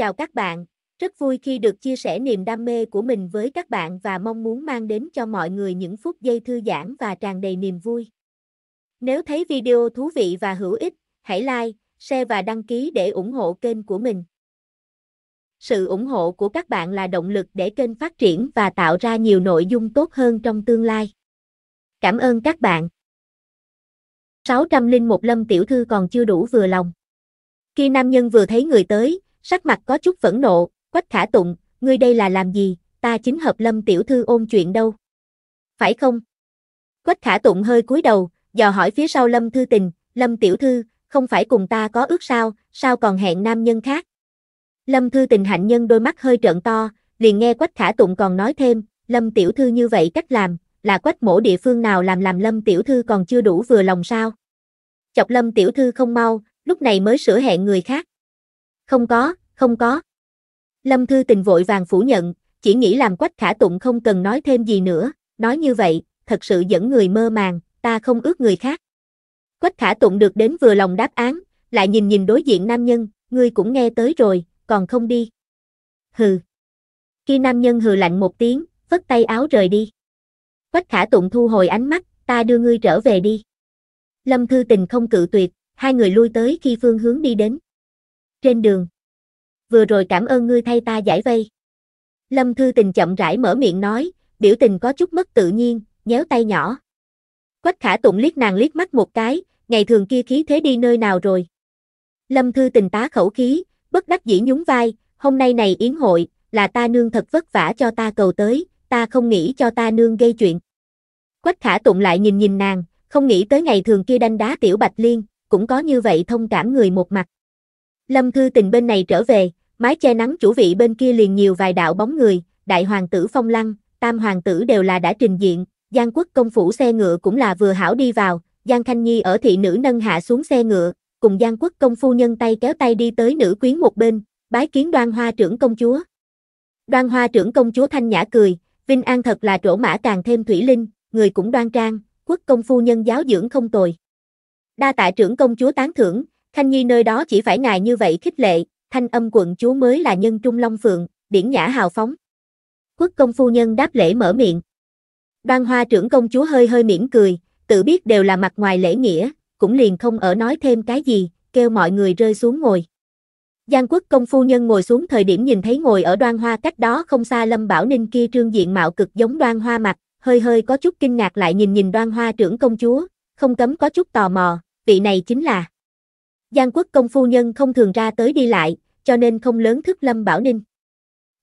Chào các bạn, rất vui khi được chia sẻ niềm đam mê của mình với các bạn và mong muốn mang đến cho mọi người những phút giây thư giãn và tràn đầy niềm vui. Nếu thấy video thú vị và hữu ích, hãy like, share và đăng ký để ủng hộ kênh của mình. Sự ủng hộ của các bạn là động lực để kênh phát triển và tạo ra nhiều nội dung tốt hơn trong tương lai. Cảm ơn các bạn. 601 Lâm Tiểu Thư còn chưa đủ vừa lòng. Khi nam nhân vừa thấy người tới, sắc mặt có chút phẫn nộ, quách khả tụng, ngươi đây là làm gì, ta chính hợp lâm tiểu thư ôn chuyện đâu. Phải không? Quách khả tụng hơi cúi đầu, dò hỏi phía sau lâm thư tình, lâm tiểu thư, không phải cùng ta có ước sao, sao còn hẹn nam nhân khác? Lâm thư tình hạnh nhân đôi mắt hơi trợn to, liền nghe quách khả tụng còn nói thêm, lâm tiểu thư như vậy cách làm, là quách mổ địa phương nào làm làm lâm tiểu thư còn chưa đủ vừa lòng sao? Chọc lâm tiểu thư không mau, lúc này mới sửa hẹn người khác. Không có, không có. Lâm Thư Tình vội vàng phủ nhận, chỉ nghĩ làm quách khả tụng không cần nói thêm gì nữa, nói như vậy, thật sự dẫn người mơ màng, ta không ước người khác. Quách khả tụng được đến vừa lòng đáp án, lại nhìn nhìn đối diện nam nhân, ngươi cũng nghe tới rồi, còn không đi. Hừ. Khi nam nhân hừ lạnh một tiếng, vất tay áo rời đi. Quách khả tụng thu hồi ánh mắt, ta đưa ngươi trở về đi. Lâm Thư Tình không cự tuyệt, hai người lui tới khi phương hướng đi đến trên đường. Vừa rồi cảm ơn ngươi thay ta giải vây. Lâm Thư Tình chậm rãi mở miệng nói, biểu tình có chút mất tự nhiên, nhéo tay nhỏ. Quách khả tụng liếc nàng liếc mắt một cái, ngày thường kia khí thế đi nơi nào rồi. Lâm Thư Tình tá khẩu khí, bất đắc dĩ nhún vai, hôm nay này yến hội, là ta nương thật vất vả cho ta cầu tới, ta không nghĩ cho ta nương gây chuyện. Quách khả tụng lại nhìn nhìn nàng, không nghĩ tới ngày thường kia đanh đá tiểu bạch liên, cũng có như vậy thông cảm người một mặt. Lâm Thư Tình bên này trở về, mái che nắng chủ vị bên kia liền nhiều vài đạo bóng người, đại hoàng tử Phong Lăng, tam hoàng tử đều là đã trình diện, Giang Quốc công phủ xe ngựa cũng là vừa hảo đi vào, Giang Khanh Nhi ở thị nữ nâng hạ xuống xe ngựa, cùng Giang Quốc công phu nhân tay kéo tay đi tới nữ quyến một bên, bái kiến Đoan Hoa trưởng công chúa. Đoan Hoa trưởng công chúa thanh nhã cười, Vinh An thật là trổ mã càng thêm thủy linh, người cũng đoan trang, quốc công phu nhân giáo dưỡng không tồi. Đa tạ trưởng công chúa tán thưởng, Thanh Nhi nơi đó chỉ phải ngài như vậy khích lệ, thanh âm quận chúa mới là nhân trung long phượng, điển nhã hào phóng. Quốc công phu nhân đáp lễ mở miệng. Đoan hoa trưởng công chúa hơi hơi mỉm cười, tự biết đều là mặt ngoài lễ nghĩa, cũng liền không ở nói thêm cái gì, kêu mọi người rơi xuống ngồi. Giang quốc công phu nhân ngồi xuống thời điểm nhìn thấy ngồi ở đoan hoa cách đó không xa Lâm Bảo Ninh kia trương diện mạo cực giống đoan hoa mặt, hơi hơi có chút kinh ngạc lại nhìn nhìn đoan hoa trưởng công chúa, không cấm có chút tò mò, vị này chính là Giang quốc công phu nhân không thường ra tới đi lại, cho nên không lớn thức Lâm Bảo Ninh.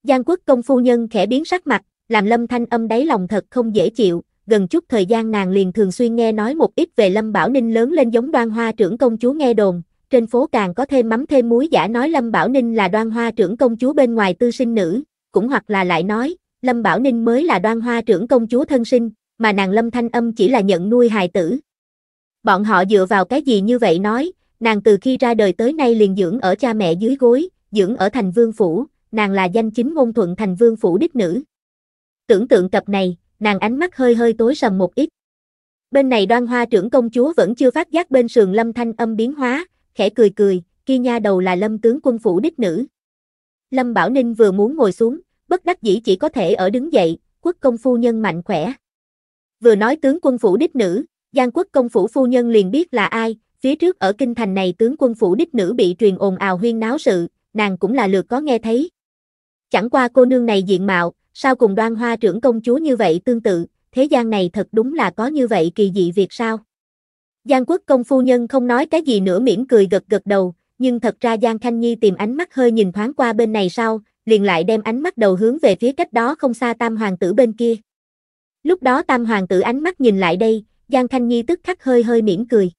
Giang quốc công phu nhân khẽ biến sắc mặt, làm Lâm Thanh âm đáy lòng thật không dễ chịu, gần chút thời gian nàng liền thường xuyên nghe nói một ít về Lâm Bảo Ninh lớn lên giống đoan hoa trưởng công chúa nghe đồn, trên phố càng có thêm mắm thêm muối giả nói Lâm Bảo Ninh là đoan hoa trưởng công chúa bên ngoài tư sinh nữ, cũng hoặc là lại nói, Lâm Bảo Ninh mới là đoan hoa trưởng công chúa thân sinh, mà nàng Lâm Thanh Âm chỉ là nhận nuôi hài tử. Bọn họ dựa vào cái gì như vậy nói, nàng từ khi ra đời tới nay liền dưỡng ở cha mẹ dưới gối, dưỡng ở thành vương phủ, nàng là danh chính ngôn thuận thành vương phủ đích nữ. Tưởng tượng tập này, nàng ánh mắt hơi hơi tối sầm một ít. Bên này đoan hoa trưởng công chúa vẫn chưa phát giác bên sườn lâm thanh âm biến hóa, khẽ cười cười, kia nha đầu là lâm tướng quân phủ đích nữ. Lâm Bảo Ninh vừa muốn ngồi xuống, bất đắc dĩ chỉ có thể ở đứng dậy, quốc công phu nhân mạnh khỏe. Vừa nói tướng quân phủ đích nữ, Giang quốc công phủ phu nhân liền biết là ai, Phía trước ở kinh thành này tướng quân phủ đích nữ bị truyền ồn ào huyên náo sự, nàng cũng là lượt có nghe thấy. Chẳng qua cô nương này diện mạo, sao cùng đoan hoa trưởng công chúa như vậy tương tự, thế gian này thật đúng là có như vậy kỳ dị việc sao. Giang quốc công phu nhân không nói cái gì nữa mỉm cười gật gật đầu, nhưng thật ra Giang Khanh Nhi tìm ánh mắt hơi nhìn thoáng qua bên này sau, liền lại đem ánh mắt đầu hướng về phía cách đó không xa tam hoàng tử bên kia. Lúc đó tam hoàng tử ánh mắt nhìn lại đây, Giang Khanh Nhi tức khắc hơi hơi mỉm cười.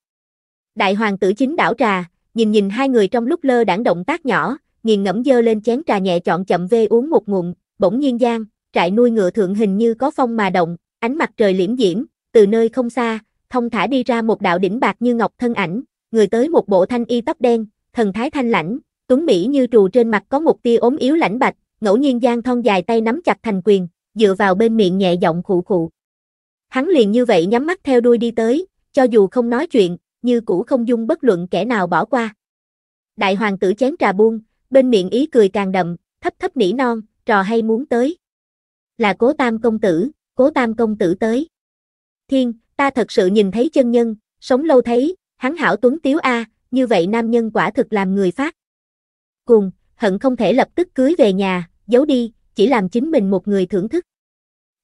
Đại hoàng tử chính đảo trà, nhìn nhìn hai người trong lúc lơ đảng động tác nhỏ, nghiền ngẫm dơ lên chén trà nhẹ chọn chậm vê uống một ngụm, bỗng nhiên gian, trại nuôi ngựa thượng hình như có phong mà động, ánh mặt trời liễm diễm, từ nơi không xa, thông thả đi ra một đạo đỉnh bạc như ngọc thân ảnh, người tới một bộ thanh y tóc đen, thần thái thanh lãnh, tuấn mỹ như trù trên mặt có một tia ốm yếu lãnh bạch, ngẫu nhiên gian thon dài tay nắm chặt thành quyền, dựa vào bên miệng nhẹ giọng khụ khụ. Hắn liền như vậy nhắm mắt theo đuôi đi tới, cho dù không nói chuyện, như cũ không dung bất luận kẻ nào bỏ qua. Đại hoàng tử chén trà buông, bên miệng ý cười càng đậm, thấp thấp nỉ non, trò hay muốn tới. Là cố tam công tử, cố tam công tử tới. Thiên, ta thật sự nhìn thấy chân nhân, sống lâu thấy, hắn hảo tuấn tiếu A, như vậy nam nhân quả thực làm người phát. Cùng, hận không thể lập tức cưới về nhà, giấu đi, chỉ làm chính mình một người thưởng thức.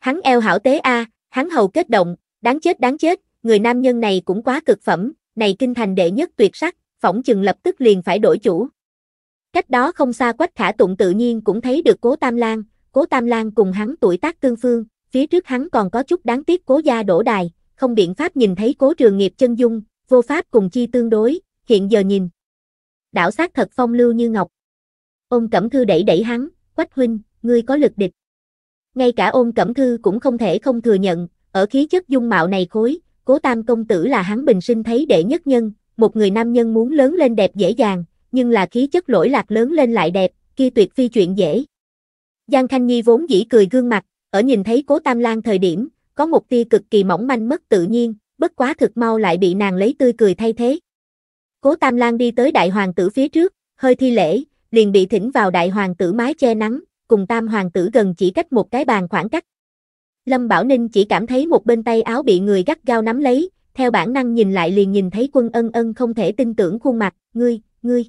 Hắn eo hảo tế A, hắn hầu kết động, đáng chết đáng chết, người nam nhân này cũng quá cực phẩm, này kinh thành đệ nhất tuyệt sắc, phỏng chừng lập tức liền phải đổi chủ. Cách đó không xa Quách Khả Tụng tự nhiên cũng thấy được Cố Tam Lan, Cố Tam Lan cùng hắn tuổi tác tương phương, phía trước hắn còn có chút đáng tiếc Cố gia đổ đài, không biện pháp nhìn thấy Cố Trường Nghiệp chân dung, vô pháp cùng chi tương đối, hiện giờ nhìn. Đảo sát thật phong lưu như ngọc. Ôn Cẩm Thư đẩy đẩy hắn, Quách huynh, ngươi có lực địch. Ngay cả Ôn Cẩm Thư cũng không thể không thừa nhận, ở khí chất dung mạo này khối, cố tam công tử là hắn bình sinh thấy đệ nhất nhân, một người nam nhân muốn lớn lên đẹp dễ dàng, nhưng là khí chất lỗi lạc lớn lên lại đẹp, kia tuyệt phi chuyện dễ. Giang Khanh Nhi vốn dĩ cười gương mặt, ở nhìn thấy cố tam lang thời điểm, có một tia cực kỳ mỏng manh mất tự nhiên, bất quá thực mau lại bị nàng lấy tươi cười thay thế. Cố tam lang đi tới đại hoàng tử phía trước, hơi thi lễ, liền bị thỉnh vào đại hoàng tử mái che nắng, cùng tam hoàng tử gần chỉ cách một cái bàn khoảng cách. Lâm Bảo Ninh chỉ cảm thấy một bên tay áo bị người gắt gao nắm lấy, theo bản năng nhìn lại liền nhìn thấy quân ân ân không thể tin tưởng khuôn mặt, ngươi, ngươi.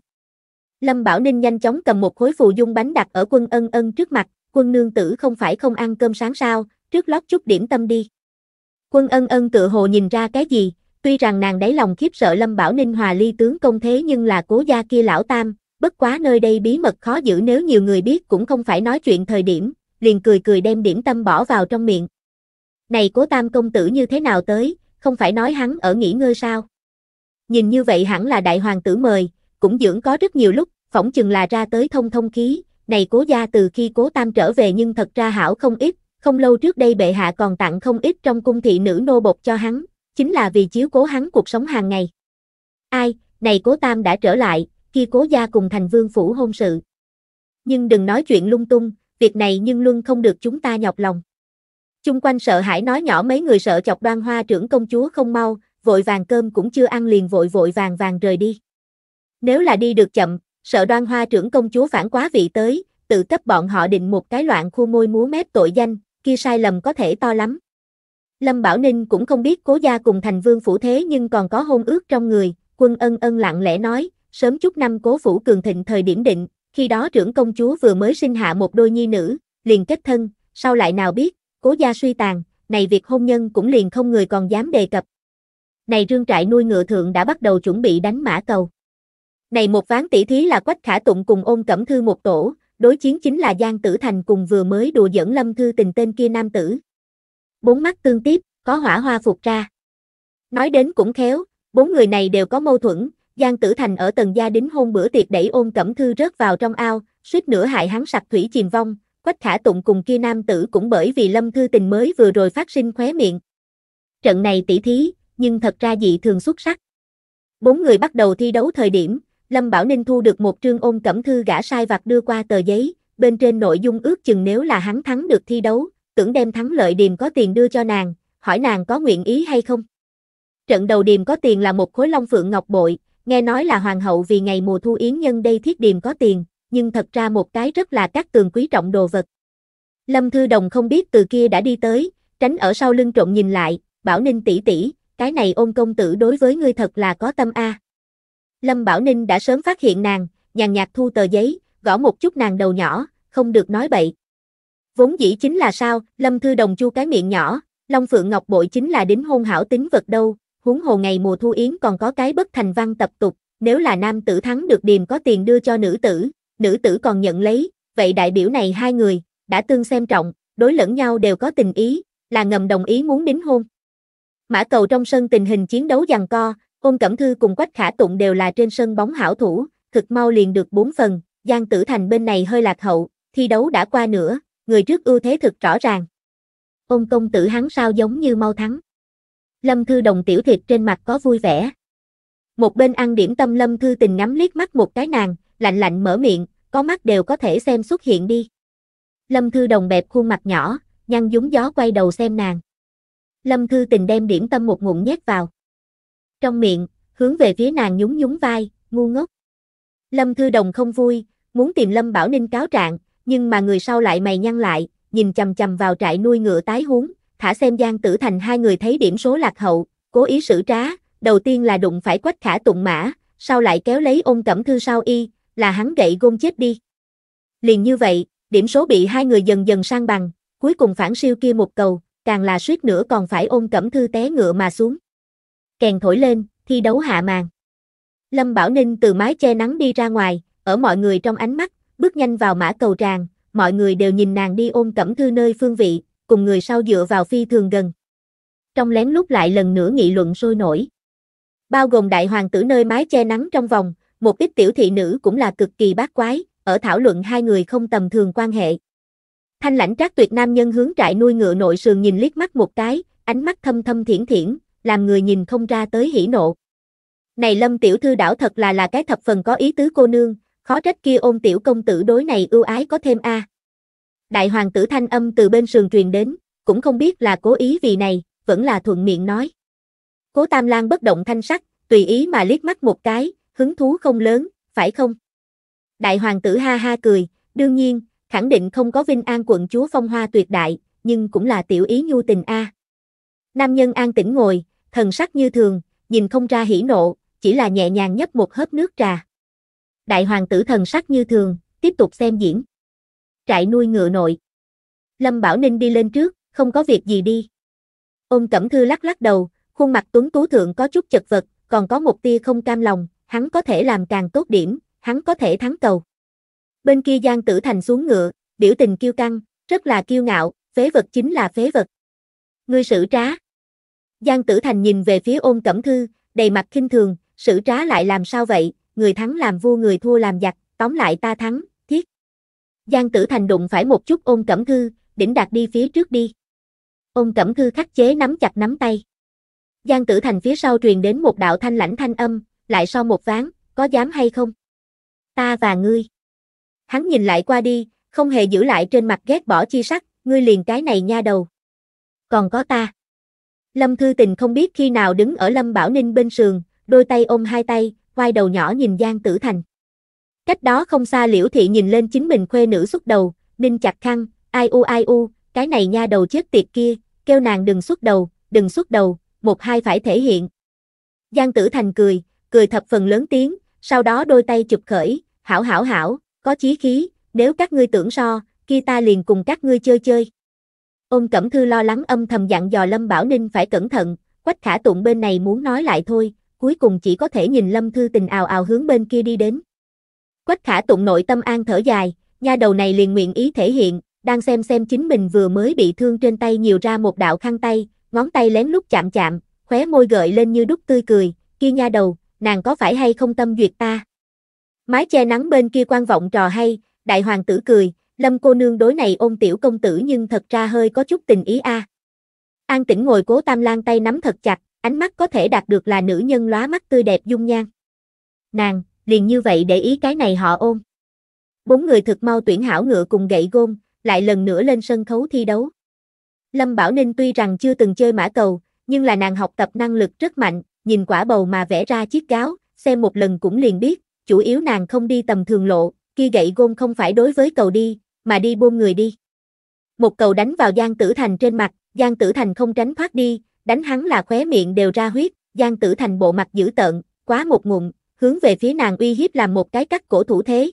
Lâm Bảo Ninh nhanh chóng cầm một khối phù dung bánh đặt ở quân ân ân trước mặt, quân nương tử không phải không ăn cơm sáng sao, trước lót chút điểm tâm đi. Quân ân ân tự hồ nhìn ra cái gì, tuy rằng nàng đáy lòng khiếp sợ Lâm Bảo Ninh hòa ly tướng công thế nhưng là cố gia kia lão tam, bất quá nơi đây bí mật khó giữ nếu nhiều người biết cũng không phải nói chuyện thời điểm, liền cười cười đem điểm tâm bỏ vào trong miệng. Này cố tam công tử như thế nào tới, không phải nói hắn ở nghỉ ngơi sao? Nhìn như vậy hẳn là đại hoàng tử mời, cũng dưỡng có rất nhiều lúc, phỏng chừng là ra tới thông thông khí, này cố gia từ khi cố tam trở về nhưng thật ra hảo không ít, không lâu trước đây bệ hạ còn tặng không ít trong cung thị nữ nô bột cho hắn, chính là vì chiếu cố hắn cuộc sống hàng ngày. Ai, này cố tam đã trở lại, khi cố gia cùng thành vương phủ hôn sự. Nhưng đừng nói chuyện lung tung, việc này nhưng luôn không được chúng ta nhọc lòng. Chung quanh sợ hãi nói nhỏ mấy người sợ chọc đoan hoa trưởng công chúa không mau, vội vàng cơm cũng chưa ăn liền vội vội vàng vàng rời đi. Nếu là đi được chậm, sợ đoan hoa trưởng công chúa phản quá vị tới, tự cấp bọn họ định một cái loạn khu môi múa mép tội danh, kia sai lầm có thể to lắm. Lâm Bảo Ninh cũng không biết cố gia cùng thành vương phủ thế nhưng còn có hôn ước trong người, quân ân ân lặng lẽ nói, sớm chút năm cố phủ cường thịnh thời điểm định, khi đó trưởng công chúa vừa mới sinh hạ một đôi nhi nữ, liền kết thân, sau lại nào biết, cố gia suy tàn, này việc hôn nhân cũng liền không người còn dám đề cập. Này rương trại nuôi ngựa thượng đã bắt đầu chuẩn bị đánh mã cầu. Này một ván tỷ thí là Quách Khả Tụng cùng ôn cẩm thư một tổ, đối chiến chính là Giang Tử Thành cùng vừa mới đùa dẫn lâm thư tình tên kia nam tử. Bốn mắt tương tiếp, có hỏa hoa phục ra. Nói đến cũng khéo, bốn người này đều có mâu thuẫn, Giang Tử Thành ở tầng gia đính hôn bữa tiệc đẩy ôn cẩm thư rớt vào trong ao, suýt nữa hại hắn sặc thủy chìm vong, quách khả tụng cùng kia nam tử cũng bởi vì lâm thư tình mới vừa rồi phát sinh khóe miệng. Trận này tỉ thí, nhưng thật ra dị thường xuất sắc. Bốn người bắt đầu thi đấu thời điểm, Lâm Bảo Ninh thu được một trương ôn cẩm thư gã sai vặt đưa qua tờ giấy, bên trên nội dung ước chừng nếu là hắn thắng được thi đấu, tưởng đem thắng lợi điềm có tiền đưa cho nàng, hỏi nàng có nguyện ý hay không. Trận đầu điềm có tiền là một khối long phượng ngọc bội, Nghe nói là hoàng hậu vì ngày mùa thu yến nhân đây thiết điềm có tiền, nhưng thật ra một cái rất là các tường quý trọng đồ vật. Lâm Thư Đồng không biết từ kia đã đi tới, tránh ở sau lưng trộn nhìn lại, Bảo Ninh tỷ tỷ, cái này ôn công tử đối với ngươi thật là có tâm a. Lâm Bảo Ninh đã sớm phát hiện nàng, nhàn nhạt thu tờ giấy, gõ một chút nàng đầu nhỏ, không được nói bậy. Vốn dĩ chính là sao, Lâm Thư Đồng chu cái miệng nhỏ, Long Phượng Ngọc Bội chính là đính hôn hảo tính vật đâu, huống hồ ngày mùa thu yến còn có cái bất thành văn tập tục, nếu là nam tử thắng được điềm có tiền đưa cho nữ tử, nữ tử còn nhận lấy, vậy đại biểu này hai người, đã tương xem trọng, đối lẫn nhau đều có tình ý, là ngầm đồng ý muốn đính hôn. Mã cầu trong sân tình hình chiến đấu giằng co, ôn cẩm thư cùng quách khả tụng đều là trên sân bóng hảo thủ, thực mau liền được bốn phần, Giang Tử Thành bên này hơi lạc hậu, thi đấu đã qua nữa, người trước ưu thế thực rõ ràng. Ôn công tử hắn sao giống như mau thắng. Lâm Thư Đồng tiểu thịt trên mặt có vui vẻ. Một bên ăn điểm tâm Lâm Thư Tình ngắm liếc mắt một cái nàng, lạnh lạnh mở miệng, có mắt đều có thể xem xuất hiện đi. Lâm Thư Đồng bẹp khuôn mặt nhỏ, nhăn dúng gió quay đầu xem nàng. Lâm Thư Tình đem điểm tâm một ngụm nhét vào. Trong miệng, hướng về phía nàng nhún nhún vai, ngu ngốc. Lâm Thư Đồng không vui, muốn tìm Lâm Bảo Ninh cáo trạng, nhưng mà người sau lại mày nhăn lại, nhìn chầm chầm vào trại nuôi ngựa tái huống, thả xem Giang Tử Thành hai người thấy điểm số lạc hậu, cố ý xử trá, đầu tiên là đụng phải quách khả tụng mã, sau lại kéo lấy ôn cẩm thư sau y, là hắn gậy gôn chết đi. Liền như vậy, điểm số bị hai người dần dần sang bằng, cuối cùng phản siêu kia một cầu, càng là suýt nữa còn phải ôn cẩm thư té ngựa mà xuống. Kèn thổi lên, thi đấu hạ màn. Lâm Bảo Ninh từ mái che nắng đi ra ngoài, ở mọi người trong ánh mắt, bước nhanh vào mã cầu tràng, mọi người đều nhìn nàng đi ôn cẩm thư nơi phương vị, cùng người sau dựa vào phi thường gần. Trong lén lút lại lần nữa nghị luận sôi nổi. Bao gồm đại hoàng tử nơi mái che nắng trong vòng, một ít tiểu thị nữ cũng là cực kỳ bát quái, ở thảo luận hai người không tầm thường quan hệ. Thanh lãnh trác tuyệt nam nhân hướng trại nuôi ngựa nội sườn nhìn liếc mắt một cái, ánh mắt thâm thâm thiển thiển, làm người nhìn không ra tới hỉ nộ. Này lâm tiểu thư đảo thật là là cái thập phần có ý tứ cô nương, khó trách kia ôn tiểu công tử đối này ưu ái có thêm a. À đại hoàng tử thanh âm từ bên sườn truyền đến, cũng không biết là cố ý vì này, vẫn là thuận miệng nói. Cố Tam Lan bất động thanh sắc, tùy ý mà liếc mắt một cái, hứng thú không lớn, phải không? Đại hoàng tử ha ha cười, đương nhiên, khẳng định không có Vinh An quận chúa phong hoa tuyệt đại, nhưng cũng là tiểu ý nhu tình a. Nam nhân an tĩnh ngồi, thần sắc như thường, nhìn không ra hỉ nộ, chỉ là nhẹ nhàng nhấp một hớp nước trà. Đại hoàng tử thần sắc như thường, tiếp tục xem diễn trại nuôi ngựa nội. Lâm Bảo Ninh đi lên trước, không có việc gì đi. Ôn Cẩm Thư lắc lắc đầu, khuôn mặt tuấn tú thượng có chút chật vật, còn có một tia không cam lòng, hắn có thể làm càng tốt điểm, hắn có thể thắng cầu. Bên kia Giang Tử Thành xuống ngựa, biểu tình kiêu căng, rất là kiêu ngạo, phế vật chính là phế vật. Ngươi xử trá. Giang Tử Thành nhìn về phía ôn Cẩm Thư, đầy mặt khinh thường, xử trá lại làm sao vậy, người thắng làm vua người thua làm giặc, tóm lại ta thắng, Giang Tử Thành đụng phải một chút ôn cẩm thư, đỉnh đạt đi phía trước đi. Ôn cẩm thư khắc chế nắm chặt nắm tay. Giang Tử Thành phía sau truyền đến một đạo thanh lãnh thanh âm, lại sau một ván, có dám hay không? Ta và ngươi. Hắn nhìn lại qua đi, không hề giữ lại trên mặt ghét bỏ chi sắc, ngươi liền cái này nha đầu. Còn có ta. Lâm Thư Tình không biết khi nào đứng ở Lâm Bảo Ninh bên sườn, đôi tay ôm hai tay, quay đầu nhỏ nhìn Giang Tử Thành. Cách đó không xa liễu thị nhìn lên chính mình khuê nữ xuất đầu, ninh chặt khăn, ai u ai u, cái này nha đầu chết tiệt kia, kêu nàng đừng xuất đầu, đừng xuất đầu, một hai phải thể hiện. Giang tử thành cười, cười thập phần lớn tiếng, sau đó đôi tay chụp khởi, hảo hảo hảo, có chí khí, nếu các ngươi tưởng so, kia ta liền cùng các ngươi chơi chơi. Ôn Cẩm Thư lo lắng âm thầm dặn dò Lâm Bảo Ninh phải cẩn thận, Quách Khả Tụng bên này muốn nói lại thôi, cuối cùng chỉ có thể nhìn Lâm Thư Tình ào ào hướng bên kia đi đến. Quách khả tụng nội tâm an thở dài, nha đầu này liền nguyện ý thể hiện, đang xem xem chính mình vừa mới bị thương trên tay nhiều ra một đạo khăn tay, ngón tay lén lút chạm chạm, khóe môi gợi lên như đúc tươi cười, kia nha đầu, nàng có phải hay không tâm duyệt ta? Mái che nắng bên kia quan vọng trò hay, đại hoàng tử cười, lâm cô nương đối này ôn tiểu công tử nhưng thật ra hơi có chút tình ý a. À. An tĩnh ngồi cố tam lang tay nắm thật chặt, ánh mắt có thể đạt được là nữ nhân lóa mắt tươi đẹp dung nhan. Nàng, liền như vậy để ý cái này họ ôm. Bốn người thực mau tuyển hảo ngựa cùng gậy gôn, lại lần nữa lên sân khấu thi đấu. Lâm Bảo Ninh tuy rằng chưa từng chơi mã cầu, nhưng là nàng học tập năng lực rất mạnh, nhìn quả bầu mà vẽ ra chiếc cáo, xem một lần cũng liền biết, chủ yếu nàng không đi tầm thường lộ, kia gậy gôn không phải đối với cầu đi, mà đi buông người đi. Một cầu đánh vào Giang Tử Thành trên mặt, Giang Tử Thành không tránh thoát đi, đánh hắn là khóe miệng đều ra huyết, Giang Tử Thành bộ mặt dữ tợn, quá một ngụm, hướng về phía nàng uy hiếp làm một cái cắt cổ thủ thế.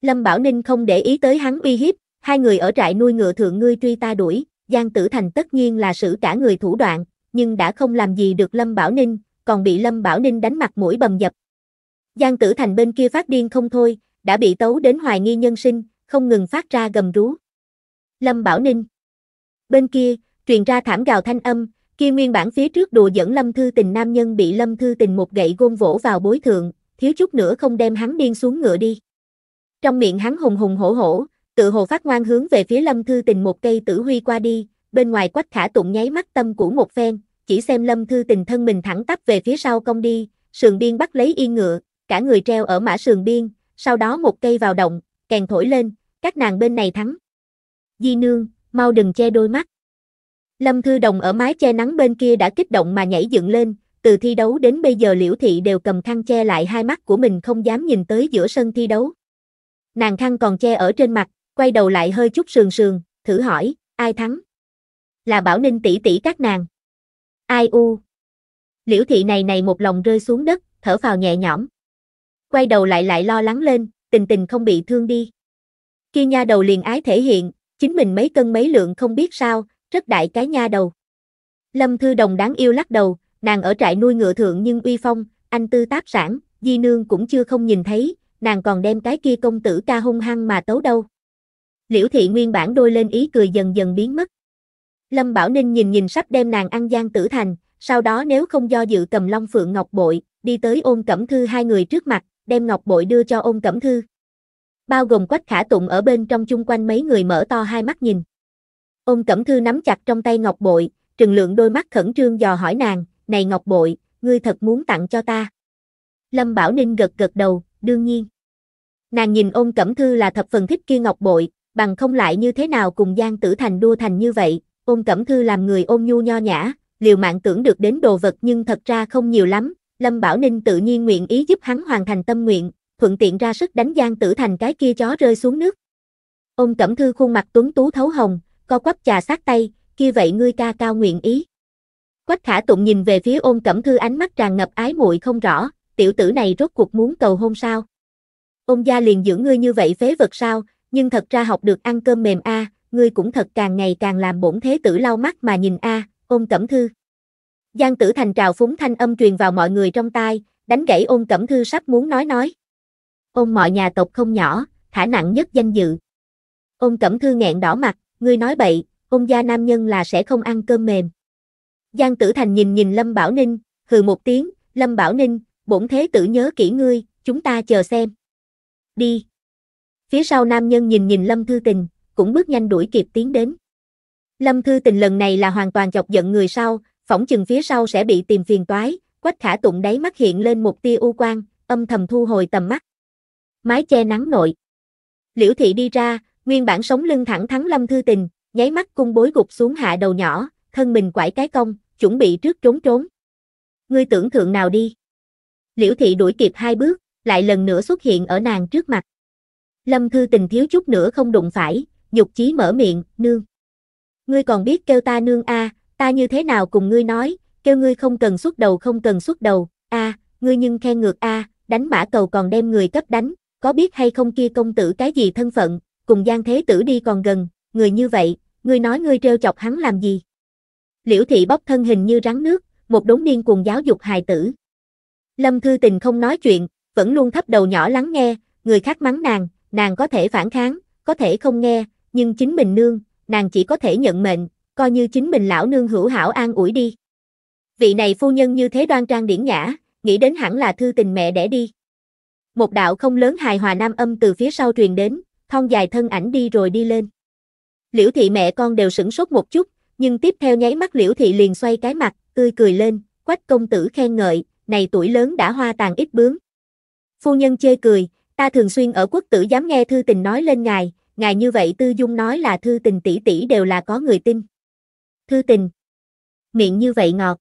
Lâm Bảo Ninh không để ý tới hắn uy hiếp, hai người ở trại nuôi ngựa thượng ngươi truy ta đuổi, Giang Tử Thành tất nhiên là sử cả người thủ đoạn, nhưng đã không làm gì được Lâm Bảo Ninh, còn bị Lâm Bảo Ninh đánh mặt mũi bầm dập. Giang Tử Thành bên kia phát điên không thôi, đã bị tấu đến hoài nghi nhân sinh, không ngừng phát ra gầm rú. Lâm Bảo Ninh Bên kia, truyền ra thảm gào thanh âm, Kia nguyên bản phía trước đùa dẫn Lâm Thư Tình nam nhân bị Lâm Thư Tình một gậy gôn vỗ vào bối thượng, thiếu chút nữa không đem hắn điên xuống ngựa đi. Trong miệng hắn hùng hùng hổ hổ, tự hồ phát ngoan hướng về phía Lâm Thư Tình một cây tử huy qua đi, bên ngoài quách khả tụng nháy mắt tâm của một phen, chỉ xem Lâm Thư Tình thân mình thẳng tắp về phía sau công đi, sườn biên bắt lấy yên ngựa, cả người treo ở mã sườn biên, sau đó một cây vào động, kèn thổi lên, các nàng bên này thắng. Di nương, mau đừng che đôi mắt. Lâm Thư Đồng ở mái che nắng bên kia đã kích động mà nhảy dựng lên, từ thi đấu đến bây giờ Liễu Thị đều cầm khăn che lại hai mắt của mình không dám nhìn tới giữa sân thi đấu. Nàng khăn còn che ở trên mặt, quay đầu lại hơi chút sườn sườn, thử hỏi, ai thắng? Là Bảo Ninh tỷ tỷ các nàng. Ai u? Liễu Thị này này một lòng rơi xuống đất, thở vào nhẹ nhõm. Quay đầu lại lại lo lắng lên, tình tình không bị thương đi. Kia nha đầu liền ái thể hiện, chính mình mấy cân mấy lượng không biết sao, rất đại cái nha đầu. Lâm Thư Đồng đáng yêu lắc đầu, nàng ở trại nuôi ngựa thượng nhưng uy phong, anh tư tác sản, di nương cũng chưa không nhìn thấy, nàng còn đem cái kia công tử ca hung hăng mà tấu đâu. Liễu thị nguyên bản đôi lên ý cười dần dần biến mất. Lâm Bảo Ninh nhìn nhìn sắp đem nàng ăn gian tử thành, sau đó nếu không do dự cầm Long Phượng Ngọc Bội, đi tới ôn cẩm thư hai người trước mặt, đem Ngọc Bội đưa cho ôn cẩm thư. Bao gồm quách khả tụng ở bên trong chung quanh mấy người mở to hai mắt nhìn. Ôn Cẩm Thư nắm chặt trong tay Ngọc Bội, trừng lượng đôi mắt khẩn trương dò hỏi nàng, này Ngọc Bội, ngươi thật muốn tặng cho ta. Lâm Bảo Ninh gật gật đầu, đương nhiên. Nàng nhìn ôn Cẩm Thư là thập phần thích kia Ngọc Bội, bằng không lại như thế nào cùng Giang Tử Thành đua thành như vậy, ôn Cẩm Thư làm người ôn nhu nho nhã, liều mạng tưởng được đến đồ vật nhưng thật ra không nhiều lắm, Lâm Bảo Ninh tự nhiên nguyện ý giúp hắn hoàn thành tâm nguyện, thuận tiện ra sức đánh Giang Tử Thành cái kia chó rơi xuống nước. Ôn Cẩm Thư khuôn mặt tuấn tú thấu hồng, co quắp trà sát tay, kia vậy ngươi ca cao nguyện ý. Quách khả tụng nhìn về phía ôn cẩm thư ánh mắt tràn ngập ái muội không rõ, tiểu tử này rốt cuộc muốn cầu hôn sao. Ôn gia liền giữ ngươi như vậy phế vật sao, nhưng thật ra học được ăn cơm mềm a, ngươi cũng thật càng ngày càng làm bổn thế tử lau mắt mà nhìn a, ôn cẩm thư. Giang tử thành trào phúng thanh âm truyền vào mọi người trong tai, đánh gãy ôn cẩm thư sắp muốn nói nói. Ôn mọi nhà tộc không nhỏ, thả nặng nhất danh dự. Ôn cẩm thư nghẹn đỏ mặt, ngươi nói bậy, ông gia nam nhân là sẽ không ăn cơm mềm. Giang Tử Thành nhìn nhìn Lâm Bảo Ninh, hừ một tiếng, Lâm Bảo Ninh, bổn thế tử nhớ kỹ ngươi, chúng ta chờ xem. Đi. Phía sau nam nhân nhìn nhìn Lâm Thư Tình, cũng bước nhanh đuổi kịp tiến đến. Lâm Thư Tình lần này là hoàn toàn chọc giận người sau, phỏng chừng phía sau sẽ bị tìm phiền toái, quách khả tụng đáy mắt hiện lên một tia u quang, âm thầm thu hồi tầm mắt. Mái che nắng nội. Liễu thị đi ra, Nguyên bản sống lưng thẳng thắng Lâm Thư Tình, nháy mắt cung bối gục xuống hạ đầu nhỏ, thân mình quải cái công chuẩn bị trước trốn trốn. Ngươi tưởng thượng nào đi. Liễu thị đuổi kịp hai bước, lại lần nữa xuất hiện ở nàng trước mặt. Lâm Thư Tình thiếu chút nữa không đụng phải, nhục chí mở miệng, nương. Ngươi còn biết kêu ta nương a, à, ta như thế nào cùng ngươi nói, kêu ngươi không cần xuất đầu không cần xuất đầu, a, à, ngươi nhưng khen ngược a, à, đánh mã cầu còn đem người cấp đánh, có biết hay không kia công tử cái gì thân phận, cùng Giang Thế Tử đi còn gần, người như vậy, ngươi nói ngươi trêu chọc hắn làm gì? Liễu thị bóc thân hình như rắn nước, một đống niên cùng giáo dục hài tử. Lâm Thư Tình không nói chuyện, vẫn luôn thấp đầu nhỏ lắng nghe, người khác mắng nàng, nàng có thể phản kháng, có thể không nghe, nhưng chính mình nương, nàng chỉ có thể nhận mệnh, coi như chính mình lão nương hữu hảo an ủi đi. Vị này phu nhân như thế đoan trang điển nhã, nghĩ đến hẳn là Thư Tình mẹ đẻ đi. Một đạo không lớn hài hòa nam âm từ phía sau truyền đến, thon dài thân ảnh đi rồi đi lên. Liễu thị mẹ con đều sửng sốt một chút, nhưng tiếp theo nháy mắt liễu thị liền xoay cái mặt, tươi cười lên, quách công tử khen ngợi, này tuổi lớn đã hoa tàn ít bướng. Phu nhân chê cười, ta thường xuyên ở quốc tử dám nghe thư tình nói lên ngài, ngài như vậy tư dung nói là thư tình tỷ tỷ đều là có người tin. Thư tình. Miệng như vậy ngọt.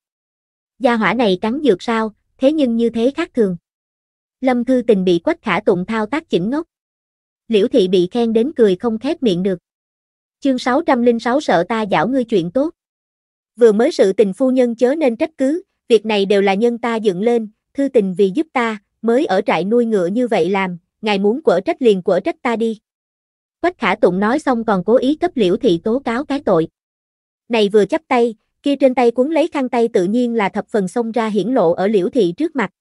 Gia hỏa này cắn dược sao, thế nhưng như thế khác thường. Lâm thư tình bị quách khả tụng thao tác chỉnh ngốc liễu thị bị khen đến cười không khép miệng được. Chương 606 sợ ta giảo ngươi chuyện tốt. Vừa mới sự tình phu nhân chớ nên trách cứ, việc này đều là nhân ta dựng lên, thư tình vì giúp ta, mới ở trại nuôi ngựa như vậy làm, ngài muốn quở trách liền quở trách ta đi. Quách khả tụng nói xong còn cố ý cấp liễu thị tố cáo cái tội. Này vừa chắp tay, kia trên tay cuốn lấy khăn tay tự nhiên là thập phần xông ra hiển lộ ở liễu thị trước mặt.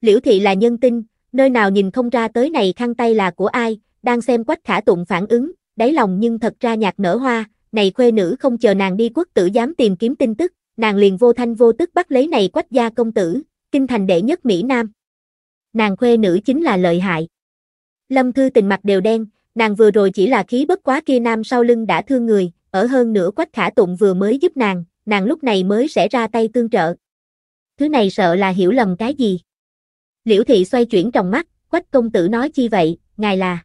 Liễu thị là nhân tinh, nơi nào nhìn không ra tới này khăn tay là của ai, đang xem quách khả tụng phản ứng, đáy lòng nhưng thật ra nhạt nở hoa, này khuê nữ không chờ nàng đi quốc tử dám tìm kiếm tin tức, nàng liền vô thanh vô tức bắt lấy này quách gia công tử, kinh thành đệ nhất Mỹ Nam. Nàng khuê nữ chính là lợi hại. Lâm Thư tình mặt đều đen, nàng vừa rồi chỉ là khí bất quá kia nam sau lưng đã thương người, ở hơn nữa quách khả tụng vừa mới giúp nàng, nàng lúc này mới sẽ ra tay tương trợ. Thứ này sợ là hiểu lầm cái gì. Liễu thị xoay chuyển trong mắt, quách công tử nói chi vậy, ngài là.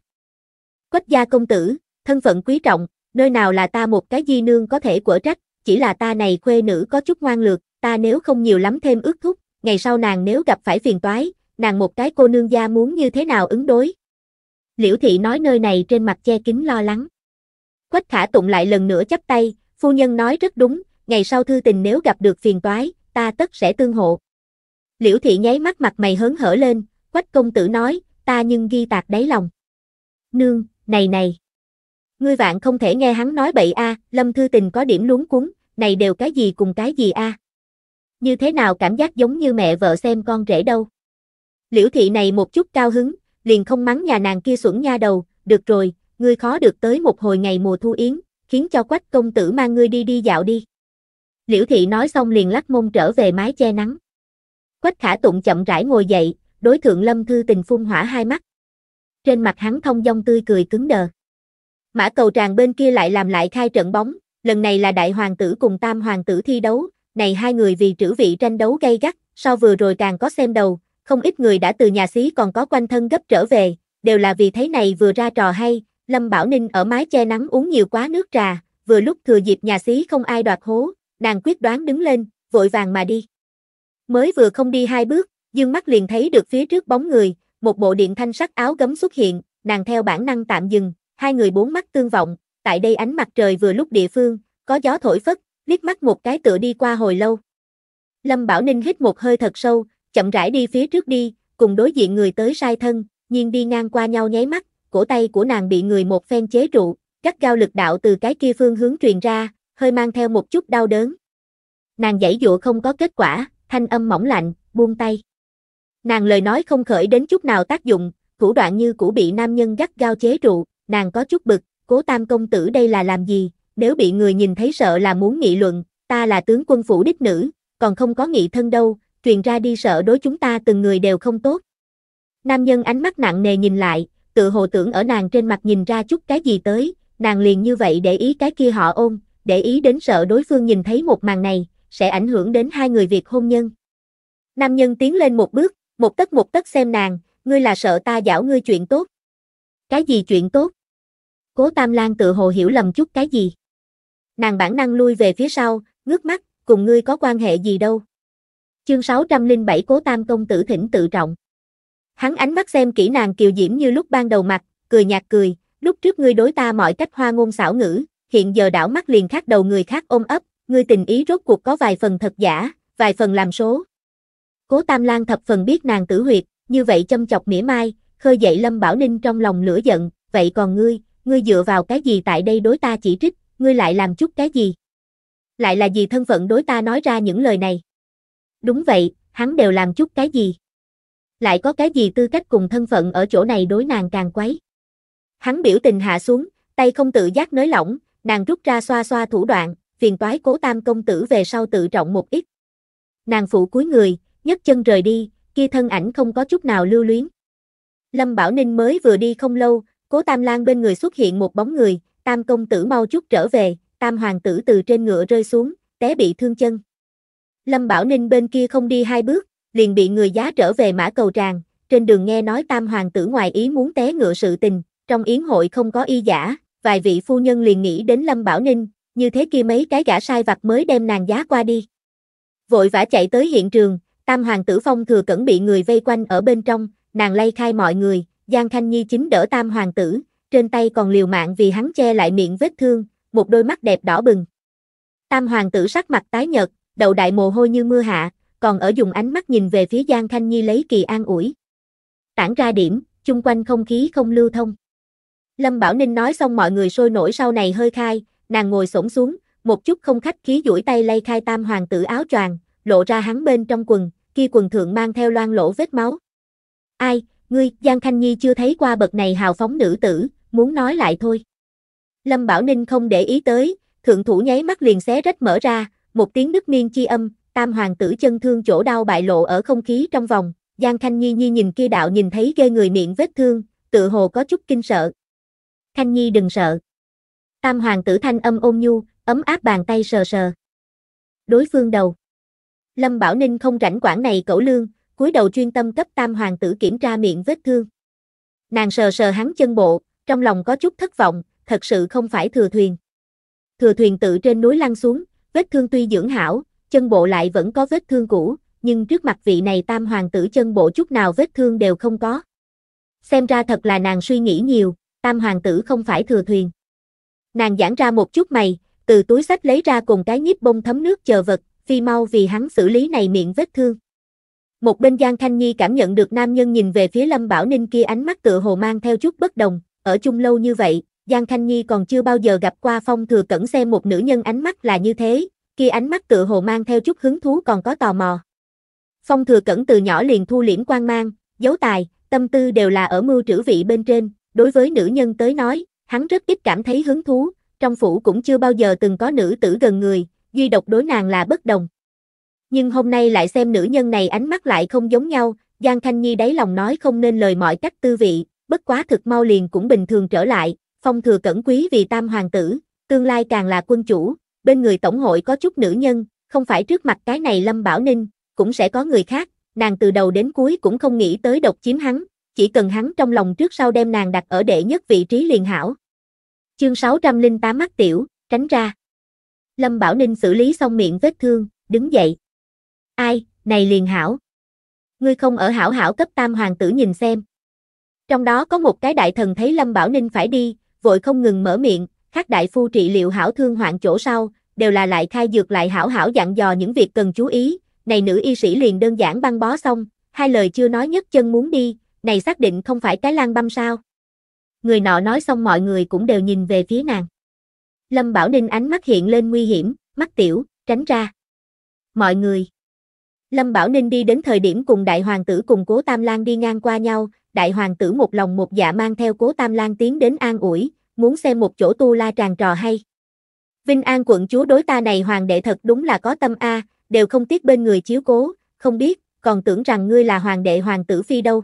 Quách gia công tử, thân phận quý trọng, nơi nào là ta một cái di nương có thể quở trách, chỉ là ta này khuê nữ có chút ngoan lược, ta nếu không nhiều lắm thêm ước thúc, ngày sau nàng nếu gặp phải phiền toái, nàng một cái cô nương gia muốn như thế nào ứng đối. Liễu thị nói nơi này trên mặt che kính lo lắng. Quách khả tụng lại lần nữa chắp tay, phu nhân nói rất đúng, ngày sau thư tình nếu gặp được phiền toái, ta tất sẽ tương hộ. Liễu thị nháy mắt mặt mày hớn hở lên, quách công tử nói, ta nhưng ghi tạc đáy lòng. Nương, này này. Ngươi vạn không thể nghe hắn nói bậy a, à, Lâm Thư Tình có điểm luống cuống, này đều cái gì cùng cái gì a? À? Như thế nào cảm giác giống như mẹ vợ xem con rể đâu? Liễu thị này một chút cao hứng, liền không mắng nhà nàng kia xuẩn nha đầu, được rồi, ngươi khó được tới một hồi ngày mùa thu yến, khiến cho quách công tử mang ngươi đi đi dạo đi. Liễu thị nói xong liền lắc mông trở về mái che nắng. Quách khả tụng chậm rãi ngồi dậy, đối thượng lâm thư tình phun hỏa hai mắt. Trên mặt hắn thông dong tươi cười cứng đờ. Mã cầu tràng bên kia lại làm lại khai trận bóng, lần này là đại hoàng tử cùng tam hoàng tử thi đấu, này hai người vì trữ vị tranh đấu gay gắt, so vừa rồi càng có xem đầu, không ít người đã từ nhà xí còn có quanh thân gấp trở về, đều là vì thấy này vừa ra trò hay, Lâm Bảo Ninh ở mái che nắng uống nhiều quá nước trà, vừa lúc thừa dịp nhà xí không ai đoạt hố, nàng quyết đoán đứng lên, vội vàng mà đi mới vừa không đi hai bước, dương mắt liền thấy được phía trước bóng người, một bộ điện thanh sắc áo gấm xuất hiện, nàng theo bản năng tạm dừng, hai người bốn mắt tương vọng, tại đây ánh mặt trời vừa lúc địa phương, có gió thổi phất, liếc mắt một cái tựa đi qua hồi lâu. Lâm Bảo Ninh hít một hơi thật sâu, chậm rãi đi phía trước đi, cùng đối diện người tới sai thân, nhiên đi ngang qua nhau nháy mắt, cổ tay của nàng bị người một phen chế trụ, cắt cao lực đạo từ cái kia phương hướng truyền ra, hơi mang theo một chút đau đớn. Nàng giãy dụa không có kết quả, thanh âm mỏng lạnh, buông tay. Nàng lời nói không khởi đến chút nào tác dụng, thủ đoạn như cũ bị nam nhân gắt gao chế trụ, nàng có chút bực, cố tam công tử đây là làm gì, nếu bị người nhìn thấy sợ là muốn nghị luận, ta là tướng quân phủ đích nữ, còn không có nghị thân đâu, truyền ra đi sợ đối chúng ta từng người đều không tốt. Nam nhân ánh mắt nặng nề nhìn lại, tự hồ tưởng ở nàng trên mặt nhìn ra chút cái gì tới, nàng liền như vậy để ý cái kia họ ôm, để ý đến sợ đối phương nhìn thấy một màn này, sẽ ảnh hưởng đến hai người việc hôn nhân. Nam nhân tiến lên một bước, một tấc một tấc xem nàng, ngươi là sợ ta giảo ngươi chuyện tốt. Cái gì chuyện tốt? Cố Tam Lan tự hồ hiểu lầm chút cái gì. Nàng bản năng lui về phía sau, ngước mắt, cùng ngươi có quan hệ gì đâu. Chương 607 Cố Tam công tử thỉnh tự trọng. Hắn ánh mắt xem kỹ nàng kiều diễm như lúc ban đầu mặt, cười nhạt cười, lúc trước ngươi đối ta mọi cách hoa ngôn xảo ngữ, hiện giờ đảo mắt liền khác đầu người khác ôm ấp, ngươi tình ý rốt cuộc có vài phần thật giả, vài phần làm số. Cố Tam Lan thập phần biết nàng tử huyệt, như vậy châm chọc mỉa mai, khơi dậy Lâm Bảo Ninh trong lòng lửa giận, vậy còn ngươi, ngươi dựa vào cái gì tại đây đối ta chỉ trích, ngươi lại làm chút cái gì? Lại là gì thân phận đối ta nói ra những lời này? Đúng vậy, hắn đều làm chút cái gì? Lại có cái gì tư cách cùng thân phận ở chỗ này đối nàng càng quấy? Hắn biểu tình hạ xuống, tay không tự giác nới lỏng, nàng rút ra xoa xoa thủ đoạn, phiền toái cố tam công tử về sau tự trọng một ít. Nàng phụ cúi người, nhấc chân rời đi, kia thân ảnh không có chút nào lưu luyến. Lâm Bảo Ninh mới vừa đi không lâu, cố tam lan bên người xuất hiện một bóng người, tam công tử mau chút trở về, tam hoàng tử từ trên ngựa rơi xuống, té bị thương chân. Lâm Bảo Ninh bên kia không đi hai bước, liền bị người giá trở về mã cầu tràng, trên đường nghe nói tam hoàng tử ngoài ý muốn té ngựa sự tình, trong yến hội không có y giả, vài vị phu nhân liền nghĩ đến Lâm Bảo Ninh, như thế kia mấy cái gã sai vặt mới đem nàng giá qua đi. Vội vã chạy tới hiện trường, tam hoàng tử phong thừa cẩn bị người vây quanh ở bên trong, nàng lay khai mọi người, Giang Khanh Nhi chính đỡ tam hoàng tử, trên tay còn liều mạng vì hắn che lại miệng vết thương, một đôi mắt đẹp đỏ bừng. Tam hoàng tử sắc mặt tái nhợt, đầu đại mồ hôi như mưa hạ, còn ở dùng ánh mắt nhìn về phía Giang Khanh Nhi lấy kỳ an ủi. Tản ra điểm, chung quanh không khí không lưu thông. Lâm Bảo Ninh nói xong mọi người sôi nổi sau này hơi khai, nàng ngồi xổm xuống, một chút không khách khí duỗi tay lay khai tam hoàng tử áo choàng, lộ ra hắn bên trong quần, kia quần thượng mang theo loang lỗ vết máu. Ai, ngươi, Giang Khanh Nhi chưa thấy qua bậc này hào phóng nữ tử, muốn nói lại thôi. Lâm Bảo Ninh không để ý tới, thượng thủ nháy mắt liền xé rách mở ra, một tiếng đứt miên chi âm, tam hoàng tử chân thương chỗ đau bại lộ ở không khí trong vòng, Giang Khanh Nhi Nhi nhìn kia đạo nhìn thấy ghê người miệng vết thương, tự hồ có chút kinh sợ. Khanh Nhi đừng sợ. Tam hoàng tử thanh âm ôn nhu, ấm áp bàn tay sờ sờ. Đối phương đầu. Lâm Bảo Ninh không rảnh quản này cẩu lương, cúi đầu chuyên tâm cấp tam hoàng tử kiểm tra miệng vết thương. Nàng sờ sờ hắn chân bộ, trong lòng có chút thất vọng, thật sự không phải thừa thuyền. Thừa thuyền tự trên núi lăn xuống, vết thương tuy dưỡng hảo, chân bộ lại vẫn có vết thương cũ, nhưng trước mặt vị này tam hoàng tử chân bộ chút nào vết thương đều không có. Xem ra thật là nàng suy nghĩ nhiều, tam hoàng tử không phải thừa thuyền. Nàng giãn ra một chút mày, từ túi sách lấy ra cùng cái nhíp bông thấm nước chờ vật, phi mau vì hắn xử lý này miệng vết thương. Một bên Giang Thanh Nhi cảm nhận được nam nhân nhìn về phía Lâm Bảo Ninh kia ánh mắt tựa hồ mang theo chút bất đồng, ở chung lâu như vậy, Giang Thanh Nhi còn chưa bao giờ gặp qua phong thừa cẩn xem một nữ nhân ánh mắt là như thế, kia ánh mắt tựa hồ mang theo chút hứng thú còn có tò mò. Phong thừa cẩn từ nhỏ liền thu liễm quan mang, giấu tài, tâm tư đều là ở mưu trữ vị bên trên, đối với nữ nhân tới nói, hắn rất ít cảm thấy hứng thú, trong phủ cũng chưa bao giờ từng có nữ tử gần người, duy độc đối nàng là bất đồng. Nhưng hôm nay lại xem nữ nhân này ánh mắt lại không giống nhau, Giang Thanh Nhi đáy lòng nói không nên lời mọi cách tư vị, bất quá thực mau liền cũng bình thường trở lại, phong thừa cẩn quý vì tam hoàng tử, tương lai càng là quân chủ, bên người tổng hội có chút nữ nhân, không phải trước mặt cái này Lâm Bảo Ninh, cũng sẽ có người khác, nàng từ đầu đến cuối cũng không nghĩ tới độc chiếm hắn, chỉ cần hắn trong lòng trước sau đem nàng đặt ở đệ nhất vị trí liền hảo. Chương 608 mắt tiểu, tránh ra. Lâm Bảo Ninh xử lý xong miệng vết thương, đứng dậy. Ai, này liền hảo. Ngươi không ở hảo hảo cấp tam hoàng tử nhìn xem. Trong đó có một cái đại thần thấy Lâm Bảo Ninh phải đi, vội không ngừng mở miệng, các đại phu trị liệu hảo thương hoạn chỗ sau, đều là lại khai dược lại hảo hảo dặn dò những việc cần chú ý, này nữ y sĩ liền đơn giản băng bó xong, hai lời chưa nói nhất chân muốn đi, này xác định không phải cái lan băm sao người nọ nói xong mọi người cũng đều nhìn về phía nàng. Lâm Bảo Ninh ánh mắt hiện lên nguy hiểm, mắt tiểu, tránh ra. Mọi người. Lâm Bảo Ninh đi đến thời điểm cùng đại hoàng tử cùng cố Tam Lan đi ngang qua nhau, đại hoàng tử một lòng một dạ mang theo cố Tam Lan tiến đến an ủi, muốn xem một chỗ tu la tràn trò hay. Vinh An quận chúa đối ta này hoàng đệ thật đúng là có tâm A, đều không tiếc bên người chiếu cố, không biết, còn tưởng rằng ngươi là hoàng đệ hoàng tử phi đâu.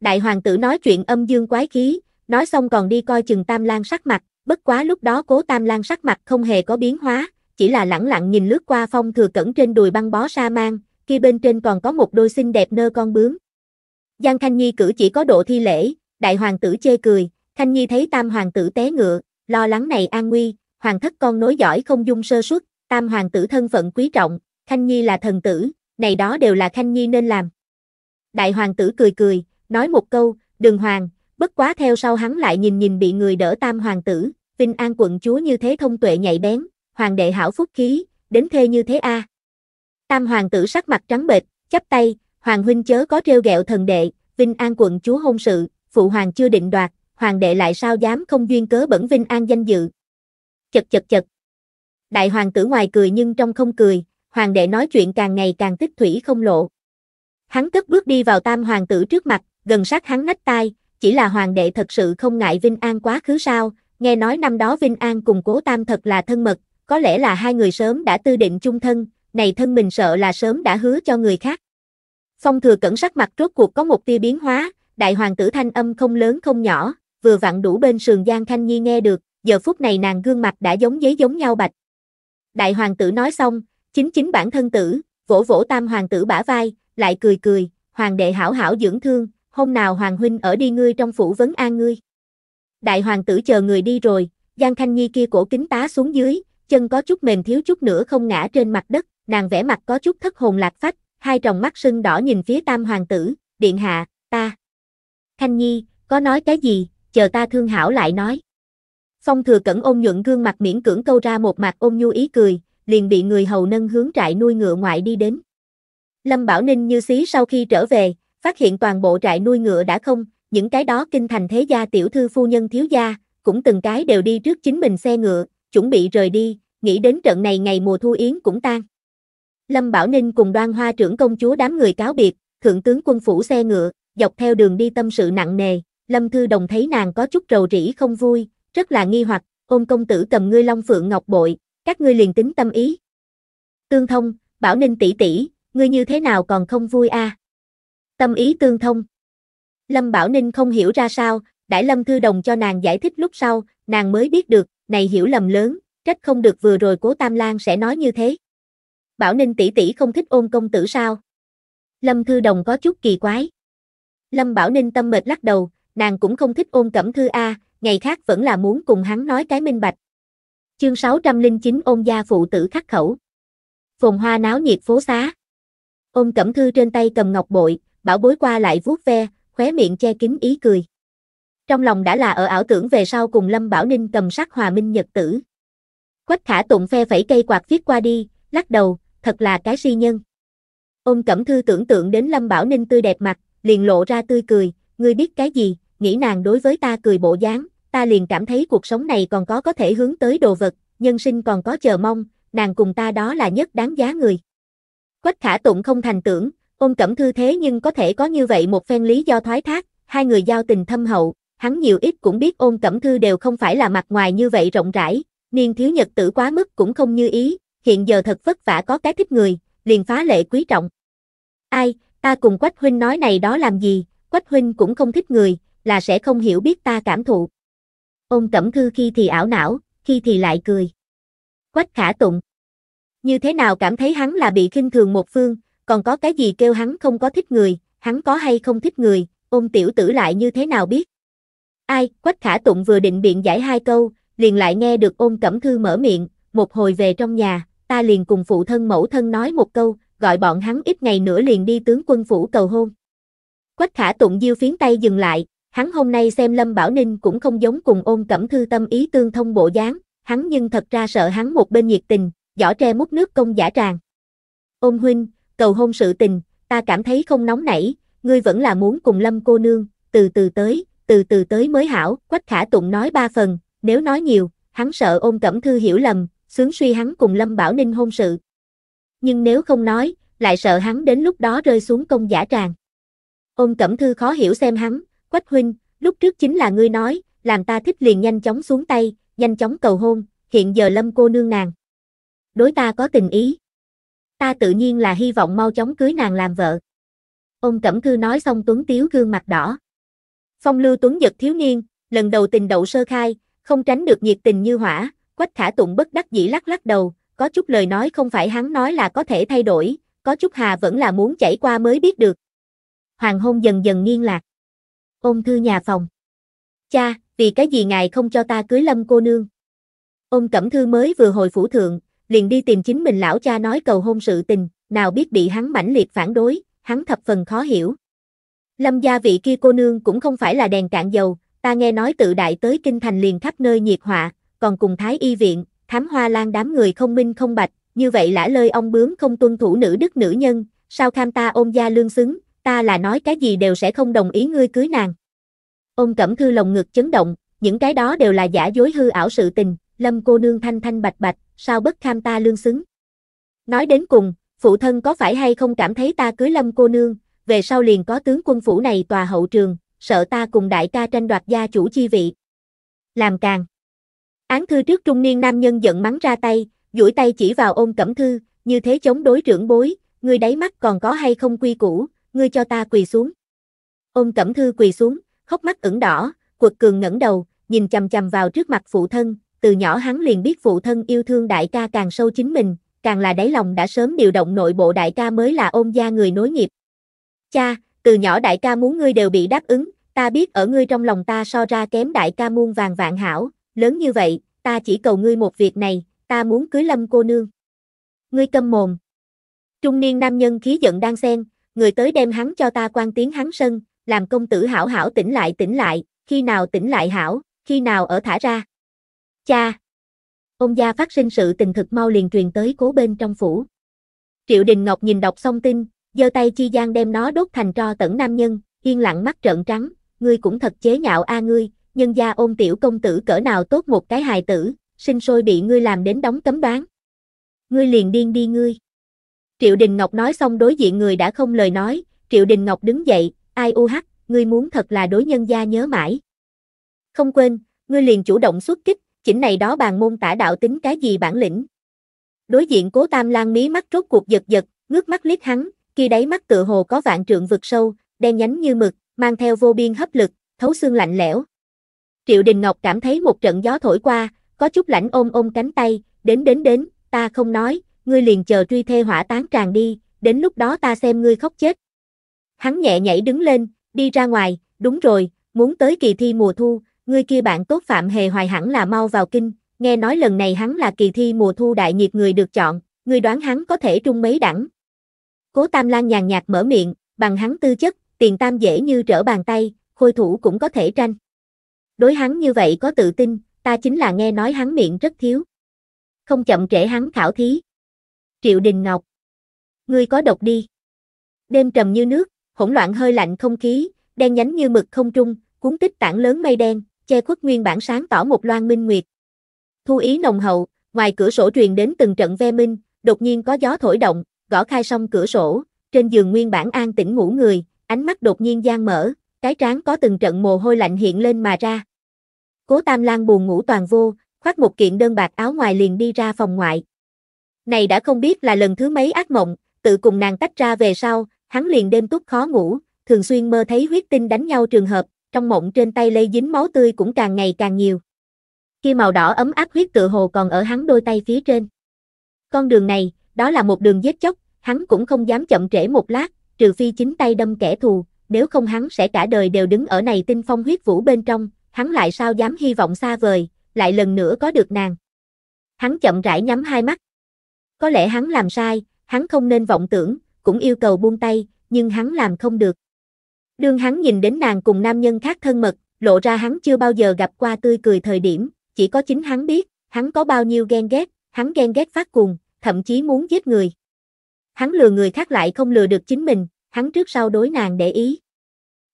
Đại hoàng tử nói chuyện âm dương quái khí, Nói xong còn đi coi chừng Tam Lan sắc mặt, bất quá lúc đó cố Tam Lan sắc mặt không hề có biến hóa, chỉ là lẳng lặng nhìn lướt qua phong thừa cẩn trên đùi băng bó sa mang, Khi bên trên còn có một đôi xinh đẹp nơ con bướm. Giang Khanh Nhi cử chỉ có độ thi lễ, đại hoàng tử chê cười, Khanh Nhi thấy tam hoàng tử té ngựa, lo lắng này an nguy, hoàng thất con nối giỏi không dung sơ suất, tam hoàng tử thân phận quý trọng, Khanh Nhi là thần tử, này đó đều là Khanh Nhi nên làm. Đại hoàng tử cười cười, nói một câu, đừng hoàng, bất quá theo sau hắn lại nhìn nhìn bị người đỡ tam hoàng tử, Vinh An quận chúa như thế thông tuệ nhạy bén, hoàng đệ hảo phúc khí, đến thê như thế a. Tam hoàng tử sắc mặt trắng bệch, chắp tay, hoàng huynh chớ có trêu ghẹo thần đệ, Vinh An quận chúa hôn sự, phụ hoàng chưa định đoạt, hoàng đệ lại sao dám không duyên cớ bẩn Vinh An danh dự. Chật chật chật. Đại hoàng tử ngoài cười nhưng trong không cười, hoàng đệ nói chuyện càng ngày càng tích thủy không lộ. Hắn cất bước đi vào tam hoàng tử trước mặt, gần sát hắn nách tai, chỉ là hoàng đệ thật sự không ngại Vinh An quá khứ sao, nghe nói năm đó Vinh An cùng cố tam thật là thân mật, có lẽ là hai người sớm đã tư định chung thân, này thân mình sợ là sớm đã hứa cho người khác. Phong thừa cẩn sắc mặt rốt cuộc có một tia biến hóa, đại hoàng tử thanh âm không lớn không nhỏ, vừa vặn đủ bên sườn Giang Thanh Nhi nghe được, giờ phút này nàng gương mặt đã giống giấy giống nhau bạch. Đại hoàng tử nói xong, chính chính bản thân tử, vỗ vỗ tam hoàng tử bả vai, lại cười cười, hoàng đệ hảo hảo dưỡng thương, hôm nào hoàng huynh ở đi ngươi trong phủ vấn an ngươi. Đại hoàng tử chờ người đi rồi, Giang Thanh Nhi kia cổ kính tá xuống dưới, chân có chút mềm thiếu chút nữa không ngã trên mặt đất, nàng vẻ mặt có chút thất hồn lạc phách, hai tròng mắt sưng đỏ nhìn phía tam hoàng tử, điện hạ, ta. Thanh Nhi, có nói cái gì, chờ ta thương hảo lại nói. Phong thừa cẩn ôm nhuận gương mặt miễn cưỡng câu ra một mặt ôm nhu ý cười, liền bị người hầu nâng hướng trại nuôi ngựa ngoại đi đến. Lâm Bảo Ninh như xí sau khi trở về, phát hiện toàn bộ trại nuôi ngựa đã không, những cái đó kinh thành thế gia tiểu thư phu nhân thiếu gia, cũng từng cái đều đi trước chính mình xe ngựa, chuẩn bị rời đi, nghĩ đến trận này ngày mùa thu yến cũng tan. Lâm Bảo Ninh cùng đoan hoa trưởng công chúa đám người cáo biệt, thượng tướng quân phủ xe ngựa, dọc theo đường đi tâm sự nặng nề, Lâm Thư Đồng thấy nàng có chút rầu rĩ không vui, rất là nghi hoặc, ôm công tử cầm ngươi long phượng ngọc bội, các ngươi liền tính tâm ý. Tương thông, Bảo Ninh tỷ tỷ, ngươi như thế nào còn không vui a? À? tâm ý tương thông. Lâm Bảo Ninh không hiểu ra sao, Đại Lâm Thư Đồng cho nàng giải thích lúc sau, nàng mới biết được, này hiểu lầm lớn, trách không được vừa rồi cố Tam Lan sẽ nói như thế. Bảo Ninh tỷ tỷ không thích ôn công tử sao? Lâm Thư Đồng có chút kỳ quái. Lâm Bảo Ninh tâm mệt lắc đầu, nàng cũng không thích ôn cẩm thư A, ngày khác vẫn là muốn cùng hắn nói cái minh bạch. Chương 609 ôn gia phụ tử khắc khẩu. Phồn hoa náo nhiệt phố xá. Ôn cẩm thư trên tay cầm ngọc bội, bảo bối qua lại vuốt ve, khóe miệng che kín ý cười. Trong lòng đã là ở ảo tưởng về sau cùng Lâm Bảo Ninh cầm sắc hòa minh nhật tử. Quách khả tụng phe phẩy cây quạt viết qua đi, lắc đầu, thật là cái si nhân. Ôm Cẩm Thư tưởng tượng đến Lâm Bảo Ninh tươi đẹp mặt, liền lộ ra tươi cười, ngươi biết cái gì, nghĩ nàng đối với ta cười bộ dáng, ta liền cảm thấy cuộc sống này còn có có thể hướng tới đồ vật, nhân sinh còn có chờ mong, nàng cùng ta đó là nhất đáng giá người. Quách khả tụng không thành tưởng, Ôn cẩm thư thế nhưng có thể có như vậy một phen lý do thoái thác, hai người giao tình thâm hậu, hắn nhiều ít cũng biết ôn cẩm thư đều không phải là mặt ngoài như vậy rộng rãi, niên thiếu nhật tử quá mức cũng không như ý, hiện giờ thật vất vả có cái thích người, liền phá lệ quý trọng. Ai, ta cùng Quách Huynh nói này đó làm gì, Quách Huynh cũng không thích người, là sẽ không hiểu biết ta cảm thụ. Ôn cẩm thư khi thì ảo não, khi thì lại cười. Quách khả tụng. Như thế nào cảm thấy hắn là bị khinh thường một phương, còn có cái gì kêu hắn không có thích người, hắn có hay không thích người, ôm tiểu tử lại như thế nào biết. Ai, Quách Khả Tụng vừa định biện giải hai câu, liền lại nghe được ôm cẩm thư mở miệng, một hồi về trong nhà, ta liền cùng phụ thân mẫu thân nói một câu, gọi bọn hắn ít ngày nữa liền đi tướng quân phủ cầu hôn. Quách Khả Tụng diêu phiến tay dừng lại, hắn hôm nay xem Lâm Bảo Ninh cũng không giống cùng ôn cẩm thư tâm ý tương thông bộ dáng, hắn nhưng thật ra sợ hắn một bên nhiệt tình, giỏ tre mút nước công giả tràng. Ôn huynh, cầu hôn sự tình, ta cảm thấy không nóng nảy, ngươi vẫn là muốn cùng lâm cô nương, từ từ tới, từ từ tới mới hảo, quách khả tụng nói ba phần, nếu nói nhiều, hắn sợ ôn cẩm thư hiểu lầm, sướng suy hắn cùng lâm bảo ninh hôn sự. Nhưng nếu không nói, lại sợ hắn đến lúc đó rơi xuống công giả tràng. Ôn cẩm thư khó hiểu xem hắn, quách huynh, lúc trước chính là ngươi nói, làm ta thích liền nhanh chóng xuống tay, nhanh chóng cầu hôn, hiện giờ lâm cô nương nàng. Đối ta có tình ý ta tự nhiên là hy vọng mau chóng cưới nàng làm vợ. Ông Cẩm Thư nói xong Tuấn Tiếu gương mặt đỏ. Phong Lưu Tuấn giật thiếu niên, lần đầu tình đậu sơ khai, không tránh được nhiệt tình như hỏa, Quách Khả Tụng bất đắc dĩ lắc lắc đầu, có chút lời nói không phải hắn nói là có thể thay đổi, có chút hà vẫn là muốn chảy qua mới biết được. Hoàng hôn dần dần nghiêng lạc. ông thư nhà phòng. Cha, vì cái gì ngài không cho ta cưới lâm cô nương? Ông Cẩm Thư mới vừa hồi phủ thượng, liền đi tìm chính mình lão cha nói cầu hôn sự tình, nào biết bị hắn mãnh liệt phản đối, hắn thập phần khó hiểu. Lâm gia vị kia cô nương cũng không phải là đèn cạn dầu, ta nghe nói tự đại tới kinh thành liền khắp nơi nhiệt họa, còn cùng thái y viện, thám hoa lan đám người không minh không bạch, như vậy lã lơi ông bướm không tuân thủ nữ đức nữ nhân, sao kham ta ôm gia lương xứng, ta là nói cái gì đều sẽ không đồng ý ngươi cưới nàng. Ôm cẩm thư lồng ngực chấn động, những cái đó đều là giả dối hư ảo sự tình, lâm cô nương thanh thanh bạch bạch, sao bất kham ta lương xứng. Nói đến cùng, phụ thân có phải hay không cảm thấy ta cưới lâm cô nương, về sau liền có tướng quân phủ này tòa hậu trường, sợ ta cùng đại ca tranh đoạt gia chủ chi vị. Làm càng. Án thư trước trung niên nam nhân giận mắng ra tay, duỗi tay chỉ vào ôn cẩm thư, như thế chống đối trưởng bối, ngươi đáy mắt còn có hay không quy củ, ngươi cho ta quỳ xuống. Ôn cẩm thư quỳ xuống, khóc mắt ửng đỏ, quật cường ngẩng đầu, nhìn chầm chầm vào trước mặt phụ thân, từ nhỏ hắn liền biết phụ thân yêu thương đại ca càng sâu chính mình, càng là đáy lòng đã sớm điều động nội bộ đại ca mới là ôm gia người nối nghiệp. Cha, từ nhỏ đại ca muốn ngươi đều bị đáp ứng, ta biết ở ngươi trong lòng ta so ra kém đại ca muôn vàng vạn hảo, lớn như vậy, ta chỉ cầu ngươi một việc này, ta muốn cưới lâm cô nương. Ngươi câm mồm. Trung niên nam nhân khí giận đang xen, người tới đem hắn cho ta quan tiếng hắn sân, làm công tử hảo hảo tỉnh lại tỉnh lại, khi nào tỉnh lại hảo, khi nào ở thả ra. Cha! Ông gia phát sinh sự tình thực mau liền truyền tới cố bên trong phủ. Triệu Đình Ngọc nhìn đọc xong tin, giơ tay chi gian đem nó đốt thành tro tẩn nam nhân, yên lặng mắt trợn trắng, ngươi cũng thật chế nhạo a ngươi, nhân gia ôn tiểu công tử cỡ nào tốt một cái hài tử, sinh sôi bị ngươi làm đến đóng cấm đoán. Ngươi liền điên đi ngươi. Triệu Đình Ngọc nói xong đối diện người đã không lời nói, Triệu Đình Ngọc đứng dậy, ai u hắc, ngươi muốn thật là đối nhân gia nhớ mãi. Không quên, ngươi liền chủ động xuất kích, chỉnh này đó bàn môn tả đạo tính cái gì bản lĩnh. Đối diện cố tam lan mí mắt rốt cuộc giật giật, ngước mắt liếc hắn, kia đáy mắt tựa hồ có vạn trượng vực sâu, đen nhánh như mực, mang theo vô biên hấp lực, thấu xương lạnh lẽo. Triệu Đình Ngọc cảm thấy một trận gió thổi qua, có chút lạnh ôm ôm cánh tay, đến đến đến, ta không nói, ngươi liền chờ truy thê hỏa tán tràn đi, đến lúc đó ta xem ngươi khóc chết. Hắn nhẹ nhảy đứng lên, đi ra ngoài, đúng rồi, muốn tới kỳ thi mùa thu, Ngươi kia bạn tốt Phạm Hề Hoài hẳn là mau vào kinh, nghe nói lần này hắn là kỳ thi mùa thu đại nhiệt người được chọn, ngươi đoán hắn có thể trung mấy đẳng. Cố Tam Lan nhàn nhạt mở miệng, bằng hắn tư chất, tiền tam dễ như trở bàn tay, khôi thủ cũng có thể tranh. Đối hắn như vậy có tự tin, ta chính là nghe nói hắn miệng rất thiếu. Không chậm trễ hắn khảo thí. Triệu Đình Ngọc. Ngươi có độc đi. Đêm trầm như nước, hỗn loạn hơi lạnh không khí, đen nhánh như mực không trung, cuốn tích tảng lớn mây đen, che khuất nguyên bản sáng tỏ một loan minh nguyệt. Thu ý nồng hậu, ngoài cửa sổ truyền đến từng trận ve minh, đột nhiên có gió thổi động, gõ khai xong cửa sổ, trên giường nguyên bản an tĩnh ngủ người, ánh mắt đột nhiên gian mở, cái trán có từng trận mồ hôi lạnh hiện lên mà ra. Cố Tam Lan buồn ngủ toàn vô, khoác một kiện đơn bạc áo ngoài liền đi ra phòng ngoại. Này đã không biết là lần thứ mấy ác mộng, tự cùng nàng tách ra về sau, hắn liền đêm túc khó ngủ, thường xuyên mơ thấy huyết tinh đánh nhau trường hợp, trong mộng trên tay lây dính máu tươi cũng càng ngày càng nhiều. Khi màu đỏ ấm áp huyết tự hồ còn ở hắn đôi tay phía trên. Con đường này, đó là một đường giết chóc, hắn cũng không dám chậm trễ một lát, trừ phi chính tay đâm kẻ thù, nếu không hắn sẽ cả đời đều đứng ở này tinh phong huyết vũ bên trong, hắn lại sao dám hy vọng xa vời, lại lần nữa có được nàng. Hắn chậm rãi nhắm hai mắt. Có lẽ hắn làm sai, hắn không nên vọng tưởng, cũng yêu cầu buông tay, nhưng hắn làm không được. Đương hắn nhìn đến nàng cùng nam nhân khác thân mật, lộ ra hắn chưa bao giờ gặp qua tươi cười thời điểm, chỉ có chính hắn biết, hắn có bao nhiêu ghen ghét, hắn ghen ghét phát cuồng, thậm chí muốn giết người. Hắn lừa người khác lại không lừa được chính mình, hắn trước sau đối nàng để ý.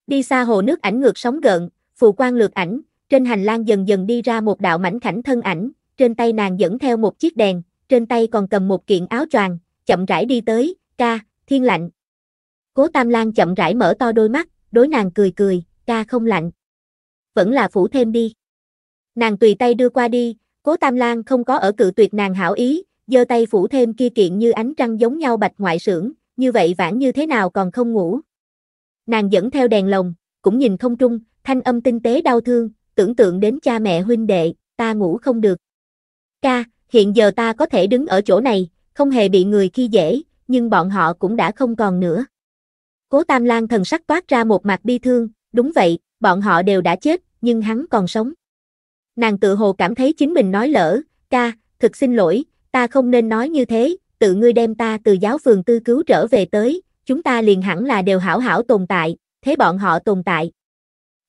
Đi xa hồ nước ảnh ngược sóng gợn, phù quan lược ảnh, trên hành lang dần dần đi ra một đạo mảnh khảnh thân ảnh, trên tay nàng dẫn theo một chiếc đèn, trên tay còn cầm một kiện áo choàng, chậm rãi đi tới, ca, thiên lạnh. Cố Tam Lan chậm rãi mở to đôi mắt, đối nàng cười cười, ca không lạnh. Vẫn là phủ thêm đi. Nàng tùy tay đưa qua đi, cố Tam lang không có ở cự tuyệt nàng hảo ý, giơ tay phủ thêm kia kiện như ánh trăng giống nhau bạch ngoại sưởng, như vậy vãn như thế nào còn không ngủ. Nàng dẫn theo đèn lồng, cũng nhìn không trung, thanh âm tinh tế đau thương, tưởng tượng đến cha mẹ huynh đệ, ta ngủ không được. Ca, hiện giờ ta có thể đứng ở chỗ này, không hề bị người khi dễ, nhưng bọn họ cũng đã không còn nữa. Cố Tam Lan thần sắc toát ra một mặt bi thương, đúng vậy, bọn họ đều đã chết, nhưng hắn còn sống. Nàng tự hồ cảm thấy chính mình nói lỡ, ca, thực xin lỗi, ta không nên nói như thế, tự ngươi đem ta từ giáo phường tư cứu trở về tới, chúng ta liền hẳn là đều hảo hảo tồn tại, thế bọn họ tồn tại.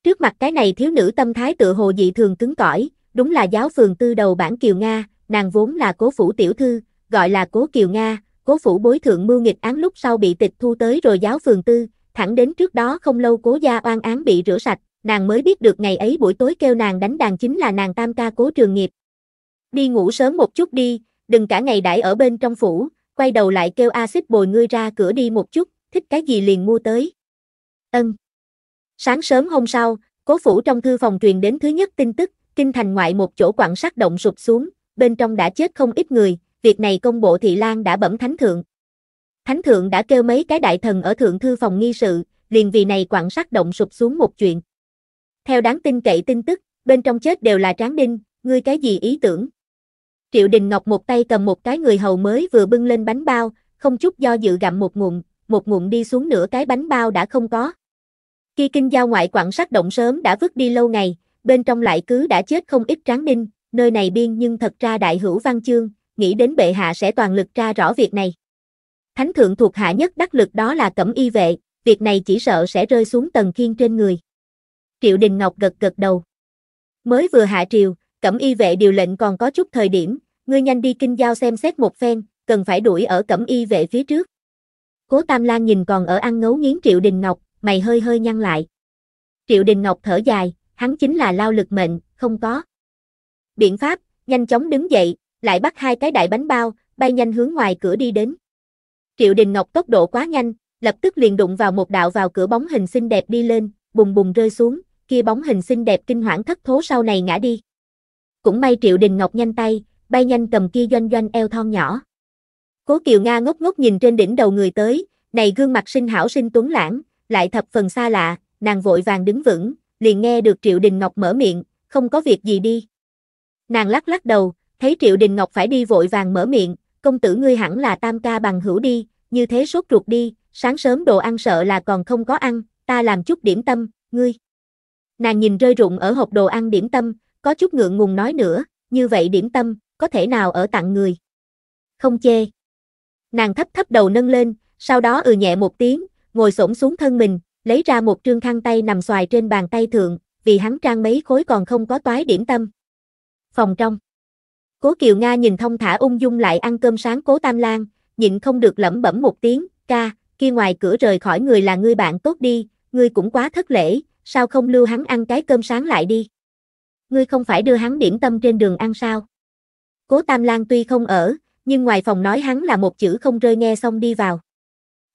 Trước mặt cái này thiếu nữ tâm thái tự hồ dị thường cứng cỏi, đúng là giáo phường tư đầu bản Kiều Nga, nàng vốn là cố phủ tiểu thư, gọi là cố Kiều Nga, cố phủ bối thượng mưu nghịch án lúc sau bị tịch thu tới rồi giáo phường tư, thẳng đến trước đó không lâu cố gia oan án bị rửa sạch, nàng mới biết được ngày ấy buổi tối kêu nàng đánh đàn chính là nàng tam ca cố trường nghiệp. Đi ngủ sớm một chút đi, đừng cả ngày đãi ở bên trong phủ, quay đầu lại kêu a axit bồi ngươi ra cửa đi một chút, thích cái gì liền mua tới. Ân. Sáng sớm hôm sau, cố phủ trong thư phòng truyền đến thứ nhất tin tức, kinh thành ngoại một chỗ quặng sắt động sụp xuống, bên trong đã chết không ít người, việc này công bộ thị lan đã bẩm thánh thượng. Thánh thượng đã kêu mấy cái đại thần ở thượng thư phòng nghi sự, liền vì này quảng sát động sụp xuống một chuyện. Theo đáng tin cậy tin tức, bên trong chết đều là tráng đinh, ngươi cái gì ý tưởng? Triệu Đình Ngọc một tay cầm một cái người hầu mới vừa bưng lên bánh bao, không chút do dự gặm một ngụm, một ngụm đi xuống nửa cái bánh bao đã không có. Khi kinh giao ngoại quảng sát động sớm đã vứt đi lâu ngày, bên trong lại cứ đã chết không ít tráng đinh, nơi này biên nhưng thật ra đại hữu văn chương, nghĩ đến bệ hạ sẽ toàn lực tra rõ việc này. Thánh thượng thuộc hạ nhất đắc lực đó là cẩm y vệ, việc này chỉ sợ sẽ rơi xuống tầng khiên trên người. Triệu Đình Ngọc gật gật đầu. Mới vừa hạ triều, cẩm y vệ điều lệnh còn có chút thời điểm, ngươi nhanh đi kinh giao xem xét một phen, cần phải đuổi ở cẩm y vệ phía trước. Cố Tam Lan nhìn còn ở ăn ngấu nghiến Triệu Đình Ngọc, mày hơi hơi nhăn lại. Triệu Đình Ngọc thở dài, hắn chính là lao lực mệnh, không có. Biện pháp, nhanh chóng đứng dậy, lại bắt hai cái đại bánh bao, bay nhanh hướng ngoài cửa đi đến. Triệu Đình Ngọc tốc độ quá nhanh, lập tức liền đụng vào một đạo vào cửa bóng hình xinh đẹp đi lên, bùng bùng rơi xuống, kia bóng hình xinh đẹp kinh hoảng thất thố sau này ngã đi. Cũng may Triệu Đình Ngọc nhanh tay, bay nhanh cầm kia doanh doanh eo thon nhỏ. Cố Kiều Nga ngốc ngốc nhìn trên đỉnh đầu người tới, này gương mặt sinh hảo sinh tuấn lãng, lại thập phần xa lạ, nàng vội vàng đứng vững, liền nghe được Triệu Đình Ngọc mở miệng, không có việc gì đi. Nàng lắc lắc đầu, thấy Triệu Đình Ngọc phải đi vội vàng mở miệng, công tử ngươi hẳn là tam ca bằng hữu đi, như thế sốt ruột đi, sáng sớm đồ ăn sợ là còn không có ăn, ta làm chút điểm tâm, ngươi. Nàng nhìn rơi rụng ở hộp đồ ăn điểm tâm, có chút ngượng ngùng nói nữa, như vậy điểm tâm, có thể nào ở tặng người. Không chê. Nàng thấp thấp đầu nâng lên, sau đó ừ nhẹ một tiếng, ngồi xổm xuống thân mình, lấy ra một trương khăn tay nằm xoài trên bàn tay thượng, vì hắn trang mấy khối còn không có toái điểm tâm. Phòng trong. Cố Kiều Nga nhìn thông thả ung dung lại ăn cơm sáng Cố Tam Lan, nhịn không được lẩm bẩm một tiếng, ca, kia ngoài cửa rời khỏi người là ngươi bạn tốt đi, ngươi cũng quá thất lễ, sao không lưu hắn ăn cái cơm sáng lại đi. Ngươi không phải đưa hắn điểm tâm trên đường ăn sao. Cố Tam Lan tuy không ở, nhưng ngoài phòng nói hắn là một chữ không rơi nghe xong đi vào.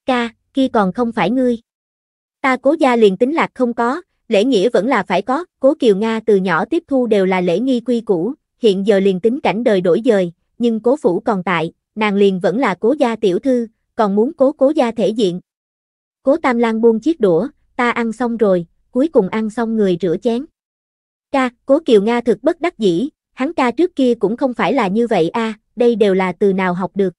Ca, kia còn không phải ngươi. Ta cố gia liền tính lạc không có, lễ nghĩa vẫn là phải có, cố Kiều Nga từ nhỏ tiếp thu đều là lễ nghi quy củ, hiện giờ liền tính cảnh đời đổi dời, nhưng cố phủ còn tại, nàng liền vẫn là cố gia tiểu thư, còn muốn cố cố gia thể diện. Cố Tam Lan buông chiếc đũa, ta ăn xong rồi, cuối cùng ăn xong người rửa chén. Ca, cố Kiều Nga thực bất đắc dĩ, hắn ca trước kia cũng không phải là như vậy a, đây đều là từ nào học được.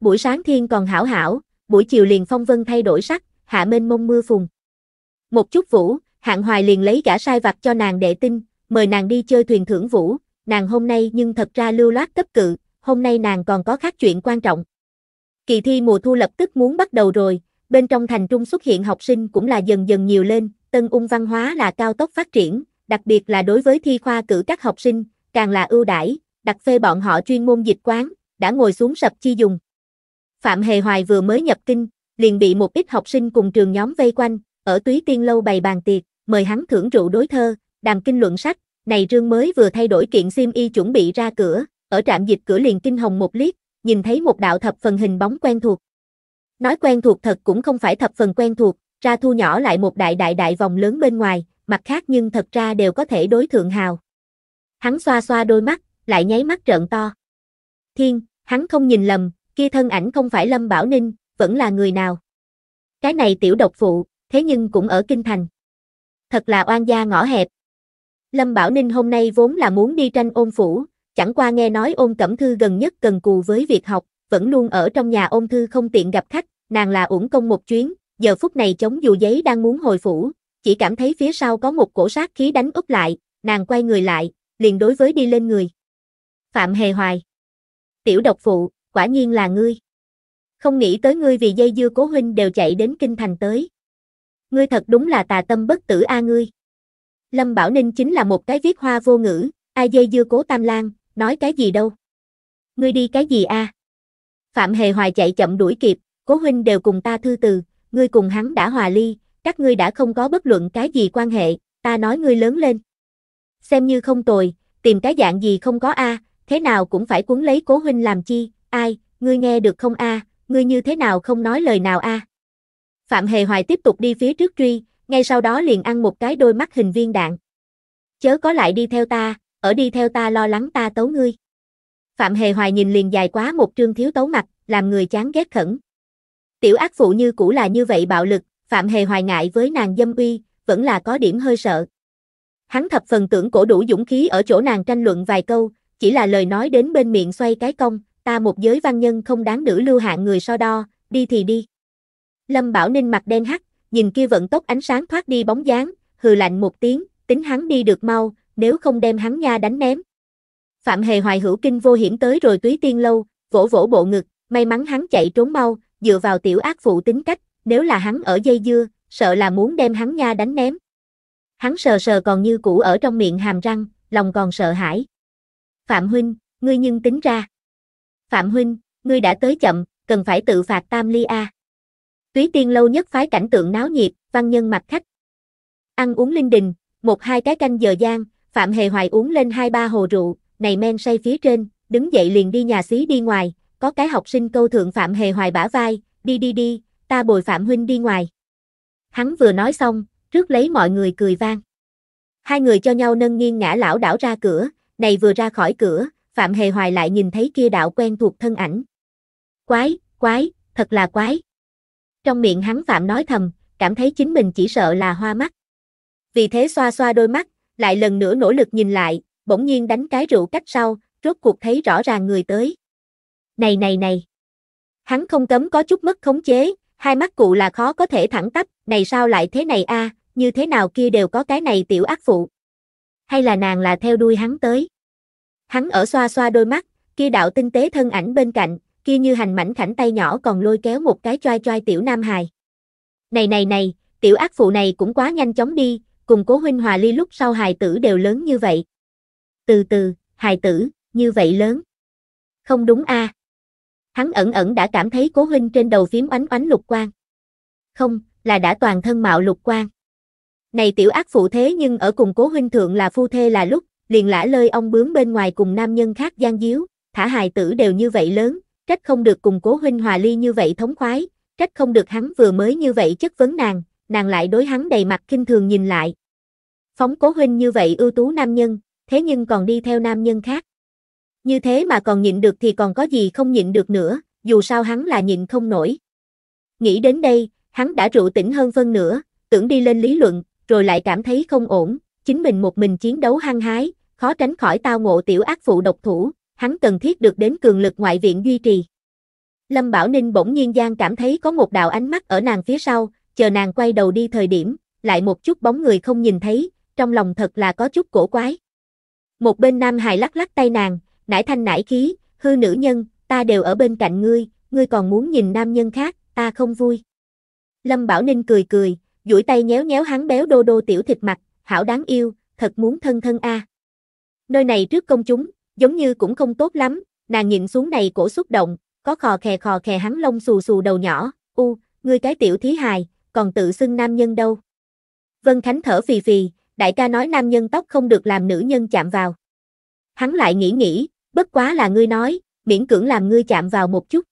Buổi sáng thiên còn hảo hảo, buổi chiều liền phong vân thay đổi sắc, hạ mênh mông mưa phùng. Một chút vũ, hạng hoài liền lấy gã sai vặt cho nàng đệ tin, mời nàng đi chơi thuyền thưởng vũ, nàng hôm nay nhưng thật ra lưu loát cấp cự, hôm nay nàng còn có khác chuyện quan trọng. Kỳ thi mùa thu lập tức muốn bắt đầu rồi, bên trong thành trung xuất hiện học sinh cũng là dần dần nhiều lên, tân ung văn hóa là cao tốc phát triển, đặc biệt là đối với thi khoa cử các học sinh, càng là ưu đãi, đặc phê bọn họ chuyên môn dịch quán, đã ngồi xuống sập chi dùng. Phạm Hề Hoài vừa mới nhập kinh, liền bị một ít học sinh cùng trường nhóm vây quanh, ở túy tiên lâu bày bàn tiệc, mời hắn thưởng rượu đối thơ, đàm kinh luận sách, này Trương mới vừa thay đổi kiện sim y chuẩn bị ra cửa, ở trạm dịch cửa liền kinh hồng một liếc, nhìn thấy một đạo thập phần hình bóng quen thuộc. Nói quen thuộc thật cũng không phải thập phần quen thuộc, ra thu nhỏ lại một đại đại đại vòng lớn bên ngoài, mặt khác nhưng thật ra đều có thể đối thượng hào. Hắn xoa xoa đôi mắt, lại nháy mắt trợn to. Thiên, hắn không nhìn lầm, kia thân ảnh không phải Lâm Bảo Ninh, vẫn là người nào. Cái này tiểu độc phụ, thế nhưng cũng ở kinh thành. Thật là oan gia ngõ hẹp, Lâm Bảo Ninh hôm nay vốn là muốn đi tranh ôn phủ, chẳng qua nghe nói ôn cẩm thư gần nhất cần cù với việc học, vẫn luôn ở trong nhà ôn thư không tiện gặp khách, nàng là uổng công một chuyến, giờ phút này chống dù giấy đang muốn hồi phủ, chỉ cảm thấy phía sau có một cổ sát khí đánh úp lại, nàng quay người lại, liền đối với đi lên người. Phạm Hề Hoài Tiểu độc phụ, quả nhiên là ngươi. Không nghĩ tới ngươi vì dây dưa cố huynh đều chạy đến kinh thành tới. Ngươi thật đúng là tà tâm bất tử a ngươi. Lâm Bảo Ninh chính là một cái viết hoa vô ngữ, ai dây dưa cố Tam Lang, nói cái gì đâu. Ngươi đi cái gì a? Phạm Hề Hoài chạy chậm đuổi kịp, cố huynh đều cùng ta thư từ, ngươi cùng hắn đã hòa ly, các ngươi đã không có bất luận cái gì quan hệ, ta nói ngươi lớn lên. Xem như không tồi, tìm cái dạng gì không có a, thế nào cũng phải cuốn lấy cố huynh làm chi, ai, ngươi nghe được không a, ngươi như thế nào không nói lời nào a. Phạm Hề Hoài tiếp tục đi phía trước truy, ngay sau đó liền ăn một cái đôi mắt hình viên đạn. Chớ có lại đi theo ta, ở đi theo ta lo lắng ta tấu ngươi. Phạm Hề Hoài nhìn liền dài quá một trương thiếu tấu mặt, làm người chán ghét khẩn. Tiểu ác phụ như cũ là như vậy bạo lực, Phạm Hề Hoài ngại với nàng dâm uy, vẫn là có điểm hơi sợ. Hắn thập phần tưởng cổ đủ dũng khí ở chỗ nàng tranh luận vài câu, chỉ là lời nói đến bên miệng xoay cái công, ta một giới văn nhân không đáng nữ lưu hạng người so đo, đi thì đi. Lâm Bảo Ninh mặt đen hắc nhìn kia vận tốc ánh sáng thoát đi bóng dáng, hừ lạnh một tiếng, tính hắn đi được mau, nếu không đem hắn nha đánh ném. Phạm Hề Hoài hữu kinh vô hiểm tới rồi túy tiên lâu, vỗ vỗ bộ ngực, may mắn hắn chạy trốn mau, dựa vào tiểu ác phụ tính cách, nếu là hắn ở dây dưa, sợ là muốn đem hắn nha đánh ném. Hắn sờ sờ còn như cũ ở trong miệng hàm răng, lòng còn sợ hãi. Phạm Huynh, ngươi nhưng tính ra. Phạm Huynh, ngươi đã tới chậm, cần phải tự phạt tam ly A. Túy Tiên lâu nhất phái cảnh tượng náo nhiệt, văn nhân mặt khách. Ăn uống linh đình, một hai cái canh giờ gian, Phạm Hề Hoài uống lên hai ba hồ rượu, này men say phía trên, đứng dậy liền đi nhà xí đi ngoài, có cái học sinh câu thượng Phạm Hề Hoài bả vai, đi đi đi, ta bồi Phạm Huynh đi ngoài. Hắn vừa nói xong, trước lấy mọi người cười vang. Hai người cho nhau nâng nghiêng ngã lão đảo ra cửa, này vừa ra khỏi cửa, Phạm Hề Hoài lại nhìn thấy kia đạo quen thuộc thân ảnh. Quái, quái, thật là quái trong miệng hắn phạm nói thầm, cảm thấy chính mình chỉ sợ là hoa mắt. Vì thế xoa xoa đôi mắt, lại lần nữa nỗ lực nhìn lại, bỗng nhiên đánh cái rượu cách sau, rốt cuộc thấy rõ ràng người tới. Này này này! Hắn không cấm có chút mất khống chế, hai mắt cụ là khó có thể thẳng tắp, này sao lại thế này a như thế nào kia đều có cái này tiểu ác phụ. Hay là nàng là theo đuôi hắn tới. Hắn ở xoa xoa đôi mắt, kia đạo tinh tế thân ảnh bên cạnh, kia như hành mảnh khảnh tay nhỏ còn lôi kéo một cái choai choai tiểu nam hài. Này này này, tiểu ác phụ này cũng quá nhanh chóng đi, cùng cố huynh hòa ly lúc sau hài tử đều lớn như vậy. Từ từ, hài tử, như vậy lớn. Không đúng a à. Hắn ẩn ẩn đã cảm thấy cố huynh trên đầu phím oánh oánh lục quang. Không, là đã toàn thân mạo lục quang. Này tiểu ác phụ thế nhưng ở cùng cố huynh thượng là phu thê là lúc, liền lã lơi ông bướm bên ngoài cùng nam nhân khác gian díu, thả hài tử đều như vậy lớn, trách không được cùng cố huynh hòa ly như vậy thống khoái, trách không được hắn vừa mới như vậy chất vấn nàng, nàng lại đối hắn đầy mặt kinh thường nhìn lại. Phóng cố huynh như vậy ưu tú nam nhân, thế nhưng còn đi theo nam nhân khác. Như thế mà còn nhịn được thì còn có gì không nhịn được nữa, dù sao hắn là nhịn không nổi. Nghĩ đến đây, hắn đã rượu tỉnh hơn phân nữa, tưởng đi lên lý luận, rồi lại cảm thấy không ổn, chính mình một mình chiến đấu hăng hái, khó tránh khỏi tao ngộ tiểu ác phụ độc thủ, hắn cần thiết được đến cường lực ngoại viện duy trì. Lâm Bảo Ninh bỗng nhiên gian cảm thấy có một đạo ánh mắt ở nàng phía sau, chờ nàng quay đầu đi thời điểm, lại một chút bóng người không nhìn thấy, trong lòng thật là có chút cổ quái. Một bên Nam hài lắc lắc tay nàng, nải thanh nải khí, hư nữ nhân, ta đều ở bên cạnh ngươi, ngươi còn muốn nhìn nam nhân khác, ta không vui. Lâm Bảo Ninh cười cười, duỗi tay nhéo nhéo hắn béo đô đô tiểu thịt mặt, hảo đáng yêu, thật muốn thân thân a. À. Nơi này trước công chúng, giống như cũng không tốt lắm, nàng nhìn xuống này cổ xúc động, có khò khè khò khè hắn lông xù xù đầu nhỏ, u, ngươi cái tiểu thí hài, còn tự xưng nam nhân đâu. Vân Khánh thở phì phì, đại ca nói nam nhân tóc không được làm nữ nhân chạm vào. Hắn lại nghĩ nghĩ, bất quá là ngươi nói, miễn cưỡng làm ngươi chạm vào một chút.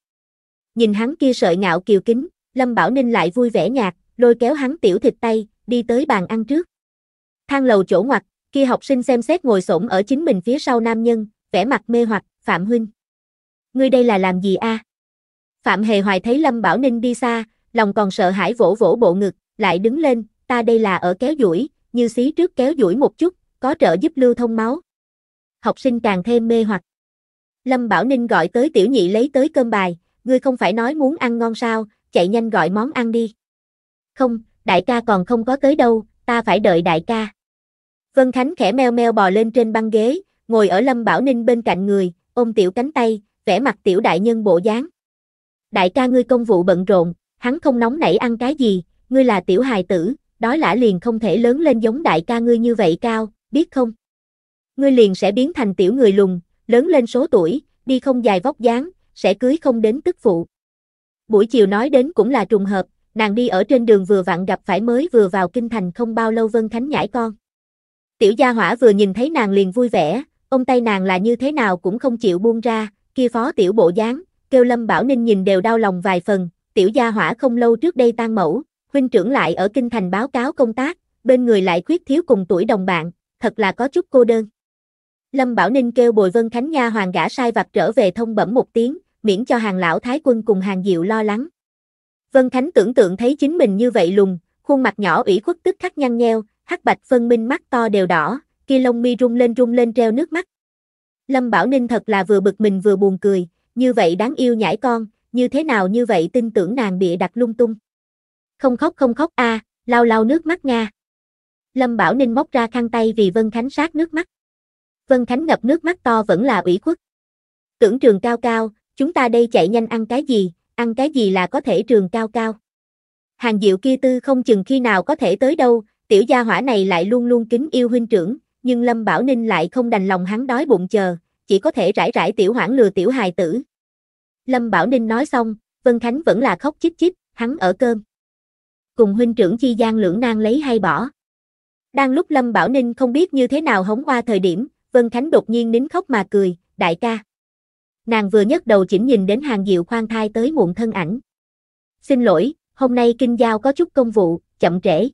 Nhìn hắn kia sợi ngạo kiều kính, Lâm Bảo Ninh lại vui vẻ nhạt, lôi kéo hắn tiểu thịt tay, đi tới bàn ăn trước. Thang lầu chỗ ngoặt, khi học sinh xem xét ngồi xổm ở chính mình phía sau nam nhân, vẻ mặt mê hoặc, Phạm Huynh. Ngươi đây là làm gì a? Phạm Hề Hoài thấy Lâm Bảo Ninh đi xa, lòng còn sợ hãi vỗ vỗ bộ ngực, lại đứng lên, ta đây là ở kéo duỗi, như xí trước kéo duỗi một chút, có trợ giúp lưu thông máu. Học sinh càng thêm mê hoặc. Lâm Bảo Ninh gọi tới tiểu nhị lấy tới cơm bài, ngươi không phải nói muốn ăn ngon sao, chạy nhanh gọi món ăn đi. Không, đại ca còn không có tới đâu, ta phải đợi đại ca. Vân Khánh khẽ meo meo bò lên trên băng ghế, ngồi ở Lâm Bảo Ninh bên cạnh người, ôm tiểu cánh tay, vẽ mặt tiểu đại nhân bộ dáng. Đại ca ngươi công vụ bận rộn, hắn không nóng nảy ăn cái gì, ngươi là tiểu hài tử, đói lã liền không thể lớn lên giống đại ca ngươi như vậy cao, biết không? Ngươi liền sẽ biến thành tiểu người lùn, lớn lên số tuổi, đi không dài vóc dáng, sẽ cưới không đến tức phụ. Buổi chiều nói đến cũng là trùng hợp, nàng đi ở trên đường vừa vặn gặp phải mới vừa vào kinh thành không bao lâu Vân Khánh nhãi con. Tiểu gia hỏa vừa nhìn thấy nàng liền vui vẻ, ông tay nàng là như thế nào cũng không chịu buông ra, kia phó tiểu bộ dáng, kêu Lâm Bảo Ninh nhìn đều đau lòng vài phần, tiểu gia hỏa không lâu trước đây tan mẫu, huynh trưởng lại ở kinh thành báo cáo công tác, bên người lại khuyết thiếu cùng tuổi đồng bạn, thật là có chút cô đơn. Lâm Bảo Ninh kêu Bồi Vân Khánh Nha hoàng gã sai vặt trở về thông bẩm một tiếng, miễn cho hàng lão thái quân cùng hàng diệu lo lắng. Vân Khánh tưởng tượng thấy chính mình như vậy lùng, khuôn mặt nhỏ ủy khuất tức khắc nhăn nheo, hắc bạch phân minh mắt to đều đỏ, kia lông mi rung lên rung lên treo nước mắt. Lâm Bảo Ninh thật là vừa bực mình vừa buồn cười, như vậy đáng yêu nhãi con, như thế nào như vậy tin tưởng nàng bịa đặt lung tung. Không khóc không khóc a, à, lau lau nước mắt nga. Lâm Bảo Ninh móc ra khăn tay vì Vân Khánh sát nước mắt. Vân Khánh ngập nước mắt to vẫn là ủy khuất. Tưởng trường cao cao, chúng ta đây chạy nhanh ăn cái gì, ăn cái gì là có thể trường cao cao. Hàng diệu kia tư không chừng khi nào có thể tới đâu, tiểu gia hỏa này lại luôn luôn kính yêu huynh trưởng, nhưng Lâm Bảo Ninh lại không đành lòng hắn đói bụng chờ, chỉ có thể rải rải tiểu hoảng lừa tiểu hài tử. Lâm Bảo Ninh nói xong, Vân Khánh vẫn là khóc chít chít, hắn ở cơm. Cùng huynh trưởng chi gian lưỡng nan lấy hay bỏ. Đang lúc Lâm Bảo Ninh không biết như thế nào hống qua thời điểm, Vân Khánh đột nhiên nín khóc mà cười, đại ca. Nàng vừa nhấc đầu chỉnh nhìn đến hàng diệu khoan thai tới muộn thân ảnh. Xin lỗi, hôm nay kinh giao có chút công vụ, chậm trễ.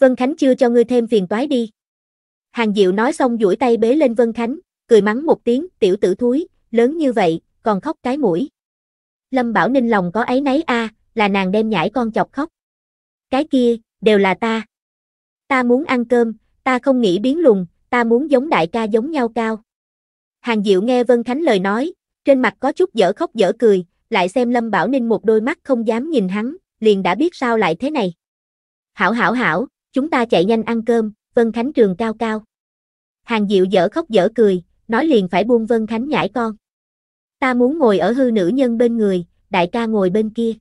Vân Khánh chưa cho ngươi thêm phiền toái đi. Hàng Diệu nói xong duỗi tay bế lên Vân Khánh, cười mắng một tiếng, tiểu tử thúi, lớn như vậy, còn khóc cái mũi. Lâm Bảo Ninh lòng có ấy nấy a, là nàng đem nhảy con chọc khóc. Cái kia, đều là ta. Ta muốn ăn cơm, ta không nghĩ biến lùng, ta muốn giống đại ca giống nhau cao. Hàng Diệu nghe Vân Khánh lời nói, trên mặt có chút dở khóc dở cười, lại xem Lâm Bảo Ninh một đôi mắt không dám nhìn hắn, liền đã biết sao lại thế này. Hảo hảo hảo, Chúng ta chạy nhanh ăn cơm, Vân Khánh trường cao cao. Hàng Diệu dở khóc dở cười, nói liền phải buông Vân Khánh nhãi con. Ta muốn ngồi ở hư nữ nhân bên người, đại ca ngồi bên kia.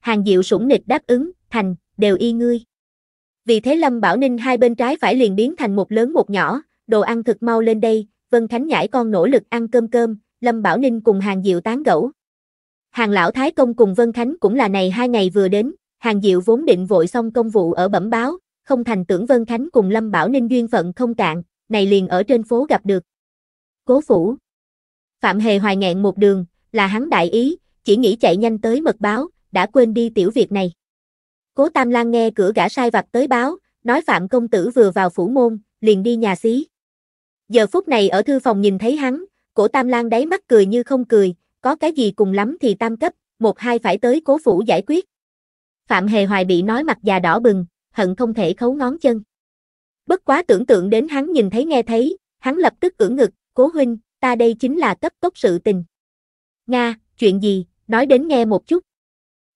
Hàng Diệu sủng nịch đáp ứng, thành, đều y ngươi. Vì thế Lâm Bảo Ninh hai bên trái phải liền biến thành một lớn một nhỏ, đồ ăn thực mau lên đây, Vân Khánh nhãi con nỗ lực ăn cơm cơm, Lâm Bảo Ninh cùng Hàng Diệu tán gẫu. Hàng Lão Thái Công cùng Vân Khánh cũng là này hai ngày vừa đến, Hàng Diệu vốn định vội xong công vụ ở bẩm báo, không thành tưởng Vân Khánh cùng Lâm Bảo Ninh duyên phận không cạn, này liền ở trên phố gặp được. Cố phủ. Phạm Hề hoài ngẹn một đường, là hắn đại ý, chỉ nghĩ chạy nhanh tới mật báo, đã quên đi tiểu việc này. Cố Tam Lan nghe cửa gã sai vặt tới báo, nói Phạm công tử vừa vào phủ môn, liền đi nhà xí. Giờ phút này ở thư phòng nhìn thấy hắn, cổ Tam Lan đáy mắt cười như không cười, có cái gì cùng lắm thì tam cấp, một hai phải tới cố phủ giải quyết. Phạm Hề Hoài bị nói mặt già đỏ bừng, hận không thể khấu ngón chân. Bất quá tưởng tượng đến hắn nhìn thấy nghe thấy, hắn lập tức ưỡn ngực, cố huynh, ta đây chính là cấp tốc sự tình. Nga, chuyện gì, nói đến nghe một chút.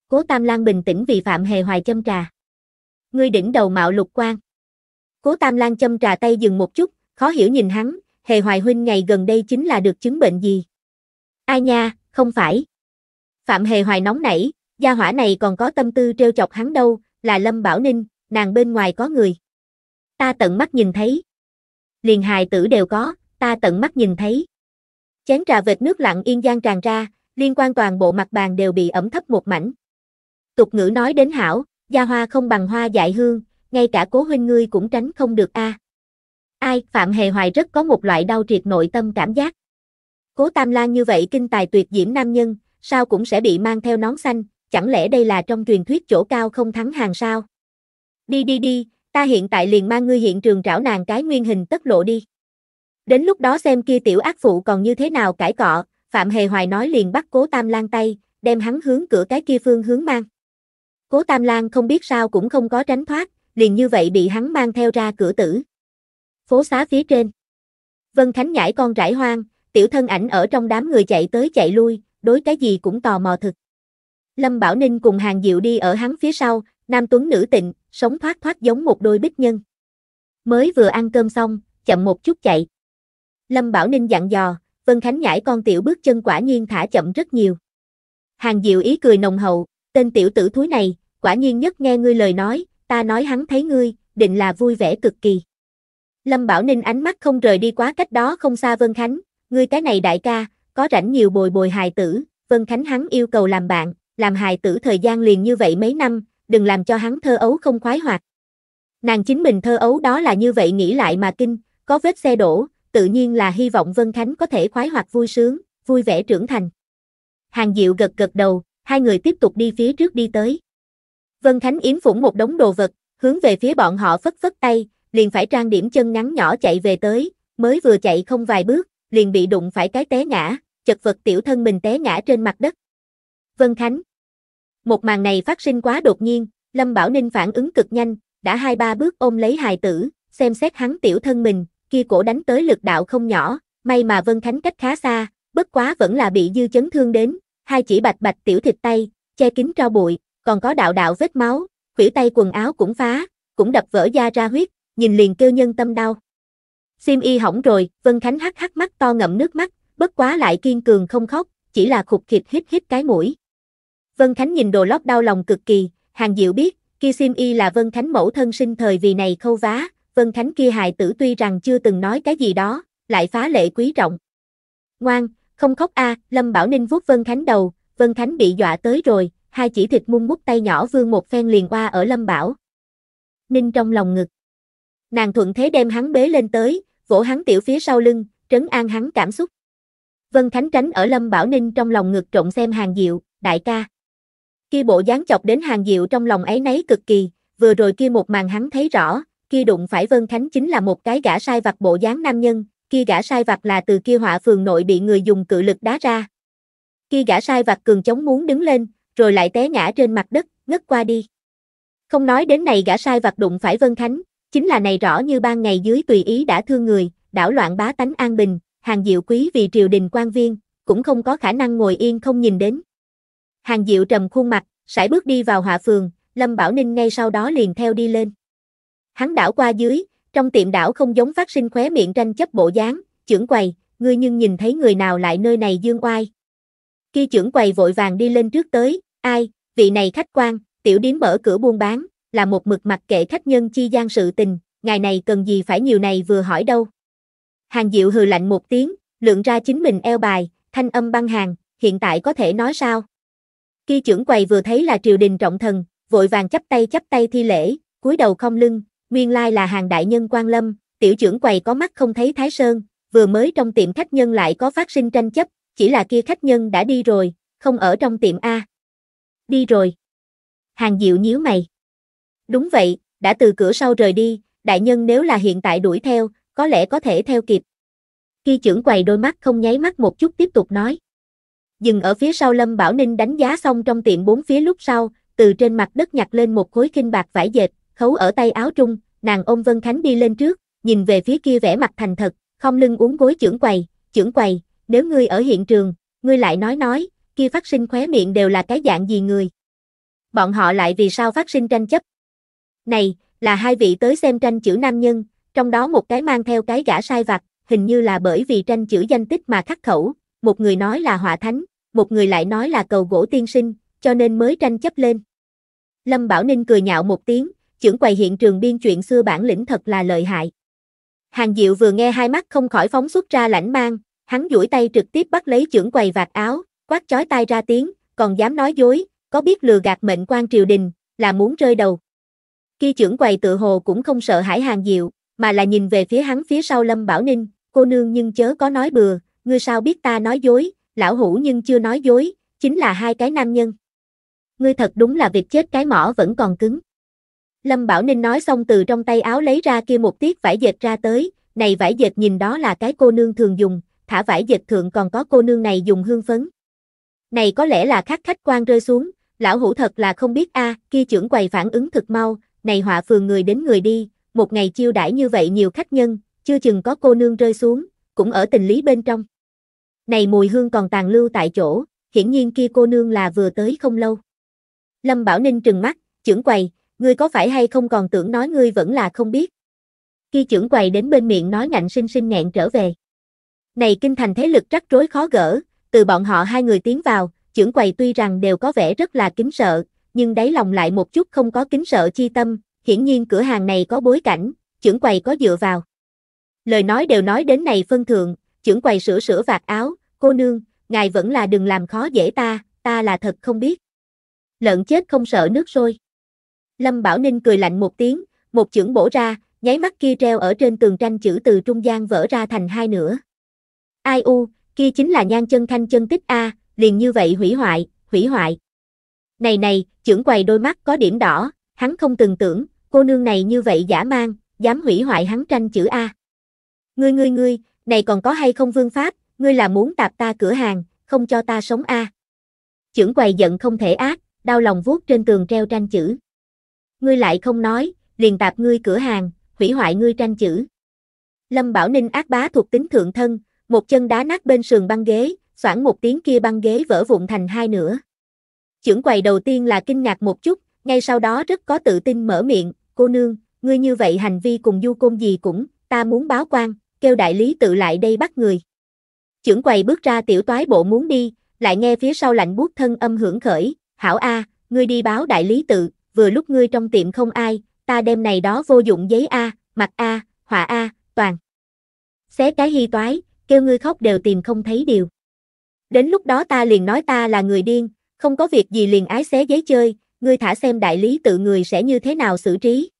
Cố Tam Lan bình tĩnh vì Phạm Hề Hoài châm trà. Ngươi đỉnh đầu mạo lục quan. Cố Tam Lan châm trà tay dừng một chút, khó hiểu nhìn hắn, Hề Hoài huynh ngày gần đây chính là được chứng bệnh gì? Ai nha, không phải. Phạm Hề Hoài nóng nảy, gia hỏa này còn có tâm tư trêu chọc hắn đâu, là Lâm Bảo Ninh, nàng bên ngoài có người. Ta tận mắt nhìn thấy. Liền hài tử đều có, ta tận mắt nhìn thấy. Chén trà vệt nước lặng yên gian tràn ra, liên quan toàn bộ mặt bàn đều bị ẩm thấp một mảnh. Tục ngữ nói đến hảo, gia hoa không bằng hoa dại hương, ngay cả cố huynh ngươi cũng tránh không được a. À. Ai, Phạm Hề Hoài rất có một loại đau triệt nội tâm cảm giác. Cố Tam Lan như vậy kinh tài tuyệt diễm nam nhân, sao cũng sẽ bị mang theo nón xanh, chẳng lẽ đây là trong truyền thuyết chỗ cao không thắng hàng sao? Đi đi đi, ta hiện tại liền mang ngươi hiện trường trảo nàng cái nguyên hình tất lộ đi. Đến lúc đó xem kia tiểu ác phụ còn như thế nào cãi cọ, Phạm Hề Hoài nói liền bắt cố Tam Lan tay, đem hắn hướng cửa cái kia phương hướng mang. Cố Tam Lan không biết sao cũng không có tránh thoát, liền như vậy bị hắn mang theo ra cửa tử. Phố xá phía trên. Vân Khánh nhảy con rải hoang, tiểu thân ảnh ở trong đám người chạy tới chạy lui, đối cái gì cũng tò mò thực. Lâm Bảo Ninh cùng Hàng Diệu đi ở hắn phía sau, Nam tuấn nữ tịnh, sống thoát thoát giống một đôi bích nhân. Mới vừa ăn cơm xong, chậm một chút chạy. Lâm Bảo Ninh dặn dò, Vân Khánh nhảy con tiểu bước chân quả nhiên thả chậm rất nhiều. Hàng Diệu ý cười nồng hậu, tên tiểu tử thúi này, quả nhiên nhất nghe ngươi lời nói, ta nói hắn thấy ngươi, định là vui vẻ cực kỳ. Lâm Bảo Ninh ánh mắt không rời đi quá cách đó không xa Vân Khánh, ngươi cái này đại ca, có rảnh nhiều bồi bồi hài tử, Vân Khánh hắn yêu cầu làm bạn, làm hài tử thời gian liền như vậy mấy năm, đừng làm cho hắn thơ ấu không khoái hoạt. Nàng chính mình thơ ấu đó là như vậy nghĩ lại mà kinh, có vết xe đổ, tự nhiên là hy vọng Vân Khánh có thể khoái hoạt vui sướng, vui vẻ trưởng thành. Hàng Diệu gật gật đầu, hai người tiếp tục đi phía trước đi tới. Vân Khánh yếm phủng một đống đồ vật, hướng về phía bọn họ phất phất tay, liền phải trang điểm chân ngắn nhỏ chạy về tới, mới vừa chạy không vài bước, liền bị đụng phải cái té ngã, chật vật tiểu thân mình té ngã trên mặt đất. Vân Khánh, một màn này phát sinh quá đột nhiên, Lâm Bảo Ninh phản ứng cực nhanh, đã hai ba bước ôm lấy hài tử, xem xét hắn tiểu thân mình, kia cổ đánh tới lực đạo không nhỏ, may mà Vân Khánh cách khá xa, bất quá vẫn là bị dư chấn thương đến, hai chỉ bạch bạch tiểu thịt tay, che kín tro bụi, còn có đạo đạo vết máu, khuỷu tay quần áo cũng phá, cũng đập vỡ da ra huyết, nhìn liền kêu nhân tâm đau. Sim y hỏng rồi, Vân Khánh hắc hắc mắt to ngậm nước mắt, bất quá lại kiên cường không khóc, chỉ là khục khịt hít hít cái mũi. Vân Khánh nhìn đồ lót đau lòng cực kỳ, hàng diệu biết, kia Sim Y là Vân Khánh mẫu thân sinh thời vì này khâu vá, Vân Khánh kia hài tử tuy rằng chưa từng nói cái gì đó, lại phá lệ quý trọng. Ngoan, không khóc a, à, Lâm Bảo Ninh vuốt Vân Khánh đầu, Vân Khánh bị dọa tới rồi, hai chỉ thịt mung mút tay nhỏ vương một phen liền qua ở Lâm Bảo. Ninh trong lòng ngực. Nàng thuận thế đem hắn bế lên tới, vỗ hắn tiểu phía sau lưng, trấn an hắn cảm xúc. Vân Khánh tránh ở Lâm Bảo Ninh trong lòng ngực trộn xem hàng diệu, đại ca khi bộ dáng chọc đến hàng diệu trong lòng ấy nấy cực kỳ, vừa rồi kia một màn hắn thấy rõ, kia đụng phải Vân Khánh chính là một cái gã sai vặt bộ dáng nam nhân, kia gã sai vặt là từ kia họa phường nội bị người dùng cự lực đá ra. Kia gã sai vặt cường chống muốn đứng lên, rồi lại té ngã trên mặt đất, ngất qua đi. Không nói đến này gã sai vặt đụng phải Vân Khánh, chính là này rõ như ban ngày dưới tùy ý đã thương người, đảo loạn bá tánh an bình, hàng diệu quý vì triều đình quan viên, cũng không có khả năng ngồi yên không nhìn đến. Hàng Diệu trầm khuôn mặt, sải bước đi vào hạ phường, Lâm Bảo Ninh ngay sau đó liền theo đi lên. Hắn đảo qua dưới, trong tiệm đảo không giống phát sinh khóe miệng tranh chấp bộ dáng, trưởng quầy, ngươi nhưng nhìn thấy người nào lại nơi này dương oai. Khi trưởng quầy vội vàng đi lên trước tới, ai, vị này khách quan, tiểu điếm mở cửa buôn bán, là một mực mặt kệ khách nhân chi gian sự tình, ngày này cần gì phải nhiều này vừa hỏi đâu. Hàng Diệu hừ lạnh một tiếng, lượng ra chính mình eo bài, thanh âm băng hàng, hiện tại có thể nói sao? Khi trưởng quầy vừa thấy là triều đình trọng thần, vội vàng chắp tay chắp tay thi lễ, cúi đầu không lưng, nguyên lai là hàng đại nhân quan lâm, tiểu trưởng quầy có mắt không thấy Thái Sơn, vừa mới trong tiệm khách nhân lại có phát sinh tranh chấp, chỉ là kia khách nhân đã đi rồi, không ở trong tiệm A. Đi rồi. Hàng Diệu nhíu mày. Đúng vậy, đã từ cửa sau rời đi, đại nhân nếu là hiện tại đuổi theo, có lẽ có thể theo kịp. Khi trưởng quầy đôi mắt không nháy mắt một chút tiếp tục nói dừng ở phía sau Lâm Bảo Ninh đánh giá xong trong tiệm bốn phía lúc sau, từ trên mặt đất nhặt lên một khối kinh bạc vải dệt, khấu ở tay áo trung, nàng ôm Vân Khánh đi lên trước, nhìn về phía kia vẻ mặt thành thật, không lưng uống gối trưởng quầy, trưởng quầy, nếu ngươi ở hiện trường, ngươi lại nói nói, kia phát sinh khóe miệng đều là cái dạng gì người. Bọn họ lại vì sao phát sinh tranh chấp? Này, là hai vị tới xem tranh chữ nam nhân, trong đó một cái mang theo cái gã sai vặt, hình như là bởi vì tranh chữ danh tích mà khắc khẩu, một người nói là họa thánh, một người lại nói là cầu gỗ tiên sinh, cho nên mới tranh chấp lên. Lâm Bảo Ninh cười nhạo một tiếng, trưởng quầy hiện trường biên chuyện xưa bản lĩnh thật là lợi hại. Hàng Diệu vừa nghe hai mắt không khỏi phóng xuất ra lãnh mang, hắn duỗi tay trực tiếp bắt lấy trưởng quầy vạt áo, quát chói tai ra tiếng, còn dám nói dối, có biết lừa gạt mệnh quan triều đình, là muốn rơi đầu. Khi trưởng quầy tự hồ cũng không sợ hãi Hàng Diệu, mà là nhìn về phía hắn phía sau Lâm Bảo Ninh, cô nương nhưng chớ có nói bừa, ngươi sao biết ta nói dối, lão hủ nhưng chưa nói dối, chính là hai cái nam nhân. Ngươi thật đúng là việc chết cái mỏ vẫn còn cứng. Lâm Bảo Ninh nói xong từ trong tay áo lấy ra kia một tiết vải dệt ra tới, này vải dệt nhìn đó là cái cô nương thường dùng, thả vải dệt thượng còn có cô nương này dùng hương phấn. Này có lẽ là khắc khách quan rơi xuống, lão hủ thật là không biết a, à, kia trưởng quầy phản ứng thực mau, này họa phường người đến người đi, một ngày chiêu đãi như vậy nhiều khách nhân, chưa chừng có cô nương rơi xuống, cũng ở tình lý bên trong. Này mùi hương còn tàn lưu tại chỗ, hiển nhiên kia cô nương là vừa tới không lâu. Lâm Bảo Ninh trừng mắt, trưởng quầy, ngươi có phải hay không còn tưởng nói ngươi vẫn là không biết. Khi trưởng quầy đến bên miệng nói ngạnh sinh sinh nghẹn trở về. Này kinh thành thế lực rắc rối khó gỡ, từ bọn họ hai người tiến vào, trưởng quầy tuy rằng đều có vẻ rất là kính sợ, nhưng đáy lòng lại một chút không có kính sợ chi tâm, hiển nhiên cửa hàng này có bối cảnh, trưởng quầy có dựa vào. Lời nói đều nói đến này phân thượng, chưởng quầy sửa sửa vạt áo, cô nương, ngài vẫn là đừng làm khó dễ ta, ta là thật không biết. Lợn chết không sợ nước sôi. Lâm Bảo Ninh cười lạnh một tiếng, một chưởng bổ ra, nháy mắt kia treo ở trên tường tranh chữ từ trung gian vỡ ra thành hai nửa. Ai u, kia chính là nhan chân thanh chân tích A, liền như vậy hủy hoại, hủy hoại. Này này, trưởng quầy đôi mắt có điểm đỏ, hắn không từng tưởng, cô nương này như vậy giả mang, dám hủy hoại hắn tranh chữ A. Ngươi ngươi ngươi, này còn có hay không vương pháp, ngươi là muốn tạp ta cửa hàng, không cho ta sống a. À. Chưởng quầy giận không thể ác, đau lòng vuốt trên tường treo tranh chữ. Ngươi lại không nói, liền tạp ngươi cửa hàng, hủy hoại ngươi tranh chữ. Lâm Bảo Ninh ác bá thuộc tính thượng thân, một chân đá nát bên sườn băng ghế, xoảng một tiếng kia băng ghế vỡ vụn thành hai nửa. Chưởng quầy đầu tiên là kinh ngạc một chút, ngay sau đó rất có tự tin mở miệng, cô nương, ngươi như vậy hành vi cùng du côn gì cũng, ta muốn báo quan kêu đại lý tự lại đây bắt người. Chưởng quầy bước ra tiểu toái bộ muốn đi, lại nghe phía sau lạnh buốt thân âm hưởng khởi, hảo a, ngươi đi báo đại lý tự, vừa lúc ngươi trong tiệm không ai, ta đem này đó vô dụng giấy a, mặt a, họa a, toàn. Xé cái hy toái, kêu ngươi khóc đều tìm không thấy điều. Đến lúc đó ta liền nói ta là người điên, không có việc gì liền ái xé giấy chơi, ngươi thả xem đại lý tự người sẽ như thế nào xử trí.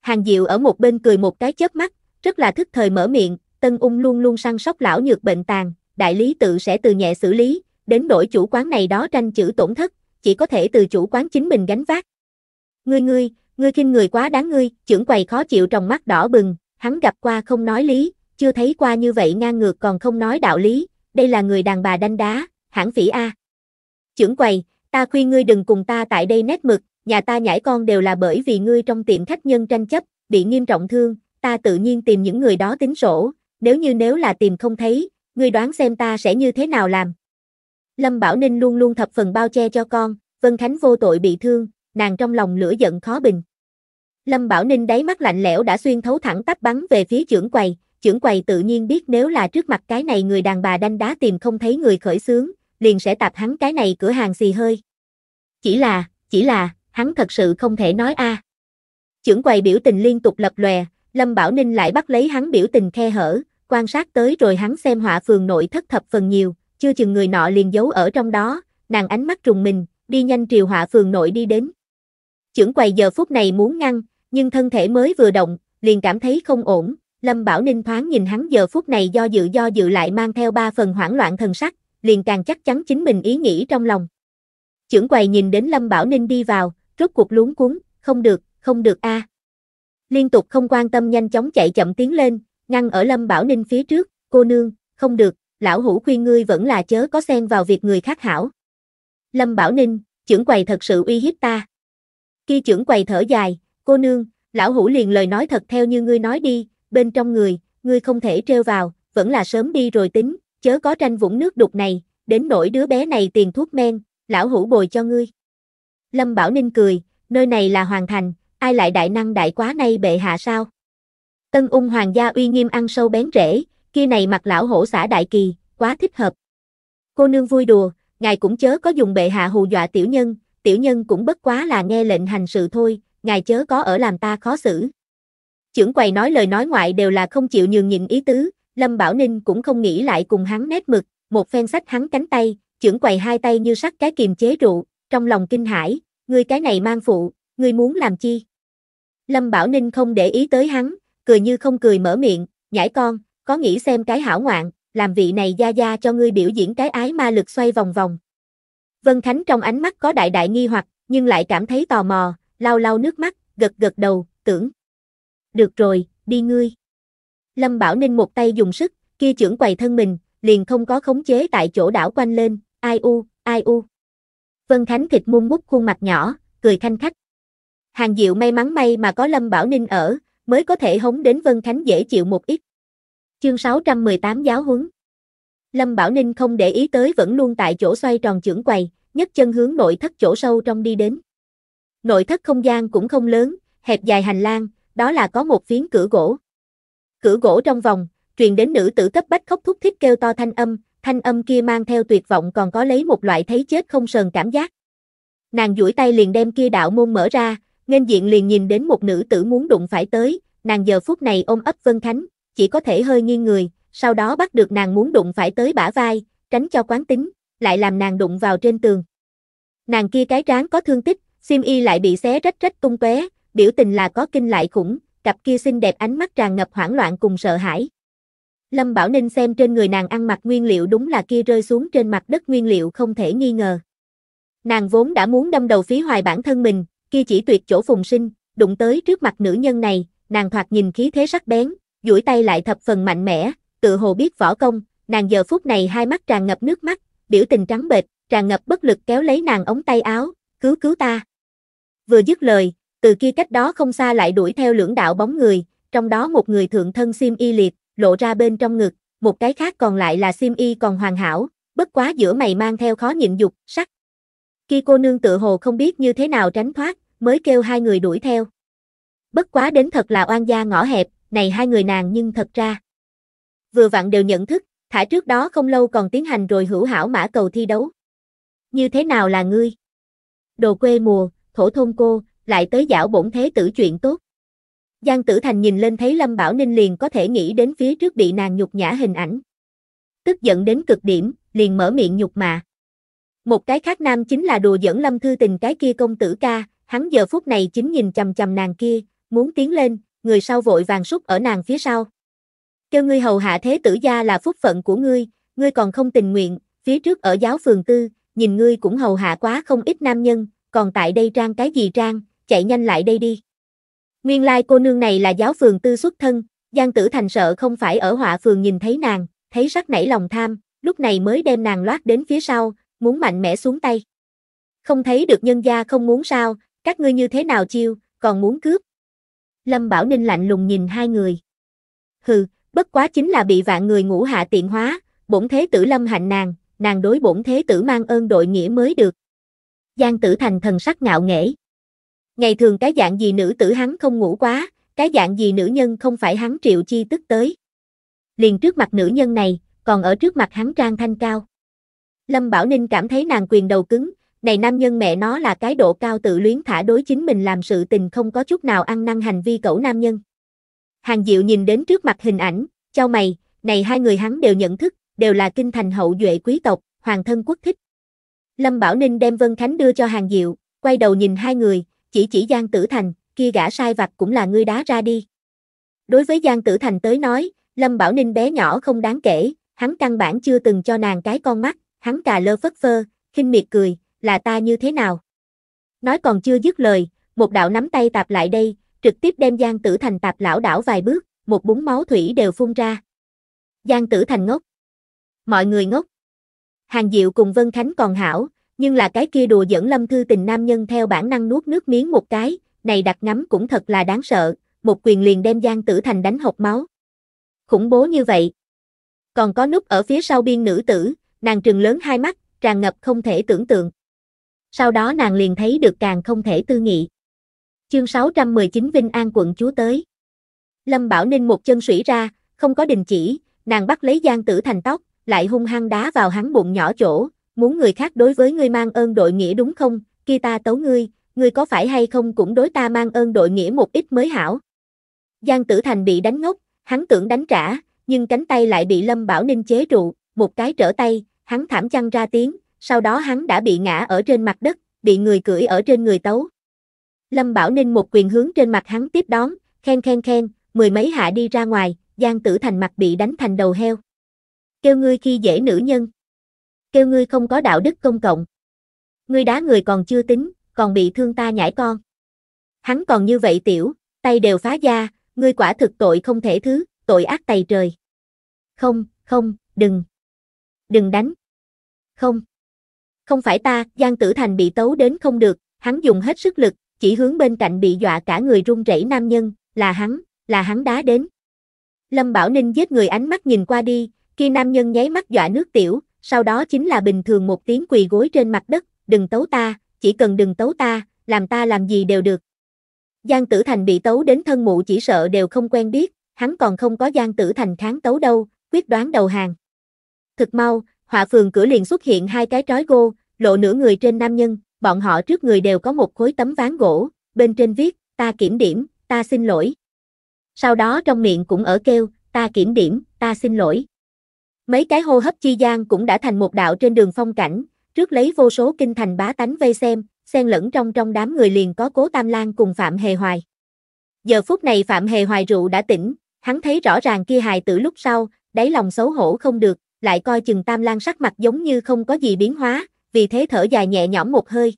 Hàng Diệu ở một bên cười một cái chớp mắt, rất là thức thời mở miệng, Tân Ung luôn luôn săn sóc lão nhược bệnh tàn, đại lý tự sẽ từ nhẹ xử lý, đến đổi chủ quán này đó tranh chữ tổn thất, chỉ có thể từ chủ quán chính mình gánh vác. Ngươi ngươi, ngươi khinh người quá đáng ngươi, trưởng quầy khó chịu trong mắt đỏ bừng, hắn gặp qua không nói lý, chưa thấy qua như vậy ngang ngược còn không nói đạo lý, đây là người đàn bà đanh đá, hãng phỉ A. Trưởng quầy, ta khuyên ngươi đừng cùng ta tại đây nét mực, nhà ta nhảy con đều là bởi vì ngươi trong tiệm khách nhân tranh chấp, bị nghiêm trọng thương, ta tự nhiên tìm những người đó tính sổ, nếu như nếu là tìm không thấy, ngươi đoán xem ta sẽ như thế nào làm. Lâm Bảo Ninh luôn luôn thập phần bao che cho con, Vân Khánh vô tội bị thương, nàng trong lòng lửa giận khó bình. Lâm Bảo Ninh đáy mắt lạnh lẽo đã xuyên thấu thẳng tắp bắn về phía trưởng quầy, trưởng quầy tự nhiên biết nếu là trước mặt cái này người đàn bà đanh đá tìm không thấy người khởi sướng liền sẽ tạp hắn cái này cửa hàng xì hơi. Chỉ là, chỉ là, hắn thật sự không thể nói a. À. Trưởng quầy biểu tình liên tục lập lòe, Lâm Bảo Ninh lại bắt lấy hắn biểu tình khe hở, quan sát tới rồi hắn xem họa phường nội thất thập phần nhiều, chưa chừng người nọ liền giấu ở trong đó, nàng ánh mắt trùng mình, đi nhanh triều họa phường nội đi đến. Chưởng quầy giờ phút này muốn ngăn, nhưng thân thể mới vừa động, liền cảm thấy không ổn, Lâm Bảo Ninh thoáng nhìn hắn giờ phút này do dự do dự lại mang theo ba phần hoảng loạn thần sắc, liền càng chắc chắn chính mình ý nghĩ trong lòng. Chưởng quầy nhìn đến Lâm Bảo Ninh đi vào, rốt cuộc luống cuốn, không được, không được a. À liên tục không quan tâm nhanh chóng chạy chậm tiến lên, ngăn ở Lâm Bảo Ninh phía trước, cô nương, không được, lão hủ khuyên ngươi vẫn là chớ có xen vào việc người khác hảo. Lâm Bảo Ninh, trưởng quầy thật sự uy hiếp ta. Khi trưởng quầy thở dài, cô nương, lão hủ liền lời nói thật theo như ngươi nói đi, bên trong người, ngươi không thể treo vào, vẫn là sớm đi rồi tính, chớ có tranh vũng nước đục này, đến nỗi đứa bé này tiền thuốc men, lão hủ bồi cho ngươi. Lâm Bảo Ninh cười, nơi này là hoàn thành, ai lại đại năng đại quá nay bệ hạ sao? Tân ung hoàng gia uy nghiêm ăn sâu bén rễ, kia này mặc lão hổ xã đại kỳ, quá thích hợp. Cô nương vui đùa, ngài cũng chớ có dùng bệ hạ hù dọa tiểu nhân, tiểu nhân cũng bất quá là nghe lệnh hành sự thôi, ngài chớ có ở làm ta khó xử. Chưởng quầy nói lời nói ngoại đều là không chịu nhường nhịn ý tứ, Lâm Bảo Ninh cũng không nghĩ lại cùng hắn nét mực, một phen sách hắn cánh tay, chưởng quầy hai tay như sắt cái kiềm chế rượu, trong lòng kinh hãi, người cái này mang phụ, ngươi muốn làm chi? Lâm Bảo Ninh không để ý tới hắn, cười như không cười mở miệng, nhãi con, có nghĩ xem cái hảo ngoạn, làm vị này gia gia cho ngươi biểu diễn cái ái ma lực xoay vòng vòng. Vân Khánh trong ánh mắt có đại đại nghi hoặc, nhưng lại cảm thấy tò mò, lau lau nước mắt, gật gật đầu, tưởng. Được rồi, đi ngươi. Lâm Bảo Ninh một tay dùng sức, kia trưởng quầy thân mình, liền không có khống chế tại chỗ đảo quanh lên, ai u, ai u. Vân Khánh thịt mung bút khuôn mặt nhỏ, cười thanh khách. Hàng Diệu may mắn may mà có Lâm Bảo Ninh ở, mới có thể hống đến Vân Khánh dễ chịu một ít. Chương 618 giáo huấn. Lâm Bảo Ninh không để ý tới vẫn luôn tại chỗ xoay tròn chưởng quầy, nhất chân hướng nội thất chỗ sâu trong đi đến. Nội thất không gian cũng không lớn, hẹp dài hành lang, đó là có một phiến cửa gỗ. Cửa gỗ trong vòng, truyền đến nữ tử cấp bách khóc thúc thích kêu to thanh âm, thanh âm kia mang theo tuyệt vọng còn có lấy một loại thấy chết không sờn cảm giác. Nàng duỗi tay liền đem kia đạo môn mở ra, nên diện liền nhìn đến một nữ tử muốn đụng phải tới, nàng giờ phút này ôm ấp Vân Khánh, chỉ có thể hơi nghiêng người, sau đó bắt được nàng muốn đụng phải tới bả vai, tránh cho quán tính, lại làm nàng đụng vào trên tường. Nàng kia cái trán có thương tích, sim y lại bị xé rách rách tung tóe, biểu tình là có kinh lại khủng, cặp kia xinh đẹp ánh mắt tràn ngập hoảng loạn cùng sợ hãi. Lâm Bảo Ninh xem trên người nàng ăn mặc nguyên liệu đúng là kia rơi xuống trên mặt đất nguyên liệu không thể nghi ngờ. Nàng vốn đã muốn đâm đầu phí hoài bản thân mình, kia chỉ tuyệt chỗ phùng sinh, đụng tới trước mặt nữ nhân này, nàng thoạt nhìn khí thế sắc bén, duỗi tay lại thập phần mạnh mẽ, tự hồ biết võ công, nàng giờ phút này hai mắt tràn ngập nước mắt, biểu tình trắng bệch, tràn ngập bất lực kéo lấy nàng ống tay áo, cứu cứu ta. Vừa dứt lời, từ kia cách đó không xa lại đuổi theo lưỡng đạo bóng người, trong đó một người thượng thân sim y liệt, lộ ra bên trong ngực, một cái khác còn lại là sim y còn hoàn hảo, bất quá giữa mày mang theo khó nhịn dục, sắc. Ki cô nương tự hồ không biết như thế nào tránh thoát, mới kêu hai người đuổi theo. Bất quá đến thật là oan gia ngõ hẹp, này hai người nàng nhưng thật ra. Vừa vặn đều nhận thức, thả trước đó không lâu còn tiến hành rồi hữu hảo mã cầu thi đấu. Như thế nào là ngươi? Đồ quê mùa, thổ thôn cô, lại tới dạo bổn thế tử chuyện tốt. Giang Tử Thành nhìn lên thấy Lâm Bảo Ninh liền có thể nghĩ đến phía trước bị nàng nhục nhã hình ảnh. Tức giận đến cực điểm, liền mở miệng nhục mạ. Một cái khác nam chính là đùa dẫn Lâm Thư Tình cái kia công tử ca, hắn giờ phút này chính nhìn chầm chầm nàng kia, muốn tiến lên, người sau vội vàng súc ở nàng phía sau. Kêu ngươi hầu hạ thế tử gia là phúc phận của ngươi, ngươi còn không tình nguyện, phía trước ở giáo phường tư, nhìn ngươi cũng hầu hạ quá không ít nam nhân, còn tại đây trang cái gì trang, chạy nhanh lại đây đi. Nguyên lai cô nương này là giáo phường tư xuất thân, Giang Tử Thành sợ không phải ở họa phường nhìn thấy nàng, thấy sắc nảy lòng tham, lúc này mới đem nàng loát đến phía sau, muốn mạnh mẽ xuống tay. Không thấy được nhân gia không muốn sao, các ngươi như thế nào chiêu, còn muốn cướp. Lâm Bảo Ninh lạnh lùng nhìn hai người. Hừ, bất quá chính là bị vạn người ngũ hạ tiện hóa, bổn thế tử Lâm hạnh nàng, nàng đối bổn thế tử mang ơn đội nghĩa mới được. Giang tử thành thần sắc ngạo nghễ. Ngày thường cái dạng gì nữ tử hắn không ngủ quá, cái dạng gì nữ nhân không phải hắn triệu chi tức tới. Liền trước mặt nữ nhân này, còn ở trước mặt hắn trang thanh cao. Lâm Bảo Ninh cảm thấy nàng quyền đầu cứng, này nam nhân mẹ nó là cái độ cao tự luyến thả đối chính mình làm sự tình không có chút nào ăn năn hành vi cẩu nam nhân. Hàng Diệu nhìn đến trước mặt hình ảnh, cho mày, này hai người hắn đều nhận thức, đều là kinh thành hậu duệ quý tộc, hoàng thân quốc thích. Lâm Bảo Ninh đem Vân Khánh đưa cho Hàng Diệu, quay đầu nhìn hai người, chỉ chỉ Giang Tử Thành, kia gã sai vặt cũng là ngươi đá ra đi. Đối với Giang Tử Thành tới nói, Lâm Bảo Ninh bé nhỏ không đáng kể, hắn căn bản chưa từng cho nàng cái con mắt, hắn cà lơ phất phơ, khinh miệt cười, là ta như thế nào? Nói còn chưa dứt lời, một đạo nắm tay tạp lại đây, trực tiếp đem Giang Tử Thành tạp lão đảo vài bước, một búng máu thủy đều phun ra. Giang Tử Thành ngốc. Mọi người ngốc. Hàng Diệu cùng Vân Khánh còn hảo, nhưng là cái kia đùa dẫn Lâm Thư Tình nam nhân theo bản năng nuốt nước miếng một cái, này đặt ngắm cũng thật là đáng sợ, một quyền liền đem Giang Tử Thành đánh hộc máu. Khủng bố như vậy. Còn có nút ở phía sau biên nữ tử, nàng trừng lớn hai mắt, tràn ngập không thể tưởng tượng. Sau đó nàng liền thấy được càng không thể tư nghị. Chương 619 Vinh An quận chúa tới. Lâm Bảo Ninh một chân sủy ra, không có đình chỉ, nàng bắt lấy Giang Tử Thành tóc, lại hung hăng đá vào hắn bụng nhỏ chỗ, muốn người khác đối với ngươi mang ơn đội nghĩa đúng không, kia ta tấu ngươi, ngươi có phải hay không cũng đối ta mang ơn đội nghĩa một ít mới hảo. Giang Tử Thành bị đánh ngốc, hắn tưởng đánh trả, nhưng cánh tay lại bị Lâm Bảo Ninh chế trụ, một cái trở tay, hắn thảm chăng ra tiếng, sau đó hắn đã bị ngã ở trên mặt đất, bị người cưỡi ở trên người tấu. Lâm Bảo Ninh một quyền hướng trên mặt hắn tiếp đón, khen khen khen, mười mấy hạ đi ra ngoài, Giang Tử Thành mặt bị đánh thành đầu heo. Kêu ngươi khi dễ nữ nhân. Kêu ngươi không có đạo đức công cộng. Ngươi đá người còn chưa tính, còn bị thương ta nhãi con. Hắn còn như vậy tiểu, tay đều phá da, ngươi quả thực tội không thể thứ, tội ác tày trời. Không, không, đừng, đừng đánh. Không. Không phải ta, Giang Tử Thành bị tấu đến không được, hắn dùng hết sức lực, chỉ hướng bên cạnh bị dọa cả người run rẩy nam nhân, là hắn, là hắn đá đến. Lâm Bảo Ninh giết người ánh mắt nhìn qua đi, khi nam nhân nháy mắt dọa nước tiểu, sau đó chính là bình thường một tiếng quỳ gối trên mặt đất, đừng tấu ta, chỉ cần đừng tấu ta, làm ta làm gì đều được. Giang Tử Thành bị tấu đến thân mụ chỉ sợ đều không quen biết, hắn còn không có Giang Tử Thành kháng tấu đâu, quyết đoán đầu hàng. Thực mau, họa phường cửa liền xuất hiện hai cái trói gô, lộ nửa người trên nam nhân, bọn họ trước người đều có một khối tấm ván gỗ, bên trên viết, ta kiểm điểm, ta xin lỗi. Sau đó trong miệng cũng ở kêu, ta kiểm điểm, ta xin lỗi. Mấy cái hô hấp chi gian cũng đã thành một đạo trên đường phong cảnh, trước lấy vô số kinh thành bá tánh vây xem, xen lẫn trong trong đám người liền có Cố Tam Lan cùng Phạm Hề Hoài. Giờ phút này Phạm Hề Hoài rượu đã tỉnh, hắn thấy rõ ràng kia hài tử lúc sau, đáy lòng xấu hổ không được, lại coi chừng tam Lang sắc mặt giống như không có gì biến hóa, vì thế thở dài nhẹ nhõm một hơi.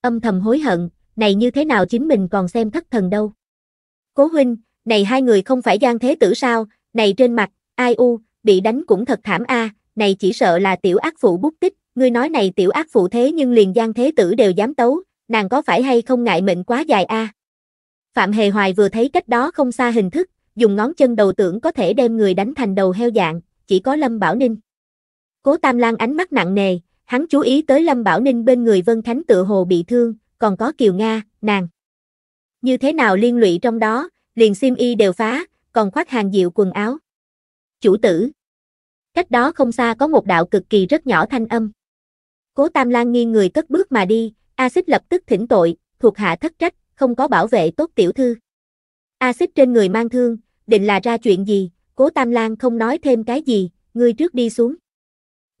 Âm thầm hối hận, này như thế nào chính mình còn xem thất thần đâu. Cố huynh, này hai người không phải gian thế tử sao, này trên mặt, ai u, bị đánh cũng thật thảm a, à, này chỉ sợ là tiểu ác phụ bút tích, ngươi nói này tiểu ác phụ thế nhưng liền gian thế tử đều dám tấu, nàng có phải hay không ngại mệnh quá dài a. À? Phạm Hề Hoài vừa thấy cách đó không xa hình thức, dùng ngón chân đầu tưởng có thể đem người đánh thành đầu heo dạng, chỉ có Lâm Bảo Ninh. Cố Tam Lan ánh mắt nặng nề, hắn chú ý tới Lâm Bảo Ninh bên người Vân Khánh tự hồ bị thương, còn có Kiều Nga, nàng. Như thế nào liên lụy trong đó, liền sim y đều phá, còn khoác hàng diệu quần áo. Chủ tử. Cách đó không xa có một đạo cực kỳ rất nhỏ thanh âm. Cố Tam Lan nghiêng người cất bước mà đi, A Xích lập tức thỉnh tội, thuộc hạ thất trách, không có bảo vệ tốt tiểu thư. A Xích trên người mang thương, định là ra chuyện gì, Cố Tam Lan không nói thêm cái gì, ngươi trước đi xuống.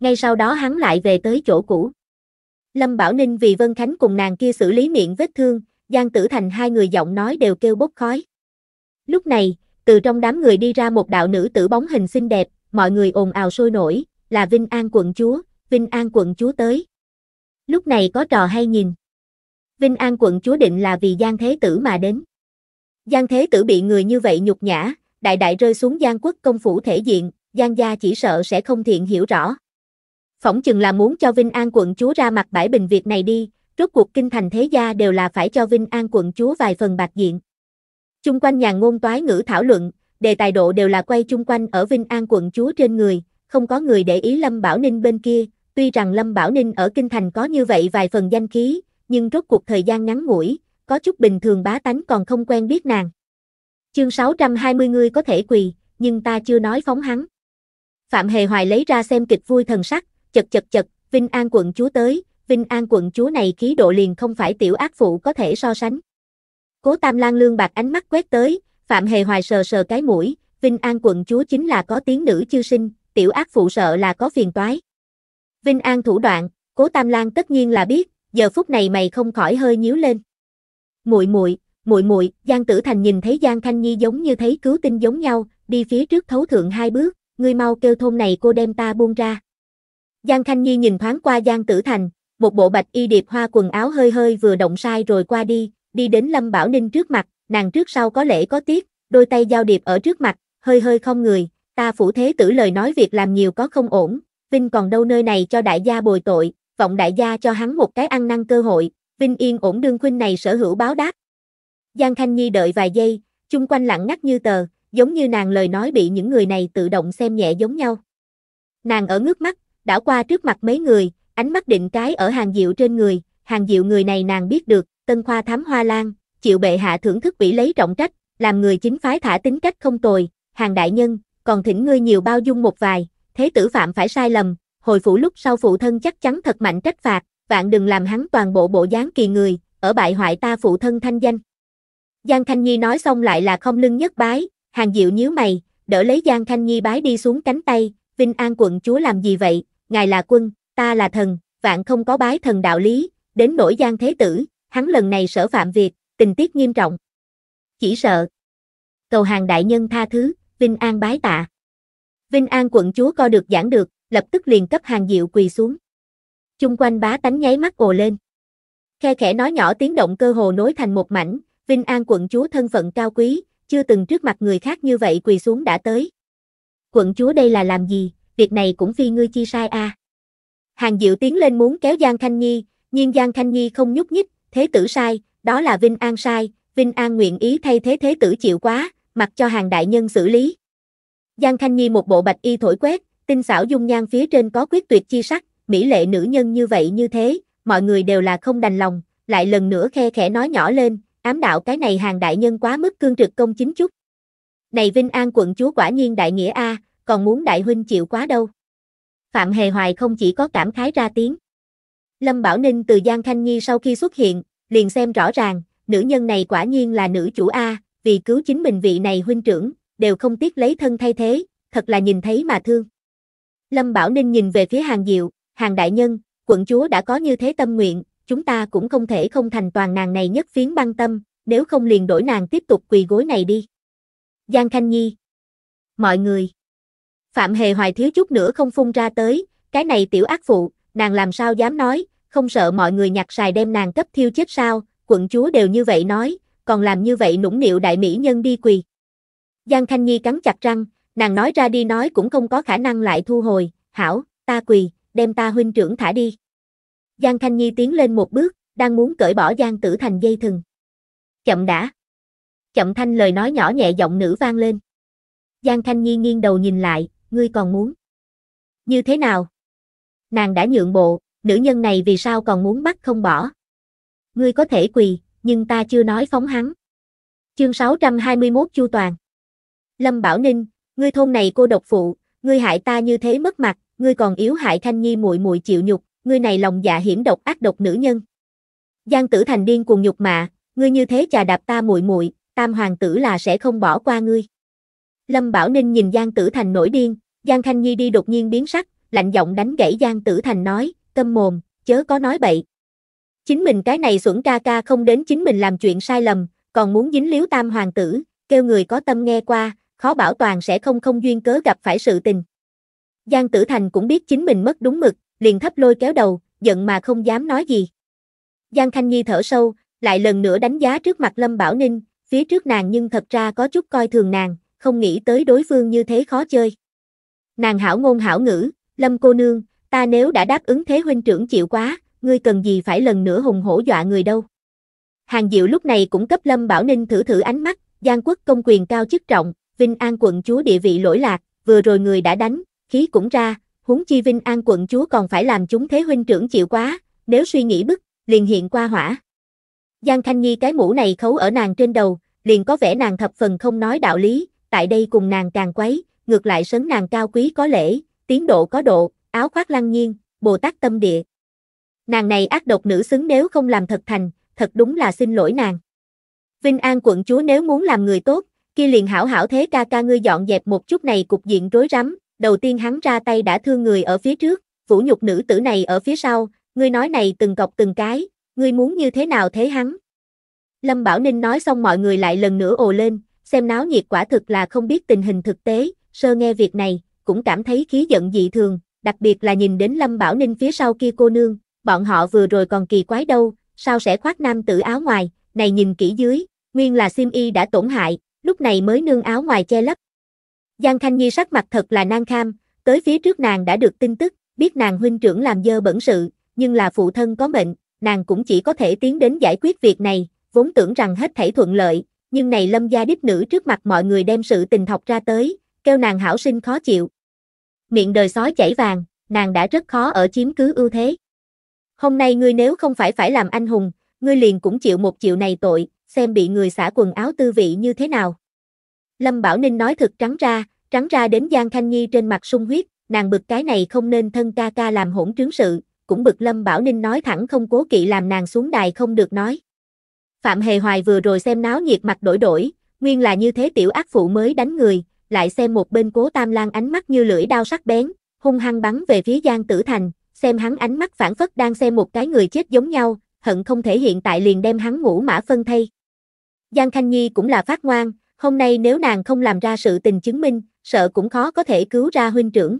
Ngay sau đó hắn lại về tới chỗ cũ. Lâm Bảo Ninh vì Vân Khánh cùng nàng kia xử lý miệng vết thương, Giang Tử Thành hai người giọng nói đều kêu bốc khói. Lúc này, từ trong đám người đi ra một đạo nữ tử bóng hình xinh đẹp, mọi người ồn ào sôi nổi, là Vinh An quận chúa, Vinh An quận chúa tới. Lúc này có trò hay nhìn. Vinh An quận chúa định là vì Giang Thế Tử mà đến. Giang Thế Tử bị người như vậy nhục nhã, đại đại rơi xuống Giang quốc công phủ thể diện, Giang gia chỉ sợ sẽ không thiện hiểu rõ. Phỏng chừng là muốn cho Vinh An quận chúa ra mặt bãi bình việc này đi, rốt cuộc kinh thành thế gia đều là phải cho Vinh An quận chúa vài phần bạc diện. Chung quanh nhà ngôn toái ngữ thảo luận, đề tài độ đều là quay chung quanh ở Vinh An quận chúa trên người, không có người để ý Lâm Bảo Ninh bên kia, tuy rằng Lâm Bảo Ninh ở kinh thành có như vậy vài phần danh khí, nhưng rốt cuộc thời gian ngắn ngủi, có chút bình thường bá tánh còn không quen biết nàng. Chương 620 ngươi có thể quỳ, nhưng ta chưa nói phóng hắn. Phạm Hề Hoài lấy ra xem kịch vui thần sắc, chật chật chật, Vinh An quận chúa tới, Vinh An quận chúa này khí độ liền không phải tiểu ác phụ có thể so sánh. Cố Tam Lan lương bạc ánh mắt quét tới, Phạm Hề Hoài sờ sờ cái mũi, Vinh An quận chúa chính là có tiếng nữ chư sinh, tiểu ác phụ sợ là có phiền toái. Vinh An thủ đoạn, Cố Tam Lan tất nhiên là biết, giờ phút này mày không khỏi hơi nhíu lên. Muội muội, muội muội giang tử thành nhìn thấy giang thanh nhi giống như thấy cứu tinh giống nhau đi phía trước thấu thượng hai bước ngươi mau kêu thôn này cô đem ta buông ra giang thanh nhi nhìn thoáng qua giang tử thành một bộ bạch y điệp hoa quần áo hơi hơi vừa động sai rồi qua đi đi đến lâm bảo ninh trước mặt nàng trước sau có lễ có tiếc đôi tay giao điệp ở trước mặt hơi hơi không người ta phủ thế tử lời nói việc làm nhiều có không ổn vinh còn đâu nơi này cho đại gia bồi tội vọng đại gia cho hắn một cái ăn năn cơ hội vinh yên ổn đương khuynh này sở hữu báo đáp Giang Thanh Nhi đợi vài giây, chung quanh lặng ngắt như tờ, giống như nàng lời nói bị những người này tự động xem nhẹ giống nhau. Nàng ở ngước mắt, đảo qua trước mặt mấy người, ánh mắt định cái ở hàng diệu trên người, hàng diệu người này nàng biết được, tân khoa thám hoa lan, chịu bệ hạ thưởng thức quỷ lấy trọng trách, làm người chính phái thả tính cách không tồi, hàng đại nhân, còn thỉnh ngươi nhiều bao dung một vài, thế tử phạm phải sai lầm, hồi phủ lúc sau phụ thân chắc chắn thật mạnh trách phạt, vạn đừng làm hắn toàn bộ bộ dáng kỳ người, ở bại hoại ta phụ thân thanh danh. Giang Thanh Nhi nói xong lại là không lưng nhất bái, hàng diệu nhíu mày, đỡ lấy Giang Thanh Nhi bái đi xuống cánh tay, Vinh An quận chúa làm gì vậy, ngài là quân, ta là thần, vạn không có bái thần đạo lý, đến nỗi Giang Thế Tử, hắn lần này sở phạm việc, tình tiết nghiêm trọng. Chỉ sợ. Cầu hàng đại nhân tha thứ, Vinh An bái tạ. Vinh An quận chúa co được giảng được, lập tức liền cấp hàng diệu quỳ xuống. Chung quanh bá tánh nháy mắt ồ lên. Khe khẽ nói nhỏ tiếng động cơ hồ nối thành một mảnh, Vinh An quận chúa thân phận cao quý, chưa từng trước mặt người khác như vậy quỳ xuống đã tới. Quận chúa đây là làm gì, việc này cũng phi ngươi chi sai a. À. Hàng Diệu tiến lên muốn kéo Giang Khanh Nhi, nhưng Giang Khanh Nhi không nhúc nhích, thế tử sai, đó là Vinh An sai, Vinh An nguyện ý thay thế thế tử chịu quá, mặc cho hàng đại nhân xử lý. Giang Khanh Nhi một bộ bạch y thổi quét, tinh xảo dung nhan phía trên có quyết tuyệt chi sắc, mỹ lệ nữ nhân như vậy như thế, mọi người đều là không đành lòng, lại lần nữa khe khẽ nói nhỏ lên, ám đạo cái này hàng đại nhân quá mức cương trực công chính chút. Này Vinh An quận chúa quả nhiên đại nghĩa A, còn muốn đại huynh chịu quá đâu. Phạm Hề Hoài không chỉ có cảm khái ra tiếng. Lâm Bảo Ninh từ Giang Khanh Nhi sau khi xuất hiện, liền xem rõ ràng, nữ nhân này quả nhiên là nữ chủ A, vì cứu chính mình vị này huynh trưởng, đều không tiếc lấy thân thay thế, thật là nhìn thấy mà thương. Lâm Bảo Ninh nhìn về phía hàng diệu, hàng đại nhân, quận chúa đã có như thế tâm nguyện, chúng ta cũng không thể không thành toàn nàng này nhất phiến băng tâm, nếu không liền đổi nàng tiếp tục quỳ gối này đi. Giang Khanh Nhi Mọi người Phạm Hề Hoài thiếu chút nữa không phun ra tới, cái này tiểu ác phụ, nàng làm sao dám nói, không sợ mọi người nhặt xài đem nàng cấp thiêu chết sao, quận chúa đều như vậy nói, còn làm như vậy nũng nịu đại mỹ nhân đi quỳ. Giang Khanh Nhi cắn chặt răng, nàng nói ra đi nói cũng không có khả năng lại thu hồi, hảo, ta quỳ, đem ta huynh trưởng thả đi. Giang Thanh Nhi tiến lên một bước, đang muốn cởi bỏ Giang Tử Thành dây thừng. Chậm đã. Chậm Thanh lời nói nhỏ nhẹ giọng nữ vang lên. Giang Thanh Nhi nghiêng đầu nhìn lại, ngươi còn muốn. Như thế nào? Nàng đã nhượng bộ, nữ nhân này vì sao còn muốn bắt không bỏ? Ngươi có thể quỳ, nhưng ta chưa nói phóng hắn. Chương 621 Chu Toàn Lâm Bảo Ninh, ngươi thôn này cô độc phụ, ngươi hại ta như thế mất mặt, ngươi còn yếu hại Thanh Nhi muội muội chịu nhục, ngươi này lòng dạ hiểm độc ác độc nữ nhân. Giang Tử Thành điên cuồng nhục mạ, ngươi như thế chà đạp ta muội muội, tam hoàng tử là sẽ không bỏ qua ngươi. Lâm Bảo Ninh nhìn Giang Tử Thành nổi điên, Giang Khanh Nhi đi đột nhiên biến sắc, lạnh giọng đánh gãy Giang Tử Thành nói, câm mồm, chớ có nói bậy. Chính mình cái này xuẩn ca ca không đến chính mình làm chuyện sai lầm, còn muốn dính líu tam hoàng tử, kêu người có tâm nghe qua, khó bảo toàn sẽ không không duyên cớ gặp phải sự tình. Giang Tử Thành cũng biết chính mình mất đúng mực, liền thấp lôi kéo đầu, giận mà không dám nói gì. Giang Khanh Nhi thở sâu, lại lần nữa đánh giá trước mặt Lâm Bảo Ninh, phía trước nàng nhưng thật ra có chút coi thường nàng, không nghĩ tới đối phương như thế khó chơi. Nàng hảo ngôn hảo ngữ, Lâm cô nương, ta nếu đã đáp ứng thế huynh trưởng chịu quá, ngươi cần gì phải lần nữa hùng hổ dọa người đâu. Hàng Diệu lúc này cũng cấp Lâm Bảo Ninh thử thử ánh mắt, Giang Quốc công quyền cao chức trọng, Vinh An quận chúa địa vị lỗi lạc, vừa rồi người đã đánh, khí cũng ra, huống chi Vinh An quận chúa còn phải làm chúng thế huynh trưởng chịu quá, nếu suy nghĩ bức, liền hiện qua hỏa. Giang Thanh Nhi cái mũ này khấu ở nàng trên đầu, liền có vẻ nàng thập phần không nói đạo lý, tại đây cùng nàng càng quấy, ngược lại sấn nàng cao quý có lễ, tiến độ có độ, áo khoác lăng nhiên, Bồ Tát tâm địa. Nàng này ác độc nữ xứng nếu không làm thật thành, thật đúng là xin lỗi nàng. Vinh An quận chúa nếu muốn làm người tốt, kia liền hảo hảo thế ca ca ngươi dọn dẹp một chút này cục diện rối rắm, đầu tiên hắn ra tay đã thương người ở phía trước, vũ nhục nữ tử này ở phía sau, ngươi nói này từng cọc từng cái, ngươi muốn như thế nào thế hắn. Lâm Bảo Ninh nói xong mọi người lại lần nữa ồ lên, xem náo nhiệt quả thực là không biết tình hình thực tế, sơ nghe việc này, cũng cảm thấy khí giận dị thường, đặc biệt là nhìn đến Lâm Bảo Ninh phía sau kia cô nương, bọn họ vừa rồi còn kỳ quái đâu, sao sẽ khoác nam tử áo ngoài, này nhìn kỹ dưới, nguyên là sim y đã tổn hại, lúc này mới nương áo ngoài che lấp, Giang Khanh Nhi sắc mặt thật là nang kham, tới phía trước nàng đã được tin tức, biết nàng huynh trưởng làm dơ bẩn sự, nhưng là phụ thân có mệnh, nàng cũng chỉ có thể tiến đến giải quyết việc này, vốn tưởng rằng hết thảy thuận lợi, nhưng này lâm gia đích nữ trước mặt mọi người đem sự tình thọc ra tới, kêu nàng hảo sinh khó chịu. Miệng đời sói chảy vàng, nàng đã rất khó ở chiếm cứ ưu thế. Hôm nay ngươi nếu không phải phải làm anh hùng, ngươi liền cũng chịu một chịu này tội, xem bị người xả quần áo tư vị như thế nào. Lâm Bảo Ninh nói thật trắng ra, trắng ra đến Giang Thanh Nhi trên mặt sung huyết, nàng bực cái này không nên thân ca ca làm hỗn trướng sự, cũng bực Lâm Bảo Ninh nói thẳng không cố kỵ làm nàng xuống đài không được nói. Phạm Hề Hoài vừa rồi xem náo nhiệt mặt đổi đổi, nguyên là như thế tiểu ác phụ mới đánh người, lại xem một bên cố Tam Lan ánh mắt như lưỡi đao sắc bén, hung hăng bắn về phía Giang Tử Thành, xem hắn ánh mắt phản phất đang xem một cái người chết giống nhau, hận không thể hiện tại liền đem hắn ngủ mã phân thay. Giang Khanh Nhi cũng là phát ngoan, hôm nay nếu nàng không làm ra sự tình chứng minh, sợ cũng khó có thể cứu ra huynh trưởng.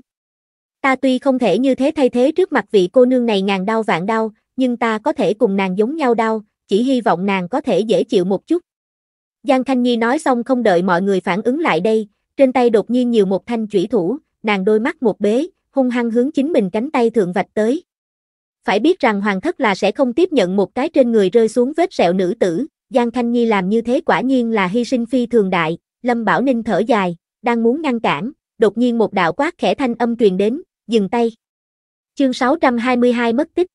Ta tuy không thể như thế thay thế trước mặt vị cô nương này ngàn đau vạn đau, nhưng ta có thể cùng nàng giống nhau đau, chỉ hy vọng nàng có thể dễ chịu một chút. Giang Khanh Nhi nói xong không đợi mọi người phản ứng lại đây, trên tay đột nhiên nhiều một thanh chủy thủ, nàng đôi mắt một bế, hung hăng hướng chính mình cánh tay thượng vạch tới. Phải biết rằng hoàng thất là sẽ không tiếp nhận một cái trên người rơi xuống vết sẹo nữ tử, Giang Thanh Nhi làm như thế quả nhiên là hy sinh phi thường đại, Lâm Bảo Ninh thở dài, đang muốn ngăn cản, đột nhiên một đạo quát khẽ thanh âm truyền đến, dừng tay. Chương 622 mất tích.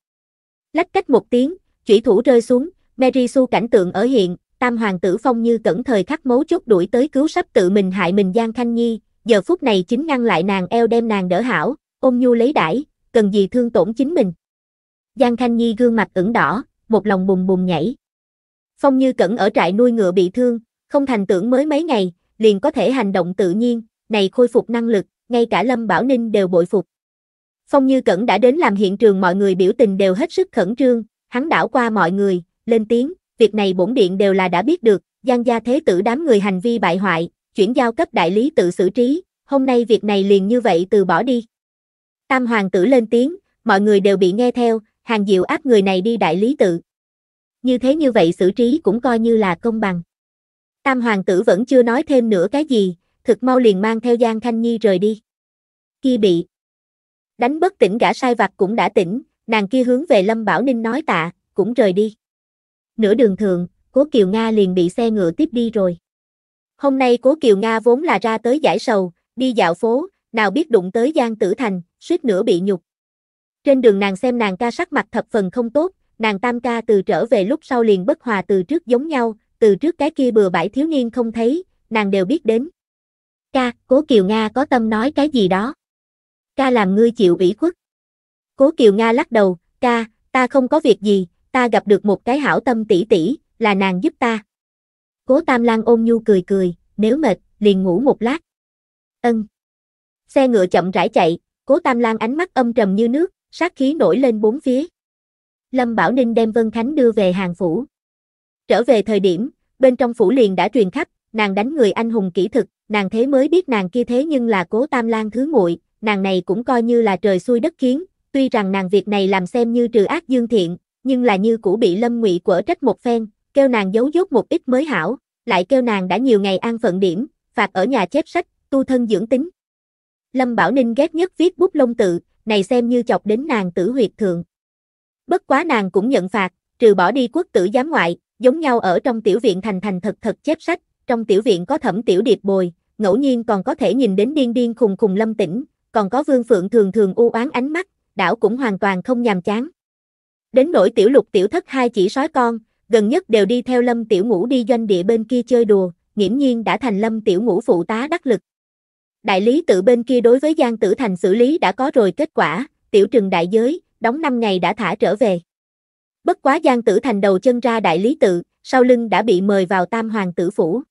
Lách cách một tiếng, chủy thủ rơi xuống, Mary Sue cảnh tượng ở hiện, tam hoàng tử phong như cẩn thời khắc mấu chốt đuổi tới cứu sắp tự mình hại mình Giang Thanh Nhi, giờ phút này chính ngăn lại nàng eo đem nàng đỡ hảo, ôm nhu lấy đãi, cần gì thương tổn chính mình. Giang Thanh Nhi gương mặt ửng đỏ, một lòng bùng bùng nhảy, Phong Như Cẩn ở trại nuôi ngựa bị thương, không thành tưởng mới mấy ngày, liền có thể hành động tự nhiên, này khôi phục năng lực, ngay cả Lâm Bảo Ninh đều bội phục. Phong Như Cẩn đã đến làm hiện trường mọi người biểu tình đều hết sức khẩn trương, hắn đảo qua mọi người, lên tiếng, việc này bổn điện đều là đã biết được, Giang gia thế tử đám người hành vi bại hoại, chuyển giao cấp đại lý tự xử trí, hôm nay việc này liền như vậy từ bỏ đi. Tam hoàng tử lên tiếng, mọi người đều bị nghe theo, hàng diệu áp người này đi đại lý tự. Như thế như vậy xử trí cũng coi như là công bằng. Tam hoàng tử vẫn chưa nói thêm nữa cái gì, thực mau liền mang theo Giang Khanh Nhi rời đi. Kia bị đánh bất tỉnh gã sai vặt cũng đã tỉnh, nàng kia hướng về Lâm Bảo Ninh nói tạ, cũng rời đi. Nửa đường thường, Cố Kiều Nga liền bị xe ngựa tiếp đi rồi. Hôm nay Cố Kiều Nga vốn là ra tới giải sầu, đi dạo phố, nào biết đụng tới Giang Tử Thành, suýt nữa bị nhục. Trên đường nàng xem nàng ca sắc mặt thập phần không tốt, nàng tam ca từ trở về lúc sau liền bất hòa từ trước giống nhau, từ trước cái kia bừa bãi thiếu niên không thấy, nàng đều biết đến. Ca, cố Kiều Nga có tâm nói cái gì đó. Ca làm ngươi chịu ủy khuất. Cố Kiều Nga lắc đầu, ca, ta không có việc gì, ta gặp được một cái hảo tâm tỷ tỷ, là nàng giúp ta. Cố Tam Lan ôm nhu cười cười, nếu mệt, liền ngủ một lát. Ân. Xe ngựa chậm rãi chạy, Cố Tam Lan ánh mắt âm trầm như nước, sát khí nổi lên bốn phía. Lâm Bảo Ninh đem Vân Khánh đưa về hàng phủ. Trở về thời điểm, bên trong phủ liền đã truyền khắp, nàng đánh người anh hùng kỹ thực, nàng thế mới biết nàng kia thế nhưng là cố tam lang thứ muội, nàng này cũng coi như là trời xui đất khiến, tuy rằng nàng việc này làm xem như trừ ác dương thiện, nhưng là như cũ bị Lâm Ngụy quở trách một phen, kêu nàng giấu dốt một ít mới hảo, lại kêu nàng đã nhiều ngày an phận điểm, phạt ở nhà chép sách, tu thân dưỡng tính. Lâm Bảo Ninh ghét nhất viết bút lông tự, này xem như chọc đến nàng tử huyệt thượng. Bất quá nàng cũng nhận phạt, trừ bỏ đi quốc tử giám ngoại, giống nhau ở trong tiểu viện thành thành thật thật chép sách, trong tiểu viện có thẩm tiểu điệp bồi, ngẫu nhiên còn có thể nhìn đến điên điên khùng khùng lâm tĩnh, còn có vương phượng thường thường u oán ánh mắt, đảo cũng hoàn toàn không nhàm chán. Đến nỗi tiểu lục tiểu thất hai chỉ sói con, gần nhất đều đi theo lâm tiểu ngũ đi doanh địa bên kia chơi đùa, nghiễm nhiên đã thành lâm tiểu ngũ phụ tá đắc lực. Đại lý tự bên kia đối với Giang Tử Thành xử lý đã có rồi kết quả, tiểu trừng đại giới, đóng 5 ngày đã thả trở về. Bất quá Giang Tử Thành đầu chân ra đại lý tự, sau lưng đã bị mời vào tam hoàng tử phủ.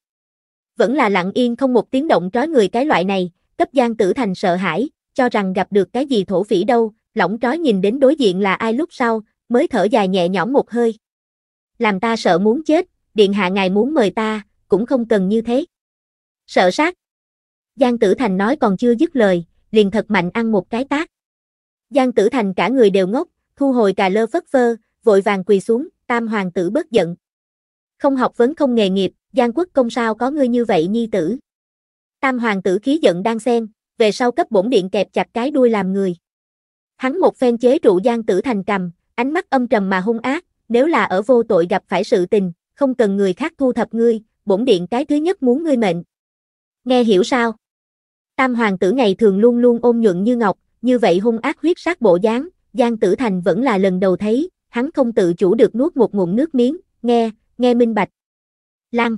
Vẫn là lặng yên không một tiếng động trói người cái loại này, cấp Giang Tử Thành sợ hãi, cho rằng gặp được cái gì thổ phỉ đâu, lỏng trói nhìn đến đối diện là ai lúc sau, mới thở dài nhẹ nhõm một hơi. Làm ta sợ muốn chết, điện hạ ngài muốn mời ta, cũng không cần như thế. Sợ sát. Giang Tử Thành nói còn chưa dứt lời, liền thật mạnh ăn một cái tác. Giang Tử Thành cả người đều ngốc, thu hồi cà lơ phất phơ, vội vàng quỳ xuống, tam hoàng tử bất giận. Không học vấn không nghề nghiệp, Giang quốc công sao có ngươi như vậy nhi tử. Tam hoàng tử khí giận đang xen, về sau cấp bổn điện kẹp chặt cái đuôi làm người. Hắn một phen chế trụ Giang Tử Thành cầm, ánh mắt âm trầm mà hung ác, nếu là ở vô tội gặp phải sự tình, không cần người khác thu thập ngươi, bổn điện cái thứ nhất muốn ngươi mệnh. Nghe hiểu sao? Tam hoàng tử ngày thường luôn luôn ôm nhuận như ngọc, như vậy hung ác huyết sát bộ dáng, Giang Tử Thành vẫn là lần đầu thấy, hắn không tự chủ được nuốt một ngụm nước miếng, nghe, nghe minh bạch. Lăng.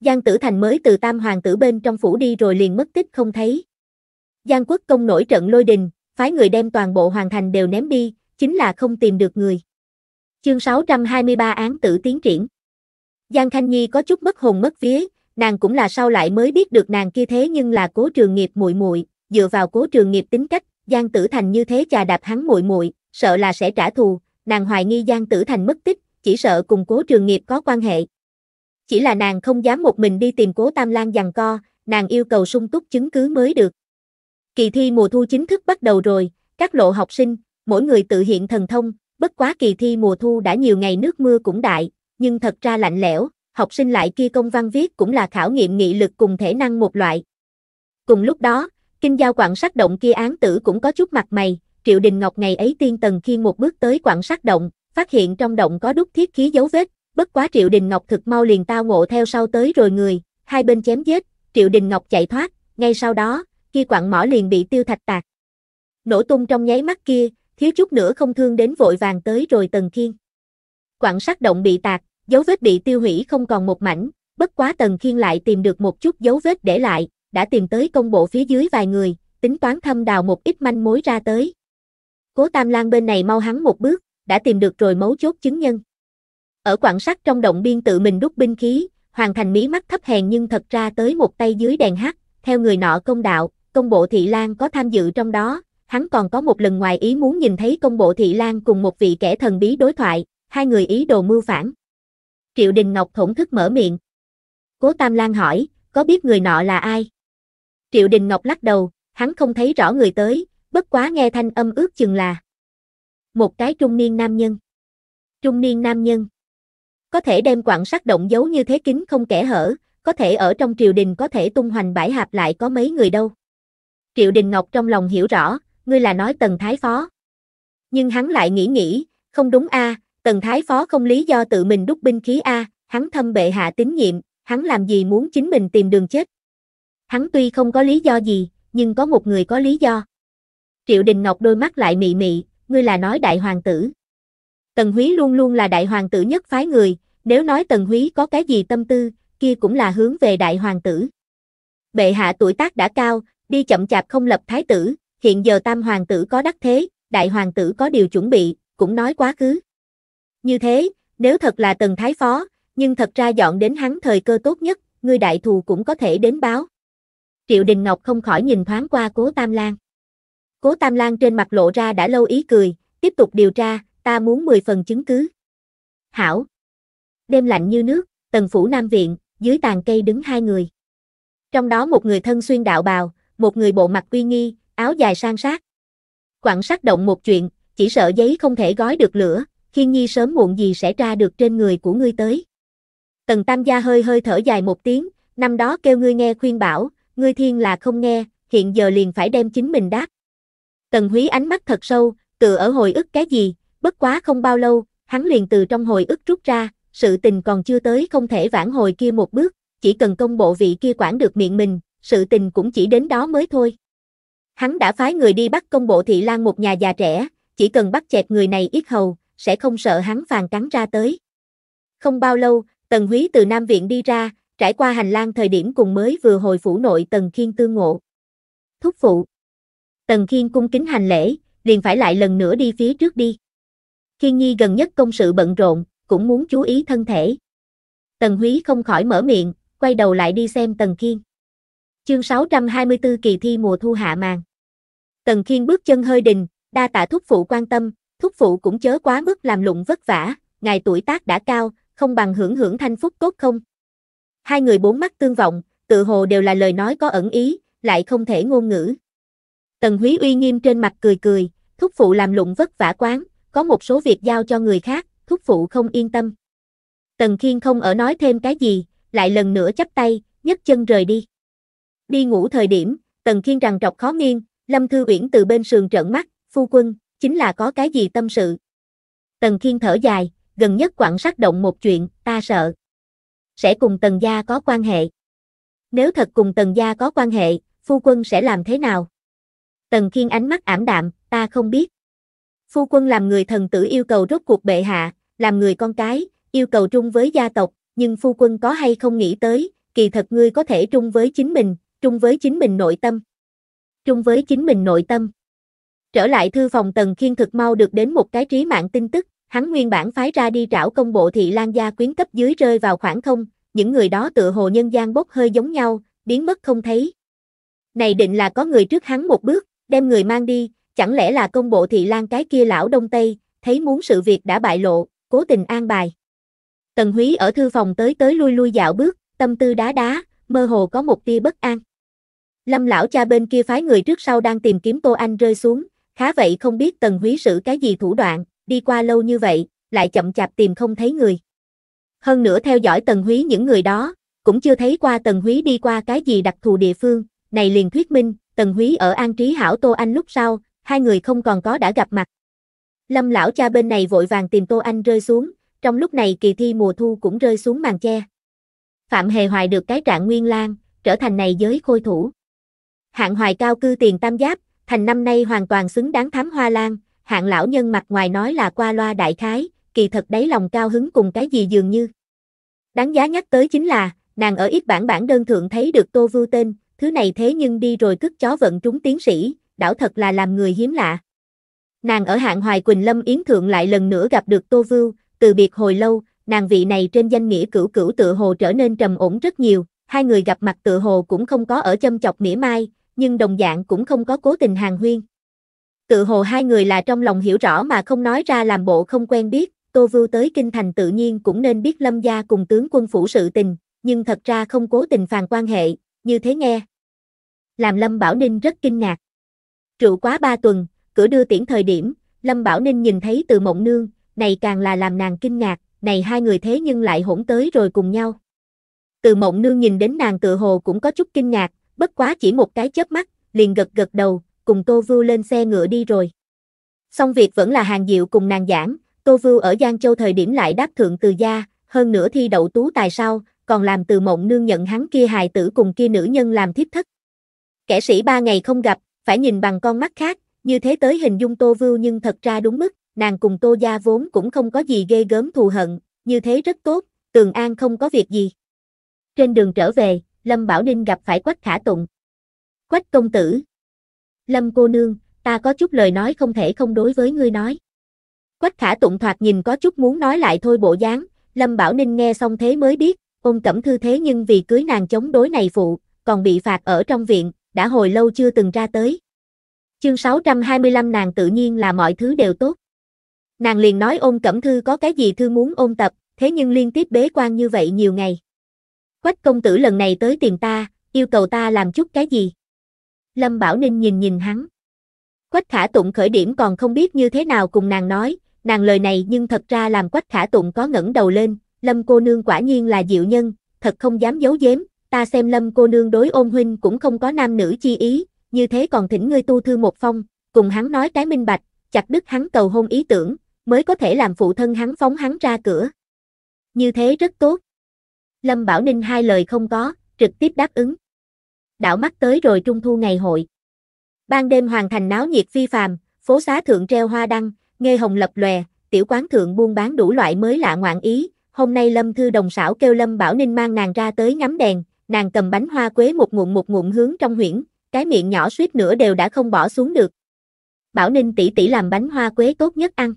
Giang Tử Thành mới từ tam hoàng tử bên trong phủ đi rồi liền mất tích không thấy. Giang quốc công nổi trận lôi đình, phái người đem toàn bộ hoàng thành đều ném đi, chính là không tìm được người. Chương 623 án tử tiến triển. Giang Khanh Nhi có chút mất hồn mất vía, nàng cũng là sau lại mới biết được nàng kia thế nhưng là cố trường nghiệp muội muội, dựa vào cố trường nghiệp tính cách, Giang Tử Thành như thế chà đạp hắn muội muội, sợ là sẽ trả thù, nàng hoài nghi Giang Tử Thành mất tích, chỉ sợ cùng cố trường nghiệp có quan hệ. Chỉ là nàng không dám một mình đi tìm cố Tam Lan giằng co, nàng yêu cầu sung túc chứng cứ mới được. Kỳ thi mùa thu chính thức bắt đầu rồi, các lộ học sinh, mỗi người tự hiện thần thông, bất quá kỳ thi mùa thu đã nhiều ngày nước mưa cũng đại, nhưng thật ra lạnh lẽo, học sinh lại kia công văn viết cũng là khảo nghiệm nghị lực cùng thể năng một loại. Cùng lúc đó, Kinh giao quảng sát động kia án tử cũng có chút mặt mày, Triệu Đình Ngọc ngày ấy tiên tần khi một bước tới quảng sát động, phát hiện trong động có đúc thiết khí dấu vết, bất quá Triệu Đình Ngọc thực mau liền tao ngộ theo sau tới rồi người, hai bên chém giết, Triệu Đình Ngọc chạy thoát, ngay sau đó, kia quặng mỏ liền bị tiêu thạch tạc. Nổ tung trong nháy mắt kia, thiếu chút nữa không thương đến vội vàng tới rồi Tần Khiên. Quặng sát động bị tạc, dấu vết bị tiêu hủy không còn một mảnh, bất quá Tần Khiên lại tìm được một chút dấu vết để lại, đã tìm tới công bộ phía dưới vài người, tính toán thăm đào một ít manh mối ra tới. Cố Tam Lan bên này mau hắn một bước, đã tìm được rồi mấu chốt chứng nhân. Ở quảng sắt trong động biên tự mình đúc binh khí, hoàn thành mí mắt thấp hèn nhưng thật ra tới một tay dưới đèn hát theo người nọ công đạo, công bộ thị lan có tham dự trong đó, hắn còn có một lần ngoài ý muốn nhìn thấy công bộ thị lan cùng một vị kẻ thần bí đối thoại, hai người ý đồ mưu phản. Triệu Đình Ngọc thổn thức mở miệng. Cố Tam Lan hỏi, có biết người nọ là ai? Triệu Đình Ngọc lắc đầu, hắn không thấy rõ người tới, bất quá nghe thanh âm ước chừng là một cái trung niên nam nhân. Trung niên nam nhân có thể đem quặng sắt động giấu như thế kín không kẻ hở, có thể ở trong triều đình có thể tung hoành bãi hạp lại có mấy người đâu. Triệu Đình Ngọc trong lòng hiểu rõ, ngươi là nói Tần Thái Phó. Nhưng hắn lại nghĩ nghĩ, không đúng a, Tần Thái Phó không lý do tự mình đúc binh khí a, hắn thâm bệ hạ tín nhiệm, hắn làm gì muốn chính mình tìm đường chết. Hắn tuy không có lý do gì, nhưng có một người có lý do. Triệu Đình Ngọc đôi mắt lại mị mị, ngươi là nói đại hoàng tử. Tần Húy luôn luôn là đại hoàng tử nhất phái người, nếu nói Tần Húy có cái gì tâm tư, kia cũng là hướng về đại hoàng tử. Bệ hạ tuổi tác đã cao, đi chậm chạp không lập thái tử, hiện giờ tam hoàng tử có đắc thế, đại hoàng tử có điều chuẩn bị, cũng nói quá khứ. Như thế, nếu thật là Tần Thái Phó, nhưng thật ra dọn đến hắn thời cơ tốt nhất, ngươi đại thù cũng có thể đến báo. Triệu Đình Ngọc không khỏi nhìn thoáng qua Cố Tam Lan. Cố Tam Lan trên mặt lộ ra đã lâu ý cười, tiếp tục điều tra, ta muốn 10 phần chứng cứ. Hảo. Đêm lạnh như nước, tần phủ Nam Viện, dưới tàn cây đứng hai người. Trong đó một người thân xuyên đạo bào, một người bộ mặt uy nghi, áo dài sang sát. Quảng sát động một chuyện, chỉ sợ giấy không thể gói được lửa, khiên nhi sớm muộn gì sẽ tra được trên người của ngươi tới. Tần Tam Gia hơi hơi thở dài một tiếng, năm đó kêu ngươi nghe khuyên bảo, ngươi thiên là không nghe, hiện giờ liền phải đem chính mình đáp. Tần Húy ánh mắt thật sâu, tự ở hồi ức cái gì, bất quá không bao lâu, hắn liền từ trong hồi ức rút ra, sự tình còn chưa tới không thể vãn hồi kia một bước, chỉ cần công bộ vị kia quản được miệng mình, sự tình cũng chỉ đến đó mới thôi. Hắn đã phái người đi bắt công bộ thị lan một nhà già trẻ, chỉ cần bắt chẹt người này ít hầu, sẽ không sợ hắn phàn cắn ra tới. Không bao lâu, Tần Húy từ Nam Viện đi ra, trải qua hành lang thời điểm cùng mới vừa hồi phủ nội Tần Khiên tương ngộ. Thúc phụ. Tần Khiên cung kính hành lễ, liền phải lại lần nữa đi phía trước đi. Khiên Nhi gần nhất công sự bận rộn, cũng muốn chú ý thân thể. Tần Húy không khỏi mở miệng, quay đầu lại đi xem Tần Khiên. Chương 624 kỳ thi mùa thu hạ màn. Tần Khiên bước chân hơi đình, đa tạ thúc phụ quan tâm, thúc phụ cũng chớ quá mức làm lụng vất vả, ngài tuổi tác đã cao, không bằng hưởng hưởng thanh phúc tốt không? Hai người bốn mắt tương vọng, tự hồ đều là lời nói có ẩn ý, lại không thể ngôn ngữ. Tần Húy uy nghiêm trên mặt cười cười, thúc phụ làm lụng vất vả quán, có một số việc giao cho người khác, thúc phụ không yên tâm. Tần Khiên không ở nói thêm cái gì, lại lần nữa chắp tay, nhấc chân rời đi. Đi ngủ thời điểm, Tần Khiên rằng trọc khó nghiêng, Lâm Thư Uyển từ bên sườn trợn mắt, phu quân, chính là có cái gì tâm sự. Tần Khiên thở dài, gần nhất quảng sát động một chuyện, ta sợ sẽ cùng Tần Gia có quan hệ. Nếu thật cùng Tần Gia có quan hệ, phu quân sẽ làm thế nào? Tần Kiên ánh mắt ảm đạm, ta không biết. Phu quân làm người thần tử yêu cầu rốt cuộc bệ hạ, làm người con cái, yêu cầu trung với gia tộc, nhưng phu quân có hay không nghĩ tới, kỳ thật ngươi có thể trung với chính mình, trung với chính mình nội tâm. Trung với chính mình nội tâm. Trở lại thư phòng Tần Khiên thực mau được đến một cái trí mạng tin tức, Hắn nguyên bản phái ra đi trảo công bộ thị Lan gia quyến cấp dưới rơi vào khoảng không, những người đó tựa hồ nhân gian bốc hơi giống nhau, biến mất không thấy. Này định là có người trước hắn một bước, đem người mang đi, chẳng lẽ là công bộ thị Lan cái kia lão Đông Tây, thấy muốn sự việc đã bại lộ, cố tình an bài. Tần Húy ở thư phòng tới tới lui lui dạo bước, tâm tư đá đá, mơ hồ có một tia bất an. Lâm lão cha bên kia phái người trước sau đang tìm kiếm Tô Anh rơi xuống, khá vậy không biết Tần Húy sử cái gì thủ đoạn, đi qua lâu như vậy, lại chậm chạp tìm không thấy người. Hơn nữa theo dõi Tần Húy những người đó, cũng chưa thấy qua Tần Húy đi qua cái gì đặc thù địa phương, này liền thuyết minh, Tần Húy ở An Trí Hảo Tô Anh lúc sau, hai người không còn có đã gặp mặt. Lâm lão cha bên này vội vàng tìm Tô Anh rơi xuống, trong lúc này kỳ thi mùa thu cũng rơi xuống màn che. Phạm Hề Hoài được cái trạng nguyên lang, trở thành này giới khôi thủ. Hạng Hoài cao cư tiền tam giáp, thành năm nay hoàn toàn xứng đáng thám hoa lan, hạng lão nhân mặt ngoài nói là qua loa đại khái, kỳ thật đấy lòng cao hứng cùng cái gì dường như. Đáng giá nhắc tới chính là, nàng ở ít bản bản đơn thượng thấy được Tô Vưu tên, thứ này thế nhưng đi rồi cất chó vận trúng tiến sĩ, đảo thật là làm người hiếm lạ. Nàng ở hạng Hoài Quỳnh Lâm Yến Thượng lại lần nữa gặp được Tô Vưu, từ biệt hồi lâu, nàng vị này trên danh nghĩa cửu cửu tự hồ trở nên trầm ổn rất nhiều, hai người gặp mặt tự hồ cũng không có ở châm chọc mỉa mai, nhưng đồng dạng cũng không có cố tình hàng huyên. Tự hồ hai người là trong lòng hiểu rõ mà không nói ra làm bộ không quen biết, Tô Vưu tới Kinh Thành tự nhiên cũng nên biết Lâm Gia cùng tướng quân phủ sự tình, nhưng thật ra không cố tình phàn quan hệ, như thế nghe. Làm Lâm Bảo Ninh rất kinh ngạc. Trụ quá ba tuần, cửa đưa tiễn thời điểm, Lâm Bảo Ninh nhìn thấy từ mộng nương, này càng là làm nàng kinh ngạc, này hai người thế nhưng lại hỗn tới rồi cùng nhau. Từ mộng nương nhìn đến nàng tự hồ cũng có chút kinh ngạc, bất quá chỉ một cái chớp mắt, liền gật gật đầu, cùng Tô Vưu lên xe ngựa đi rồi. Xong việc vẫn là hàng diệu cùng nàng giảng, Tô Vưu ở Giang Châu thời điểm lại đáp thượng từ gia, hơn nữa thi đậu tú tài sau, còn làm từ mộng nương nhận hắn kia hài tử cùng kia nữ nhân làm thiếp thất. Kẻ sĩ ba ngày không gặp, phải nhìn bằng con mắt khác, như thế tới hình dung Tô Vưu nhưng thật ra đúng mức, nàng cùng Tô Gia vốn cũng không có gì ghê gớm thù hận, như thế rất tốt, Tường An không có việc gì. Trên đường trở về, Lâm Bảo Ninh gặp phải Quách Khả Tụng. Quách công tử, Lâm cô nương, ta có chút lời nói không thể không đối với ngươi nói. Quách khả tụng thoạt nhìn có chút muốn nói lại thôi bộ dáng, Lâm Bảo Ninh nghe xong thế mới biết, ôn cẩm thư thế nhưng vì cưới nàng chống đối này phụ, còn bị phạt ở trong viện, đã hồi lâu chưa từng ra tới. Chương 625 nàng tự nhiên là mọi thứ đều tốt. Nàng liền nói ôn cẩm thư có cái gì thư muốn ôn tập, thế nhưng liên tiếp bế quan như vậy nhiều ngày. Quách công tử lần này tới tìm ta, yêu cầu ta làm chút cái gì. Lâm Bảo Ninh nhìn nhìn hắn. Quách Khả Tụng khởi điểm còn không biết như thế nào cùng nàng nói, nàng lời này nhưng thật ra làm Quách Khả Tụng có ngẩng đầu lên, Lâm cô nương quả nhiên là diệu nhân, thật không dám giấu giếm, ta xem Lâm cô nương đối ôn huynh cũng không có nam nữ chi ý, như thế còn thỉnh ngươi tu thư một phong, cùng hắn nói cái minh bạch, chặt đứt hắn cầu hôn ý tưởng, mới có thể làm phụ thân hắn phóng hắn ra cửa. Như thế rất tốt. Lâm Bảo Ninh hai lời không có, trực tiếp đáp ứng đảo mắt tới rồi trung thu ngày hội. Ban đêm hoàn thành náo nhiệt phi phàm, phố xá thượng treo hoa đăng, nghe hồng lập lòe, tiểu quán thượng buôn bán đủ loại mới lạ ngoạn ý, hôm nay Lâm Thư Đồng sảo kêu Lâm Bảo Ninh mang nàng ra tới ngắm đèn, nàng cầm bánh hoa quế một ngụm một ngụm hướng trong huyễn, cái miệng nhỏ suýt nữa đều đã không bỏ xuống được. Bảo Ninh tỷ tỷ làm bánh hoa quế tốt nhất ăn.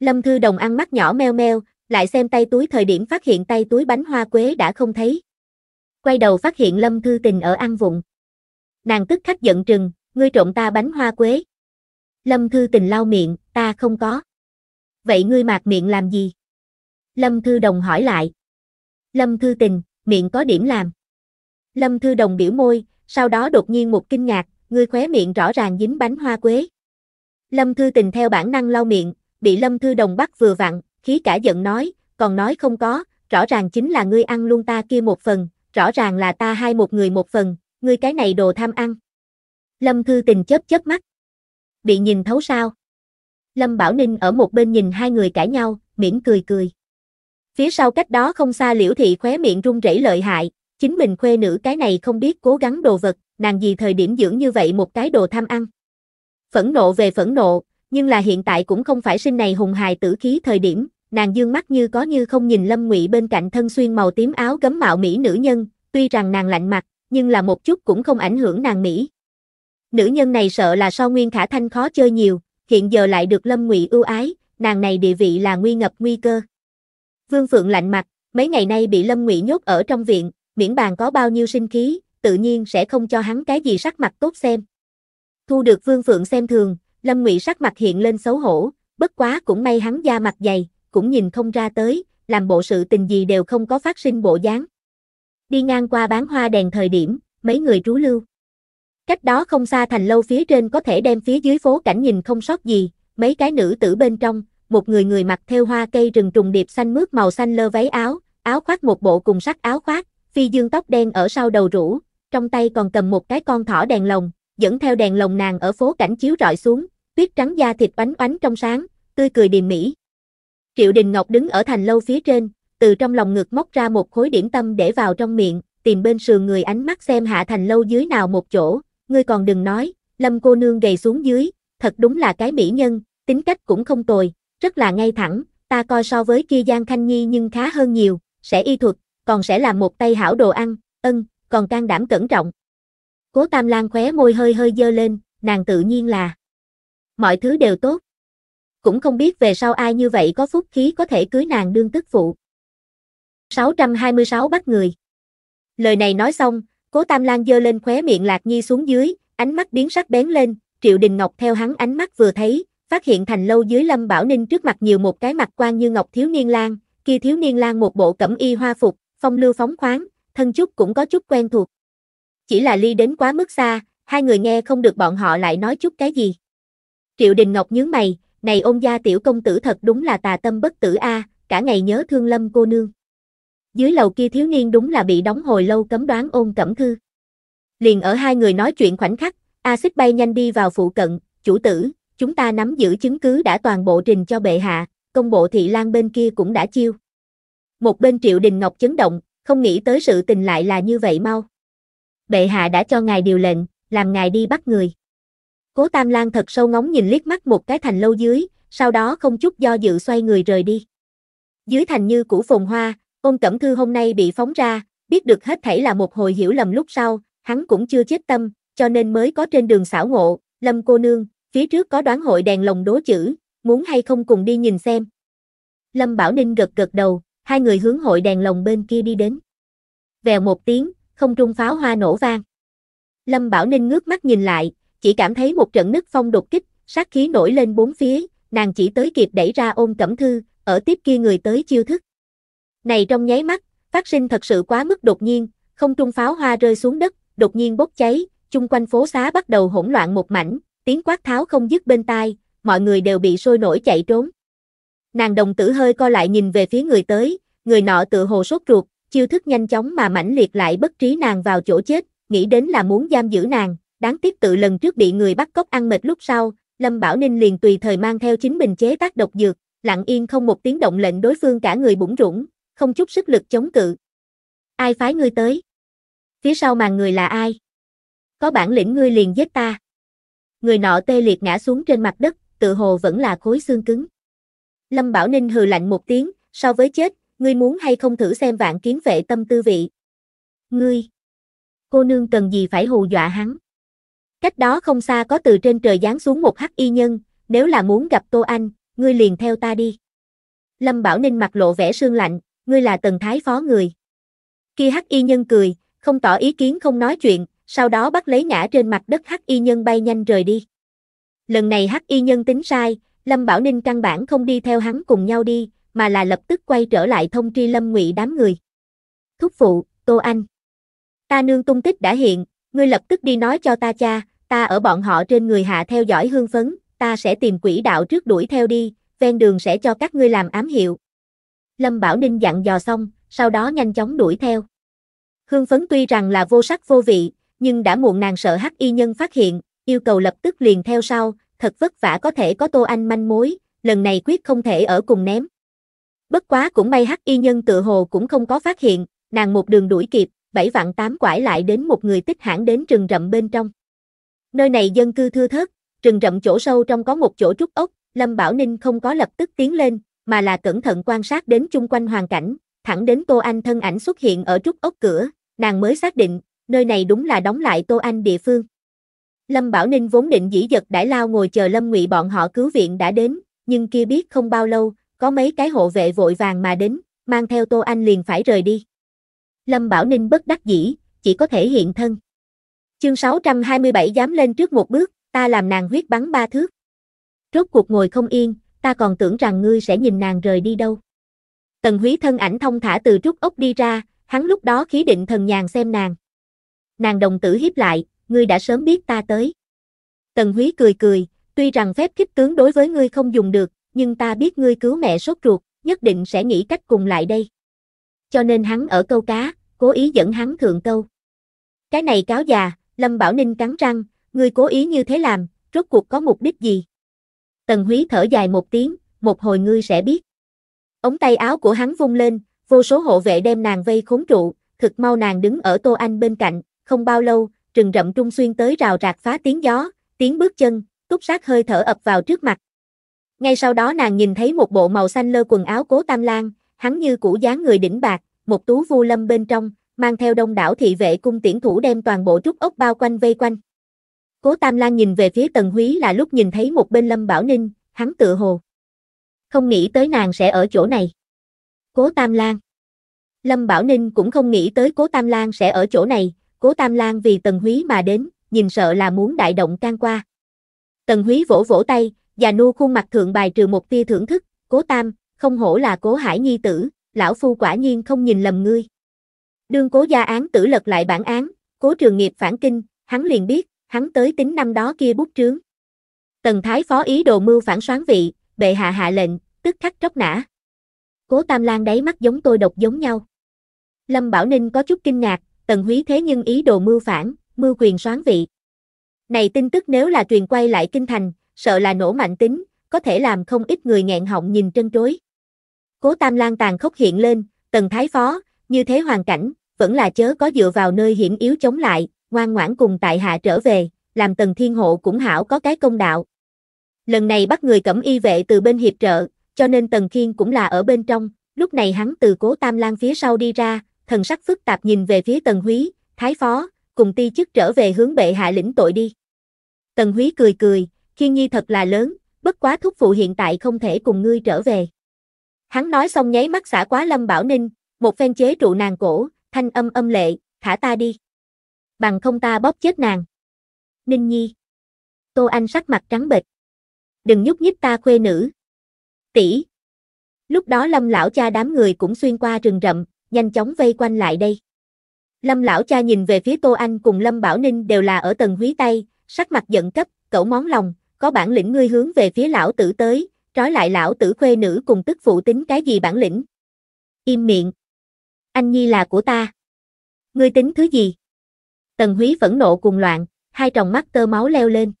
Lâm Thư Đồng ăn mắt nhỏ meo meo, lại xem tay túi thời điểm phát hiện tay túi bánh hoa quế đã không thấy quay đầu phát hiện Lâm Thư Tình ở ăn vụng. Nàng tức khắc giận trừng, ngươi trộn ta bánh hoa quế. Lâm Thư Tình lau miệng, ta không có. Vậy ngươi mạc miệng làm gì? Lâm Thư Đồng hỏi lại. Lâm Thư Tình, miệng có điểm làm. Lâm Thư Đồng biểu môi, sau đó đột nhiên một kinh ngạc, ngươi khóe miệng rõ ràng dính bánh hoa quế. Lâm Thư Tình theo bản năng lau miệng, bị Lâm Thư Đồng bắt vừa vặn, khí cả giận nói, còn nói không có, rõ ràng chính là ngươi ăn luôn ta kia một phần, rõ ràng là ta hai một người một phần, ngươi cái này đồ tham ăn. Lâm Thư Tình chớp chớp mắt. Bị nhìn thấu sao? Lâm Bảo Ninh ở một bên nhìn hai người cãi nhau, miễn cười cười. Phía sau cách đó không xa liễu thị khóe miệng run rẩy lợi hại, chính mình khuê nữ cái này không biết cố gắng đồ vật, nàng gì thời điểm dưỡng như vậy một cái đồ tham ăn. Phẫn nộ về phẫn nộ, nhưng là hiện tại cũng không phải sinh này hùng hài tử khí thời điểm, nàng dương mắt như có như không nhìn Lâm Ngụy bên cạnh thân xuyên màu tím áo gấm mạo mỹ nữ nhân, tuy rằng nàng lạnh mặt, nhưng là một chút cũng không ảnh hưởng nàng mỹ. Nữ nhân này sợ là so Nguyên Khả Thanh khó chơi nhiều, hiện giờ lại được Lâm Ngụy ưu ái, nàng này địa vị là nguy ngập nguy cơ. Vương Phượng lạnh mặt, mấy ngày nay bị Lâm Ngụy nhốt ở trong viện, miễn bàn có bao nhiêu sinh khí, tự nhiên sẽ không cho hắn cái gì sắc mặt tốt xem. Thu được Vương Phượng xem thường, Lâm Ngụy sắc mặt hiện lên xấu hổ, bất quá cũng may hắn da mặt dày, cũng nhìn không ra tới, làm bộ sự tình gì đều không có phát sinh bộ dáng. Đi ngang qua bán hoa đèn thời điểm, mấy người trú lưu. Cách đó không xa thành lâu phía trên có thể đem phía dưới phố cảnh nhìn không sót gì, mấy cái nữ tử bên trong, một người người mặc theo hoa cây rừng trùng điệp xanh mướt màu xanh lơ váy áo, áo khoác một bộ cùng sắc áo khoác, phi dương tóc đen ở sau đầu rũ, trong tay còn cầm một cái con thỏ đèn lồng, dẫn theo đèn lồng nàng ở phố cảnh chiếu rọi xuống, tuyết trắng da thịt bánh bánh trong sáng, tươi cười điềm mỹ, Triệu Đình Ngọc đứng ở thành lâu phía trên, từ trong lòng ngực móc ra một khối điểm tâm để vào trong miệng, tìm bên sườn người ánh mắt xem hạ thành lâu dưới nào một chỗ, ngươi còn đừng nói, lâm cô nương gầy xuống dưới, thật đúng là cái mỹ nhân, tính cách cũng không tồi, rất là ngay thẳng, ta coi so với kia Giang Khanh Nhi nhưng khá hơn nhiều, sẽ y thuật, còn sẽ làm một tay hảo đồ ăn, ân, còn can đảm cẩn trọng. Cố Tam Lan khóe môi hơi hơi dơ lên, nàng tự nhiên là mọi thứ đều tốt cũng không biết về sau ai như vậy có phúc khí có thể cưới nàng đương tức phụ. 626 bắt người Lời này nói xong, cố Tam Lan dơ lên khóe miệng Lạc Nhi xuống dưới, ánh mắt biến sắc bén lên, Triệu Đình Ngọc theo hắn ánh mắt vừa thấy, phát hiện thành lâu dưới Lâm Bảo Ninh trước mặt nhiều một cái mặt quan như Ngọc Thiếu Niên lang kia Thiếu Niên lang một bộ cẩm y hoa phục, phong lưu phóng khoáng, thân chút cũng có chút quen thuộc. Chỉ là ly đến quá mức xa, hai người nghe không được bọn họ lại nói chút cái gì. Triệu Đình Ngọc nhướng mày, này ôn gia tiểu công tử thật đúng là tà tâm bất tử a, à, cả ngày nhớ thương lâm cô nương. Dưới lầu kia thiếu niên đúng là bị đóng hồi lâu cấm đoán ôn cẩm thư. Liền ở hai người nói chuyện khoảnh khắc, A xích bay nhanh đi vào phụ cận, chủ tử, chúng ta nắm giữ chứng cứ đã toàn bộ trình cho bệ hạ, công bộ thị lan bên kia cũng đã chiêu. Một bên triệu đình ngọc chấn động, không nghĩ tới sự tình lại là như vậy mau. Bệ hạ đã cho ngài điều lệnh, làm ngài đi bắt người. Cố Tam Lan thật sâu ngóng nhìn liếc mắt một cái thành lâu dưới, sau đó không chút do dự xoay người rời đi. Dưới thành như cũ phồn hoa, ôn cẩm thư hôm nay bị phóng ra, biết được hết thảy là một hồi hiểu lầm lúc sau, hắn cũng chưa chết tâm, cho nên mới có trên đường xảo ngộ, lâm cô nương, phía trước có đoán hội đèn lồng đố chữ, muốn hay không cùng đi nhìn xem. Lâm Bảo Ninh gật gật đầu, hai người hướng hội đèn lồng bên kia đi đến. Vèo một tiếng, không trung pháo hoa nổ vang. Lâm Bảo Ninh ngước mắt nhìn lại, chỉ cảm thấy một trận nứt phong đột kích, sát khí nổi lên bốn phía, nàng chỉ tới kịp đẩy ra ôm cẩm thư, ở tiếp kia người tới chiêu thức. Này trong nháy mắt, phát sinh thật sự quá mức đột nhiên, không trung pháo hoa rơi xuống đất, đột nhiên bốc cháy, chung quanh phố xá bắt đầu hỗn loạn một mảnh, tiếng quát tháo không dứt bên tai, mọi người đều bị sôi nổi chạy trốn. Nàng đồng tử hơi co lại nhìn về phía người tới, người nọ tự hồ sốt ruột, chiêu thức nhanh chóng mà mãnh liệt lại bất trí nàng vào chỗ chết, nghĩ đến là muốn giam giữ nàng, đáng tiếc tự lần trước bị người bắt cóc ăn mệt lúc sau, Lâm Bảo Ninh liền tùy thời mang theo chính mình chế tác độc dược, lặng yên không một tiếng động lệnh đối phương cả người bủng rủng, không chút sức lực chống cự. Ai phái ngươi tới? Phía sau màn người là ai? Có bản lĩnh ngươi liền giết ta. Người nọ tê liệt ngã xuống trên mặt đất, tự hồ vẫn là khối xương cứng. Lâm Bảo Ninh hừ lạnh một tiếng, so với chết, ngươi muốn hay không thử xem vạn kiến vệ tâm tư vị. Ngươi, cô nương cần gì phải hù dọa hắn. Cách đó không xa có từ trên trời giáng xuống một hắc y nhân, nếu là muốn gặp Tô Anh, ngươi liền theo ta đi. Lâm Bảo Ninh mặt lộ vẻ sương lạnh, ngươi là tần thái phó người. Khi hắc y nhân cười, không tỏ ý kiến không nói chuyện, sau đó bắt lấy ngã trên mặt đất hắc y nhân bay nhanh rời đi. Lần này hắc y nhân tính sai, Lâm Bảo Ninh căn bản không đi theo hắn cùng nhau đi, mà là lập tức quay trở lại thông tri Lâm Ngụy đám người. Thúc phụ, Tô Anh. Ta nương tung tích đã hiện, ngươi lập tức đi nói cho ta cha, ta ở bọn họ trên người hạ theo dõi hương phấn, ta sẽ tìm Quỷ đạo trước đuổi theo đi, ven đường sẽ cho các ngươi làm ám hiệu. Lâm Bảo Ninh dặn dò xong, sau đó nhanh chóng đuổi theo. Hương phấn tuy rằng là vô sắc vô vị, nhưng đã muộn nàng sợ hắc y nhân phát hiện, yêu cầu lập tức liền theo sau, thật vất vả có thể có Tô Anh manh mối, lần này quyết không thể ở cùng ném. Bất quá cũng may hắc y nhân tự hồ cũng không có phát hiện, nàng một đường đuổi kịp, bảy vạn tám quải lại đến một người tích hãng đến rừng rậm bên trong. Nơi này dân cư thưa thớt, rừng rậm chỗ sâu trong có một chỗ trúc ốc, Lâm Bảo Ninh không có lập tức tiến lên, mà là cẩn thận quan sát đến chung quanh hoàn cảnh, thẳng đến Tô Anh thân ảnh xuất hiện ở trúc ốc cửa, nàng mới xác định, nơi này đúng là đóng lại Tô Anh địa phương. Lâm Bảo Ninh vốn định dĩ giật đãi lao ngồi chờ Lâm Ngụy bọn họ cứu viện đã đến, nhưng kia biết không bao lâu, có mấy cái hộ vệ vội vàng mà đến, mang theo Tô Anh liền phải rời đi. Lâm Bảo Ninh bất đắc dĩ, chỉ có thể hiện thân. Chương 627 dám lên trước một bước, ta làm nàng huyết bắn ba thước. Rốt cuộc ngồi không yên, ta còn tưởng rằng ngươi sẽ nhìn nàng rời đi đâu. Tần húy thân ảnh thông thả từ trúc ốc đi ra, hắn lúc đó khí định thần nhàn xem nàng. Nàng đồng tử hiếp lại, ngươi đã sớm biết ta tới. Tần húy cười cười, tuy rằng phép kích tướng đối với ngươi không dùng được, nhưng ta biết ngươi cứu mẹ sốt ruột, nhất định sẽ nghĩ cách cùng lại đây. Cho nên hắn ở câu cá, cố ý dẫn hắn thượng câu. Cái này cáo già, Lâm Bảo Ninh cắn răng, ngươi cố ý như thế làm, rốt cuộc có mục đích gì? Tần Húy thở dài một tiếng, một hồi ngươi sẽ biết. Ống tay áo của hắn vung lên, vô số hộ vệ đem nàng vây khốn trụ, thực mau nàng đứng ở Tô Anh bên cạnh, không bao lâu, rừng rậm trung xuyên tới rào rạc phá tiếng gió, tiếng bước chân, túc sát hơi thở ập vào trước mặt. Ngay sau đó nàng nhìn thấy một bộ màu xanh lơ quần áo cố tam lang, hắn như cũ dáng người đỉnh bạc, một tú vu lâm bên trong, mang theo đông đảo thị vệ cung tiễn thủ đem toàn bộ trúc ốc bao quanh vây quanh. Cố Tam Lan nhìn về phía Tần Húy là lúc nhìn thấy một bên Lâm Bảo Ninh, hắn tự hồ. Không nghĩ tới nàng sẽ ở chỗ này. Cố Tam Lan. Lâm Bảo Ninh cũng không nghĩ tới Cố Tam Lan sẽ ở chỗ này, Cố Tam Lan vì Tần Húy mà đến, nhìn sợ là muốn đại động can qua. Tần Húy vỗ vỗ tay, già nu khuôn mặt thượng bài trừ một tia thưởng thức, Cố Tam, không hổ là Cố Hải Nhi tử, lão phu quả nhiên không nhìn lầm ngươi. Đương cố gia án tử lật lại bản án, cố trường nghiệp phản kinh, hắn liền biết, hắn tới tính năm đó kia bút trướng. Tần Thái phó ý đồ mưu phản soán vị, bệ hạ hạ lệnh, tức khắc tróc nã. Cố Tam Lan đáy mắt giống tôi độc giống nhau. Lâm Bảo Ninh có chút kinh ngạc, Tần Húy thế nhưng ý đồ mưu phản, mưu quyền soán vị. Này tin tức nếu là truyền quay lại kinh thành, sợ là nổ mạnh tính, có thể làm không ít người nghẹn họng nhìn trân trối. Cố Tam Lan tàn khốc hiện lên, tần thái phó, như thế hoàn cảnh, vẫn là chớ có dựa vào nơi hiểm yếu chống lại, ngoan ngoãn cùng tại hạ trở về, làm tần thiên hộ cũng hảo có cái công đạo. Lần này bắt người cẩm y vệ từ bên hiệp trợ, cho nên tần Thiên cũng là ở bên trong, lúc này hắn từ cố Tam Lan phía sau đi ra, thần sắc phức tạp nhìn về phía tần húy, thái phó, cùng ti chức trở về hướng bệ hạ lĩnh tội đi. Tần húy cười cười, khiên nhi thật là lớn, bất quá thúc phụ hiện tại không thể cùng ngươi trở về. Hắn nói xong nháy mắt xả quá Lâm Bảo Ninh, một phen chế trụ nàng cổ, thanh âm âm lệ, thả ta đi. Bằng không ta bóp chết nàng. Ninh Nhi. Tô Anh sắc mặt trắng bệch. Đừng nhúc nhích ta khuê nữ. Tỷ. Lúc đó Lâm lão cha đám người cũng xuyên qua rừng rậm, nhanh chóng vây quanh lại đây. Lâm lão cha nhìn về phía Tô Anh cùng Lâm Bảo Ninh đều là ở tầng húy tay, sắc mặt giận cấp, cẩu món lòng, có bản lĩnh ngươi hướng về phía lão tử tới, trói lại lão tử khuê nữ cùng tức phụ tính cái gì bản lĩnh. Im miệng. Anh Nhi là của ta. Ngươi tính thứ gì? Tần Húy phẫn nộ cùng loạn, hai tròng mắt tơ máu leo lên.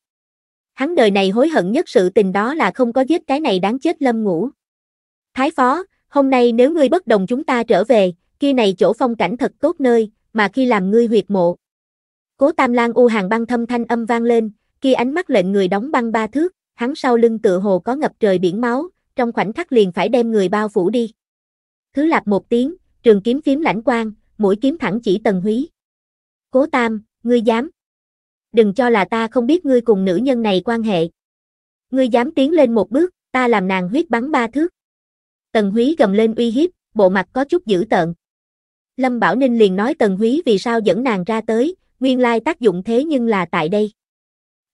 Hắn đời này hối hận nhất sự tình đó là không có giết cái này đáng chết lâm ngủ. Thái phó, hôm nay nếu ngươi bất đồng chúng ta trở về, kia này chỗ phong cảnh thật tốt nơi, mà khi làm ngươi huyệt mộ. Cố Tam Lan u hàng băng thâm thanh âm vang lên, kia ánh mắt lệnh người đóng băng ba thước hắn sau lưng tựa hồ có ngập trời biển máu, trong khoảnh khắc liền phải đem người bao phủ đi. Thứ lạp một tiếng, trường kiếm phím lãnh quang, mũi kiếm thẳng chỉ tần húy. Cố tam, ngươi dám. Đừng cho là ta không biết ngươi cùng nữ nhân này quan hệ. Ngươi dám tiến lên một bước, ta làm nàng huyết bắn ba thước. Tần húy gầm lên uy hiếp, bộ mặt có chút dữ tợn. Lâm Bảo Ninh liền nói Tần Húy vì sao dẫn nàng ra tới, nguyên lai tác dụng thế nhưng là tại đây.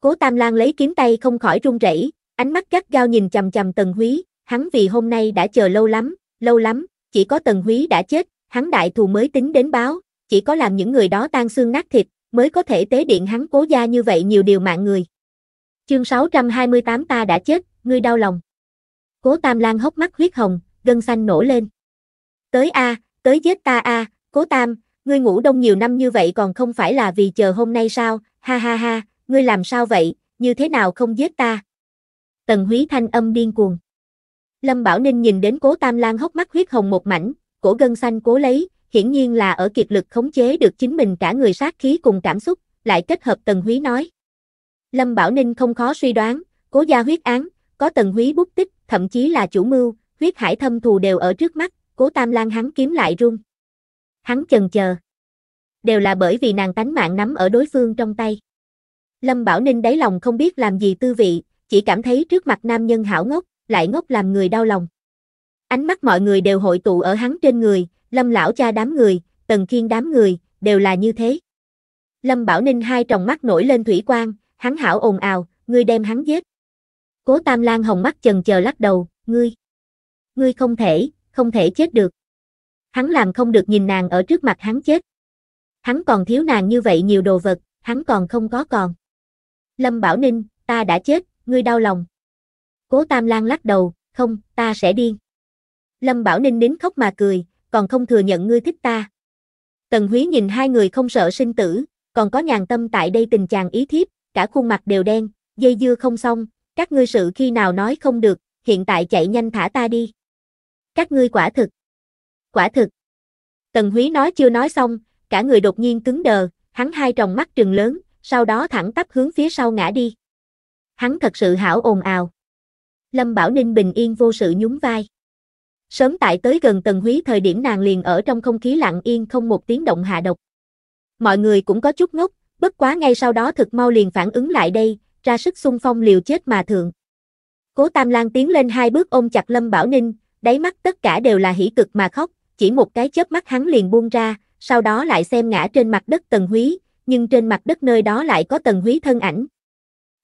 Cố Tam Lan lấy kiếm tay không khỏi run rẩy, ánh mắt gắt gao nhìn chầm chầm Tần Húy, hắn vì hôm nay đã chờ lâu lắm, lâu lắm, chỉ có Tần Húy đã chết, hắn đại thù mới tính đến báo, chỉ có làm những người đó tan xương nát thịt, mới có thể tế điện hắn cố gia như vậy nhiều điều mạng người. Chương 628 ta đã chết, ngươi đau lòng. Cố Tam Lan hốc mắt huyết hồng, gân xanh nổ lên. Tới a, tới giết ta a, Cố Tam, ngươi ngủ đông nhiều năm như vậy còn không phải là vì chờ hôm nay sao? Ha ha ha, ngươi làm sao vậy, như thế nào không giết ta? Tần húy thanh âm điên cuồng. Lâm Bảo Ninh nhìn đến cố Tam Lan hốc mắt huyết hồng một mảnh, cổ gân xanh cố lấy, hiển nhiên là ở kiệt lực khống chế được chính mình cả người sát khí cùng cảm xúc, lại kết hợp Tần húy nói. Lâm Bảo Ninh không khó suy đoán, cố gia huyết án, có Tần húy bút tích, thậm chí là chủ mưu, huyết hải thâm thù đều ở trước mắt, cố Tam Lan hắn kiếm lại run. Hắn chần chờ. Đều là bởi vì nàng tánh mạng nắm ở đối phương trong tay. Lâm Bảo Ninh đáy lòng không biết làm gì tư vị, chỉ cảm thấy trước mặt nam nhân hảo ngốc, lại ngốc làm người đau lòng. Ánh mắt mọi người đều hội tụ ở hắn trên người, Lâm lão cha đám người, Tần Khiên đám người, đều là như thế. Lâm Bảo Ninh hai tròng mắt nổi lên thủy quang, hắn hảo ồn ào, ngươi đem hắn giết. Cố Tam Lan hồng mắt chần chờ lắc đầu, ngươi, ngươi không thể, không thể chết được. Hắn làm không được nhìn nàng ở trước mặt hắn chết. Hắn còn thiếu nàng như vậy nhiều đồ vật, hắn còn không có còn. Lâm Bảo Ninh, ta đã chết, ngươi đau lòng. Cố Tam Lan lắc đầu, không, ta sẽ điên. Lâm Bảo Ninh nín khóc mà cười, còn không thừa nhận ngươi thích ta. Tần Húy nhìn hai người không sợ sinh tử, còn có nhàn tâm tại đây tình chàng ý thiếp, cả khuôn mặt đều đen, dây dưa không xong, các ngươi sự khi nào nói không được, hiện tại chạy nhanh thả ta đi. Các ngươi quả thực. Quả thực. Tần Húy nói chưa nói xong, cả người đột nhiên cứng đờ, hắn hai tròng mắt trừng lớn, sau đó thẳng tắp hướng phía sau ngã đi. Hắn thật sự hảo ồn ào. Lâm Bảo Ninh bình yên vô sự nhún vai. Sớm tại tới gần Tần Húy thời điểm nàng liền ở trong không khí lặng yên không một tiếng động hạ độc. Mọi người cũng có chút ngốc, bất quá ngay sau đó thực mau liền phản ứng lại đây, ra sức xung phong liều chết mà thượng. Cố Tam Lan tiến lên hai bước ôm chặt Lâm Bảo Ninh, đáy mắt tất cả đều là hỉ cực mà khóc, chỉ một cái chớp mắt hắn liền buông ra, sau đó lại xem ngã trên mặt đất Tần Húy, nhưng trên mặt đất nơi đó lại có Tần Húy thân ảnh.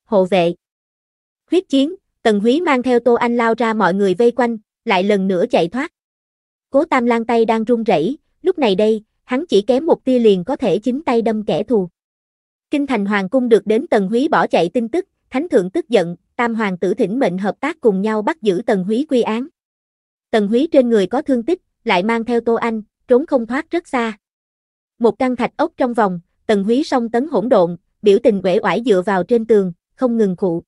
Hộ vệ. Huyết chiến, Tần Húy mang theo Tô Anh lao ra mọi người vây quanh, lại lần nữa chạy thoát. Cố Tam Lang tay đang run rẩy, lúc này đây, hắn chỉ kém một tia liền có thể chính tay đâm kẻ thù. Kinh thành hoàng cung được đến Tần Húy bỏ chạy tin tức, thánh thượng tức giận, tam hoàng tử thỉnh mệnh hợp tác cùng nhau bắt giữ Tần Húy quy án. Tần Húy trên người có thương tích, lại mang theo Tô Anh, trốn không thoát rất xa. Một căn thạch ốc trong vòng, Tần Húy song tấn hỗn độn, biểu tình uể oải dựa vào trên tường, không ngừng khụ.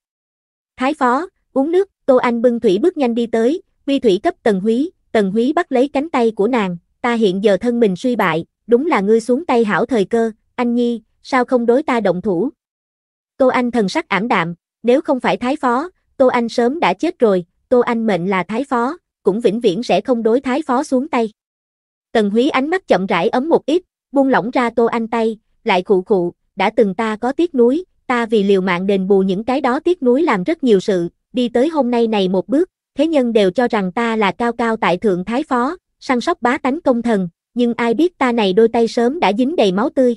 Thái phó, uống nước, Tô Anh bưng thủy bước nhanh đi tới, quy thủy cấp Tần Húy, Tần Húy bắt lấy cánh tay của nàng, ta hiện giờ thân mình suy bại, đúng là ngươi xuống tay hảo thời cơ, anh nhi, sao không đối ta động thủ? Tô Anh thần sắc ảm đạm, nếu không phải thái phó, Tô Anh sớm đã chết rồi, Tô Anh mệnh là thái phó, cũng vĩnh viễn sẽ không đối thái phó xuống tay. Tần Húy ánh mắt chậm rãi ấm một ít, buông lỏng ra Tô Anh tay, lại cụ cụ, đã từng ta có tiếc nuối, ta vì liều mạng đền bù những cái đó tiếc nuối làm rất nhiều sự, đi tới hôm nay này một bước, thế nhân đều cho rằng ta là cao cao tại thượng thái phó, săn sóc bá tánh công thần, nhưng ai biết ta này đôi tay sớm đã dính đầy máu tươi.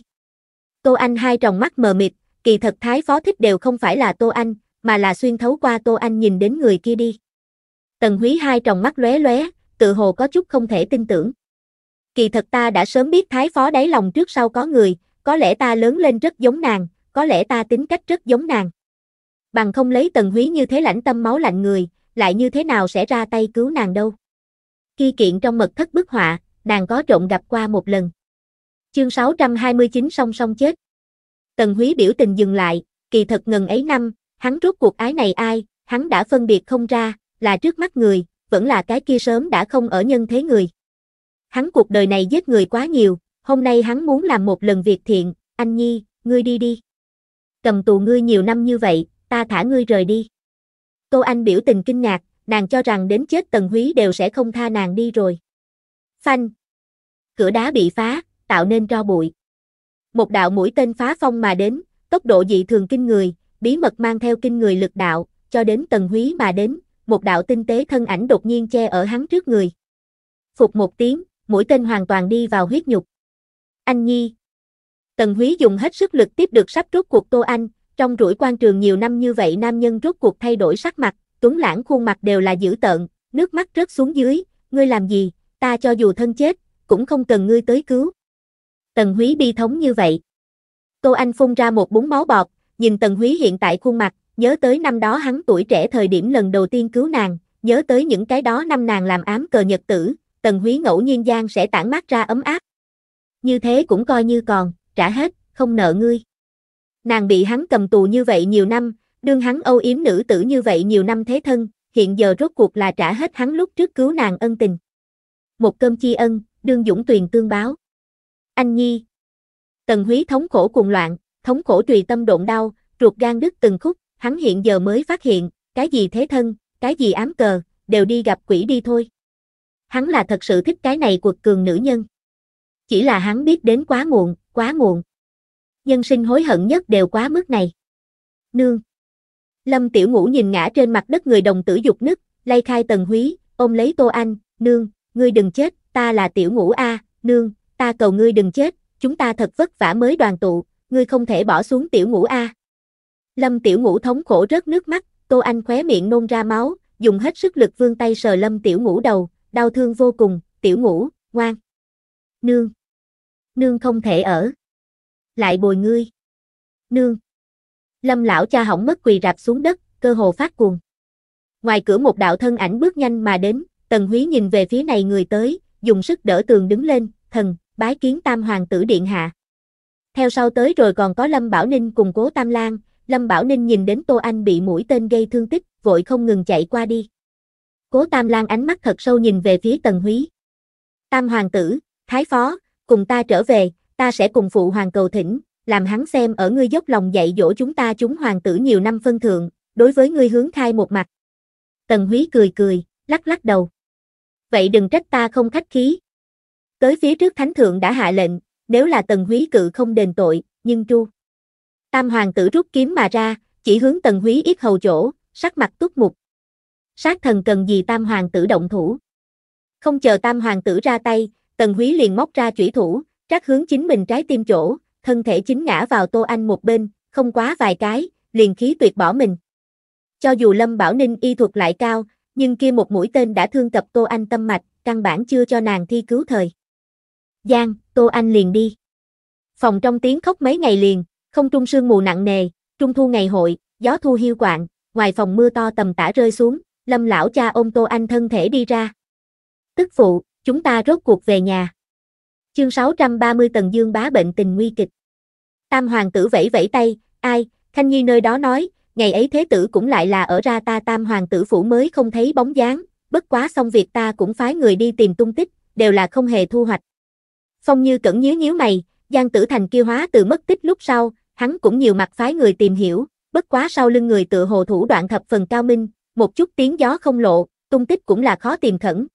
Tô Anh hai tròng mắt mờ mịt, kỳ thật thái phó thích đều không phải là Tô Anh, mà là xuyên thấu qua Tô Anh nhìn đến người kia đi. Tần Húy hai tròng mắt lóe lóe, tự hồ có chút không thể tin tưởng. Kỳ thật ta đã sớm biết thái phó đáy lòng trước sau có người, có lẽ ta lớn lên rất giống nàng, có lẽ ta tính cách rất giống nàng. Bằng không lấy tần húy như thế lãnh tâm máu lạnh người, lại như thế nào sẽ ra tay cứu nàng đâu. Khi kiện trong mật thất bức họa, nàng có trộn gặp qua một lần. Chương 629 song song chết. Tần húy biểu tình dừng lại, kỳ thật ngần ấy năm, hắn rốt cuộc ái này ai, hắn đã phân biệt không ra, là trước mắt người, vẫn là cái kia sớm đã không ở nhân thế người. Hắn cuộc đời này giết người quá nhiều, Hôm nay hắn muốn làm một lần việc thiện, anh Nhi, ngươi đi đi. Cầm tù ngươi nhiều năm như vậy, ta thả ngươi rời đi. Cô anh biểu tình kinh ngạc, nàng cho rằng đến chết Tần Húy đều sẽ không tha nàng đi rồi. Phanh. Cửa đá bị phá, tạo nên tro bụi. Một đạo mũi tên phá phong mà đến, tốc độ dị thường kinh người, bí mật mang theo kinh người lực đạo, cho đến Tần Húy mà đến, một đạo tinh tế thân ảnh đột nhiên che ở hắn trước người. Phục một tiếng, mũi tên hoàn toàn đi vào huyết nhục. Anh Nhi. Tần Húy dùng hết sức lực tiếp được sắp rốt cuộc Tô Anh, trong rủi quan trường nhiều năm như vậy nam nhân rốt cuộc thay đổi sắc mặt, tuấn lãng khuôn mặt đều là dữ tợn, nước mắt rớt xuống dưới, ngươi làm gì, ta cho dù thân chết, cũng không cần ngươi tới cứu. Tần Húy bi thống như vậy. Tô Anh phun ra một búng máu bọt, nhìn Tần Húy hiện tại khuôn mặt, nhớ tới năm đó hắn tuổi trẻ thời điểm lần đầu tiên cứu nàng, nhớ tới những cái đó năm nàng làm ám cờ nhật tử, Tần Húy ngẫu nhiên gian sẽ tản mát ra ấm áp, như thế cũng coi như còn, trả hết, không nợ ngươi. Nàng bị hắn cầm tù như vậy nhiều năm, đương hắn âu yếm nữ tử như vậy nhiều năm thế thân, hiện giờ rốt cuộc là trả hết hắn lúc trước cứu nàng ân tình. Một cơm chi ân, đương dũng tuyền tương báo. Anh Nhi Tần húy thống khổ cuồng loạn, thống khổ trùy tâm độn đau, ruột gan đứt từng khúc, hắn hiện giờ mới phát hiện, cái gì thế thân, cái gì ám cờ, đều đi gặp quỷ đi thôi. Hắn là thật sự thích cái này cuộc cường nữ nhân. Chỉ là hắn biết đến quá muộn, quá muộn. Nhân sinh hối hận nhất đều quá mức này. Nương. Lâm Tiểu Ngũ nhìn ngã trên mặt đất người đồng tử dục nức lay khai Tần Húy, ôm lấy Tô Anh, "Nương, ngươi đừng chết, ta là Tiểu Ngũ a, nương, ta cầu ngươi đừng chết, chúng ta thật vất vả mới đoàn tụ, ngươi không thể bỏ xuống Tiểu Ngũ a." Lâm Tiểu Ngũ thống khổ rớt nước mắt, Tô Anh khóe miệng nôn ra máu, dùng hết sức lực vươn tay sờ Lâm Tiểu Ngũ đầu, đau thương vô cùng, "Tiểu Ngũ, ngoan." "Nương." nương không thể ở. Lại bồi ngươi. Nương. Lâm lão cha hỏng mất quỳ rạp xuống đất, cơ hồ phát cuồng. Ngoài cửa một đạo thân ảnh bước nhanh mà đến, Tần Húy nhìn về phía này người tới, dùng sức đỡ tường đứng lên, thần, bái kiến tam hoàng tử điện hạ. Theo sau tới rồi còn có Lâm Bảo Ninh cùng cố Tam Lan, Lâm Bảo Ninh nhìn đến Tô Anh bị mũi tên gây thương tích, vội không ngừng chạy qua đi. Cố Tam Lan ánh mắt thật sâu nhìn về phía Tần Húy. Tam hoàng tử, thái phó, cùng ta trở về, ta sẽ cùng phụ hoàng cầu thỉnh, làm hắn xem ở ngươi dốc lòng dạy dỗ chúng ta chúng hoàng tử nhiều năm phân thượng, đối với ngươi hướng khai một mặt. Tần Húy cười cười, lắc lắc đầu. Vậy đừng trách ta không khách khí. Tới phía trước thánh thượng đã hạ lệnh, nếu là Tần Húy cự không đền tội, nhưng tru. Tam hoàng tử rút kiếm mà ra, chỉ hướng Tần Húy ít hầu chỗ, sắc mặt túc mục. Sát thần cần gì tam hoàng tử động thủ. Không chờ tam hoàng tử ra tay, Tần Húy liền móc ra chủy thủ, trác hướng chính mình trái tim chỗ, thân thể chính ngã vào Tô Anh một bên, không quá vài cái, liền khí tuyệt bỏ mình. Cho dù Lâm Bảo Ninh y thuật lại cao, nhưng kia một mũi tên đã thương tập Tô Anh tâm mạch, căn bản chưa cho nàng thi cứu thời. Giang, Tô Anh liền đi. Phòng trong tiếng khóc mấy ngày liền, không trung sương mù nặng nề, trung thu ngày hội, gió thu hiu quạng, ngoài phòng mưa to tầm tã rơi xuống, Lâm lão cha ôm Tô Anh thân thể đi ra. Tức phụ, Chúng ta rốt cuộc về nhà. Chương 630 Tần Dương bá bệnh tình nguy kịch. Tam hoàng tử vẫy vẫy tay, ai, Khanh Nhi nơi đó nói, ngày ấy thế tử cũng lại là ở ra ta tam hoàng tử phủ mới không thấy bóng dáng, bất quá xong việc ta cũng phái người đi tìm tung tích, đều là không hề thu hoạch. Phong Như cẩn nhíu nhíu mày, Giang Tử Thành kia hóa từ mất tích lúc sau, hắn cũng nhiều mặt phái người tìm hiểu, bất quá sau lưng người tự hồ thủ đoạn thập phần cao minh, một chút tiếng gió không lộ, tung tích cũng là khó tìm khẩn,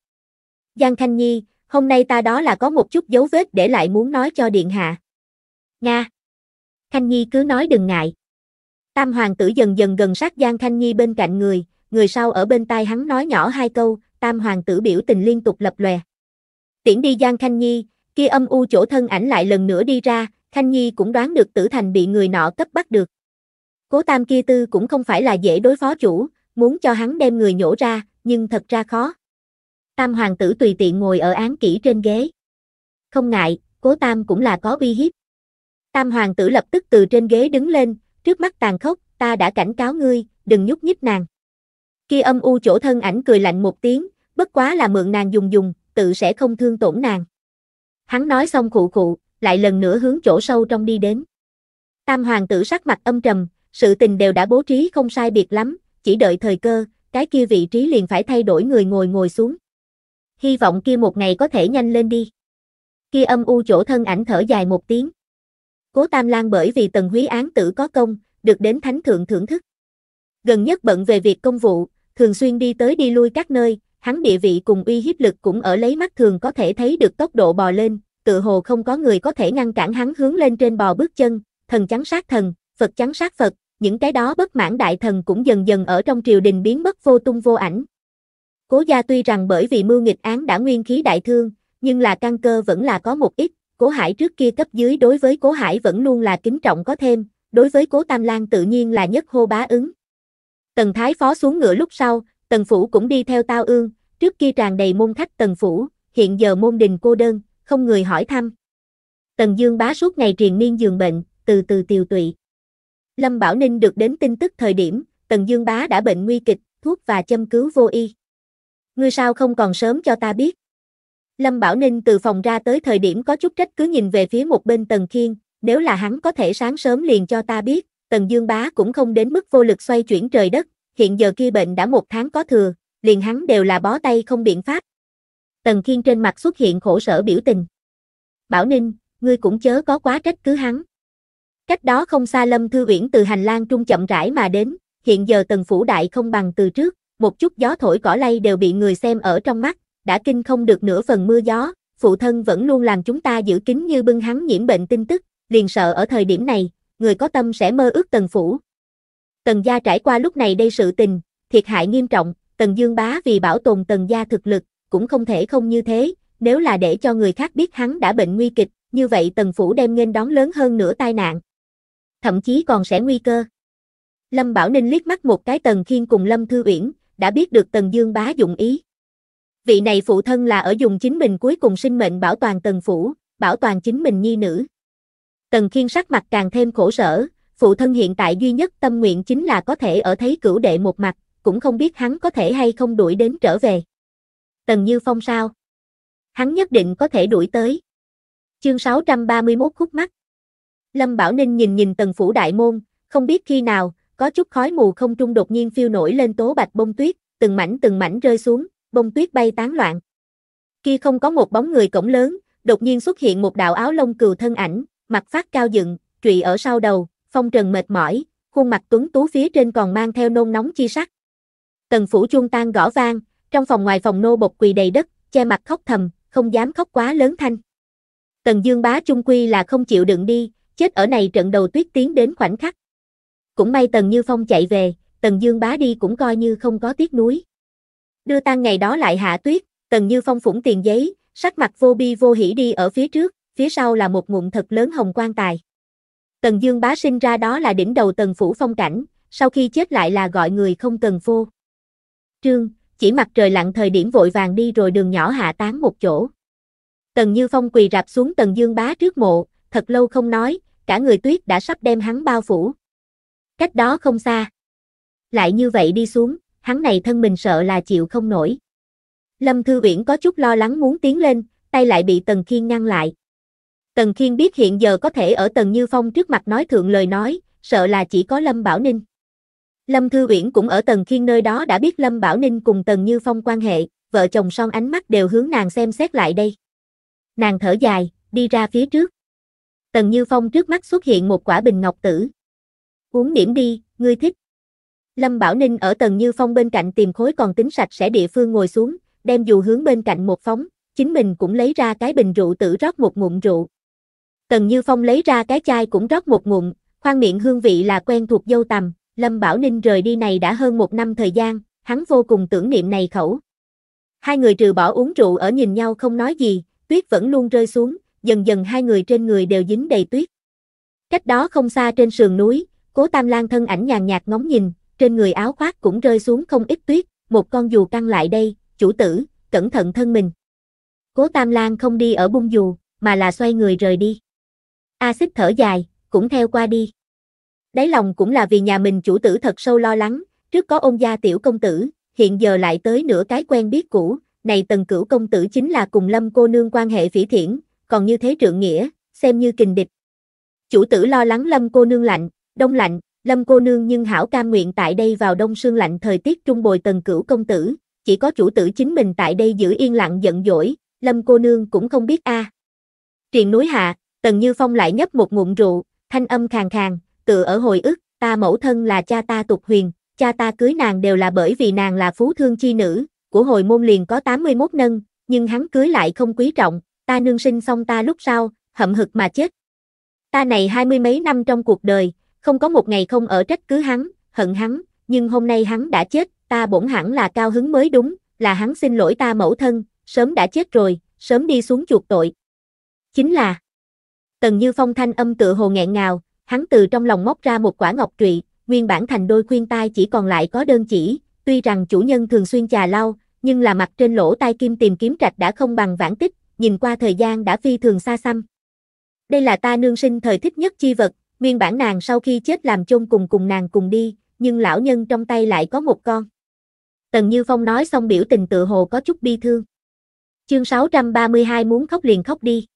Giang Khanh Nhi, hôm nay ta đó là có một chút dấu vết để lại muốn nói cho Điện Hạ. Nga. Khanh Nhi cứ nói đừng ngại. Tam hoàng tử dần dần gần sát Giang Khanh Nhi bên cạnh người, người sau ở bên tai hắn nói nhỏ hai câu, tam hoàng tử biểu tình liên tục lập lòe. Tiễn đi Giang Khanh Nhi, kia âm u chỗ thân ảnh lại lần nữa đi ra, Khanh Nhi cũng đoán được tử thành bị người nọ cấp bắt được. Cố tam kia tư cũng không phải là dễ đối phó chủ, muốn cho hắn đem người nhổ ra, nhưng thật ra khó. Tam hoàng tử tùy tiện ngồi ở án kỹ trên ghế. Không ngại, cố tam cũng là có uy hiếp. Tam hoàng tử lập tức từ trên ghế đứng lên, trước mắt tàn khốc, ta đã cảnh cáo ngươi, đừng nhúc nhích nàng. Kia âm u chỗ thân ảnh cười lạnh một tiếng, bất quá là mượn nàng dùng dùng, tự sẽ không thương tổn nàng. Hắn nói xong khụ khụ, lại lần nữa hướng chỗ sâu trong đi đến. Tam hoàng tử sắc mặt âm trầm, sự tình đều đã bố trí không sai biệt lắm, chỉ đợi thời cơ, cái kia vị trí liền phải thay đổi người ngồi ngồi xuống hy vọng kia một ngày có thể nhanh lên đi. Kia âm u chỗ thân ảnh thở dài một tiếng. Cố Tam Lan bởi vì tần húy án tử có công, được đến thánh thượng thưởng thức. Gần nhất bận về việc công vụ, thường xuyên đi tới đi lui các nơi, hắn địa vị cùng uy hiếp lực cũng ở lấy mắt thường có thể thấy được tốc độ bò lên, tự hồ không có người có thể ngăn cản hắn hướng lên trên bò bước chân, thần chắn sát thần, Phật chắn sát Phật, những cái đó bất mãn đại thần cũng dần dần ở trong triều đình biến mất vô tung vô ảnh, Cố gia tuy rằng bởi vì mưu nghịch án đã nguyên khí đại thương, nhưng là căn cơ vẫn là có một ít, cố hải trước kia cấp dưới đối với cố hải vẫn luôn là kính trọng có thêm, đối với cố Tam Lan tự nhiên là nhất hô bá ứng. Tần Thái Phó xuống ngựa lúc sau, Tần Phủ cũng đi theo tao ương, trước kia tràn đầy môn khách Tần Phủ, hiện giờ môn đình cô đơn, không người hỏi thăm. Tần Dương bá suốt ngày triền miên giường bệnh, từ từ tiều tụy. Lâm Bảo Ninh được đến tin tức thời điểm, Tần Dương bá đã bệnh nguy kịch, thuốc và châm cứu vô y ngươi sao không còn sớm cho ta biết. Lâm Bảo Ninh từ phòng ra tới thời điểm có chút trách cứ nhìn về phía một bên Tần Khiên, nếu là hắn có thể sáng sớm liền cho ta biết, Tần Dương Bá cũng không đến mức vô lực xoay chuyển trời đất, hiện giờ kia bệnh đã một tháng có thừa, liền hắn đều là bó tay không biện pháp. Tần Khiên trên mặt xuất hiện khổ sở biểu tình. Bảo Ninh, ngươi cũng chớ có quá trách cứ hắn. Cách đó không xa Lâm Thư Uyển từ hành lang trung chậm rãi mà đến, hiện giờ Tần Phủ Đại không bằng từ trước, một chút gió thổi cỏ lay đều bị người xem ở trong mắt, đã kinh không được nửa phần mưa gió, phụ thân vẫn luôn làm chúng ta giữ kín như bưng hắn nhiễm bệnh tin tức, liền sợ ở thời điểm này, người có tâm sẽ mơ ước tần phủ. Tần gia trải qua lúc này đây sự tình, thiệt hại nghiêm trọng, tần dương bá vì bảo tồn tần gia thực lực, cũng không thể không như thế, nếu là để cho người khác biết hắn đã bệnh nguy kịch, như vậy tần phủ đem nghênh đón lớn hơn nửa tai nạn. Thậm chí còn sẽ nguy cơ. Lâm Bảo Ninh liếc mắt một cái tần khiên cùng Lâm Thư Uyển, đã biết được Tần Dương bá dụng ý. Vị này phụ thân là ở dùng chính mình cuối cùng sinh mệnh bảo toàn Tần phủ, bảo toàn chính mình nhi nữ. Tần Khiên sắc mặt càng thêm khổ sở, phụ thân hiện tại duy nhất tâm nguyện chính là có thể ở thấy cửu đệ một mặt, cũng không biết hắn có thể hay không đuổi đến trở về. Tần Như Phong sao? Hắn nhất định có thể đuổi tới. Chương 631 khúc mắt. Lâm Bảo Ninh nhìn nhìn Tần phủ đại môn, không biết khi nào, có chút khói mù không trung đột nhiên phiêu nổi lên tố bạch bông tuyết, từng mảnh từng mảnh rơi xuống, bông tuyết bay tán loạn. Kia không có một bóng người cổng lớn, đột nhiên xuất hiện một đạo áo lông cừu thân ảnh, mặt phát cao dựng, trụy ở sau đầu, phong trần mệt mỏi, khuôn mặt tuấn tú phía trên còn mang theo nôn nóng chi sắc. Tần phủ chuông tan gõ vang, trong phòng ngoài phòng nô bộc quỳ đầy đất, che mặt khóc thầm, không dám khóc quá lớn thanh. Tần Dương Bá trung quy là không chịu đựng đi, chết ở này trận đầu tuyết tiến đến khoảnh khắc. Cũng may Tần Như Phong chạy về, Tần Dương bá đi cũng coi như không có tiếc núi. Đưa tang ngày đó lại hạ tuyết, Tần Như Phong phủng tiền giấy, sắc mặt vô bi vô hỉ đi ở phía trước, phía sau là một ngụm thật lớn hồng quan tài. Tần Dương bá sinh ra đó là đỉnh đầu Tần phủ phong cảnh, sau khi chết lại là gọi người không cần phô. Trương, chỉ mặt trời lặn thời điểm vội vàng đi rồi đường nhỏ hạ tán một chỗ. Tần Như Phong quỳ rạp xuống Tần Dương bá trước mộ, thật lâu không nói, cả người tuyết đã sắp đem hắn bao phủ cách đó không xa. Lại như vậy đi xuống, hắn này thân mình sợ là chịu không nổi. Lâm Thư Viễn có chút lo lắng muốn tiến lên, tay lại bị Tần Khiên ngăn lại. Tần Khiên biết hiện giờ có thể ở Tần Như Phong trước mặt nói thượng lời nói, sợ là chỉ có Lâm Bảo Ninh. Lâm Thư Viễn cũng ở Tần Khiên nơi đó đã biết Lâm Bảo Ninh cùng Tần Như Phong quan hệ, vợ chồng son ánh mắt đều hướng nàng xem xét lại đây. Nàng thở dài, đi ra phía trước. Tần Như Phong trước mắt xuất hiện một quả bình ngọc tử uống điểm đi, ngươi thích. Lâm Bảo Ninh ở tầng Như Phong bên cạnh tìm khối còn tính sạch sẽ địa phương ngồi xuống, đem dù hướng bên cạnh một phóng, chính mình cũng lấy ra cái bình rượu tự rót một ngụm rượu. Tần Như Phong lấy ra cái chai cũng rót một ngụm, khoan miệng hương vị là quen thuộc dâu tầm. Lâm Bảo Ninh rời đi này đã hơn một năm thời gian, hắn vô cùng tưởng niệm này khẩu. Hai người trừ bỏ uống rượu ở nhìn nhau không nói gì, tuyết vẫn luôn rơi xuống, dần dần hai người trên người đều dính đầy tuyết. Cách đó không xa trên sườn núi, Cố Tam Lan thân ảnh nhàn nhạt ngóng nhìn, trên người áo khoác cũng rơi xuống không ít tuyết, một con dù căng lại đây, chủ tử, cẩn thận thân mình. Cố Tam Lan không đi ở bung dù, mà là xoay người rời đi. A xích thở dài, cũng theo qua đi. Đáy lòng cũng là vì nhà mình chủ tử thật sâu lo lắng, trước có ông gia tiểu công tử, hiện giờ lại tới nửa cái quen biết cũ, này tần cửu công tử chính là cùng lâm cô nương quan hệ phỉ thiển, còn như thế trượng nghĩa, xem như kình địch. Chủ tử lo lắng lâm cô nương lạnh, Đông lạnh, Lâm cô nương nhưng hảo cam nguyện tại đây vào đông sương lạnh thời tiết trung bồi tần cửu công tử, chỉ có chủ tử chính mình tại đây giữ yên lặng giận dỗi, Lâm cô nương cũng không biết a. À. Triền núi hạ, Tần Như Phong lại nhấp một ngụm rượu, thanh âm khàn khàn, tự ở hồi ức, ta mẫu thân là cha ta tục huyền, cha ta cưới nàng đều là bởi vì nàng là phú thương chi nữ, của hồi môn liền có 81 nâng, nhưng hắn cưới lại không quý trọng, ta nương sinh xong ta lúc sau, hậm hực mà chết. Ta này hai mươi mấy năm trong cuộc đời, không có một ngày không ở trách cứ hắn, hận hắn, nhưng hôm nay hắn đã chết, ta bổn hẳn là cao hứng mới đúng, là hắn xin lỗi ta mẫu thân, sớm đã chết rồi, sớm đi xuống chuộc tội. Chính là Tần Như Phong thanh âm tự hồ nghẹn ngào, hắn từ trong lòng móc ra một quả ngọc trụy, nguyên bản thành đôi khuyên tai chỉ còn lại có đơn chỉ, tuy rằng chủ nhân thường xuyên chà lau, nhưng là mặt trên lỗ tai kim tìm kiếm trạch đã không bằng vãn tích, nhìn qua thời gian đã phi thường xa xăm. Đây là ta nương sinh thời thích nhất chi vật, Nguyên bản nàng sau khi chết làm chôn cùng cùng nàng cùng đi, nhưng lão nhân trong tay lại có một con. Tần Như Phong nói xong biểu tình tự hồ có chút bi thương. Chương 632 muốn khóc liền khóc đi.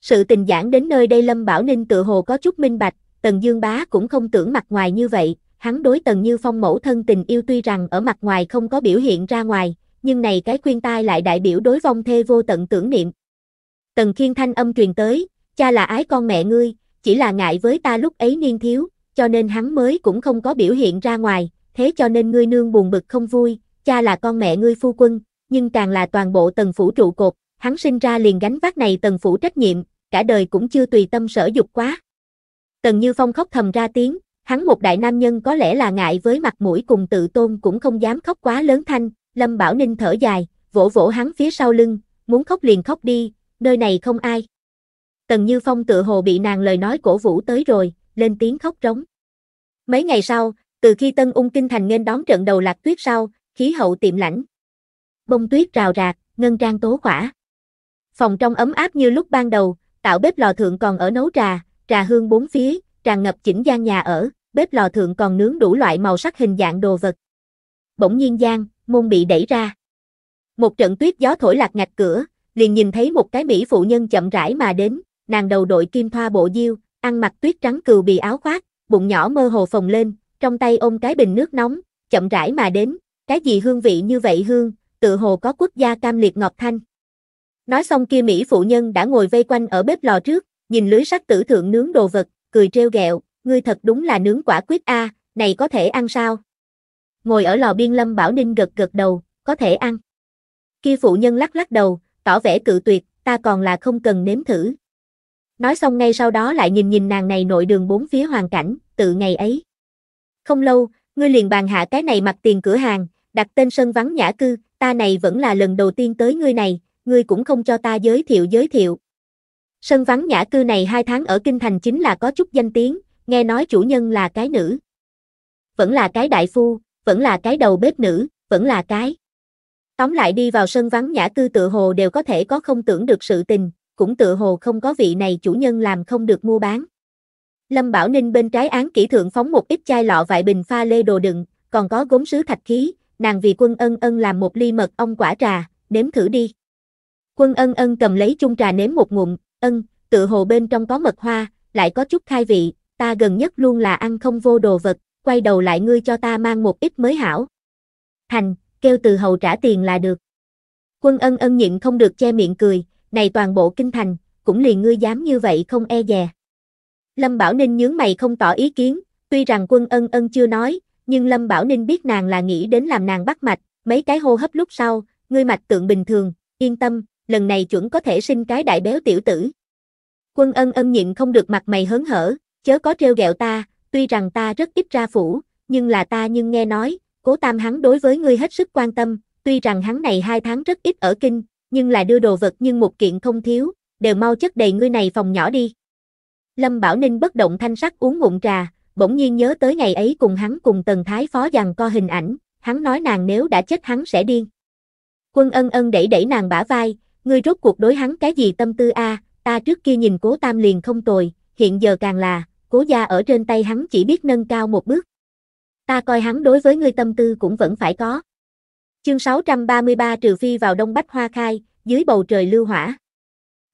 Sự tình giảng đến nơi đây Lâm Bảo Ninh tự hồ có chút minh bạch, Tần Dương Bá cũng không tưởng mặt ngoài như vậy, hắn đối Tần Như Phong mẫu thân tình yêu tuy rằng ở mặt ngoài không có biểu hiện ra ngoài, nhưng này cái khuyên tai lại đại biểu đối vong thê vô tận tưởng niệm. Tần Khiên thanh âm truyền tới, cha là ái con mẹ ngươi, chỉ là ngại với ta lúc ấy niên thiếu, cho nên hắn mới cũng không có biểu hiện ra ngoài, thế cho nên ngươi nương buồn bực không vui, cha là con mẹ ngươi phu quân, nhưng càng là toàn bộ tầng phủ trụ cột, hắn sinh ra liền gánh vác này tầng phủ trách nhiệm, cả đời cũng chưa tùy tâm sở dục quá. Tần Như Phong khóc thầm ra tiếng, hắn một đại nam nhân có lẽ là ngại với mặt mũi cùng tự tôn cũng không dám khóc quá lớn thanh, Lâm Bảo Ninh thở dài, vỗ vỗ hắn phía sau lưng, muốn khóc liền khóc đi, nơi này không ai. Tần Như Phong tự hồ bị nàng lời nói cổ vũ tới rồi, lên tiếng khóc rống. Mấy ngày sau, từ khi Tân Ung Kinh Thành nên đón trận đầu lạc tuyết sau, khí hậu tiệm lãnh. Bông tuyết rào rạc, ngân trang tố khỏa. Phòng trong ấm áp như lúc ban đầu, tạo bếp lò thượng còn ở nấu trà, trà hương bốn phía, tràn ngập chỉnh gian nhà ở, bếp lò thượng còn nướng đủ loại màu sắc hình dạng đồ vật. Bỗng nhiên gian, môn bị đẩy ra. Một trận tuyết gió thổi lạc ngạch cửa, liền nhìn thấy một cái mỹ phụ nhân chậm rãi mà đến, nàng đầu đội kim thoa bộ diêu, ăn mặc tuyết trắng cừu bì áo khoác, bụng nhỏ mơ hồ phồng lên, trong tay ôm cái bình nước nóng, chậm rãi mà đến, cái gì hương vị như vậy hương, tự hồ có quốc gia cam liệt ngọt thanh. Nói xong kia Mỹ phụ nhân đã ngồi vây quanh ở bếp lò trước, nhìn lưới sắt tử thượng nướng đồ vật, cười treo gẹo. ngươi thật đúng là nướng quả quyết a, này có thể ăn sao? Ngồi ở lò biên lâm Bảo Ninh gật gật đầu, có thể ăn. Kia phụ nhân lắc lắc đầu, tỏ vẻ cự tuyệt, ta còn là không cần nếm thử. Nói xong ngay sau đó lại nhìn nhìn nàng này nội đường bốn phía hoàn cảnh, tự ngày ấy. Không lâu, ngươi liền bàn hạ cái này mặt tiền cửa hàng, đặt tên sân vắng nhã cư, ta này vẫn là lần đầu tiên tới ngươi này, ngươi cũng không cho ta giới thiệu giới thiệu. Sân vắng nhã cư này hai tháng ở Kinh Thành chính là có chút danh tiếng, nghe nói chủ nhân là cái nữ. Vẫn là cái đại phu, vẫn là cái đầu bếp nữ, vẫn là cái. Tóm lại đi vào sân vắng nhã cư tự hồ đều có thể có không tưởng được sự tình, cũng tựa hồ không có vị này chủ nhân làm không được mua bán. Lâm Bảo Ninh bên trái án kỹ thượng phóng một ít chai lọ vại bình pha lê đồ đựng, còn có gốm sứ thạch khí, nàng vì quân ân ân làm một ly mật ong quả trà, nếm thử đi. Quân ân ân cầm lấy chung trà nếm một ngụm, ân, tự hồ bên trong có mật hoa, lại có chút khai vị, ta gần nhất luôn là ăn không vô đồ vật, quay đầu lại ngươi cho ta mang một ít mới hảo. thành kêu từ hầu trả tiền là được. Quân ân ân nhịn không được che miệng cười, này toàn bộ kinh thành, cũng liền ngươi dám như vậy không e dè. Lâm Bảo Ninh nhướng mày không tỏ ý kiến, tuy rằng quân ân ân chưa nói, nhưng Lâm Bảo Ninh biết nàng là nghĩ đến làm nàng bắt mạch, mấy cái hô hấp lúc sau, ngươi mạch tượng bình thường, yên tâm, lần này chuẩn có thể sinh cái đại béo tiểu tử. Quân ân ân nhịn không được mặt mày hớn hở, chớ có treo ghẹo ta, tuy rằng ta rất ít ra phủ, nhưng là ta nhưng nghe nói, cố tam hắn đối với ngươi hết sức quan tâm, tuy rằng hắn này hai tháng rất ít ở kinh, nhưng là đưa đồ vật nhưng một kiện không thiếu, đều mau chất đầy ngươi này phòng nhỏ đi. Lâm Bảo Ninh bất động thanh sắc uống ngụm trà, bỗng nhiên nhớ tới ngày ấy cùng hắn cùng Tần Thái Phó giằng co hình ảnh, hắn nói nàng nếu đã chết hắn sẽ điên. Quân ân ân đẩy đẩy nàng bả vai, ngươi rốt cuộc đối hắn cái gì tâm tư a? ta trước kia nhìn cố tam liền không tồi, hiện giờ càng là, cố gia ở trên tay hắn chỉ biết nâng cao một bước. Ta coi hắn đối với ngươi tâm tư cũng vẫn phải có. Chương 633 trừ phi vào đông bách hoa khai, dưới bầu trời lưu hỏa.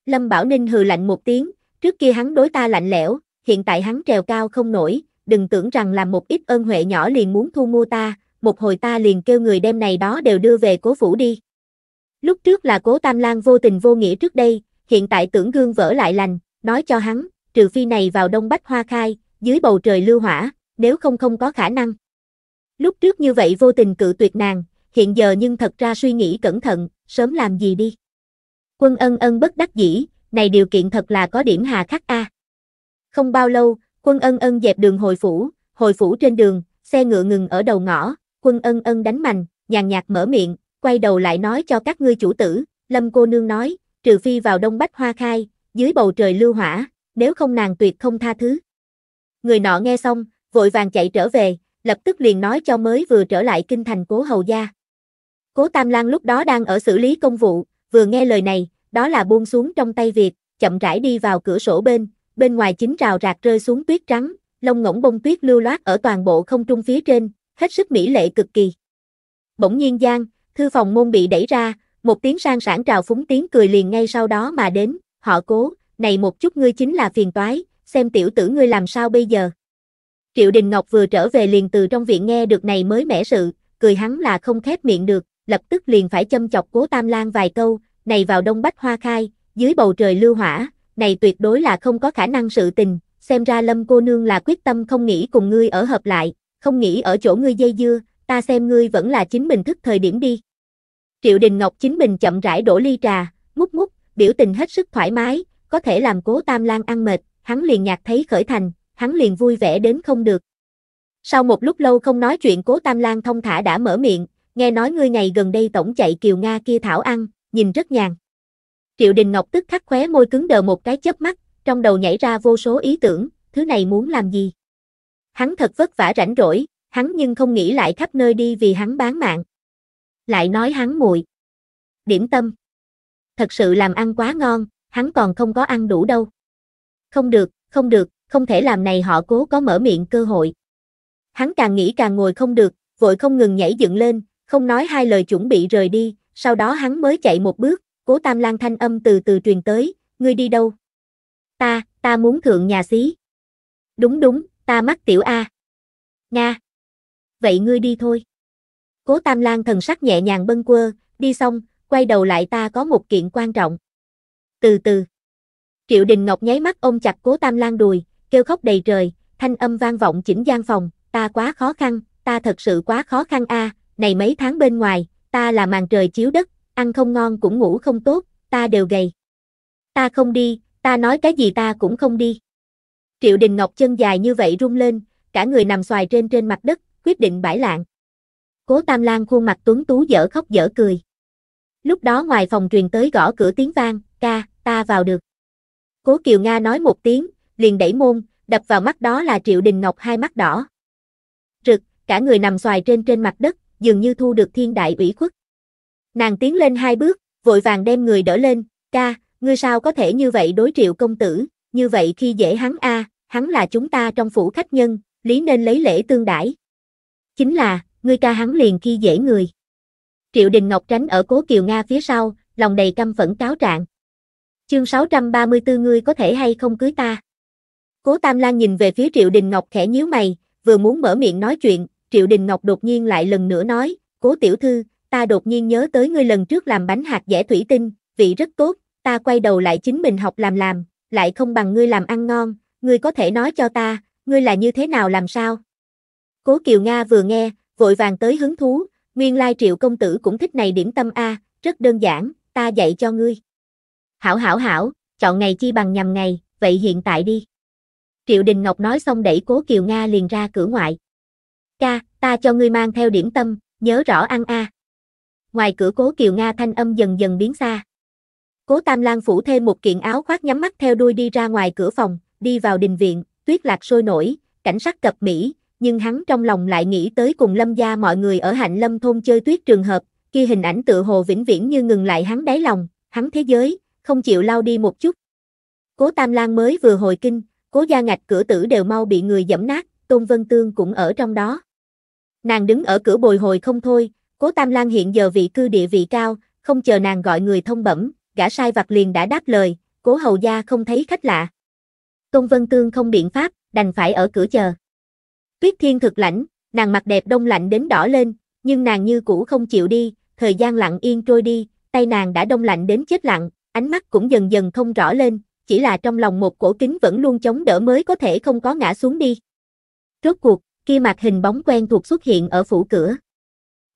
Lâm Bảo Ninh hừ lạnh một tiếng, trước kia hắn đối ta lạnh lẽo, hiện tại hắn trèo cao không nổi, đừng tưởng rằng làm một ít ơn huệ nhỏ liền muốn thu mua ta, một hồi ta liền kêu người đem này đó đều đưa về cố phủ đi. Lúc trước là cố Tam Lan vô tình vô nghĩa trước đây, hiện tại tưởng gương vỡ lại lành, nói cho hắn, trừ phi này vào đông bách hoa khai, dưới bầu trời lưu hỏa, nếu không không có khả năng. Lúc trước như vậy vô tình cự tuyệt nàng, hiện giờ nhưng thật ra suy nghĩ cẩn thận, sớm làm gì đi. Quân ân ân bất đắc dĩ, này điều kiện thật là có điểm hà khắc a. À. Không bao lâu, quân ân ân dẹp đường hồi phủ, hồi phủ trên đường, xe ngựa ngừng ở đầu ngõ, quân ân ân đánh mành nhàn nhạt mở miệng, quay đầu lại nói cho các ngươi chủ tử, lâm cô nương nói, trừ phi vào đông bách hoa khai, dưới bầu trời lưu hỏa, nếu không nàng tuyệt không tha thứ. Người nọ nghe xong, vội vàng chạy trở về, lập tức liền nói cho mới vừa trở lại kinh thành cố hầu gia. Cố Tam Lan lúc đó đang ở xử lý công vụ, vừa nghe lời này, đó là buông xuống trong tay Việt, chậm rãi đi vào cửa sổ bên, bên ngoài chính rào rạc rơi xuống tuyết trắng, lông ngỗng bông tuyết lưu loát ở toàn bộ không trung phía trên, hết sức mỹ lệ cực kỳ. Bỗng nhiên giang, thư phòng môn bị đẩy ra, một tiếng sang sản trào phúng tiếng cười liền ngay sau đó mà đến, họ cố, này một chút ngươi chính là phiền toái, xem tiểu tử ngươi làm sao bây giờ. Triệu Đình Ngọc vừa trở về liền từ trong viện nghe được này mới mẻ sự, cười hắn là không khép miệng được, lập tức liền phải châm chọc cố Tam Lan vài câu, này vào đông bách hoa khai, dưới bầu trời lưu hỏa, này tuyệt đối là không có khả năng sự tình, xem ra lâm cô nương là quyết tâm không nghĩ cùng ngươi ở hợp lại, không nghĩ ở chỗ ngươi dây dưa, ta xem ngươi vẫn là chính mình thức thời điểm đi. Triệu Đình Ngọc chính mình chậm rãi đổ ly trà, mút mút, biểu tình hết sức thoải mái, có thể làm cố Tam Lan ăn mệt, hắn liền nhạc thấy khởi thành, hắn liền vui vẻ đến không được. Sau một lúc lâu không nói chuyện cố Tam Lan thông thả đã mở miệng, nghe nói ngươi ngày gần đây tổng chạy kiều Nga kia thảo ăn, nhìn rất nhàn. Triệu Đình Ngọc tức khắc khóe môi cứng đờ một cái chớp mắt, trong đầu nhảy ra vô số ý tưởng, thứ này muốn làm gì? Hắn thật vất vả rảnh rỗi, hắn nhưng không nghĩ lại khắp nơi đi vì hắn bán mạng. Lại nói hắn muội. Điểm tâm. Thật sự làm ăn quá ngon, hắn còn không có ăn đủ đâu. Không được, không được, không thể làm này họ cố có mở miệng cơ hội. Hắn càng nghĩ càng ngồi không được, vội không ngừng nhảy dựng lên, không nói hai lời chuẩn bị rời đi, sau đó hắn mới chạy một bước, cố tam lang thanh âm từ từ truyền tới, ngươi đi đâu? Ta, ta muốn thượng nhà xí. Đúng đúng, ta mắc tiểu A. Nga. Vậy ngươi đi thôi. Cố tam lang thần sắc nhẹ nhàng bâng quơ, đi xong, quay đầu lại ta có một kiện quan trọng. Từ từ. Triệu Đình Ngọc nháy mắt ôm chặt cố tam lang đùi, kêu khóc đầy trời, thanh âm vang vọng chỉnh gian phòng, ta quá khó khăn, ta thật sự quá khó khăn a, à, này mấy tháng bên ngoài, ta là màn trời chiếu đất, ăn không ngon cũng ngủ không tốt, ta đều gầy. Ta không đi, ta nói cái gì ta cũng không đi. Triệu Đình Ngọc chân dài như vậy rung lên, cả người nằm xoài trên trên mặt đất, quyết định bãi lạng. Cố Tam Lan khuôn mặt tuấn tú dở khóc dở cười. Lúc đó ngoài phòng truyền tới gõ cửa tiếng vang, ca, ta vào được. Cố Kiều Nga nói một tiếng, liền đẩy môn, đập vào mắt đó là Triệu Đình Ngọc hai mắt đỏ. Rực, cả người nằm xoài trên trên mặt đất, dường như thu được thiên đại ủy khuất. Nàng tiến lên hai bước, vội vàng đem người đỡ lên, ca, ngươi sao có thể như vậy đối triệu công tử, như vậy khi dễ hắn a, hắn là chúng ta trong phủ khách nhân, lý nên lấy lễ tương đãi. Chính là, ngươi ca hắn liền khi dễ người. Triệu Đình Ngọc tránh ở cố Kiều Nga phía sau, lòng đầy căm phẫn cáo trạng. Chương 634 ngươi có thể hay không cưới ta? Cố Tam Lan nhìn về phía Triệu Đình Ngọc khẽ nhíu mày, vừa muốn mở miệng nói chuyện, Triệu Đình Ngọc đột nhiên lại lần nữa nói, cố tiểu thư, ta đột nhiên nhớ tới ngươi lần trước làm bánh hạt dẻ thủy tinh, vị rất tốt, ta quay đầu lại chính mình học làm làm, lại không bằng ngươi làm ăn ngon, ngươi có thể nói cho ta, ngươi là như thế nào làm sao? Cố Kiều Nga vừa nghe, vội vàng tới hứng thú, nguyên lai triệu công tử cũng thích này điểm tâm A, rất đơn giản, ta dạy cho ngươi. Hảo hảo hảo, chọn ngày chi bằng nhằm ngày, vậy hiện tại đi. Triệu Đình Ngọc nói xong đẩy Cố Kiều Nga liền ra cửa ngoại ca, ta cho ngươi mang theo điểm tâm, nhớ rõ ăn a. Ngoài cửa cố kiều Nga thanh âm dần dần biến xa. Cố Tam Lan phủ thêm một kiện áo khoác nhắm mắt theo đuôi đi ra ngoài cửa phòng, đi vào đình viện, tuyết lạc sôi nổi, cảnh sắc cập mỹ, nhưng hắn trong lòng lại nghĩ tới cùng lâm gia mọi người ở hạnh lâm thôn chơi tuyết trường hợp, kia hình ảnh tự hồ vĩnh viễn như ngừng lại hắn đáy lòng, hắn thế giới, không chịu lao đi một chút. Cố Tam Lan mới vừa hồi kinh, cố gia ngạch cửa tử đều mau bị người dẫm nát, Tôn Vân Tương cũng ở trong đó. Nàng đứng ở cửa bồi hồi không thôi, cố Tam Lan hiện giờ vị cư địa vị cao, không chờ nàng gọi người thông bẩm, gã sai vặt liền đã đáp lời, cố hầu gia không thấy khách lạ. công Vân Tương không biện pháp, đành phải ở cửa chờ. Tuyết thiên thực lãnh, nàng mặt đẹp đông lạnh đến đỏ lên, nhưng nàng như cũ không chịu đi, thời gian lặng yên trôi đi, tay nàng đã đông lạnh đến chết lặng, ánh mắt cũng dần dần không rõ lên, chỉ là trong lòng một cổ kính vẫn luôn chống đỡ mới có thể không có ngã xuống đi. Rốt cuộc, khi mặt hình bóng quen thuộc xuất hiện ở phủ cửa.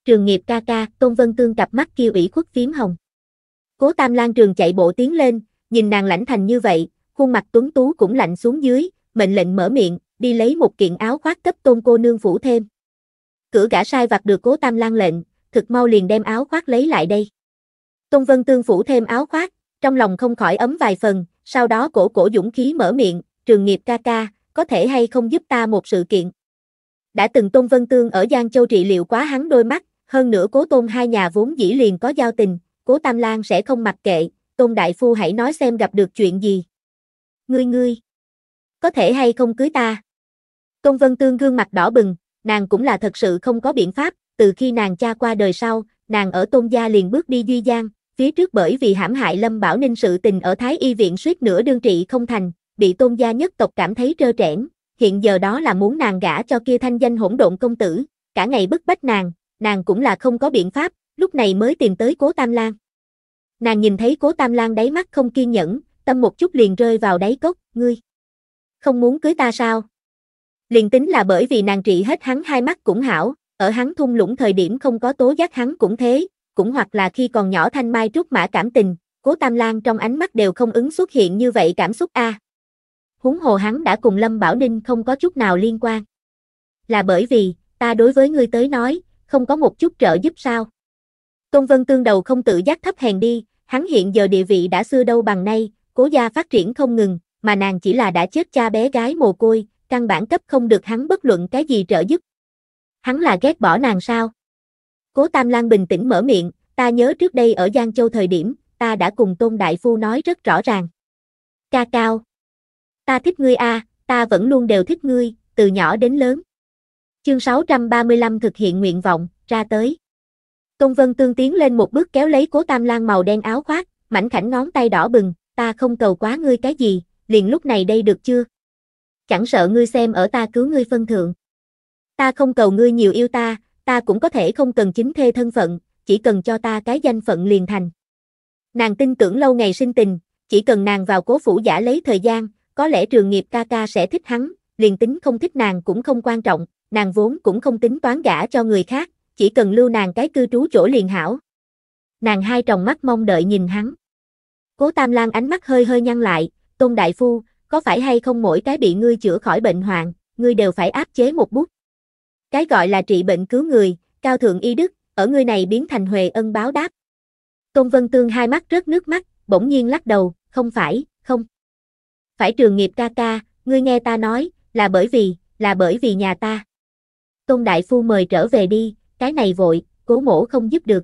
Trường nghiệp ca ca, Tôn Vân Tương cặp mắt kia ủy khuất phím hồng. Cố Tam Lan trường chạy bộ tiến lên, nhìn nàng lãnh thành như vậy, khuôn mặt tuấn tú cũng lạnh xuống dưới, mệnh lệnh mở miệng, đi lấy một kiện áo khoác cấp Tôn cô nương phủ thêm. Cửa gã sai vặt được Cố Tam Lan lệnh, thực mau liền đem áo khoác lấy lại đây. Tôn Vân Tương phủ thêm áo khoác, trong lòng không khỏi ấm vài phần, sau đó cổ cổ dũng khí mở miệng, trường nghiệp ca ca, có thể hay không giúp ta một sự kiện đã từng Tôn Vân Tương ở Giang Châu trị liệu quá hắn đôi mắt, hơn nữa cố Tôn hai nhà vốn dĩ liền có giao tình, cố Tam Lan sẽ không mặc kệ, Tôn Đại Phu hãy nói xem gặp được chuyện gì. Ngươi ngươi, có thể hay không cưới ta? Tôn Vân Tương gương mặt đỏ bừng, nàng cũng là thật sự không có biện pháp, từ khi nàng cha qua đời sau, nàng ở Tôn Gia liền bước đi Duy Giang, phía trước bởi vì hãm hại Lâm Bảo Ninh sự tình ở Thái Y Viện suýt nữa đương trị không thành, bị Tôn Gia nhất tộc cảm thấy trơ trẽn, hiện giờ đó là muốn nàng gả cho kia thanh danh hỗn độn công tử, cả ngày bức bách nàng, nàng cũng là không có biện pháp, lúc này mới tìm tới Cố Tam Lan. Nàng nhìn thấy Cố Tam Lan đáy mắt không kiên nhẫn, tâm một chút liền rơi vào đáy cốc, ngươi không muốn cưới ta sao? Liền tính là bởi vì nàng trị hết hắn hai mắt cũng hảo, ở hắn thung lũng thời điểm không có tố giác hắn cũng thế, cũng hoặc là khi còn nhỏ thanh mai trúc mã cảm tình, Cố Tam Lan trong ánh mắt đều không ứng xuất hiện như vậy cảm xúc a. À huống hồ hắn đã cùng Lâm Bảo Ninh không có chút nào liên quan. Là bởi vì, ta đối với ngươi tới nói, không có một chút trợ giúp sao. Công vân tương đầu không tự giác thấp hèn đi, hắn hiện giờ địa vị đã xưa đâu bằng nay, cố gia phát triển không ngừng, mà nàng chỉ là đã chết cha bé gái mồ côi, căn bản cấp không được hắn bất luận cái gì trợ giúp. Hắn là ghét bỏ nàng sao? Cố Tam Lan bình tĩnh mở miệng, ta nhớ trước đây ở Giang Châu thời điểm, ta đã cùng Tôn Đại Phu nói rất rõ ràng. Ca cao. Ta thích ngươi a, à, ta vẫn luôn đều thích ngươi, từ nhỏ đến lớn. Chương 635 thực hiện nguyện vọng, ra tới. Công vân tương tiến lên một bước kéo lấy cố tam lang màu đen áo khoác, mảnh khảnh ngón tay đỏ bừng, ta không cầu quá ngươi cái gì, liền lúc này đây được chưa? Chẳng sợ ngươi xem ở ta cứu ngươi phân thượng. Ta không cầu ngươi nhiều yêu ta, ta cũng có thể không cần chính thê thân phận, chỉ cần cho ta cái danh phận liền thành. Nàng tin tưởng lâu ngày sinh tình, chỉ cần nàng vào cố phủ giả lấy thời gian, có lẽ trường nghiệp ca ca sẽ thích hắn, liền tính không thích nàng cũng không quan trọng, nàng vốn cũng không tính toán gả cho người khác, chỉ cần lưu nàng cái cư trú chỗ liền hảo. Nàng hai tròng mắt mong đợi nhìn hắn. Cố Tam Lan ánh mắt hơi hơi nhăn lại, Tôn Đại Phu, có phải hay không mỗi cái bị ngươi chữa khỏi bệnh hoạn, ngươi đều phải áp chế một bút. Cái gọi là trị bệnh cứu người, cao thượng y đức, ở ngươi này biến thành huệ ân báo đáp. Tôn Vân Tương hai mắt rớt nước mắt, bỗng nhiên lắc đầu, không phải, không phải trường nghiệp ca ca, ngươi nghe ta nói, là bởi vì, là bởi vì nhà ta. Công đại phu mời trở về đi, cái này vội, cố mổ không giúp được.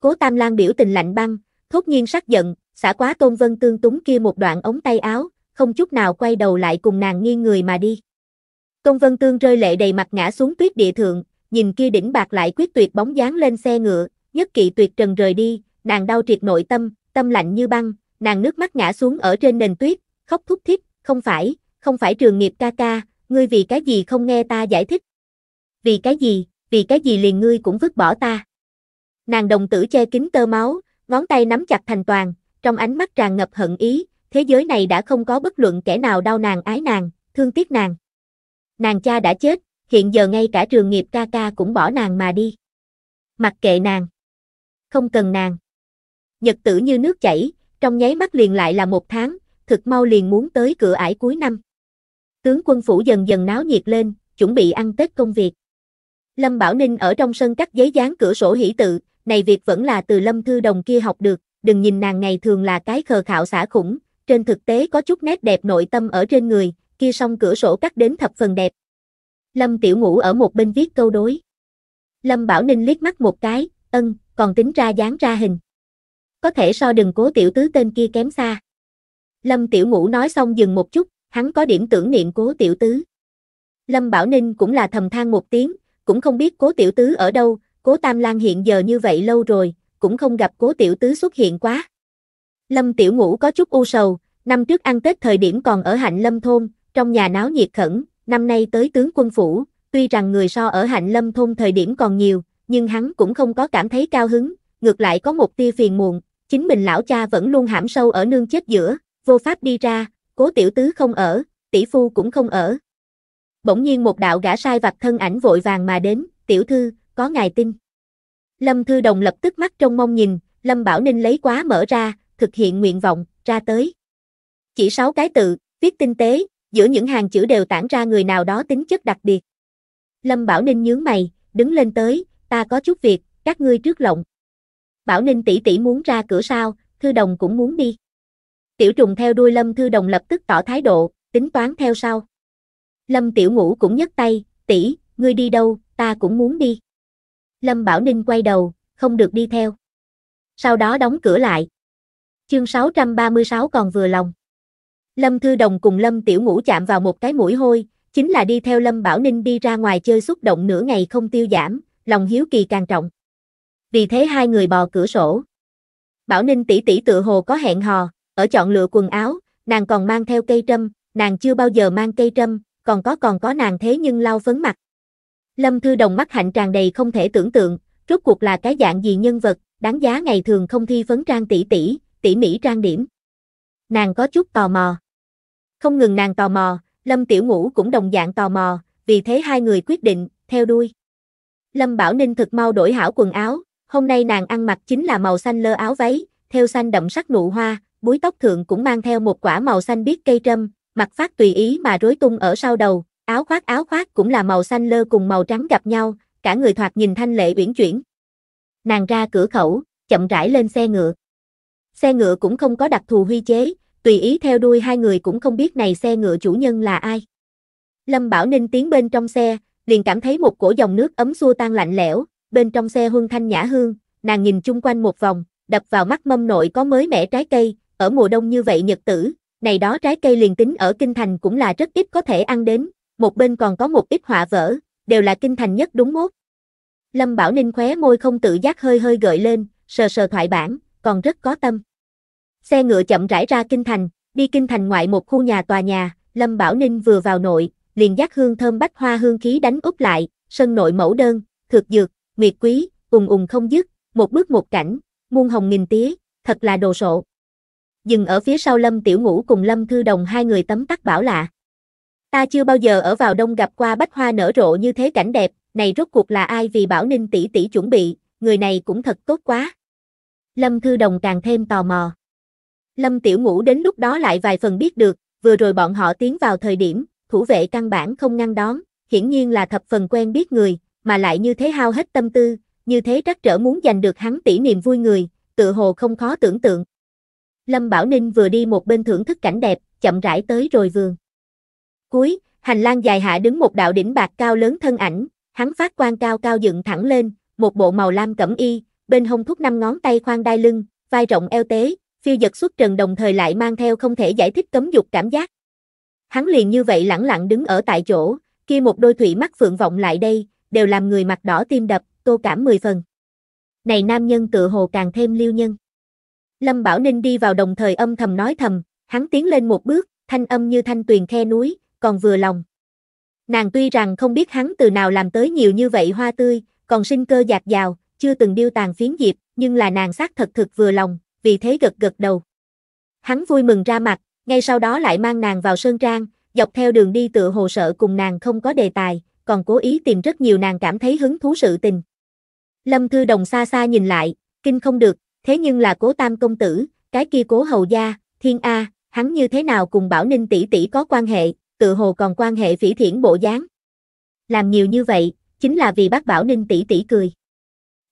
Cố Tam Lan biểu tình lạnh băng, thốt nhiên sắc giận, xả quá Tôn Vân Tương túng kia một đoạn ống tay áo, không chút nào quay đầu lại cùng nàng nghiêng người mà đi. Tôn Vân Tương rơi lệ đầy mặt ngã xuống tuyết địa thượng, nhìn kia đỉnh bạc lại quyết tuyệt bóng dáng lên xe ngựa, nhất kỵ tuyệt trần rời đi, nàng đau triệt nội tâm, tâm lạnh như băng, nàng nước mắt ngã xuống ở trên nền tuyết, khóc thúc thích, không phải, không phải trường nghiệp ca ca, ngươi vì cái gì không nghe ta giải thích. Vì cái gì, vì cái gì liền ngươi cũng vứt bỏ ta. Nàng đồng tử che kín tơ máu, ngón tay nắm chặt thành toàn, trong ánh mắt tràn ngập hận ý, thế giới này đã không có bất luận kẻ nào đau nàng ái nàng, thương tiếc nàng. Nàng cha đã chết, hiện giờ ngay cả trường nghiệp ca ca cũng bỏ nàng mà đi. Mặc kệ nàng. Không cần nàng. Nhật tử như nước chảy, trong nháy mắt liền lại là một tháng, thực mau liền muốn tới cửa ải cuối năm. Tướng quân phủ dần dần náo nhiệt lên, chuẩn bị ăn Tết công việc. Lâm Bảo Ninh ở trong sân cắt giấy dán cửa sổ hỷ tự, này việc vẫn là từ Lâm Thư Đồng kia học được, đừng nhìn nàng ngày thường là cái khờ khạo xả khủng, trên thực tế có chút nét đẹp nội tâm ở trên người, kia song cửa sổ cắt đến thập phần đẹp. Lâm Tiểu Ngũ ở một bên viết câu đối. Lâm Bảo Ninh liếc mắt một cái, ân, còn tính ra dán ra hình. Có thể so đừng cố tiểu tứ tên kia kém xa. Lâm Tiểu Ngũ nói xong dừng một chút, hắn có điểm tưởng niệm cố tiểu tứ. Lâm Bảo Ninh cũng là thầm than một tiếng, cũng không biết cố tiểu tứ ở đâu, cố Tam Lan hiện giờ như vậy lâu rồi, cũng không gặp cố tiểu tứ xuất hiện quá. Lâm Tiểu Ngũ có chút u sầu, năm trước ăn Tết thời điểm còn ở Hạnh Lâm Thôn, trong nhà náo nhiệt khẩn, năm nay tới tướng quân phủ, tuy rằng người so ở Hạnh Lâm Thôn thời điểm còn nhiều, nhưng hắn cũng không có cảm thấy cao hứng, ngược lại có một tia phiền muộn, chính mình lão cha vẫn luôn hãm sâu ở nương chết giữa, vô pháp đi ra, cố tiểu tứ không ở, tỷ phu cũng không ở. Bỗng nhiên một đạo gã sai vặt thân ảnh vội vàng mà đến, tiểu thư, có ngài tin. Lâm Thư Đồng lập tức mắt trong mong nhìn, Lâm Bảo Ninh lấy quá mở ra, thực hiện nguyện vọng, ra tới. Chỉ sáu cái tự, viết tinh tế, giữa những hàng chữ đều tản ra người nào đó tính chất đặc biệt. Lâm Bảo Ninh nhướng mày, đứng lên tới, ta có chút việc, các ngươi trước lộng. Bảo Ninh tỷ tỷ muốn ra cửa sao, Thư Đồng cũng muốn đi. Tiểu trùng theo đuôi Lâm Thư Đồng lập tức tỏ thái độ, tính toán theo sau. Lâm Tiểu Ngũ cũng nhấc tay, tỷ, ngươi đi đâu, ta cũng muốn đi. Lâm Bảo Ninh quay đầu, không được đi theo. Sau đó đóng cửa lại. Chương 636 còn vừa lòng. Lâm Thư Đồng cùng Lâm Tiểu Ngũ chạm vào một cái mũi hôi, chính là đi theo Lâm Bảo Ninh đi ra ngoài chơi xúc động nửa ngày không tiêu giảm, lòng hiếu kỳ càng trọng. Vì thế hai người bò cửa sổ. Bảo Ninh tỷ tỷ tự hồ có hẹn hò, ở chọn lựa quần áo, nàng còn mang theo cây trâm, nàng chưa bao giờ mang cây trâm, còn có còn có nàng thế nhưng lau phấn mặt. Lâm Thư Đồng mắt hạnh tràn đầy không thể tưởng tượng, rốt cuộc là cái dạng gì nhân vật, đáng giá ngày thường không thi phấn trang tỉ tỉ, tỉ mỹ trang điểm. Nàng có chút tò mò. Không ngừng nàng tò mò, Lâm Tiểu Ngũ cũng đồng dạng tò mò, vì thế hai người quyết định, theo đuôi. Lâm Bảo Ninh thực mau đổi hảo quần áo, hôm nay nàng ăn mặc chính là màu xanh lơ áo váy, theo xanh đậm sắc nụ hoa, búi tóc thượng cũng mang theo một quả màu xanh biếc cây trâm, mặt phát tùy ý mà rối tung ở sau đầu, áo khoác áo khoác cũng là màu xanh lơ cùng màu trắng gặp nhau, cả người thoạt nhìn thanh lệ uyển chuyển. Nàng ra cửa khẩu, chậm rãi lên xe ngựa. Xe ngựa cũng không có đặc thù huy chế, tùy ý theo đuôi hai người cũng không biết này xe ngựa chủ nhân là ai. Lâm Bảo Ninh tiến bên trong xe, liền cảm thấy một cổ dòng nước ấm xua tan lạnh lẽo, bên trong xe hương thanh nhã hương, nàng nhìn chung quanh một vòng, đập vào mắt mâm nội có mới mẻ trái cây, ở mùa đông như vậy nhật tử, này đó trái cây liền tính ở kinh thành cũng là rất ít có thể ăn đến, một bên còn có một ít họa vỡ, đều là kinh thành nhất đúng mốt. Lâm Bảo Ninh khóe môi không tự giác hơi hơi gợi lên, sờ sờ thoại bản, còn rất có tâm. Xe ngựa chậm rãi ra kinh thành, đi kinh thành ngoại một khu nhà tòa nhà, Lâm Bảo Ninh vừa vào nội, liền giác hương thơm bách hoa hương khí đánh úp lại, sân nội mẫu đơn, thực dược, nguyệt quý, ùng ùng không dứt, một bước một cảnh, muôn hồng nghìn tía, thật là đồ sộ dừng ở phía sau Lâm Tiểu Ngũ cùng Lâm Thư Đồng hai người tấm tắc bảo lạ. Ta chưa bao giờ ở vào đông gặp qua bách hoa nở rộ như thế cảnh đẹp, này rốt cuộc là ai vì Bảo Ninh tỷ tỷ chuẩn bị, người này cũng thật tốt quá. Lâm Thư Đồng càng thêm tò mò. Lâm Tiểu Ngũ đến lúc đó lại vài phần biết được, vừa rồi bọn họ tiến vào thời điểm, thủ vệ căn bản không ngăn đón, hiển nhiên là thập phần quen biết người, mà lại như thế hao hết tâm tư, như thế trắc trở muốn giành được hắn tỷ niềm vui người, tự hồ không khó tưởng tượng. Lâm Bảo Ninh vừa đi một bên thưởng thức cảnh đẹp, chậm rãi tới rồi vườn. Cuối, hành lang dài hạ đứng một đạo đỉnh bạc cao lớn thân ảnh, hắn phát quan cao cao dựng thẳng lên, một bộ màu lam cẩm y, bên hông thúc năm ngón tay khoan đai lưng, vai rộng eo tế, phiêu giật xuất trần đồng thời lại mang theo không thể giải thích cấm dục cảm giác. Hắn liền như vậy lẳng lặng đứng ở tại chỗ, kia một đôi thủy mắt phượng vọng lại đây, đều làm người mặt đỏ tim đập, tô cảm mười phần. Này nam nhân tự hồ càng thêm lưu nhân. Lâm Bảo Ninh đi vào đồng thời âm thầm nói thầm, hắn tiến lên một bước, thanh âm như thanh tuyền khe núi, còn vừa lòng. Nàng tuy rằng không biết hắn từ nào làm tới nhiều như vậy hoa tươi, còn sinh cơ dạt dào, chưa từng điêu tàn phiến diệp, nhưng là nàng xác thật thực vừa lòng, vì thế gật gật đầu. Hắn vui mừng ra mặt, ngay sau đó lại mang nàng vào sơn trang, dọc theo đường đi tự hồ sợ cùng nàng không có đề tài, còn cố ý tìm rất nhiều nàng cảm thấy hứng thú sự tình. Lâm Thư Đồng xa xa nhìn lại, kinh không được, thế nhưng là cố tam công tử, cái kia cố hầu gia, thiên A, hắn như thế nào cùng Bảo Ninh tỷ tỷ có quan hệ, tự hồ còn quan hệ phỉ thiển bộ dáng. Làm nhiều như vậy, chính là vì bác Bảo Ninh tỷ tỷ cười.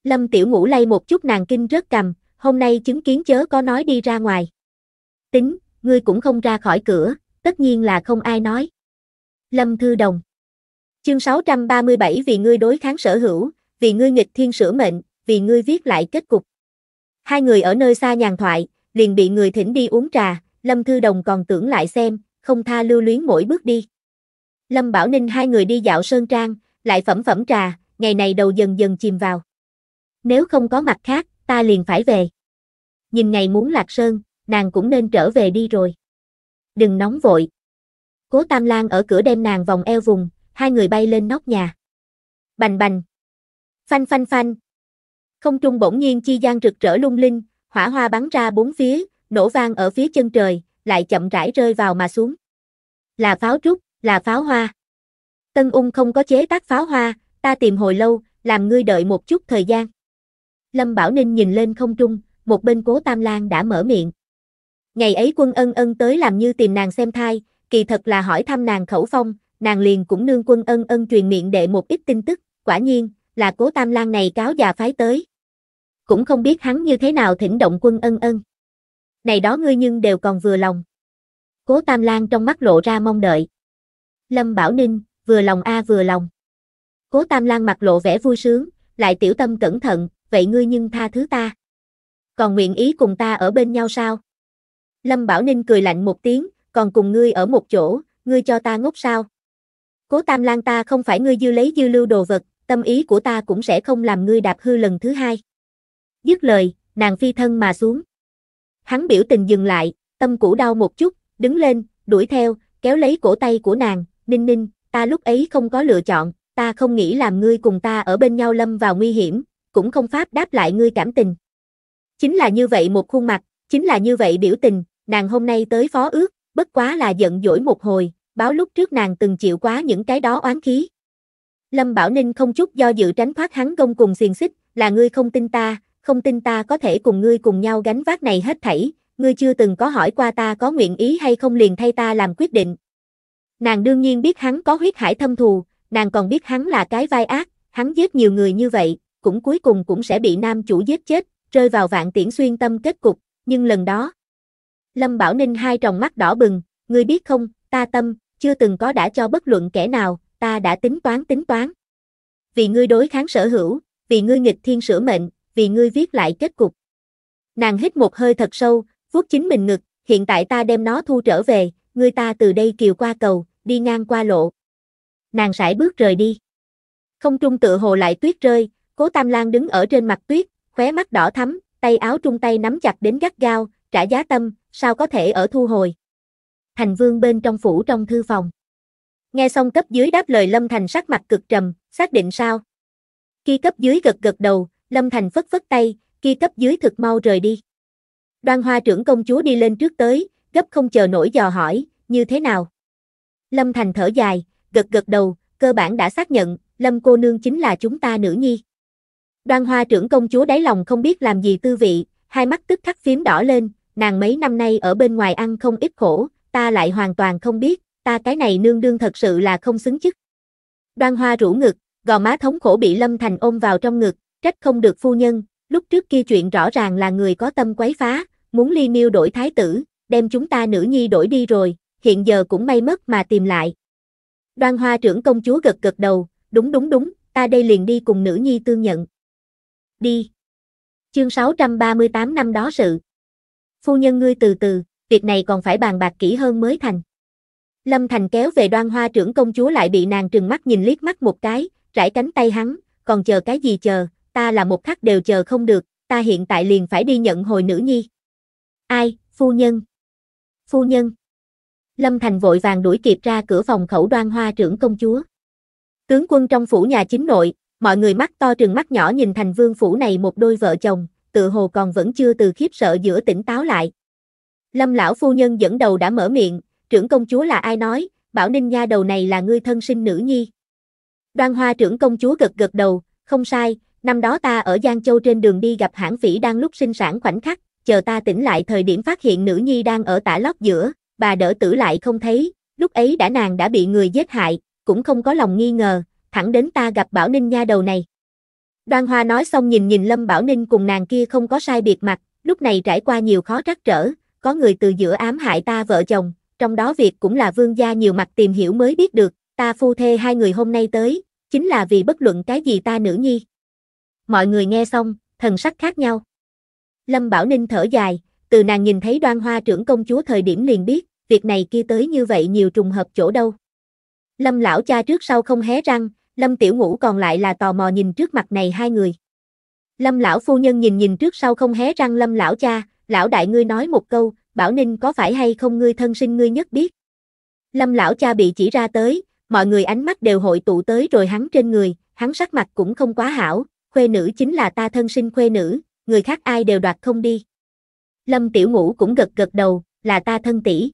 Lâm Tiểu Ngũ lay một chút nàng kinh rất cầm, hôm nay chứng kiến chớ có nói đi ra ngoài. Tính, ngươi cũng không ra khỏi cửa, tất nhiên là không ai nói. Lâm Thư Đồng Chương 637 vì ngươi đối kháng sở hữu, vì ngươi nghịch thiên sửa mệnh, vì ngươi viết lại kết cục. Hai người ở nơi xa nhàn thoại, liền bị người thỉnh đi uống trà, Lâm Thư Đồng còn tưởng lại xem, không tha lưu luyến mỗi bước đi. Lâm Bảo Ninh hai người đi dạo sơn trang, lại phẩm phẩm trà, ngày này đầu dần dần chìm vào. Nếu không có mặt khác, ta liền phải về. Nhìn ngày muốn lạc sơn, nàng cũng nên trở về đi rồi. Đừng nóng vội. Cố Tam Lan ở cửa đem nàng vòng eo vùng, hai người bay lên nóc nhà. Bành bành. Phanh phanh phanh, không trung bỗng nhiên chi gian rực rỡ lung linh, hỏa hoa bắn ra bốn phía, nổ vang ở phía chân trời, lại chậm rãi rơi vào mà xuống. Là pháo trúc, là pháo hoa. Tân Ung không có chế tác pháo hoa, ta tìm hồi lâu, làm ngươi đợi một chút thời gian. Lâm Bảo Ninh nhìn lên không trung, một bên cố Tam Lan đã mở miệng. Ngày ấy quân ân ân tới làm như tìm nàng xem thai, kỳ thật là hỏi thăm nàng khẩu phong, nàng liền cũng nương quân ân ân truyền miệng đệ một ít tin tức, quả nhiên, là cố tam lang này cáo già phái tới. Cũng không biết hắn như thế nào thỉnh động quân ân ân. Này đó ngươi nhưng đều còn vừa lòng. Cố tam lang trong mắt lộ ra mong đợi. Lâm Bảo Ninh, vừa lòng a vừa lòng. Cố tam lang mặt lộ vẻ vui sướng, lại tiểu tâm cẩn thận, vậy ngươi nhưng tha thứ ta. Còn nguyện ý cùng ta ở bên nhau sao? Lâm Bảo Ninh cười lạnh một tiếng, còn cùng ngươi ở một chỗ, ngươi cho ta ngốc sao? Cố Tam Lang ta không phải ngươi dư lấy dư lưu đồ vật, tâm ý của ta cũng sẽ không làm ngươi đạp hư lần thứ hai. Dứt lời, nàng phi thân mà xuống. Hắn biểu tình dừng lại, tâm cũ đau một chút, đứng lên, đuổi theo, kéo lấy cổ tay của nàng, ninh ninh, ta lúc ấy không có lựa chọn, ta không nghĩ làm ngươi cùng ta ở bên nhau lâm vào nguy hiểm, cũng không pháp đáp lại ngươi cảm tình. Chính là như vậy một khuôn mặt, chính là như vậy biểu tình, nàng hôm nay tới phó ước, bất quá là giận dỗi một hồi, báo lúc trước nàng từng chịu quá những cái đó oán khí. Lâm Bảo Ninh không chút do dự tránh thoát hắn gông cùng xiềng xích, là ngươi không tin ta, không tin ta có thể cùng ngươi cùng nhau gánh vác này hết thảy, ngươi chưa từng có hỏi qua ta có nguyện ý hay không liền thay ta làm quyết định. Nàng đương nhiên biết hắn có huyết hải thâm thù, nàng còn biết hắn là cái vai ác, hắn giết nhiều người như vậy, cũng cuối cùng cũng sẽ bị nam chủ giết chết, rơi vào vạn tiễn xuyên tâm kết cục, nhưng lần đó. Lâm Bảo Ninh hai tròng mắt đỏ bừng, ngươi biết không, ta tâm, chưa từng có đã cho bất luận kẻ nào, ta đã tính toán tính toán. Vì ngươi đối kháng sở hữu, vì ngươi nghịch thiên sửa mệnh, vì ngươi viết lại kết cục. Nàng hít một hơi thật sâu, vuốt chính mình ngực, hiện tại ta đem nó thu trở về, ngươi ta từ đây kiều qua cầu, đi ngang qua lộ. Nàng sải bước rời đi. Không trung tự hồ lại tuyết rơi, Cố Tam Lan đứng ở trên mặt tuyết, khóe mắt đỏ thắm, tay áo trung tay nắm chặt đến gắt gao, trả giá tâm, sao có thể ở thu hồi. Thành Vương bên trong phủ trong thư phòng. Nghe xong cấp dưới đáp lời Lâm Thành sắc mặt cực trầm, xác định sao? Khi cấp dưới gật gật đầu, Lâm Thành phất phất tay, khi cấp dưới thực mau rời đi. Đoan hoa trưởng công chúa đi lên trước tới, gấp không chờ nổi dò hỏi, như thế nào? Lâm Thành thở dài, gật gật đầu, cơ bản đã xác nhận, Lâm cô nương chính là chúng ta nữ nhi. Đoan hoa trưởng công chúa đáy lòng không biết làm gì tư vị, hai mắt tức khắc phím đỏ lên, nàng mấy năm nay ở bên ngoài ăn không ít khổ, ta lại hoàn toàn không biết, ta cái này nương đương thật sự là không xứng chức. Đoan hoa rũ ngực, gò má thống khổ bị Lâm Thành ôm vào trong ngực, trách không được phu nhân, lúc trước kia chuyện rõ ràng là người có tâm quấy phá, muốn ly miêu đổi thái tử, đem chúng ta nữ nhi đổi đi rồi, hiện giờ cũng may mất mà tìm lại. Đoan hoa trưởng công chúa gật gật đầu, đúng đúng đúng, ta đây liền đi cùng nữ nhi tương nhận. Đi. Chương 638 năm đó sự. Phu nhân ngươi từ từ, việc này còn phải bàn bạc kỹ hơn mới thành. Lâm Thành kéo về đoan hoa trưởng công chúa lại bị nàng trừng mắt nhìn liếc mắt một cái, rải cánh tay hắn, còn chờ cái gì chờ, ta là một khắc đều chờ không được, ta hiện tại liền phải đi nhận hồi nữ nhi. Ai, phu nhân? Phu nhân? Lâm Thành vội vàng đuổi kịp ra cửa phòng khẩu đoan hoa trưởng công chúa. Tướng quân trong phủ nhà chính nội, mọi người mắt to trừng mắt nhỏ nhìn thành vương phủ này một đôi vợ chồng, tự hồ còn vẫn chưa từ khiếp sợ giữa tỉnh táo lại. Lâm lão phu nhân dẫn đầu đã mở miệng, trưởng công chúa là ai nói, Bảo Ninh nha đầu này là ngươi thân sinh nữ nhi. Đoan Hoa trưởng công chúa gật gật đầu, không sai, năm đó ta ở Giang Châu trên đường đi gặp hãng phỉ đang lúc sinh sản khoảnh khắc, chờ ta tỉnh lại thời điểm phát hiện nữ nhi đang ở tả lót giữa, bà đỡ tử lại không thấy, lúc ấy đã nàng đã bị người giết hại, cũng không có lòng nghi ngờ, thẳng đến ta gặp Bảo Ninh nha đầu này. Đoan Hoa nói xong nhìn nhìn Lâm Bảo Ninh cùng nàng kia không có sai biệt mặt, lúc này trải qua nhiều khó trắc trở, có người từ giữa ám hại ta vợ chồng, trong đó việc cũng là vương gia nhiều mặt tìm hiểu mới biết được, ta phu thê hai người hôm nay tới, chính là vì bất luận cái gì ta nữ nhi. Mọi người nghe xong, thần sắc khác nhau. Lâm Bảo Ninh thở dài, từ nàng nhìn thấy đoan hoa trưởng công chúa thời điểm liền biết, việc này kia tới như vậy nhiều trùng hợp chỗ đâu. Lâm lão cha trước sau không hé răng, Lâm tiểu ngũ còn lại là tò mò nhìn trước mặt này hai người. Lâm lão phu nhân nhìn nhìn trước sau không hé răng Lâm lão cha, lão đại ngươi nói một câu, Bảo Ninh có phải hay không ngươi thân sinh ngươi nhất biết. Lâm lão cha bị chỉ ra tới, mọi người ánh mắt đều hội tụ tới rồi hắn trên người, hắn sắc mặt cũng không quá hảo, khuê nữ chính là ta thân sinh khuê nữ, người khác ai đều đoạt không đi. Lâm tiểu ngũ cũng gật gật đầu, là ta thân tỷ.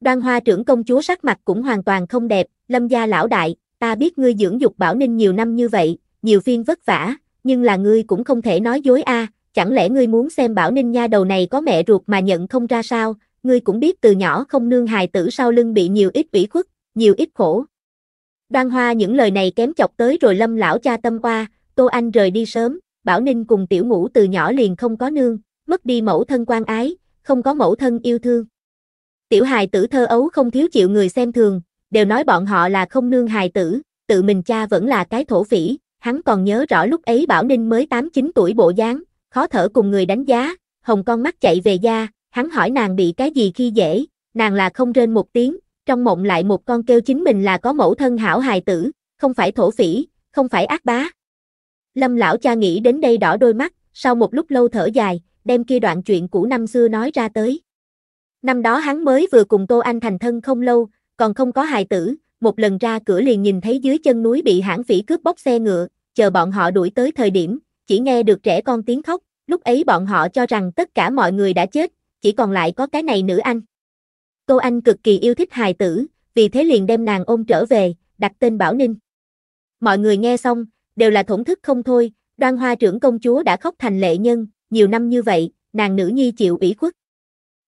Đoan hoa trưởng công chúa sắc mặt cũng hoàn toàn không đẹp, lâm gia lão đại, ta biết ngươi dưỡng dục Bảo Ninh nhiều năm như vậy, nhiều phiên vất vả, nhưng là ngươi cũng không thể nói dối a, chẳng lẽ ngươi muốn xem Bảo Ninh nha đầu này có mẹ ruột mà nhận không ra sao, ngươi cũng biết từ nhỏ không nương hài tử sau lưng bị nhiều ít ủy khuất, nhiều ít khổ. Đoan Hoa những lời này kém chọc tới rồi lâm lão cha tâm qua, Tô Anh rời đi sớm, Bảo Ninh cùng tiểu ngũ từ nhỏ liền không có nương, mất đi mẫu thân quan ái, không có mẫu thân yêu thương. Tiểu hài tử thơ ấu không thiếu chịu người xem thường, đều nói bọn họ là không nương hài tử, tự mình cha vẫn là cái thổ phỉ, hắn còn nhớ rõ lúc ấy Bảo Ninh mới 8-9 tuổi bộ dáng, khó thở cùng người đánh giá, hồng con mắt chạy về da, hắn hỏi nàng bị cái gì khi dễ, nàng là không rên một tiếng, trong mộng lại một con kêu chính mình là có mẫu thân hảo hài tử, không phải thổ phỉ, không phải ác bá. Lâm lão cha nghĩ đến đây đỏ đôi mắt, sau một lúc lâu thở dài, đem kia đoạn chuyện cũ năm xưa nói ra tới. Năm đó hắn mới vừa cùng Tô Anh thành thân không lâu, còn không có hài tử, một lần ra cửa liền nhìn thấy dưới chân núi bị hãng phỉ cướp bóc xe ngựa, chờ bọn họ đuổi tới thời điểm, chỉ nghe được trẻ con tiếng khóc, lúc ấy bọn họ cho rằng tất cả mọi người đã chết, chỉ còn lại có cái này nữ anh. Cô anh cực kỳ yêu thích hài tử, vì thế liền đem nàng ôm trở về, đặt tên Bảo Ninh. Mọi người nghe xong, đều là thổn thức không thôi, đoan hoa trưởng công chúa đã khóc thành lệ nhân, nhiều năm như vậy, nàng nữ nhi chịu ủy khuất.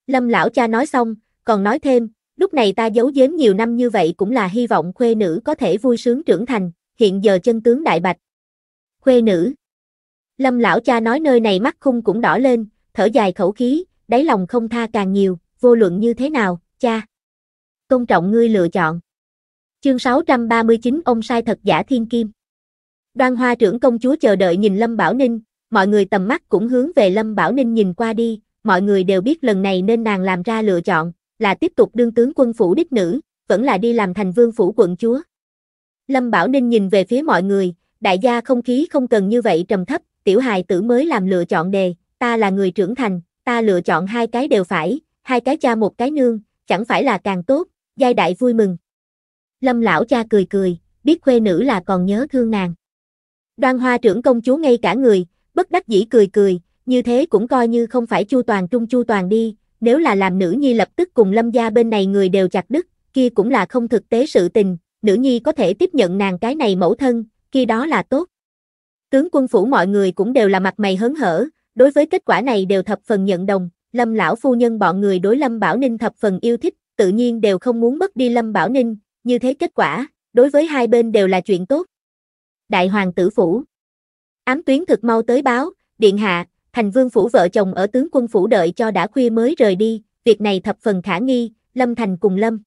Lâm lão cha nói xong, còn nói thêm, lúc này ta giấu giếm nhiều năm như vậy cũng là hy vọng khuê nữ có thể vui sướng trưởng thành, hiện giờ chân tướng đại bạch. Khuê nữ Lâm lão cha nói nơi này mắt khung cũng đỏ lên, thở dài khẩu khí, đáy lòng không tha càng nhiều, vô luận như thế nào, cha. Tôn trọng ngươi lựa chọn. Chương 639 ông sai thật giả thiên kim. Đoan hoa trưởng công chúa chờ đợi nhìn Lâm Bảo Ninh, mọi người tầm mắt cũng hướng về Lâm Bảo Ninh nhìn qua đi, mọi người đều biết lần này nên nàng làm ra lựa chọn, là tiếp tục đương tướng quân phủ đích nữ, vẫn là đi làm thành vương phủ quận chúa. Lâm Bảo Ninh nhìn về phía mọi người, đại gia không khí không cần như vậy trầm thấp, tiểu hài tử mới làm lựa chọn đề, ta là người trưởng thành, ta lựa chọn hai cái đều phải, hai cái cha một cái nương, chẳng phải là càng tốt, giai đại vui mừng. Lâm lão cha cười cười, biết khuê nữ là còn nhớ thương nàng. Đoan hoa trưởng công chúa ngay cả người, bất đắc dĩ cười cười, như thế cũng coi như không phải chu toàn trung chu toàn đi, nếu là làm nữ nhi lập tức cùng lâm gia bên này người đều chặt đứt, kia cũng là không thực tế sự tình, nữ nhi có thể tiếp nhận nàng cái này mẫu thân, kia đó là tốt. Tướng quân phủ mọi người cũng đều là mặt mày hớn hở, đối với kết quả này đều thập phần nhận đồng, Lâm lão phu nhân bọn người đối Lâm Bảo Ninh thập phần yêu thích, tự nhiên đều không muốn mất đi Lâm Bảo Ninh, như thế kết quả, đối với hai bên đều là chuyện tốt. Đại hoàng tử phủ. Ám tuyến thực mau tới báo, điện hạ, thành vương phủ vợ chồng ở tướng quân phủ đợi cho đã khuya mới rời đi, việc này thập phần khả nghi, Lâm Thành cùng Lâm.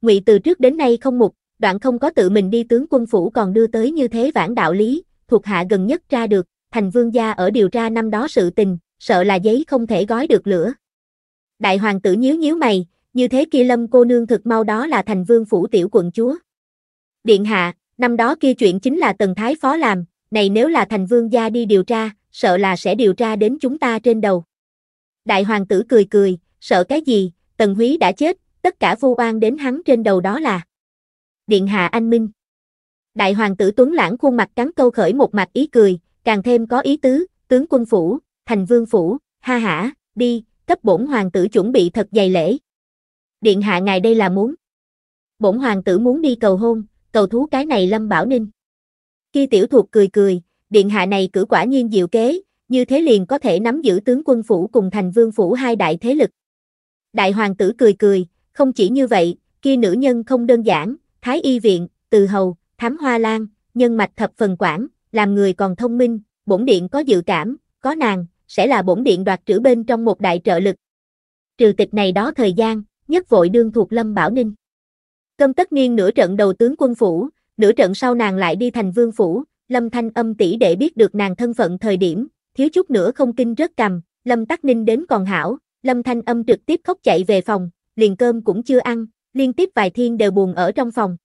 Ngụy từ trước đến nay không mục, đoạn không có tự mình đi tướng quân phủ còn đưa tới như thế vãn đạo lý, thuộc hạ gần nhất ra được, thành vương gia ở điều tra năm đó sự tình, sợ là giấy không thể gói được lửa. Đại hoàng tử nhíu nhíu mày, như thế kia lâm cô nương thực mau đó là thành vương phủ tiểu quận chúa. Điện hạ, năm đó kia chuyện chính là tần thái phó làm, này nếu là thành vương gia đi điều tra, sợ là sẽ điều tra đến chúng ta trên đầu. Đại hoàng tử cười cười, sợ cái gì, tần húy đã chết, tất cả vô oan đến hắn trên đầu đó là. Điện hạ anh minh. Đại hoàng tử Tuấn Lãng khuôn mặt cắn câu khởi một mặt ý cười, càng thêm có ý tứ, tướng quân phủ, thành vương phủ, ha hả, đi, cấp bổn hoàng tử chuẩn bị thật dày lễ. Điện hạ ngài đây là muốn. Bổn hoàng tử muốn đi cầu hôn, cầu thú cái này Lâm Bảo Ninh. Khi tiểu thuộc cười cười, điện hạ này cử quả nhiên diệu kế, như thế liền có thể nắm giữ tướng quân phủ cùng thành vương phủ hai đại thế lực. Đại hoàng tử cười cười, không chỉ như vậy, kia nữ nhân không đơn giản, thái y viện, từ hầu, thám hoa lan, nhân mạch thập phần quản làm người còn thông minh, bổn điện có dự cảm, có nàng, sẽ là bổn điện đoạt trữ bên trong một đại trợ lực. Trừ tịch này đó thời gian, nhất vội đương thuộc Lâm Bảo Ninh. Câm tất niên nửa trận đầu tướng quân phủ, nửa trận sau nàng lại đi thành vương phủ, Lâm Thanh âm tỷ để biết được nàng thân phận thời điểm, thiếu chút nữa không kinh rất cầm, Lâm Tắc Ninh đến còn hảo, Lâm Thanh âm trực tiếp khóc chạy về phòng, liền cơm cũng chưa ăn, liên tiếp vài thiên đều buồn ở trong phòng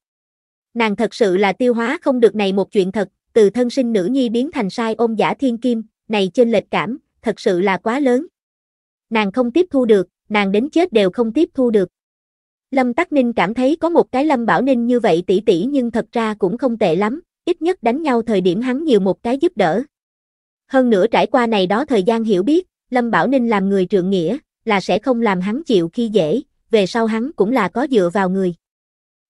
nàng thật sự là tiêu hóa không được này một chuyện thật, từ thân sinh nữ nhi biến thành sai ôm giả thiên kim, này trên lệch cảm, thật sự là quá lớn. Nàng không tiếp thu được, nàng đến chết đều không tiếp thu được. Lâm Tắc Ninh cảm thấy có một cái Lâm Bảo Ninh như vậy tỷ tỷ nhưng thật ra cũng không tệ lắm, ít nhất đánh nhau thời điểm hắn nhiều một cái giúp đỡ. Hơn nữa trải qua này đó thời gian hiểu biết, Lâm Bảo Ninh làm người trượng nghĩa, là sẽ không làm hắn chịu khi dễ, về sau hắn cũng là có dựa vào người.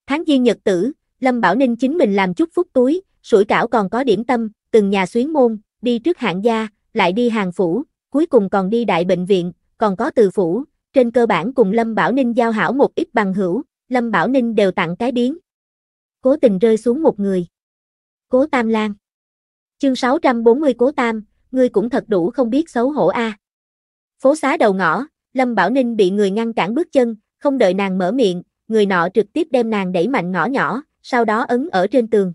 Tháng giêng nhật tử, Lâm Bảo Ninh chính mình làm chút phúc túi, sủi cảo còn có điểm tâm, từng nhà xuyến môn, đi trước hạng gia, lại đi hàng phủ, cuối cùng còn đi đại bệnh viện, còn có từ phủ, trên cơ bản cùng Lâm Bảo Ninh giao hảo một ít bằng hữu, Lâm Bảo Ninh đều tặng cái biến. Cố tình rơi xuống một người. Cố Tam Lan. Chương 640 Cố Tam, ngươi cũng thật đủ không biết xấu hổ a. Phố xá đầu ngõ, Lâm Bảo Ninh bị người ngăn cản bước chân, không đợi nàng mở miệng, người nọ trực tiếp đem nàng đẩy mạnh ngõ nhỏ, sau đó ấn ở trên tường.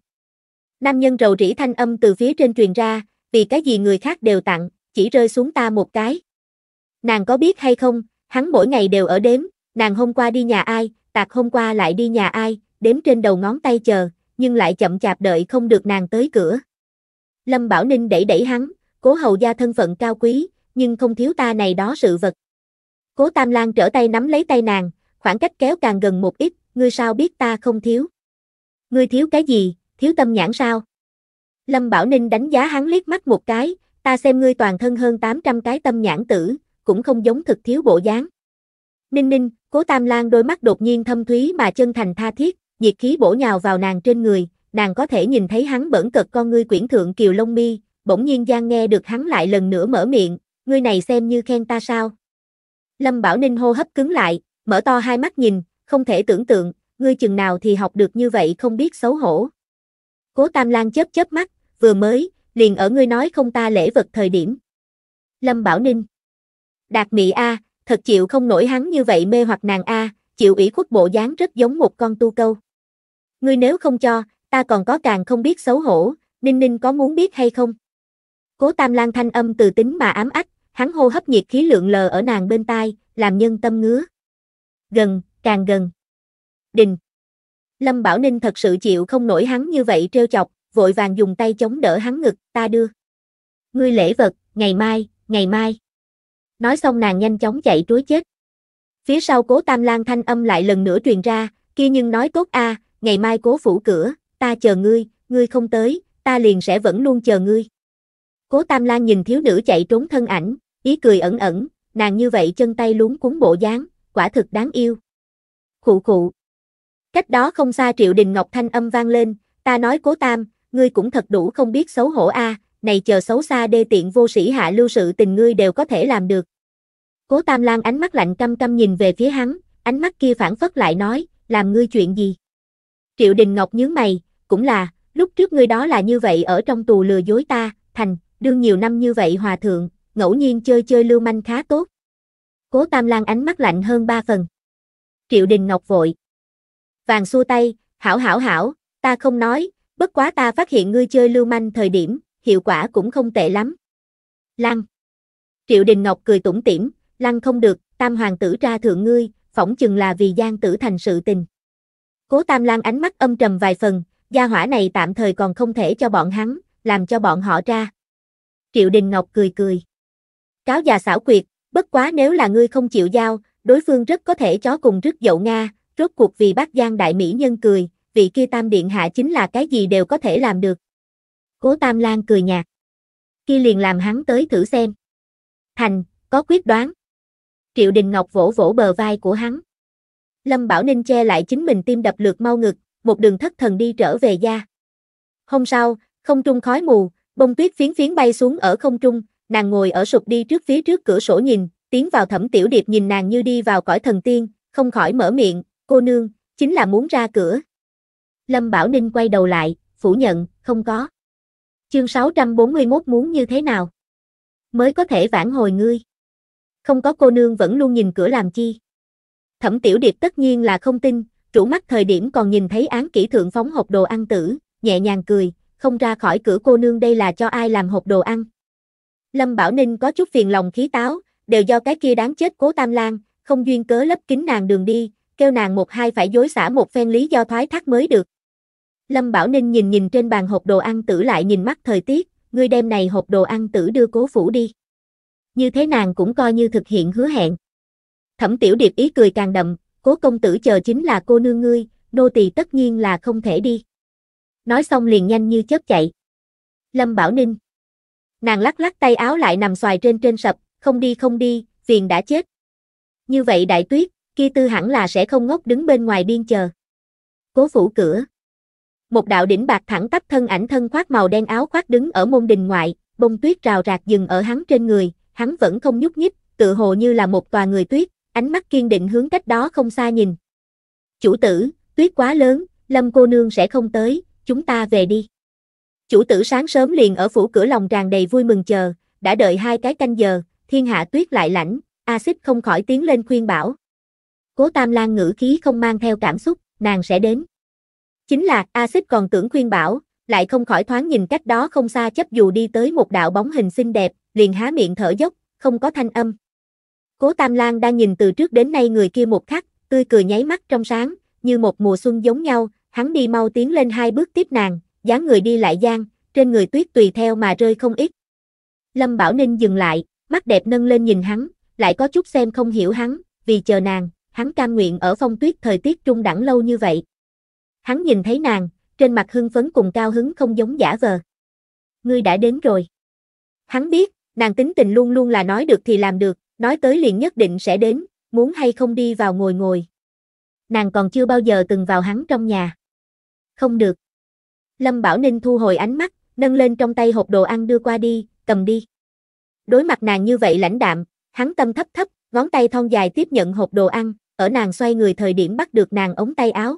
Nam nhân rầu rĩ thanh âm từ phía trên truyền ra, vì cái gì người khác đều tặng, chỉ rơi xuống ta một cái. Nàng có biết hay không, hắn mỗi ngày đều ở đếm, nàng hôm qua đi nhà ai, tạc hôm qua lại đi nhà ai, đếm trên đầu ngón tay chờ, nhưng lại chậm chạp đợi không được nàng tới cửa. Lâm Bảo Ninh đẩy đẩy hắn, cố hầu gia thân phận cao quý, nhưng không thiếu ta này đó sự vật. Cố Tam Lan trở tay nắm lấy tay nàng, khoảng cách kéo càng gần một ít, ngươi sao biết ta không thiếu. Ngươi thiếu cái gì, thiếu tâm nhãn sao? Lâm Bảo Ninh đánh giá hắn liếc mắt một cái, ta xem ngươi toàn thân hơn 800 cái tâm nhãn tử, cũng không giống thực thiếu bộ dáng. Ninh ninh, cố Tam Lan đôi mắt đột nhiên thâm thúy mà chân thành tha thiết, nhiệt khí bổ nhào vào nàng trên người, nàng có thể nhìn thấy hắn bẩn cực con ngươi quyển thượng kiều lông mi, bỗng nhiên Giang nghe được hắn lại lần nữa mở miệng, ngươi này xem như khen ta sao. Lâm Bảo Ninh hô hấp cứng lại, mở to hai mắt nhìn, không thể tưởng tượng, ngươi chừng nào thì học được như vậy không biết xấu hổ. Cố Tam Lan chớp chớp mắt, vừa mới, liền ở ngươi nói không ta lễ vật thời điểm. Lâm Bảo Ninh Đạt Mị A, thật chịu không nổi hắn như vậy mê hoặc nàng A, chịu ủy khuất bộ dáng rất giống một con tu câu. Ngươi nếu không cho, ta còn có càng không biết xấu hổ, Ninh Ninh có muốn biết hay không? Cố Tam Lan thanh âm từ tính mà ám ách, hắn hô hấp nhiệt khí lượng lờ ở nàng bên tai, làm nhân tâm ngứa. Gần, càng gần đình. Lâm Bảo Ninh thật sự chịu không nổi hắn như vậy trêu chọc, vội vàng dùng tay chống đỡ hắn ngực, ta đưa. Ngươi lễ vật, ngày mai, ngày mai. Nói xong nàng nhanh chóng chạy trối chết. Phía sau cố Tam lang thanh âm lại lần nữa truyền ra, kia nhưng nói tốt a, à, ngày mai cố phủ cửa, ta chờ ngươi, ngươi không tới, ta liền sẽ vẫn luôn chờ ngươi. Cố Tam lang nhìn thiếu nữ chạy trốn thân ảnh, ý cười ẩn ẩn, nàng như vậy chân tay luống cuốn bộ dáng, quả thực đáng yêu. Khụ khụ, Cách đó không xa Triệu Đình Ngọc thanh âm vang lên, ta nói cố tam, ngươi cũng thật đủ không biết xấu hổ a, à, này chờ xấu xa đê tiện vô sĩ hạ lưu sự tình ngươi đều có thể làm được. Cố tam lan ánh mắt lạnh căm căm nhìn về phía hắn, ánh mắt kia phản phất lại nói, làm ngươi chuyện gì? Triệu Đình Ngọc nhướng mày, cũng là, lúc trước ngươi đó là như vậy ở trong tù lừa dối ta, thành, đương nhiều năm như vậy hòa thượng, ngẫu nhiên chơi chơi lưu manh khá tốt. Cố Tam Lan ánh mắt lạnh hơn ba phần. Triệu Đình Ngọc vội, vàng xua tay, hảo hảo hảo, ta không nói, bất quá ta phát hiện ngươi chơi lưu manh thời điểm, hiệu quả cũng không tệ lắm. Lăng. Triệu Đình Ngọc cười tủm tỉm, lăng không được, tam hoàng tử ra thượng ngươi, phỏng chừng là vì gian tử thành sự tình. Cố tam lan ánh mắt âm trầm vài phần, gia hỏa này tạm thời còn không thể cho bọn hắn, làm cho bọn họ ra. Triệu Đình Ngọc cười cười. Cáo già xảo quyệt, bất quá nếu là ngươi không chịu giao, đối phương rất có thể chó cùng rứt dậu Nga, rốt cuộc vì Bắc Giang đại mỹ nhân cười, vị kia Tam Điện Hạ chính là cái gì đều có thể làm được. Cố Tam Lan cười nhạt. Kia liền làm hắn tới thử xem. Thành, có quyết đoán. Triệu Đình Ngọc vỗ vỗ bờ vai của hắn. Lâm Bảo Ninh che lại chính mình tim đập lượt mau ngực, một đường thất thần đi trở về gia. Hôm sau, không trung khói mù, bông tuyết phiến phiến bay xuống ở không trung, nàng ngồi ở sụp đi trước phía trước cửa sổ nhìn, tiến vào thẩm tiểu điệp nhìn nàng như đi vào cõi thần tiên, không khỏi mở miệng, Cô nương, chính là muốn ra cửa. Lâm Bảo Ninh quay đầu lại, phủ nhận, không có. Chương 641 muốn như thế nào? Mới có thể vãn hồi ngươi. Không có cô nương vẫn luôn nhìn cửa làm chi. Thẩm Tiểu Điệp tất nhiên là không tin, trụ mắt thời điểm còn nhìn thấy án kỹ thượng phóng hộp đồ ăn tử, nhẹ nhàng cười, không ra khỏi cửa cô nương đây là cho ai làm hộp đồ ăn. Lâm Bảo Ninh có chút phiền lòng khí táo, đều do cái kia đáng chết cố Tam Lan, không duyên cớ lấp kín nàng đường đi, kêu nàng một hai phải dối xả một phen lý do thoái thác mới được. Lâm Bảo Ninh nhìn nhìn trên bàn hộp đồ ăn tử lại nhìn mắt thời tiết, ngươi đem này hộp đồ ăn tử đưa cố phủ đi. Như thế nàng cũng coi như thực hiện hứa hẹn. Thẩm tiểu điệp ý cười càng đậm, cố công tử chờ chính là cô nương ngươi, nô tỳ tất nhiên là không thể đi. Nói xong liền nhanh như chớp chạy. Lâm Bảo Ninh. Nàng lắc lắc tay áo lại nằm xoài trên trên sập, không đi không đi, phiền đã chết. Như vậy đại tuyết, kia tư hẳn là sẽ không ngốc đứng bên ngoài biên chờ. Cố phủ cửa. Một đạo đỉnh bạc thẳng tắp thân ảnh thân khoác màu đen áo khoác đứng ở môn đình ngoại, bông tuyết rào rạc dừng ở hắn trên người, hắn vẫn không nhúc nhích, tự hồ như là một tòa người tuyết, ánh mắt kiên định hướng cách đó không xa nhìn. Chủ tử, tuyết quá lớn, lâm cô nương sẽ không tới, chúng ta về đi. Chủ tử sáng sớm liền ở phủ cửa lòng tràn đầy vui mừng chờ, đã đợi hai cái canh giờ, thiên hạ tuyết lại lạnh, axit không khỏi tiến lên khuyên bảo. Cố Tam Lan ngữ khí không mang theo cảm xúc, nàng sẽ đến. Chính là Axit còn tưởng khuyên bảo, lại không khỏi thoáng nhìn cách đó không xa chấp dù đi tới một đạo bóng hình xinh đẹp, liền há miệng thở dốc, không có thanh âm. Cố Tam Lan đang nhìn từ trước đến nay người kia một khắc, tươi cười nháy mắt trong sáng, như một mùa xuân giống nhau, hắn đi mau tiến lên hai bước tiếp nàng, dáng người đi lại gian, trên người tuyết tùy theo mà rơi không ít. Lâm Bảo Ninh dừng lại, mắt đẹp nâng lên nhìn hắn, lại có chút xem không hiểu hắn, vì chờ nàng, hắn cam nguyện ở phong tuyết thời tiết trung đẳng lâu như vậy. Hắn nhìn thấy nàng, trên mặt hưng phấn cùng cao hứng không giống giả vờ. Ngươi đã đến rồi. Hắn biết, nàng tính tình luôn luôn là nói được thì làm được, nói tới liền nhất định sẽ đến, muốn hay không đi vào ngồi ngồi. Nàng còn chưa bao giờ từng vào hắn trong nhà. Không được. Lâm Bảo Ninh thu hồi ánh mắt, nâng lên trong tay hộp đồ ăn đưa qua đi, cầm đi. Đối mặt nàng như vậy lãnh đạm, hắn tâm thấp thấp, ngón tay thon dài tiếp nhận hộp đồ ăn, ở nàng xoay người thời điểm bắt được nàng ống tay áo.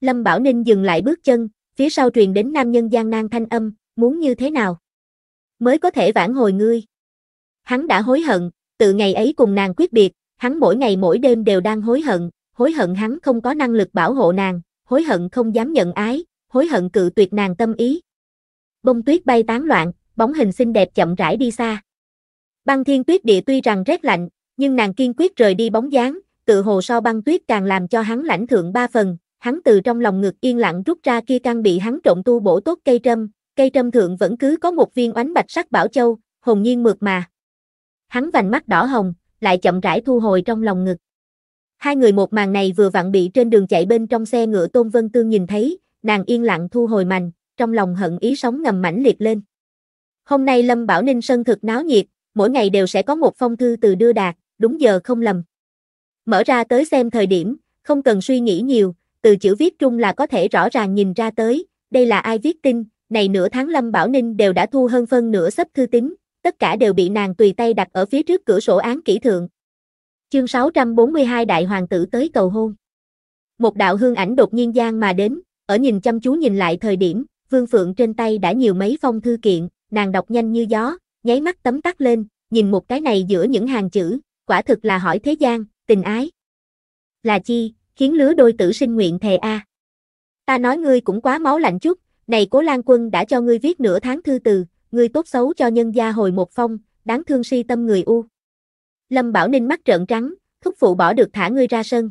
Lâm Bảo Ninh dừng lại bước chân, phía sau truyền đến nam nhân gian nan thanh âm, muốn như thế nào? Mới có thể vãn hồi ngươi. Hắn đã hối hận, từ ngày ấy cùng nàng quyết biệt, hắn mỗi ngày mỗi đêm đều đang hối hận, hối hận hắn không có năng lực bảo hộ nàng, hối hận không dám nhận ái, hối hận cự tuyệt nàng tâm ý. Bông tuyết bay tán loạn, bóng hình xinh đẹp chậm rãi đi xa. Băng thiên tuyết địa tuy rằng rét lạnh, nhưng nàng kiên quyết rời đi bóng dáng, tự hồ so băng tuyết càng làm cho hắn lãnh thượng ba phần, hắn từ trong lòng ngực yên lặng rút ra kia căn bị hắn trộm tu bổ tốt cây trâm, cây trâm thượng vẫn cứ có một viên oánh bạch sắc bảo châu, hồn nhiên mượt mà. Hắn vành mắt đỏ hồng, lại chậm rãi thu hồi trong lòng ngực. Hai người một màn này vừa vặn bị trên đường chạy bên trong xe ngựa Tôn Vân Tương nhìn thấy, nàng yên lặng thu hồi mành, trong lòng hận ý sóng ngầm mãnh liệt lên. Hôm nay Lâm Bảo Ninh Sơn thực náo nhiệt, mỗi ngày đều sẽ có một phong thư từ đưa đạt, đúng giờ không lầm. Mở ra tới xem thời điểm, không cần suy nghĩ nhiều, từ chữ viết trung là có thể rõ ràng nhìn ra tới, đây là ai viết tin, này nửa tháng Lâm Bảo Ninh đều đã thu hơn phân nửa sấp thư tín, tất cả đều bị nàng tùy tay đặt ở phía trước cửa sổ án kỹ thượng. Chương 642 Đại Hoàng tử tới cầu hôn Một đạo hương ảnh đột nhiên gian mà đến, ở nhìn chăm chú nhìn lại thời điểm, Vương Phượng trên tay đã nhiều mấy phong thư kiện, nàng đọc nhanh như gió, nháy mắt tấm tắt lên, nhìn một cái này giữa những hàng chữ, quả thực là hỏi thế gian, tình ái. Là chi, khiến lứa đôi tử sinh nguyện thề a. À. Ta nói ngươi cũng quá máu lạnh chút, này Cố Lan Quân đã cho ngươi viết nửa tháng thư từ, ngươi tốt xấu cho nhân gia hồi một phong, đáng thương si tâm người u. Lâm Bảo Ninh mắt trợn trắng, thúc phụ bỏ được thả ngươi ra sân.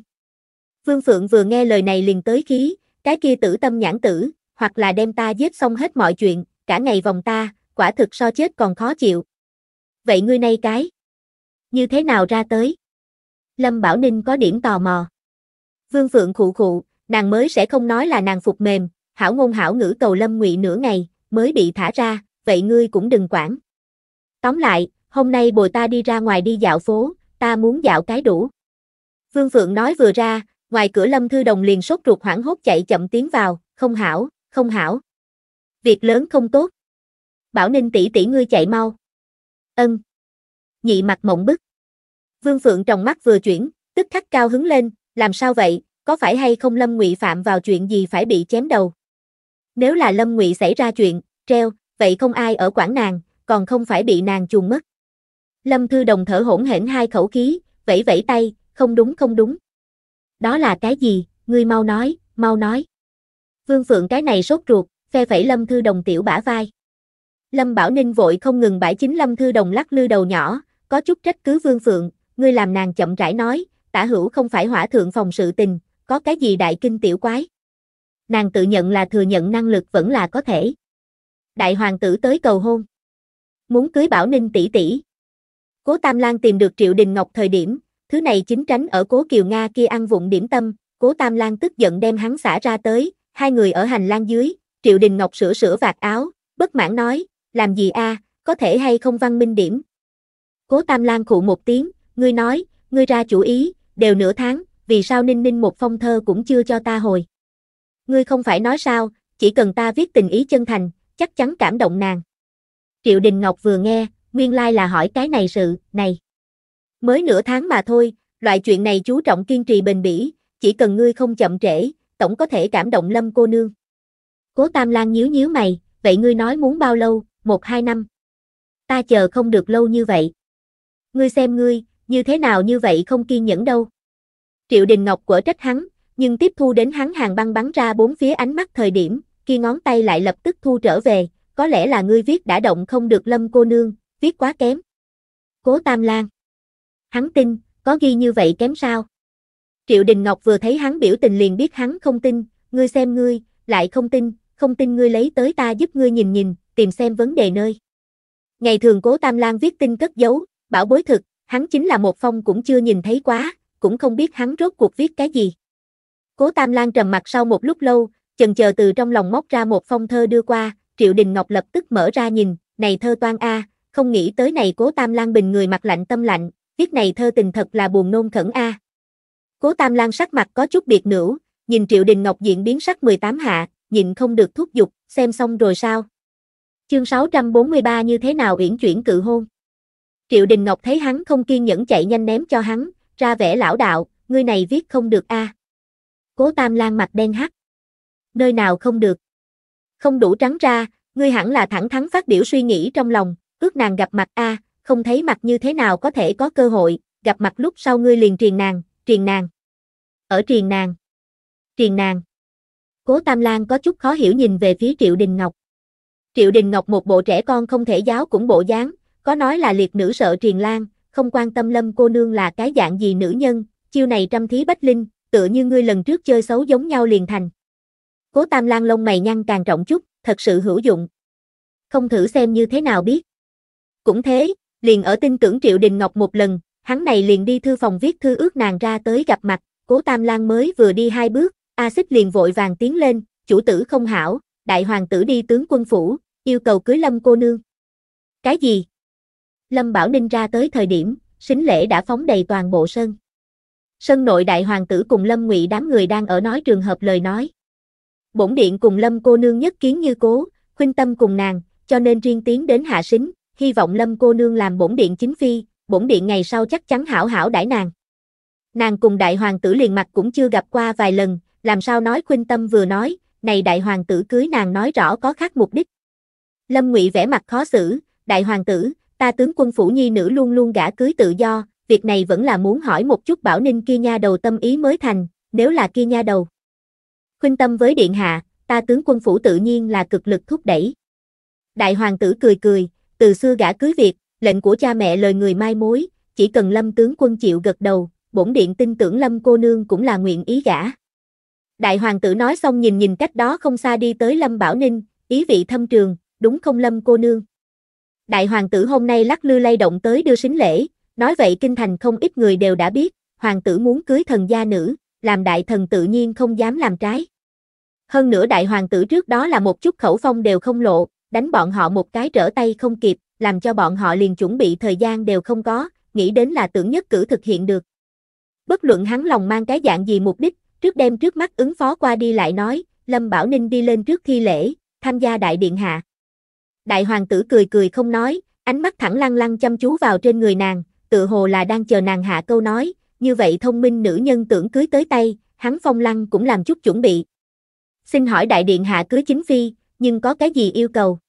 Vương Phượng vừa nghe lời này liền tới khí, cái kia tử tâm nhãn tử, hoặc là đem ta giết xong hết mọi chuyện, cả ngày vòng ta, quả thực so chết còn khó chịu. Vậy ngươi nay cái, như thế nào ra tới? Lâm Bảo Ninh có điểm tò mò. Vương Phượng khụ khụ, nàng mới sẽ không nói là nàng phục mềm, hảo ngôn hảo ngữ cầu Lâm Ngụy nửa ngày, mới bị thả ra, vậy ngươi cũng đừng quản. Tóm lại, hôm nay bồi ta đi ra ngoài đi dạo phố, ta muốn dạo cái đủ. Vương Phượng nói vừa ra, ngoài cửa Lâm Thư Đồng liền sốt ruột hoảng hốt chạy chậm tiến vào, không hảo, không hảo. Việc lớn không tốt. Bảo Ninh tỷ tỷ ngươi chạy mau. Ân. Nhị mặt mộng bức. Vương Phượng trong mắt vừa chuyển, tức khắc cao hứng lên, làm sao vậy, có phải hay không Lâm Ngụy phạm vào chuyện gì phải bị chém đầu? Nếu là Lâm Ngụy xảy ra chuyện, treo, vậy không ai ở quản nàng, còn không phải bị nàng chuồng mất. Lâm Thư Đồng thở hổn hển hai khẩu khí, vẫy vẫy tay, không đúng không đúng. Đó là cái gì, ngươi mau nói, mau nói. Vương Phượng cái này sốt ruột, phe phẩy Lâm Thư Đồng tiểu bả vai. Lâm Bảo Ninh vội không ngừng bãi chính Lâm Thư Đồng lắc lư đầu nhỏ, có chút trách cứ Vương Phượng, ngươi làm nàng chậm rãi nói, tả hữu không phải hỏa thượng phòng sự tình, có cái gì đại kinh tiểu quái. Nàng tự nhận là thừa nhận năng lực vẫn là có thể. Đại hoàng tử tới cầu hôn. Muốn cưới Bảo Ninh tỷ tỷ. Cố Tam Lan tìm được Triệu Đình Ngọc thời điểm, thứ này chính tránh ở Cố Kiều Nga kia ăn vụng điểm tâm, Cố Tam Lan tức giận đem hắn xả ra tới, hai người ở hành lang dưới, Triệu Đình Ngọc sửa sửa vạt áo, bất mãn nói, làm gì a, có thể hay không văn minh điểm. Cố Tam Lan khụ một tiếng, ngươi nói, ngươi ra chủ ý, đều nửa tháng, vì sao Ninh Ninh một phong thơ cũng chưa cho ta hồi. Ngươi không phải nói sao, chỉ cần ta viết tình ý chân thành, chắc chắn cảm động nàng. Triệu Đình Ngọc vừa nghe, nguyên lai like là hỏi cái này sự, này. Mới nửa tháng mà thôi, loại chuyện này chú trọng kiên trì bền bỉ, chỉ cần ngươi không chậm trễ, tổng có thể cảm động lâm cô nương. Cố Tam Lan nhíu nhíu mày, vậy ngươi nói muốn bao lâu, một hai năm. Ta chờ không được lâu như vậy. Ngươi xem ngươi, như thế nào như vậy không kiên nhẫn đâu. Triệu Đình Ngọc quở trách hắn, nhưng tiếp thu đến hắn hàng băng bắn ra bốn phía ánh mắt thời điểm, kia ngón tay lại lập tức thu trở về, có lẽ là ngươi viết đã động không được lâm cô nương, viết quá kém. Cố Tam Lan. Hắn tin, có ghi như vậy kém sao? Triệu Đình Ngọc vừa thấy hắn biểu tình liền biết hắn không tin, ngươi xem ngươi, lại không tin, không tin ngươi lấy tới ta giúp ngươi nhìn nhìn, tìm xem vấn đề nơi. Ngày thường cố Tam Lan viết tin cất giấu, bảo bối thực, hắn chính là một phong cũng chưa nhìn thấy quá, cũng không biết hắn rốt cuộc viết cái gì. Cố Tam Lan trầm mặt sau một lúc lâu, chần chờ từ trong lòng móc ra một phong thơ đưa qua, Triệu Đình Ngọc lập tức mở ra nhìn, này thơ toan a, không nghĩ tới này Cố Tam Lan bình người mặt lạnh tâm lạnh, viết này thơ tình thật là buồn nôn khẩn a. Cố Tam Lan sắc mặt có chút biệt nữu nhìn Triệu Đình Ngọc diễn biến sắc 18 hạ, nhìn không được thúc giục, xem xong rồi sao? Chương 643 như thế nào uyển chuyển cự hôn? Triệu Đình Ngọc thấy hắn không kiên nhẫn chạy nhanh ném cho hắn, ra vẻ lão đạo, ngươi này viết không được a. À. Cố Tam Lan mặt đen hắt. Nơi nào không được? Không đủ trắng ra, ngươi hẳn là thẳng thắn phát biểu suy nghĩ trong lòng, ước nàng gặp mặt a, à, không thấy mặt như thế nào có thể có cơ hội, gặp mặt lúc sau ngươi liền triền nàng, triền nàng. Ở triền nàng. Triền nàng. Cố Tam Lan có chút khó hiểu nhìn về phía Triệu Đình Ngọc. Triệu Đình Ngọc một bộ trẻ con không thể giáo cũng bộ dáng, có nói là liệt nữ sợ triền lan, không quan tâm lâm cô nương là cái dạng gì nữ nhân, chiêu này trăm thí bách linh, tựa như ngươi lần trước chơi xấu giống nhau liền thành. Cố Tam Lan lông mày nhăn càng trọng chút, thật sự hữu dụng. Không thử xem như thế nào biết. Cũng thế, liền ở tin tưởng Triệu Đình Ngọc một lần, hắn này liền đi thư phòng viết thư ước nàng ra tới gặp mặt, Cố Tam Lan mới vừa đi hai bước, A Xích liền vội vàng tiến lên, chủ tử không hảo, đại hoàng tử đi tướng quân phủ, yêu cầu cưới lâm cô nương. Cái gì? Lâm Bảo Ninh ra tới thời điểm, xính lễ đã phóng đầy toàn bộ sân. Sân nội đại hoàng tử cùng Lâm Ngụy đám người đang ở nói trường hợp lời nói. Bổn điện cùng Lâm cô nương nhất kiến như cố, khuyên tâm cùng nàng, cho nên riêng tiến đến hạ xính, hy vọng Lâm cô nương làm bổn điện chính phi, bổn điện ngày sau chắc chắn hảo hảo đãi nàng. Nàng cùng đại hoàng tử liền mặt cũng chưa gặp qua vài lần, làm sao nói khuyên tâm vừa nói, này đại hoàng tử cưới nàng nói rõ có khác mục đích. Lâm Ngụy vẻ mặt khó xử, đại hoàng tử, ta tướng quân phủ nhi nữ luôn luôn gả cưới tự do, việc này vẫn là muốn hỏi một chút Bảo Ninh kia nha đầu tâm ý mới thành, nếu là kia nha đầu. Khuynh tâm với điện hạ, ta tướng quân phủ tự nhiên là cực lực thúc đẩy. Đại hoàng tử cười cười, từ xưa gả cưới việc, lệnh của cha mẹ lời người mai mối, chỉ cần lâm tướng quân chịu gật đầu, bổn điện tin tưởng lâm cô nương cũng là nguyện ý gả. Đại hoàng tử nói xong nhìn nhìn cách đó không xa đi tới lâm bảo ninh, ý vị thâm trường, đúng không lâm cô nương? đại hoàng tử hôm nay lắc lư lay động tới đưa xính lễ, nói vậy kinh thành không ít người đều đã biết, hoàng tử muốn cưới thần gia nữ, làm đại thần tự nhiên không dám làm trái. Hơn nữa đại hoàng tử trước đó là một chút khẩu phong đều không lộ, đánh bọn họ một cái trở tay không kịp, làm cho bọn họ liền chuẩn bị thời gian đều không có, nghĩ đến là tưởng nhất cử thực hiện được. Bất luận hắn lòng mang cái dạng gì mục đích, trước đem trước mắt ứng phó qua đi lại nói, Lâm Bảo Ninh đi lên trước thi lễ, tham gia đại điện hạ. Đại hoàng tử cười cười không nói, ánh mắt thẳng lăng lăng chăm chú vào trên người nàng, tự hồ là đang chờ nàng hạ câu nói, như vậy thông minh nữ nhân tưởng cưới tới tay, hắn phong lăng cũng làm chút chuẩn bị. Xin hỏi đại điện hạ cưới chính phi, nhưng có cái gì yêu cầu?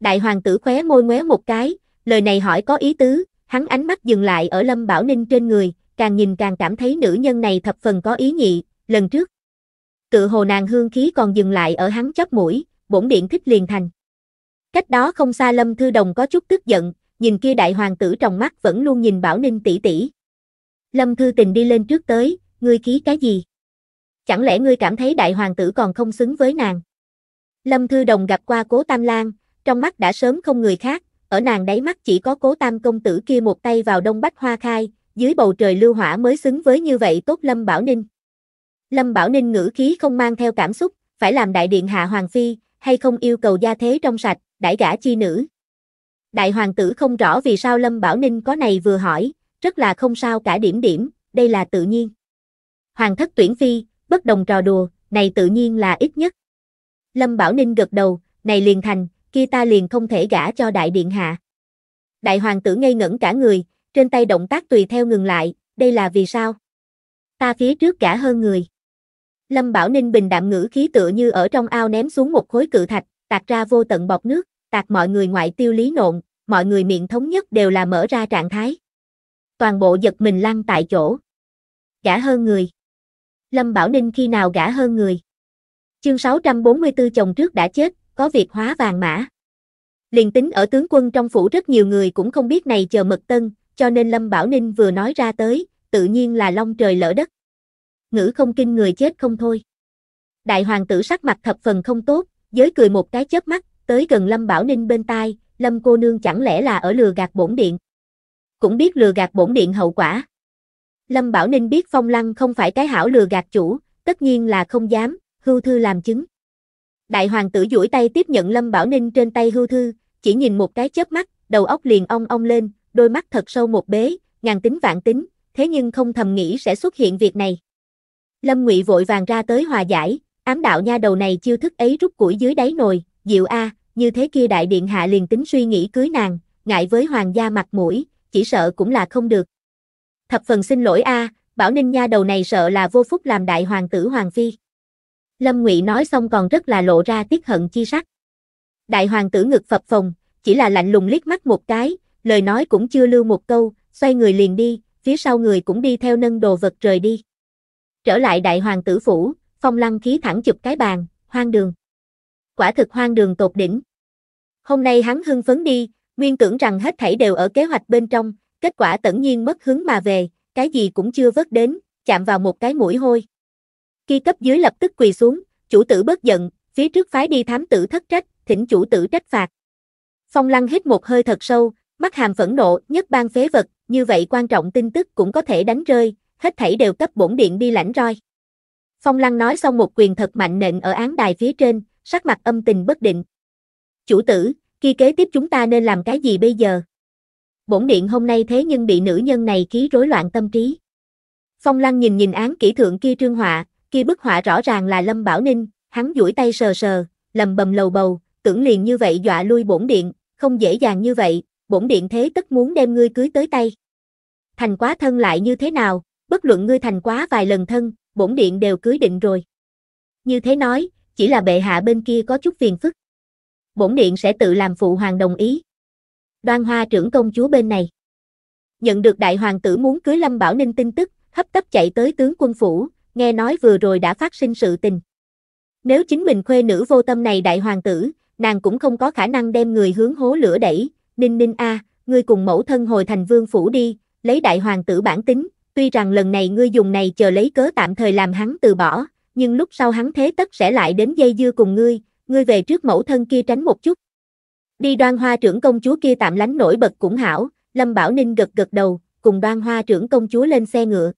Đại hoàng tử khóe môi ngoé một cái, lời này hỏi có ý tứ, hắn ánh mắt dừng lại ở Lâm Bảo Ninh trên người, càng nhìn càng cảm thấy nữ nhân này thập phần có ý nhị, lần trước. Tự hồ nàng hương khí còn dừng lại ở hắn chóp mũi, bổn điện thích liền thành. Cách đó không xa Lâm Thư Đồng có chút tức giận, nhìn kia đại hoàng tử trong mắt vẫn luôn nhìn Bảo Ninh tỷ tỷ. Lâm Thư Tình đi lên trước tới, ngươi khí cái gì? Chẳng lẽ ngươi cảm thấy đại hoàng tử còn không xứng với nàng? Lâm Thư Đồng gặp qua Cố Tam Lang, trong mắt đã sớm không người khác, ở nàng đáy mắt chỉ có Cố Tam công tử kia một tay vào đông bách hoa khai, dưới bầu trời lưu hỏa mới xứng với như vậy tốt Lâm Bảo Ninh. Lâm Bảo Ninh ngữ khí không mang theo cảm xúc, phải làm đại điện hạ hoàng phi, hay không yêu cầu gia thế trong sạch, đãi gã chi nữ. Đại hoàng tử không rõ vì sao Lâm Bảo Ninh có này vừa hỏi, rất là không sao cả điểm điểm, đây là tự nhiên. Hoàng thất tuyển phi, bất đồng trò đùa, này tự nhiên là ít nhất. Lâm Bảo Ninh gật đầu, này liền thành, kia ta liền không thể gả cho đại điện hạ. Đại hoàng tử ngây ngẩn cả người, trên tay động tác tùy theo ngừng lại, đây là vì sao? Ta phía trước gả hơn người. Lâm Bảo Ninh bình đạm ngữ khí tựa như ở trong ao ném xuống một khối cự thạch, tạc ra vô tận bọt nước tạc mọi người ngoại tiêu lý nộn, mọi người miệng thống nhất đều là mở ra trạng thái. Toàn bộ giật mình lăn tại chỗ. Gã hơn người. Lâm Bảo Ninh khi nào gã hơn người. Chương 644 chồng trước đã chết, có việc hóa vàng mã. Liền tính ở tướng quân trong phủ rất nhiều người cũng không biết này chờ mật tân, cho nên Lâm Bảo Ninh vừa nói ra tới, tự nhiên là long trời lỡ đất. Ngữ không kinh người chết không thôi. Đại hoàng tử sắc mặt thập phần không tốt, giới cười một cái chớp mắt, tới gần Lâm Bảo Ninh bên tai, Lâm cô nương chẳng lẽ là ở lừa gạt bổn điện. Cũng biết lừa gạt bổn điện hậu quả. Lâm Bảo Ninh biết Phong Lăng không phải cái hảo lừa gạt chủ, tất nhiên là không dám, hưu thư làm chứng. Đại hoàng tử duỗi tay tiếp nhận Lâm Bảo Ninh trên tay hưu thư, chỉ nhìn một cái chớp mắt, đầu óc liền ong ong lên, đôi mắt thật sâu một bế, ngàn tính vạn tính, thế nhưng không thầm nghĩ sẽ xuất hiện việc này. Lâm Ngụy vội vàng ra tới hòa giải, ám đạo nha đầu này chiêu thức ấy rút củi dưới đáy nồi, Diệu a, à, như thế kia đại điện hạ liền tính suy nghĩ cưới nàng, ngại với hoàng gia mặt mũi, chỉ sợ cũng là không được. Thập phần xin lỗi a, Bảo Ninh nha đầu này sợ là vô phúc làm đại hoàng tử hoàng phi. Lâm Ngụy nói xong còn rất là lộ ra tiếc hận chi sắc. Đại hoàng tử ngực phập phồng, chỉ là lạnh lùng liếc mắt một cái, lời nói cũng chưa lưu một câu, xoay người liền đi, phía sau người cũng đi theo nâng đồ vật rời đi. Trở lại đại hoàng tử phủ, Phong Lăng khí thẳng chụp cái bàn, hoang đường. Quả thực hoang đường tột đỉnh. Hôm nay hắn hưng phấn đi, nguyên tưởng rằng hết thảy đều ở kế hoạch bên trong, kết quả tẩn nhiên mất hứng mà về, cái gì cũng chưa vớt đến, chạm vào một cái mũi hôi. Khi cấp dưới lập tức quỳ xuống, chủ tử bớt giận, phía trước phái đi thám tử thất trách, thỉnh chủ tử trách phạt. Phong Lăng hít một hơi thật sâu, mắt hàm phẫn nộ, nhất ban phế vật, như vậy quan trọng tin tức cũng có thể đánh rơi, hết thảy đều cấp bổn điện đi lãnh roi. Phong Lăng nói xong một quyền thật mạnh nện ở án đài phía trên, sắc mặt âm tình bất định chủ tử, kia kế tiếp chúng ta nên làm cái gì bây giờ? Bổn điện hôm nay thế nhưng bị nữ nhân này ký rối loạn tâm trí. Phong Lăng nhìn nhìn án kỹ thượng kia trương họa, kia bức họa rõ ràng là Lâm Bảo Ninh, hắn duỗi tay sờ sờ, lầm bầm lầu bầu, tưởng liền như vậy dọa lui bổn điện, không dễ dàng như vậy, bổn điện thế tất muốn đem ngươi cưới tới tay. Thành quá thân lại như thế nào, bất luận ngươi thành quá vài lần thân, bổn điện đều cưới định rồi. Như thế nói, chỉ là bệ hạ bên kia có chút phiền phức bổn điện sẽ tự làm phụ hoàng đồng ý. Đoan hoa trưởng công chúa bên này. Nhận được đại hoàng tử muốn cưới Lâm Bảo Ninh tin tức, hấp tấp chạy tới tướng quân phủ, nghe nói vừa rồi đã phát sinh sự tình. Nếu chính mình khuê nữ vô tâm này đại hoàng tử, nàng cũng không có khả năng đem người hướng hố lửa đẩy, ninh ninh a, ngươi cùng mẫu thân hồi thành vương phủ đi, lấy đại hoàng tử bản tính, tuy rằng lần này ngươi dùng này chờ lấy cớ tạm thời làm hắn từ bỏ, nhưng lúc sau hắn thế tất sẽ lại đến dây dưa cùng ngươi, ngươi về trước mẫu thân kia tránh một chút. Đi đoan hoa trưởng công chúa kia tạm lánh nổi bật cũng hảo, Lâm Bảo Ninh gật gật đầu, cùng đoan hoa trưởng công chúa lên xe ngựa.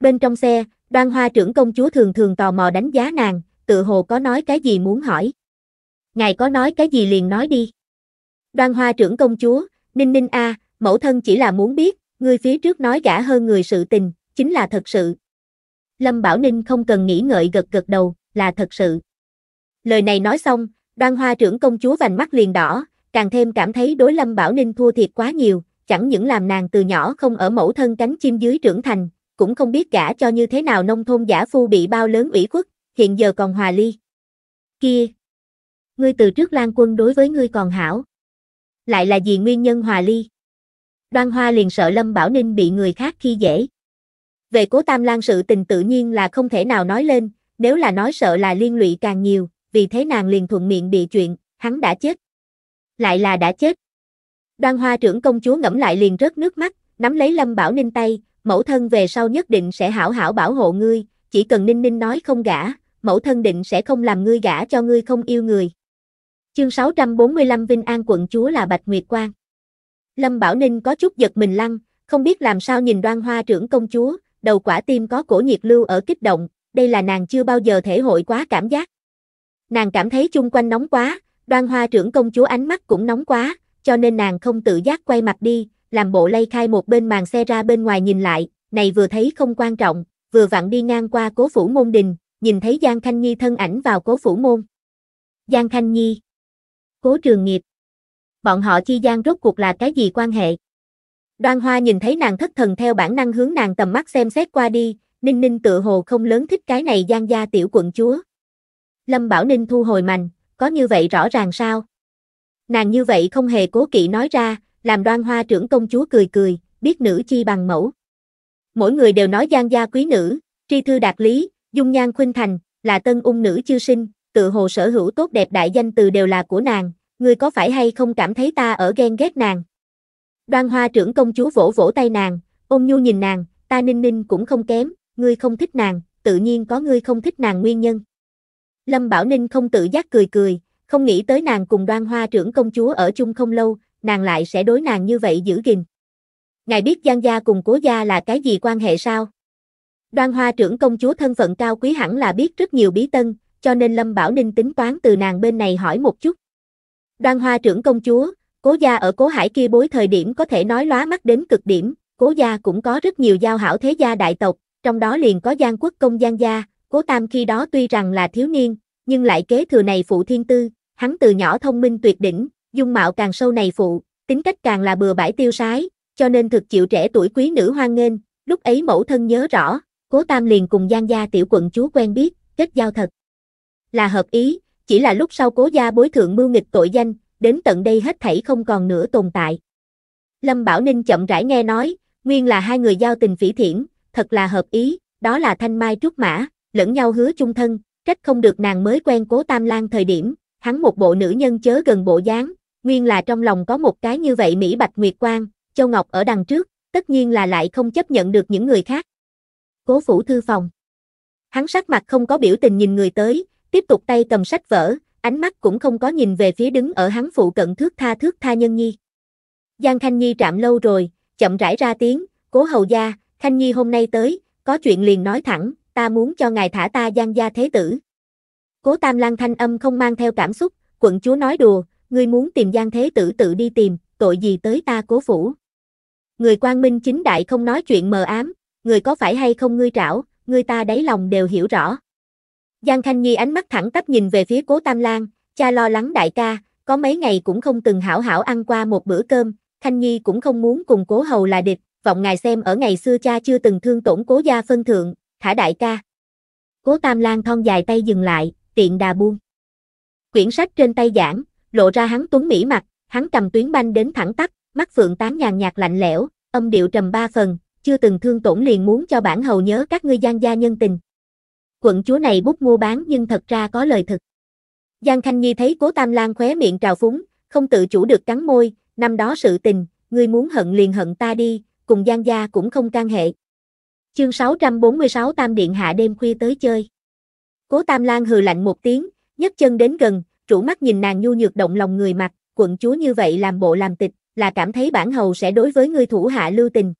Bên trong xe, đoan hoa trưởng công chúa thường thường tò mò đánh giá nàng, tự hồ có nói cái gì muốn hỏi. Ngài có nói cái gì liền nói đi. Đoan hoa trưởng công chúa, Ninh Ninh A, mẫu thân chỉ là muốn biết, ngươi phía trước nói gã hơn người sự tình, chính là thật sự. Lâm Bảo Ninh không cần nghĩ ngợi gật gật đầu, là thật sự. Lời này nói xong, đoan hoa trưởng công chúa vành mắt liền đỏ, càng thêm cảm thấy đối Lâm Bảo Ninh thua thiệt quá nhiều, chẳng những làm nàng từ nhỏ không ở mẫu thân cánh chim dưới trưởng thành, cũng không biết gả cho như thế nào nông thôn giả phu bị bao lớn ủy khuất, hiện giờ còn hòa ly. Kia! Ngươi từ trước lan quân đối với ngươi còn hảo. Lại là gì nguyên nhân hòa ly? Đoan Hoa liền sợ Lâm Bảo Ninh bị người khác khi dễ. Về cố Tam Lan sự tình tự nhiên là không thể nào nói lên, nếu là nói sợ là liên lụy càng nhiều, vì thế nàng liền thuận miệng bị chuyện, hắn đã chết. Lại là đã chết. Đoan hoa trưởng công chúa ngẫm lại liền rớt nước mắt, nắm lấy Lâm Bảo Ninh tay, mẫu thân về sau nhất định sẽ hảo hảo bảo hộ ngươi, chỉ cần Ninh Ninh nói không gả, mẫu thân định sẽ không làm ngươi gả cho ngươi không yêu người. Chương 645 Vinh An quận chúa là Bạch Nguyệt Quang. Lâm Bảo Ninh có chút giật mình lăng, không biết làm sao nhìn đoan hoa trưởng công chúa, đầu quả tim có cổ nhiệt lưu ở kích động, đây là nàng chưa bao giờ thể hội quá cảm giác. Nàng cảm thấy chung quanh nóng quá, đoan hoa trưởng công chúa ánh mắt cũng nóng quá, cho nên nàng không tự giác quay mặt đi, làm bộ lay khai một bên màn xe ra bên ngoài nhìn lại, này vừa thấy không quan trọng, vừa vặn đi ngang qua cố phủ môn đình, nhìn thấy Giang Khanh Nhi thân ảnh vào cố phủ môn. Giang Khanh Nhi Cố trường nghiệp Bọn họ chi giang rốt cuộc là cái gì quan hệ? Đoan Hoa nhìn thấy nàng thất thần theo bản năng hướng nàng tầm mắt xem xét qua đi, Ninh Ninh tự hồ không lớn thích cái này Giang gia tiểu quận chúa, Lâm Bảo Ninh thu hồi mành, có như vậy rõ ràng sao? Nàng như vậy không hề cố kỵ nói ra, làm đoan hoa trưởng công chúa cười cười, biết nữ chi bằng mẫu. Mỗi người đều nói gian gia quý nữ, tri thư đạt lý, dung nhan khuynh thành, là tân ung nữ chưa sinh, tự hồ sở hữu tốt đẹp đại danh từ đều là của nàng, ngươi có phải hay không cảm thấy ta ở ghen ghét nàng? Đoan hoa trưởng công chúa vỗ vỗ tay nàng, ôm nhu nhìn nàng, ta ninh ninh cũng không kém, ngươi không thích nàng, tự nhiên có ngươi không thích nàng nguyên nhân. Lâm Bảo Ninh không tự giác cười cười, không nghĩ tới nàng cùng đoan hoa trưởng công chúa ở chung không lâu, nàng lại sẽ đối nàng như vậy giữ gìn. Ngài biết Giang Gia cùng Cố Gia là cái gì quan hệ sao? Đoan hoa trưởng công chúa thân phận cao quý hẳn là biết rất nhiều bí tân, cho nên Lâm Bảo Ninh tính toán từ nàng bên này hỏi một chút. Đoan hoa trưởng công chúa, Cố Gia ở Cố Hải kia bối thời điểm có thể nói lóa mắt đến cực điểm, Cố Gia cũng có rất nhiều giao hảo thế gia đại tộc, trong đó liền có Giang quốc công Giang Gia, Cố Tam khi đó tuy rằng là thiếu niên, nhưng lại kế thừa này phụ thiên tư, hắn từ nhỏ thông minh tuyệt đỉnh, dung mạo càng sâu này phụ, tính cách càng là bừa bãi tiêu sái, cho nên thực chịu trẻ tuổi quý nữ hoan nghênh, lúc ấy mẫu thân nhớ rõ, Cố Tam liền cùng Giang gia tiểu quận chúa quen biết, kết giao thật. Là hợp ý, chỉ là lúc sau Cố gia bối thượng mưu nghịch tội danh, đến tận đây hết thảy không còn nữa tồn tại. Lâm Bảo Ninh chậm rãi nghe nói, nguyên là hai người giao tình phỉ thiện, thật là hợp ý, đó là thanh mai trúc mã, lẫn nhau hứa chung thân, trách không được nàng mới quen cố Tam lang thời điểm, hắn một bộ nữ nhân chớ gần bộ dáng, nguyên là trong lòng có một cái như vậy Mỹ Bạch Nguyệt Quang, Châu Ngọc ở đằng trước, tất nhiên là lại không chấp nhận được những người khác. Cố phủ thư phòng. Hắn sắc mặt không có biểu tình nhìn người tới, tiếp tục tay cầm sách vở, ánh mắt cũng không có nhìn về phía đứng ở hắn phụ cận thước tha thước tha nhân nhi. Giang Khanh Nhi trạm lâu rồi, chậm rãi ra tiếng, cố hầu gia, Khanh Nhi hôm nay tới, có chuyện liền nói thẳng, ta muốn cho ngài thả ta gian gia thế tử. Cố Tam Lang thanh âm không mang theo cảm xúc, quận chúa nói đùa, ngươi muốn tìm gian thế tử tự đi tìm, tội gì tới ta cố phủ. Người quan minh chính đại không nói chuyện mờ ám, người có phải hay không ngươi trảo, người ta đáy lòng đều hiểu rõ. Giang Khanh Nhi ánh mắt thẳng tắp nhìn về phía cố Tam Lang, cha lo lắng đại ca, có mấy ngày cũng không từng hảo hảo ăn qua một bữa cơm, Khanh Nhi cũng không muốn cùng cố hầu là địch, vọng ngài xem ở ngày xưa cha chưa từng thương tổn cố gia phân thượng, thả đại ca. Cố Tam Lang thon dài tay dừng lại, tiện đà buông. Quyển sách trên tay giảng, lộ ra hắn tuấn mỹ mặt, hắn cầm tuyến banh đến thẳng tắp, mắt phượng tán nhàn nhạt lạnh lẽo, âm điệu trầm ba phần, chưa từng thương tổn liền muốn cho bản hầu nhớ các ngươi gian gia nhân tình. Quận chúa này bút mua bán nhưng thật ra có lời thực. Giang Khanh Nhi thấy Cố Tam Lang khóe miệng trào phúng, không tự chủ được cắn môi, năm đó sự tình, ngươi muốn hận liền hận ta đi, cùng Giang gia cũng không can hệ. Chương 646 Tam Điện Hạ đêm khuya tới chơi. Cố Tam Lan hừ lạnh một tiếng, nhấc chân đến gần, trụ mắt nhìn nàng nhu nhược động lòng người mặt, quận chúa như vậy làm bộ làm tịch, là cảm thấy bản hầu sẽ đối với ngươi thủ hạ lưu tình.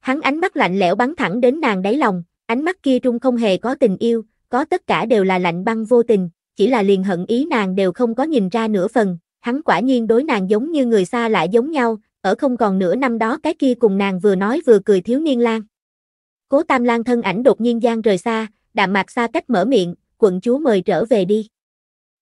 Hắn ánh mắt lạnh lẽo bắn thẳng đến nàng đáy lòng, ánh mắt kia trung không hề có tình yêu, có tất cả đều là lạnh băng vô tình, chỉ là liền hận ý nàng đều không có nhìn ra nửa phần, hắn quả nhiên đối nàng giống như người xa lạ giống nhau, ở không còn nửa năm đó cái kia cùng nàng vừa nói vừa cười thiếu niên lang. Cố Tam Lang thân ảnh đột nhiên gian rời xa, đạm mạc xa cách mở miệng, quận chúa mời trở về đi.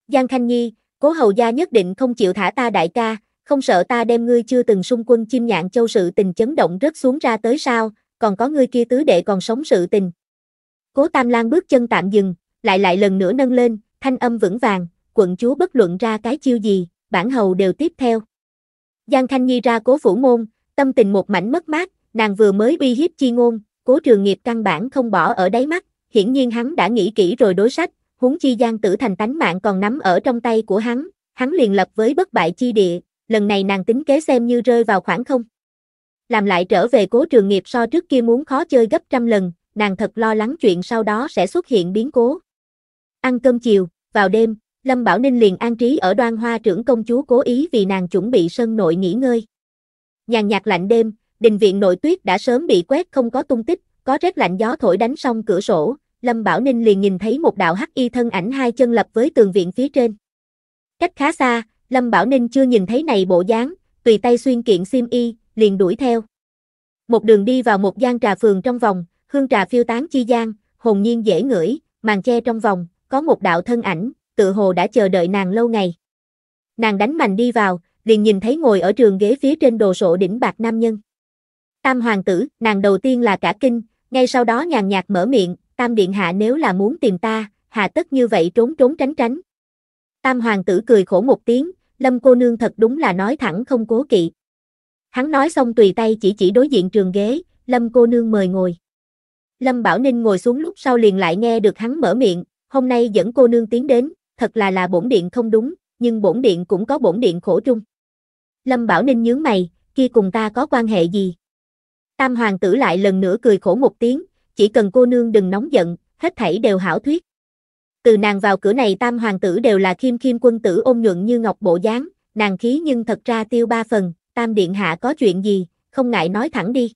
Giang Khanh Nhi, cố hầu gia nhất định không chịu thả ta đại ca, không sợ ta đem ngươi chưa từng xung quân chim nhạn châu sự tình chấn động rất xuống ra tới sao, còn có ngươi kia tứ đệ còn sống sự tình. Cố Tam Lang bước chân tạm dừng, lại lại lần nữa nâng lên, thanh âm vững vàng, quận chúa bất luận ra cái chiêu gì, bản hầu đều tiếp theo. Giang Khanh Nhi ra cố phủ môn, tâm tình một mảnh mất mát, nàng vừa mới uy hiếp chi ngôn, cố trường nghiệp căn bản không bỏ ở đáy mắt, hiển nhiên hắn đã nghĩ kỹ rồi đối sách, huống chi Giang Tử Thành tánh mạng còn nắm ở trong tay của hắn, hắn liền lập với bất bại chi địa, lần này nàng tính kế xem như rơi vào khoảng không. Làm lại trở về cố trường nghiệp so trước kia muốn khó chơi gấp trăm lần, nàng thật lo lắng chuyện sau đó sẽ xuất hiện biến cố. Ăn cơm chiều, vào đêm, Lâm Bảo Ninh liền an trí ở đoan hoa trưởng công chúa cố ý vì nàng chuẩn bị sân nội nghỉ ngơi. Nhàn nhạt lạnh đêm, đình viện nội tuyết đã sớm bị quét không có tung tích, có rét lạnh gió thổi đánh xong cửa sổ, Lâm Bảo Ninh liền nhìn thấy một đạo hắc y thân ảnh hai chân lập với tường viện phía trên. Cách khá xa, Lâm Bảo Ninh chưa nhìn thấy này bộ dáng, tùy tay xuyên kiện xiêm y, liền đuổi theo. Một đường đi vào một gian trà phường trong vòng, hương trà phiêu tán chi gian, hồn nhiên dễ ngửi, màn che trong vòng, có một đạo thân ảnh, tự hồ đã chờ đợi nàng lâu ngày. Nàng đánh mạnh đi vào, liền nhìn thấy ngồi ở trường ghế phía trên đồ sổ đỉnh bạc nam nhân. Tam hoàng tử, nàng đầu tiên là cả kinh, ngay sau đó nhàn nhạt mở miệng, tam điện hạ nếu là muốn tìm ta, hạ tất như vậy trốn trốn tránh tránh. Tam hoàng tử cười khổ một tiếng, lâm cô nương thật đúng là nói thẳng không cố kỵ. Hắn nói xong tùy tay chỉ chỉ đối diện trường ghế, lâm cô nương mời ngồi. Lâm Bảo Ninh ngồi xuống lúc sau liền lại nghe được hắn mở miệng, hôm nay dẫn cô nương tiến đến, thật là là bổn điện không đúng, nhưng bổn điện cũng có bổn điện khổ trung. Lâm Bảo Ninh nhướng mày, kia cùng ta có quan hệ gì? Tam hoàng tử lại lần nữa cười khổ một tiếng, chỉ cần cô nương đừng nóng giận, hết thảy đều hảo thuyết. Từ nàng vào cửa này tam hoàng tử đều là khiêm khiêm quân tử ôn nhuận như ngọc bộ dáng, nàng khí nhưng thật ra tiêu ba phần, tam điện hạ có chuyện gì, không ngại nói thẳng đi.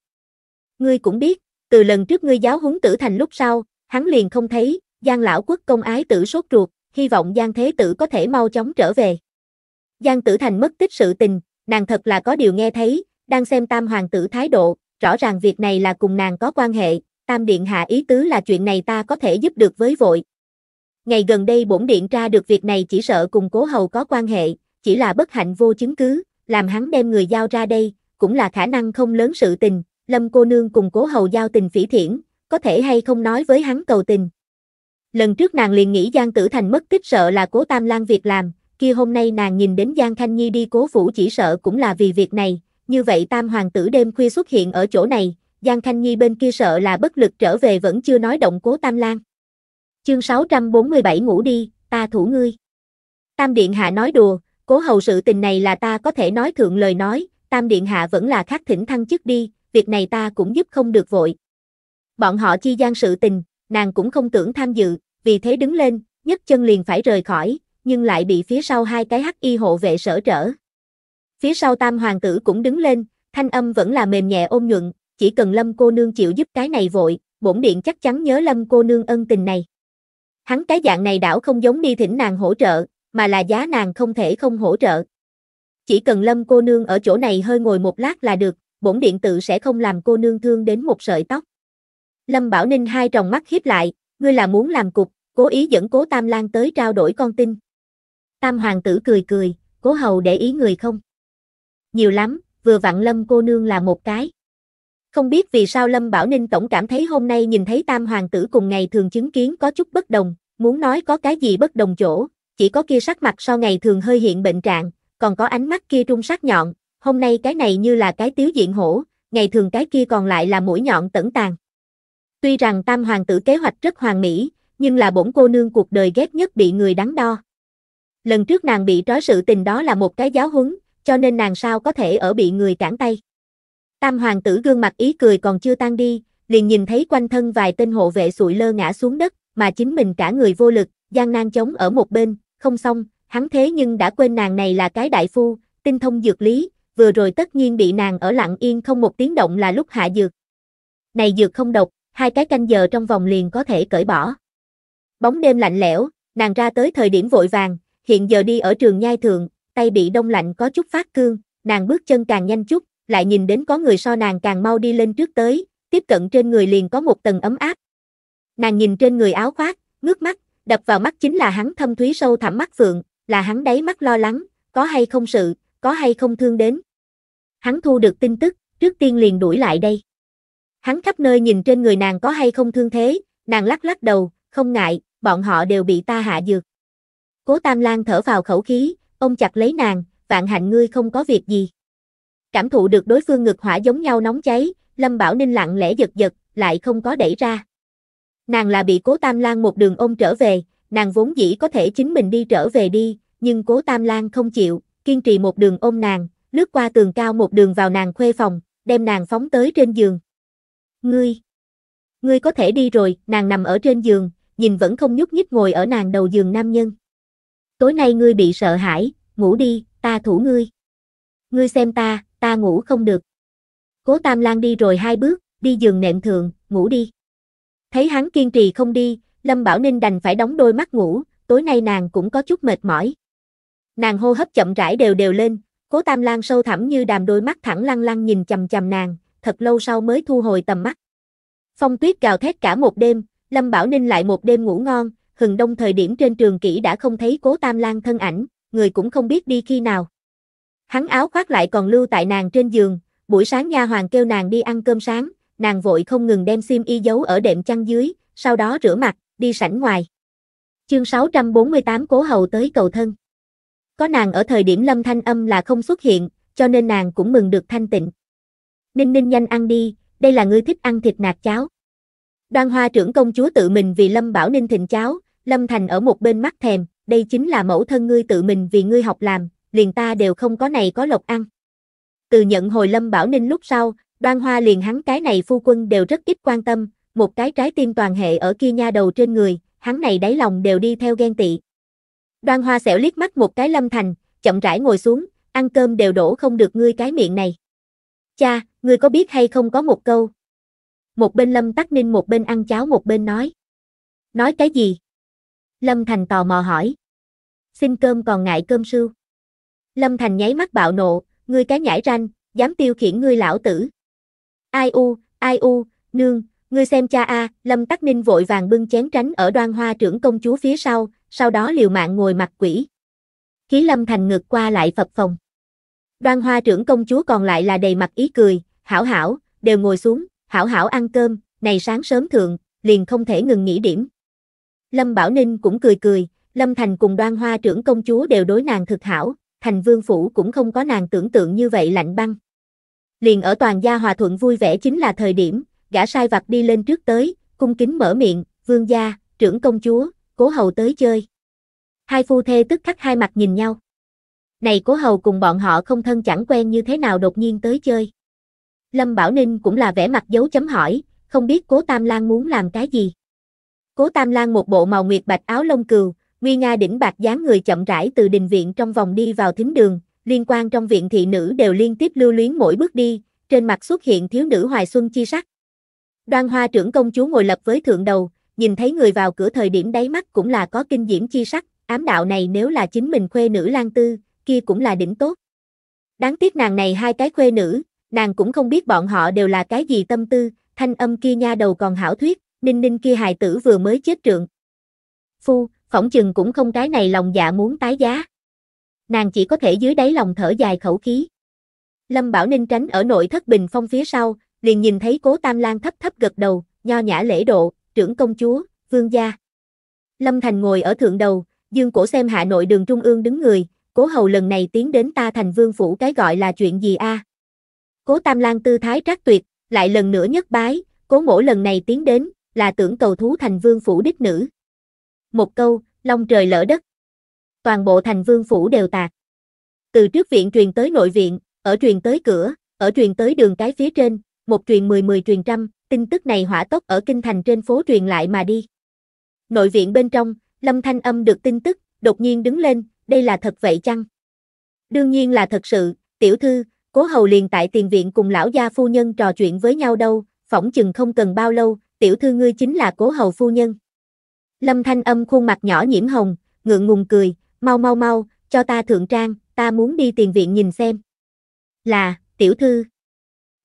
Ngươi cũng biết, từ lần trước ngươi giáo Húng tử thành lúc sau, hắn liền không thấy, Giang lão quốc công ái tử sốt ruột, hy vọng Giang thế tử có thể mau chóng trở về. Giang tử thành mất tích sự tình, nàng thật là có điều nghe thấy, đang xem tam hoàng tử thái độ, rõ ràng việc này là cùng nàng có quan hệ, Tam Điện Hạ ý tứ là chuyện này ta có thể giúp được với vội. Ngày gần đây bổn điện tra được việc này chỉ sợ cùng cố hầu có quan hệ, chỉ là bất hạnh vô chứng cứ, làm hắn đem người giao ra đây, cũng là khả năng không lớn sự tình, lâm cô nương cùng cố hầu giao tình phỉ thiển, có thể hay không nói với hắn cầu tình. Lần trước nàng liền nghĩ Giang Tử Thành mất tích sợ là cố Tam Lan việc làm, kia hôm nay nàng nhìn đến Giang Thanh Nhi đi cố phủ chỉ sợ cũng là vì việc này, như vậy tam hoàng tử đêm khuya xuất hiện ở chỗ này, Giang Khanh Nhi bên kia sợ là bất lực trở về vẫn chưa nói động cố Tam Lan. Chương 647 ngủ đi, ta thủ ngươi. Tam Điện Hạ nói đùa, cố hầu sự tình này là ta có thể nói thượng lời nói, Tam Điện Hạ vẫn là khắc thỉnh thăng chức đi, việc này ta cũng giúp không được vội. Bọn họ chi gian sự tình, nàng cũng không tưởng tham dự, vì thế đứng lên, nhấc chân liền phải rời khỏi, nhưng lại bị phía sau hai cái hắc y hộ vệ sở trở. Phía sau tam hoàng tử cũng đứng lên, thanh âm vẫn là mềm nhẹ ôm nhuận, chỉ cần lâm cô nương chịu giúp cái này vội, bổn điện chắc chắn nhớ lâm cô nương ân tình này. Hắn cái dạng này đảo không giống đi thỉnh nàng hỗ trợ, mà là giá nàng không thể không hỗ trợ. Chỉ cần lâm cô nương ở chỗ này hơi ngồi một lát là được, bổn điện tự sẽ không làm cô nương thương đến một sợi tóc. Lâm Bảo Ninh hai tròng mắt hiếp lại, ngươi là muốn làm cục, cố ý dẫn cố Tam Lan tới trao đổi con tin. Tam Hoàng tử cười cười, cố hầu để ý người không? nhiều lắm, vừa vặn Lâm cô nương là một cái. Không biết vì sao Lâm Bảo Ninh tổng cảm thấy hôm nay nhìn thấy tam hoàng tử cùng ngày thường chứng kiến có chút bất đồng, muốn nói có cái gì bất đồng chỗ, chỉ có kia sắc mặt sau ngày thường hơi hiện bệnh trạng, còn có ánh mắt kia trung sắc nhọn, hôm nay cái này như là cái tiếu diện hổ, ngày thường cái kia còn lại là mũi nhọn tẩn tàn, Tuy rằng tam hoàng tử kế hoạch rất hoàn mỹ, nhưng là bổn cô nương cuộc đời ghét nhất bị người đắn đo. Lần trước nàng bị trói sự tình đó là một cái giáo huấn, cho nên nàng sao có thể ở bị người cản tay. Tam hoàng tử gương mặt ý cười còn chưa tan đi, liền nhìn thấy quanh thân vài tên hộ vệ sụi lơ ngã xuống đất, mà chính mình cả người vô lực, gian nan chống ở một bên, không xong, hắn thế nhưng đã quên nàng này là cái đại phu, tinh thông dược lý, vừa rồi tất nhiên bị nàng ở lặng yên không một tiếng động là lúc hạ dược. Này dược không độc, hai cái canh giờ trong vòng liền có thể cởi bỏ. Bóng đêm lạnh lẽo, nàng ra tới thời điểm vội vàng, hiện giờ đi ở trường nhai thượng, tay bị đông lạnh có chút phát cương, nàng bước chân càng nhanh chút, lại nhìn đến có người so nàng càng mau đi lên trước tới, tiếp cận trên người liền có một tầng ấm áp. Nàng nhìn trên người áo khoác, ngước mắt, đập vào mắt chính là hắn thâm thúy sâu thẳm mắt phượng, là hắn đáy mắt lo lắng, có hay không sự, có hay không thương đến. Hắn thu được tin tức, trước tiên liền đuổi lại đây. Hắn khắp nơi nhìn trên người nàng có hay không thương thế, nàng lắc lắc đầu, không ngại, bọn họ đều bị ta hạ dược. Cố Tam Lan thở vào khẩu khí, ông chặt lấy nàng, vạn hạnh ngươi không có việc gì. Cảm thụ được đối phương ngực hỏa giống nhau nóng cháy, Lâm Bảo Ninh lặng lẽ giật giật, lại không có đẩy ra. Nàng là bị Cố Tam Lan một đường ôm trở về, nàng vốn dĩ có thể chính mình đi trở về đi, nhưng Cố Tam Lan không chịu, kiên trì một đường ôm nàng, lướt qua tường cao một đường vào nàng khuê phòng, đem nàng phóng tới trên giường. Ngươi, ngươi có thể đi rồi, nàng nằm ở trên giường, nhìn vẫn không nhúc nhích ngồi ở nàng đầu giường nam nhân tối nay ngươi bị sợ hãi, ngủ đi, ta thủ ngươi. Ngươi xem ta, ta ngủ không được. Cố Tam Lan đi rồi hai bước, đi giường nệm thường, ngủ đi. Thấy hắn kiên trì không đi, Lâm Bảo Ninh đành phải đóng đôi mắt ngủ, tối nay nàng cũng có chút mệt mỏi. Nàng hô hấp chậm rãi đều đều lên, Cố Tam Lan sâu thẳm như đàm đôi mắt thẳng lăng lăng nhìn chằm chằm nàng, thật lâu sau mới thu hồi tầm mắt. Phong tuyết gào thét cả một đêm, Lâm Bảo Ninh lại một đêm ngủ ngon, hừng đông thời điểm trên trường kỹ đã không thấy cố tam lan thân ảnh, người cũng không biết đi khi nào. Hắn áo khoác lại còn lưu tại nàng trên giường, buổi sáng nha hoàng kêu nàng đi ăn cơm sáng, nàng vội không ngừng đem sim y giấu ở đệm chăn dưới, sau đó rửa mặt, đi sảnh ngoài. Chương 648 Cố Hầu tới cầu thân. Có nàng ở thời điểm Lâm Thanh Âm là không xuất hiện, cho nên nàng cũng mừng được thanh tịnh. Ninh Ninh nhanh ăn đi, đây là ngươi thích ăn thịt nạc cháo. Đoan hoa trưởng công chúa tự mình vì Lâm Bảo Ninh thịnh cháo, Lâm Thành ở một bên mắt thèm, đây chính là mẫu thân ngươi tự mình vì ngươi học làm, liền ta đều không có này có lộc ăn. Từ nhận hồi Lâm Bảo Ninh lúc sau, đoan hoa liền hắn cái này phu quân đều rất ít quan tâm, một cái trái tim toàn hệ ở kia nha đầu trên người, hắn này đáy lòng đều đi theo ghen tị. Đoan hoa xẻo liếc mắt một cái Lâm Thành, chậm rãi ngồi xuống, ăn cơm đều đổ không được ngươi cái miệng này. Cha, ngươi có biết hay không có một câu, một bên Lâm Tắc Ninh một bên ăn cháo một bên nói. Nói cái gì? Lâm Thành tò mò hỏi. Xin cơm còn ngại cơm sưu. Lâm Thành nháy mắt bạo nộ, ngươi cái nhãi ranh, dám tiêu khiển ngươi lão tử. Ai u, ai u, nương, ngươi xem cha a, Lâm Tắc Ninh vội vàng bưng chén tránh ở đoan hoa trưởng công chúa phía sau, sau đó liều mạng ngồi mặt quỷ. Khí Lâm Thành ngược qua lại phập phòng. Đoan hoa trưởng công chúa còn lại là đầy mặt ý cười, hảo hảo, đều ngồi xuống, hảo hảo ăn cơm, này sáng sớm thượng, liền không thể ngừng nghỉ điểm. Lâm Bảo Ninh cũng cười cười, Lâm Thành cùng đoan hoa trưởng công chúa đều đối nàng thực hảo, Thành Vương Phủ cũng không có nàng tưởng tượng như vậy lạnh băng. Liền ở toàn gia hòa thuận vui vẻ chính là thời điểm, gã sai vặt đi lên trước tới, cung kính mở miệng, vương gia, trưởng công chúa, cố hầu tới chơi. Hai phu thê tức khắc hai mặt nhìn nhau. Này cố hầu cùng bọn họ không thân chẳng quen như thế nào đột nhiên tới chơi. Lâm Bảo Ninh cũng là vẻ mặt dấu chấm hỏi, không biết Cố Tam Lan muốn làm cái gì. Cố Tam Lan một bộ màu nguyệt bạch áo lông cừu, nguy nga đỉnh bạc dáng người chậm rãi từ đình viện trong vòng đi vào thính đường, liên quan trong viện thị nữ đều liên tiếp lưu luyến mỗi bước đi, trên mặt xuất hiện thiếu nữ hoài xuân chi sắc. Đoan Hoa trưởng công chúa ngồi lập với thượng đầu, nhìn thấy người vào cửa thời điểm đáy mắt cũng là có kinh diễm chi sắc, ám đạo này nếu là chính mình khuê nữ lang Tư, kia cũng là đỉnh tốt. Đáng tiếc nàng này hai cái khuê nữ, nàng cũng không biết bọn họ đều là cái gì tâm tư, thanh âm kia nha đầu còn hảo thuyết, ninh ninh kia hài tử vừa mới chết trượng. Phu, phỏng chừng cũng không cái này lòng dạ muốn tái giá. Nàng chỉ có thể dưới đáy lòng thở dài khẩu khí. Lâm Bảo Ninh tránh ở nội thất bình phong phía sau, liền nhìn thấy cố Tam Lan thấp thấp gật đầu, nho nhã lễ độ, trưởng công chúa, vương gia. Lâm Thành ngồi ở thượng đầu, dương cổ xem hạ nội đường trung ương đứng người, cố hầu lần này tiến đến ta thành vương phủ cái gọi là chuyện gì a à? Cố Tam Lang tư thái trác tuyệt, lại lần nữa nhất bái, cố mổ lần này tiến đến, là tưởng cầu thú thành vương phủ đích nữ. Một câu, long trời lỡ đất. Toàn bộ thành vương phủ đều tạc. Từ trước viện truyền tới nội viện, ở truyền tới cửa, ở truyền tới đường cái phía trên, một truyền mười mười truyền trăm, tin tức này hỏa tốc ở kinh thành trên phố truyền lại mà đi. Nội viện bên trong, Lâm Thanh Âm được tin tức, đột nhiên đứng lên, đây là thật vậy chăng? Đương nhiên là thật sự, tiểu thư, Cố hầu liền tại tiền viện cùng lão gia phu nhân trò chuyện với nhau đâu, phỏng chừng không cần bao lâu, tiểu thư ngươi chính là cố hầu phu nhân. Lâm thanh âm khuôn mặt nhỏ nhiễm hồng, ngượng ngùng cười, mau mau mau, cho ta thượng trang, ta muốn đi tiền viện nhìn xem. Là, tiểu thư.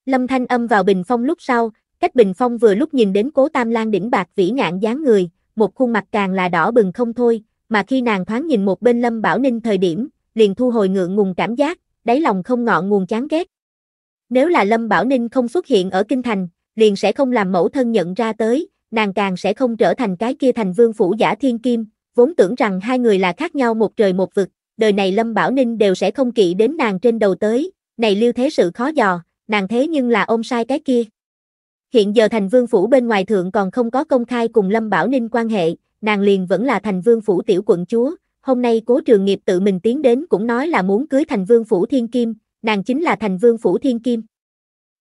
Lâm thanh âm vào bình phong lúc sau, cách bình phong vừa lúc nhìn đến cố tam lan đỉnh bạc vĩ ngạn dáng người, một khuôn mặt càng là đỏ bừng không thôi, mà khi nàng thoáng nhìn một bên Lâm Bảo Ninh thời điểm, liền thu hồi ngượng ngùng cảm giác, đáy lòng không ngọn nguồn chán ghét. Nếu là Lâm Bảo Ninh không xuất hiện ở Kinh Thành, liền sẽ không làm mẫu thân nhận ra tới, nàng càng sẽ không trở thành cái kia thành vương phủ giả thiên kim, vốn tưởng rằng hai người là khác nhau một trời một vực, đời này Lâm Bảo Ninh đều sẽ không kỵ đến nàng trên đầu tới, này lưu thế sự khó dò, nàng thế nhưng là ôm sai cái kia. Hiện giờ thành vương phủ bên ngoài thượng còn không có công khai cùng Lâm Bảo Ninh quan hệ, nàng liền vẫn là thành vương phủ tiểu quận chúa, Hôm nay cố trường nghiệp tự mình tiến đến cũng nói là muốn cưới thành vương phủ thiên kim, nàng chính là thành vương phủ thiên kim.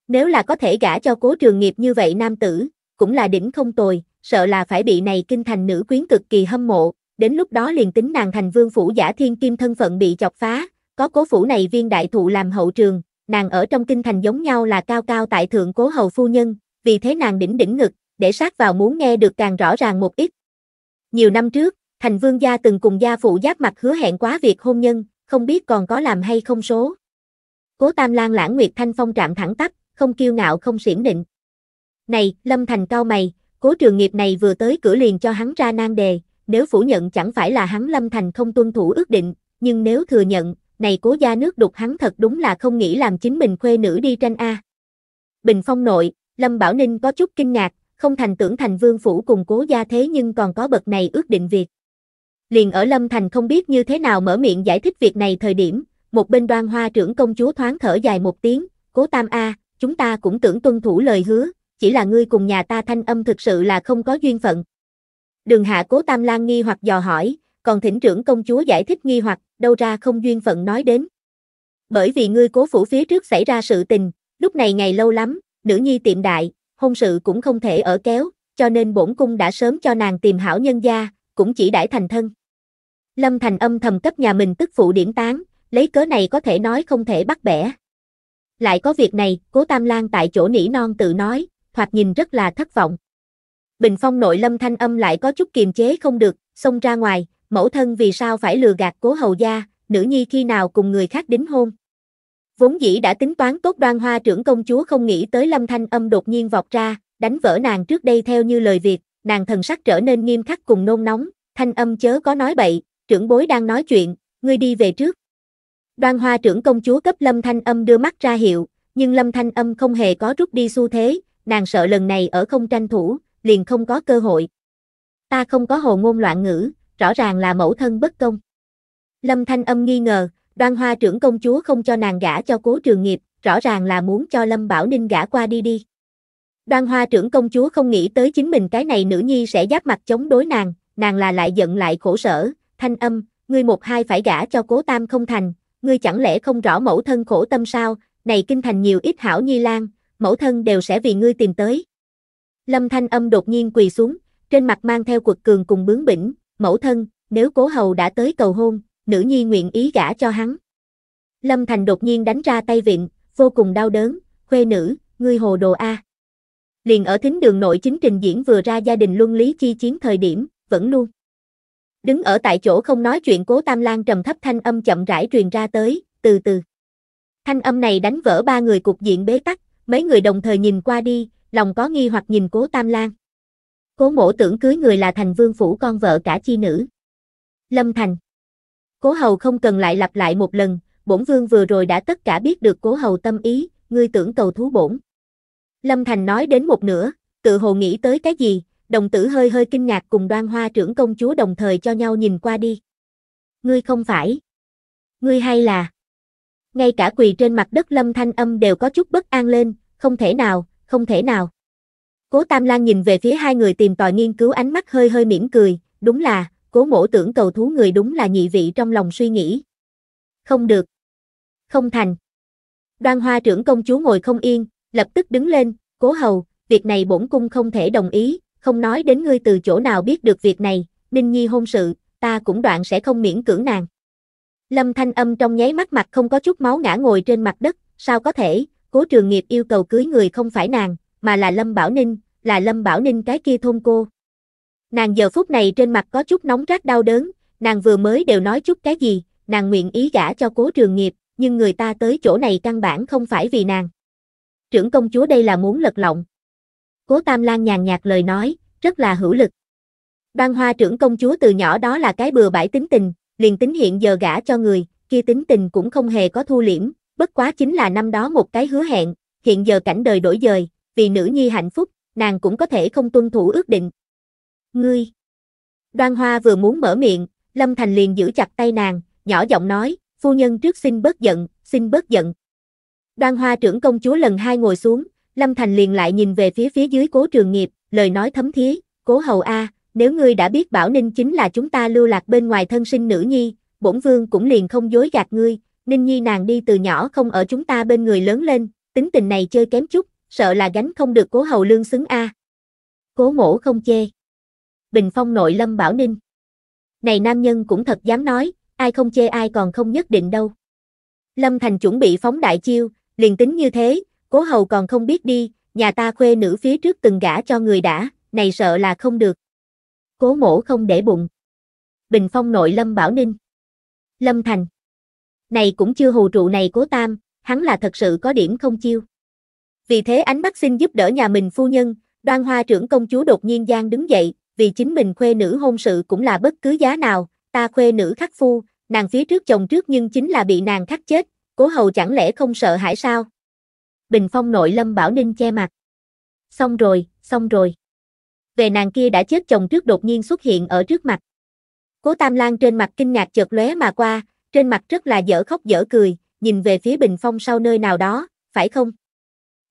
Nếu là có thể gả cho cố trường nghiệp như vậy nam tử, cũng là đỉnh không tồi, sợ là phải bị này kinh thành nữ quyến cực kỳ hâm mộ, đến lúc đó liền tính nàng thành vương phủ giả thiên kim thân phận bị chọc phá, có cố phủ này viên đại thụ làm hậu trường, nàng ở trong kinh thành giống nhau là cao cao tại thượng cố hầu phu nhân, vì thế nàng đỉnh đỉnh ngực, để sát vào muốn nghe được càng rõ ràng một ít. Nhiều năm trước, Thành vương gia từng cùng gia phụ giáp mặt hứa hẹn quá việc hôn nhân, không biết còn có làm hay không số. Cố Tam Lan lãng Nguyệt Thanh Phong trạm thẳng tắp, không kiêu ngạo không xiểm định. Này, Lâm Thành cao mày, cố trường nghiệp này vừa tới cửa liền cho hắn ra nan đề, nếu phủ nhận chẳng phải là hắn Lâm Thành không tuân thủ ước định, nhưng nếu thừa nhận, này cố gia nước đục hắn thật đúng là không nghĩ làm chính mình khuê nữ đi tranh A. Bình Phong nội, Lâm Bảo Ninh có chút kinh ngạc, không thành tưởng thành vương phủ cùng cố gia thế nhưng còn có bậc này ước định việc liền ở Lâm Thành không biết như thế nào mở miệng giải thích việc này thời điểm, một bên đoan hoa trưởng công chúa thoáng thở dài một tiếng, cố tam A, chúng ta cũng tưởng tuân thủ lời hứa, chỉ là ngươi cùng nhà ta thanh âm thực sự là không có duyên phận. Đường hạ cố tam lan nghi hoặc dò hỏi, còn thỉnh trưởng công chúa giải thích nghi hoặc, đâu ra không duyên phận nói đến. Bởi vì ngươi cố phủ phía trước xảy ra sự tình, lúc này ngày lâu lắm, nữ nhi tiệm đại, hôn sự cũng không thể ở kéo, cho nên bổn cung đã sớm cho nàng tìm hảo nhân gia, cũng chỉ đãi thành thân. Lâm Thành âm thầm cấp nhà mình tức phụ điểm tán, lấy cớ này có thể nói không thể bắt bẻ. Lại có việc này, cố Tam Lan tại chỗ nỉ non tự nói, thoạt nhìn rất là thất vọng. Bình phong nội lâm thanh âm lại có chút kiềm chế không được, xông ra ngoài, mẫu thân vì sao phải lừa gạt cố hầu gia, nữ nhi khi nào cùng người khác đính hôn. Vốn dĩ đã tính toán tốt đoan hoa trưởng công chúa không nghĩ tới lâm thanh âm đột nhiên vọt ra, đánh vỡ nàng trước đây theo như lời Việt nàng thần sắc trở nên nghiêm khắc cùng nôn nóng, thanh âm chớ có nói bậy, trưởng bối đang nói chuyện, ngươi đi về trước. Đoan hoa trưởng công chúa cấp lâm thanh âm đưa mắt ra hiệu, nhưng lâm thanh âm không hề có rút đi xu thế, nàng sợ lần này ở không tranh thủ, liền không có cơ hội. Ta không có hồ ngôn loạn ngữ, rõ ràng là mẫu thân bất công. Lâm thanh âm nghi ngờ, đoan hoa trưởng công chúa không cho nàng gả cho cố trường nghiệp, rõ ràng là muốn cho Lâm Bảo Ninh gả qua đi đi. Đoan hoa trưởng công chúa không nghĩ tới chính mình cái này nữ nhi sẽ giáp mặt chống đối nàng, nàng là lại giận lại khổ sở, thanh âm, ngươi một hai phải gả cho cố tam không thành, ngươi chẳng lẽ không rõ mẫu thân khổ tâm sao, này kinh thành nhiều ít hảo nhi lan, mẫu thân đều sẽ vì ngươi tìm tới. Lâm thanh âm đột nhiên quỳ xuống, trên mặt mang theo quật cường cùng bướng bỉnh, mẫu thân, nếu cố hầu đã tới cầu hôn, nữ nhi nguyện ý gả cho hắn. Lâm Thành đột nhiên đánh ra tay vịn, vô cùng đau đớn, khuê nữ, ngươi hồ đồ A liền ở thính đường nội chính trình diễn vừa ra gia đình luân lý chi chiến thời điểm, vẫn luôn. Đứng ở tại chỗ không nói chuyện cố Tam Lan trầm thấp thanh âm chậm rãi truyền ra tới, từ từ. Thanh âm này đánh vỡ ba người cục diện bế tắc, mấy người đồng thời nhìn qua đi, lòng có nghi hoặc nhìn cố Tam Lan. Cố mổ tưởng cưới người là thành vương phủ con vợ cả chi nữ. Lâm Thành. Cố hầu không cần lại lặp lại một lần, bổn vương vừa rồi đã tất cả biết được cố hầu tâm ý, ngươi tưởng cầu thú bổn. Lâm Thành nói đến một nửa, tự hồ nghĩ tới cái gì, đồng tử hơi hơi kinh ngạc cùng đoan hoa trưởng công chúa đồng thời cho nhau nhìn qua đi. Ngươi không phải. Ngươi hay là. Ngay cả quỳ trên mặt đất Lâm Thanh âm đều có chút bất an lên, không thể nào, không thể nào. Cố Tam Lan nhìn về phía hai người tìm tòi nghiên cứu ánh mắt hơi hơi mỉm cười, đúng là, cố mổ tưởng cầu thú người đúng là nhị vị trong lòng suy nghĩ. Không được. Không thành. Đoan hoa trưởng công chúa ngồi không yên, lập tức đứng lên, cố hầu, việc này bổn cung không thể đồng ý, không nói đến ngươi từ chỗ nào biết được việc này, Ninh Nhi hôn sự, ta cũng đoạn sẽ không miễn cưỡng nàng. Lâm Thanh Âm trong nháy mắt mặt không có chút máu ngã ngồi trên mặt đất, sao có thể, cố trường nghiệp yêu cầu cưới người không phải nàng, mà là Lâm Bảo Ninh, là Lâm Bảo Ninh cái kia thôn cô. Nàng giờ phút này trên mặt có chút nóng rát đau đớn, nàng vừa mới đều nói chút cái gì, nàng nguyện ý gả cho cố trường nghiệp, nhưng người ta tới chỗ này căn bản không phải vì nàng trưởng công chúa đây là muốn lật lọng. Cố Tam Lan nhàn nhạt lời nói, rất là hữu lực. Đoan hoa trưởng công chúa từ nhỏ đó là cái bừa bãi tính tình, liền tính hiện giờ gả cho người, kia tính tình cũng không hề có thu liễm, bất quá chính là năm đó một cái hứa hẹn, hiện giờ cảnh đời đổi dời, vì nữ nhi hạnh phúc, nàng cũng có thể không tuân thủ ước định. Ngươi! Đoan hoa vừa muốn mở miệng, Lâm Thành liền giữ chặt tay nàng, nhỏ giọng nói, phu nhân trước xin bớt giận, xin bớt giận. Đoan Hoa trưởng công chúa lần hai ngồi xuống, Lâm Thành liền lại nhìn về phía phía dưới cố trường nghiệp, lời nói thấm thía, cố hầu A, nếu ngươi đã biết Bảo Ninh chính là chúng ta lưu lạc bên ngoài thân sinh nữ nhi, bổn vương cũng liền không dối gạt ngươi, Ninh Nhi nàng đi từ nhỏ không ở chúng ta bên người lớn lên, tính tình này chơi kém chút, sợ là gánh không được cố hầu lương xứng A. Cố mổ không chê. Bình phong nội Lâm Bảo Ninh. Này nam nhân cũng thật dám nói, ai không chê ai còn không nhất định đâu. Lâm Thành chuẩn bị phóng đại chiêu, liền tính như thế, cố hầu còn không biết đi, nhà ta khuê nữ phía trước từng gả cho người đã, này sợ là không được. Cố mổ không để bụng. Bình phong nội Lâm Bảo Ninh. Lâm Thành. Này cũng chưa hù trụ này cố tam, hắn là thật sự có điểm không chiêu. Vì thế ánh mắt xin giúp đỡ nhà mình phu nhân, đoan hoa trưởng công chúa đột nhiên gian đứng dậy, vì chính mình khuê nữ hôn sự cũng là bất cứ giá nào, ta khuê nữ khắc phu, nàng phía trước chồng trước nhưng chính là bị nàng khắc chết, Cố hầu chẳng lẽ không sợ hãi sao? Bình phong nội lâm bảo ninh che mặt. Xong rồi, xong rồi. Về nàng kia đã chết chồng trước đột nhiên xuất hiện ở trước mặt. Cố Tam Lan trên mặt kinh ngạc chợt lóe mà qua, trên mặt rất là dở khóc dở cười, nhìn về phía bình phong sau nơi nào đó, phải không?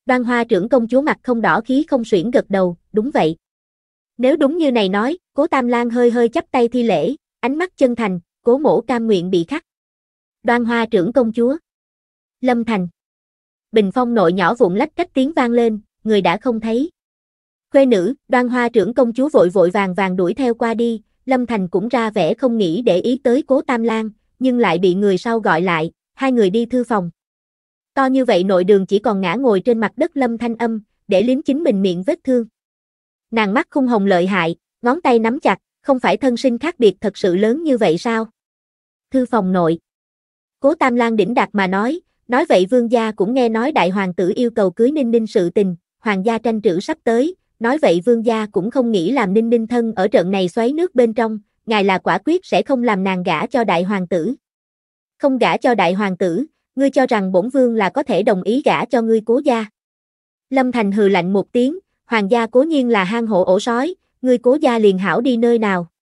Đoan Hoa trưởng công chúa mặt không đỏ khí không xuyển gật đầu, đúng vậy. Nếu đúng như này nói, Cố Tam Lan hơi hơi chắp tay thi lễ, ánh mắt chân thành, Cố Mỗ cam nguyện bị khắc. Đoan Hoa trưởng công chúa. Lâm Thành. Bình phong nội nhỏ vụn lách cách tiếng vang lên, người đã không thấy. Khuê nữ, đoan hoa trưởng công chúa vội vội vàng vàng đuổi theo qua đi, Lâm Thành cũng ra vẻ không nghĩ để ý tới cố Tam Lan, nhưng lại bị người sau gọi lại, hai người đi thư phòng. To như vậy nội đường chỉ còn ngã ngồi trên mặt đất Lâm Thanh Âm, để lính chính mình miệng vết thương. Nàng mắt khung hồng lợi hại, ngón tay nắm chặt, không phải thân sinh khác biệt thật sự lớn như vậy sao? Thư phòng nội. Cố Tam Lan đỉnh đạt mà nói, Nói vậy vương gia cũng nghe nói đại hoàng tử yêu cầu cưới ninh ninh sự tình, hoàng gia tranh trữ sắp tới, nói vậy vương gia cũng không nghĩ làm ninh ninh thân ở trận này xoáy nước bên trong, ngài là quả quyết sẽ không làm nàng gả cho đại hoàng tử. Không gả cho đại hoàng tử, ngươi cho rằng bổn vương là có thể đồng ý gả cho ngươi cố gia. Lâm Thành hừ lạnh một tiếng, hoàng gia cố nhiên là hang hổ ổ sói, ngươi cố gia liền hảo đi nơi nào.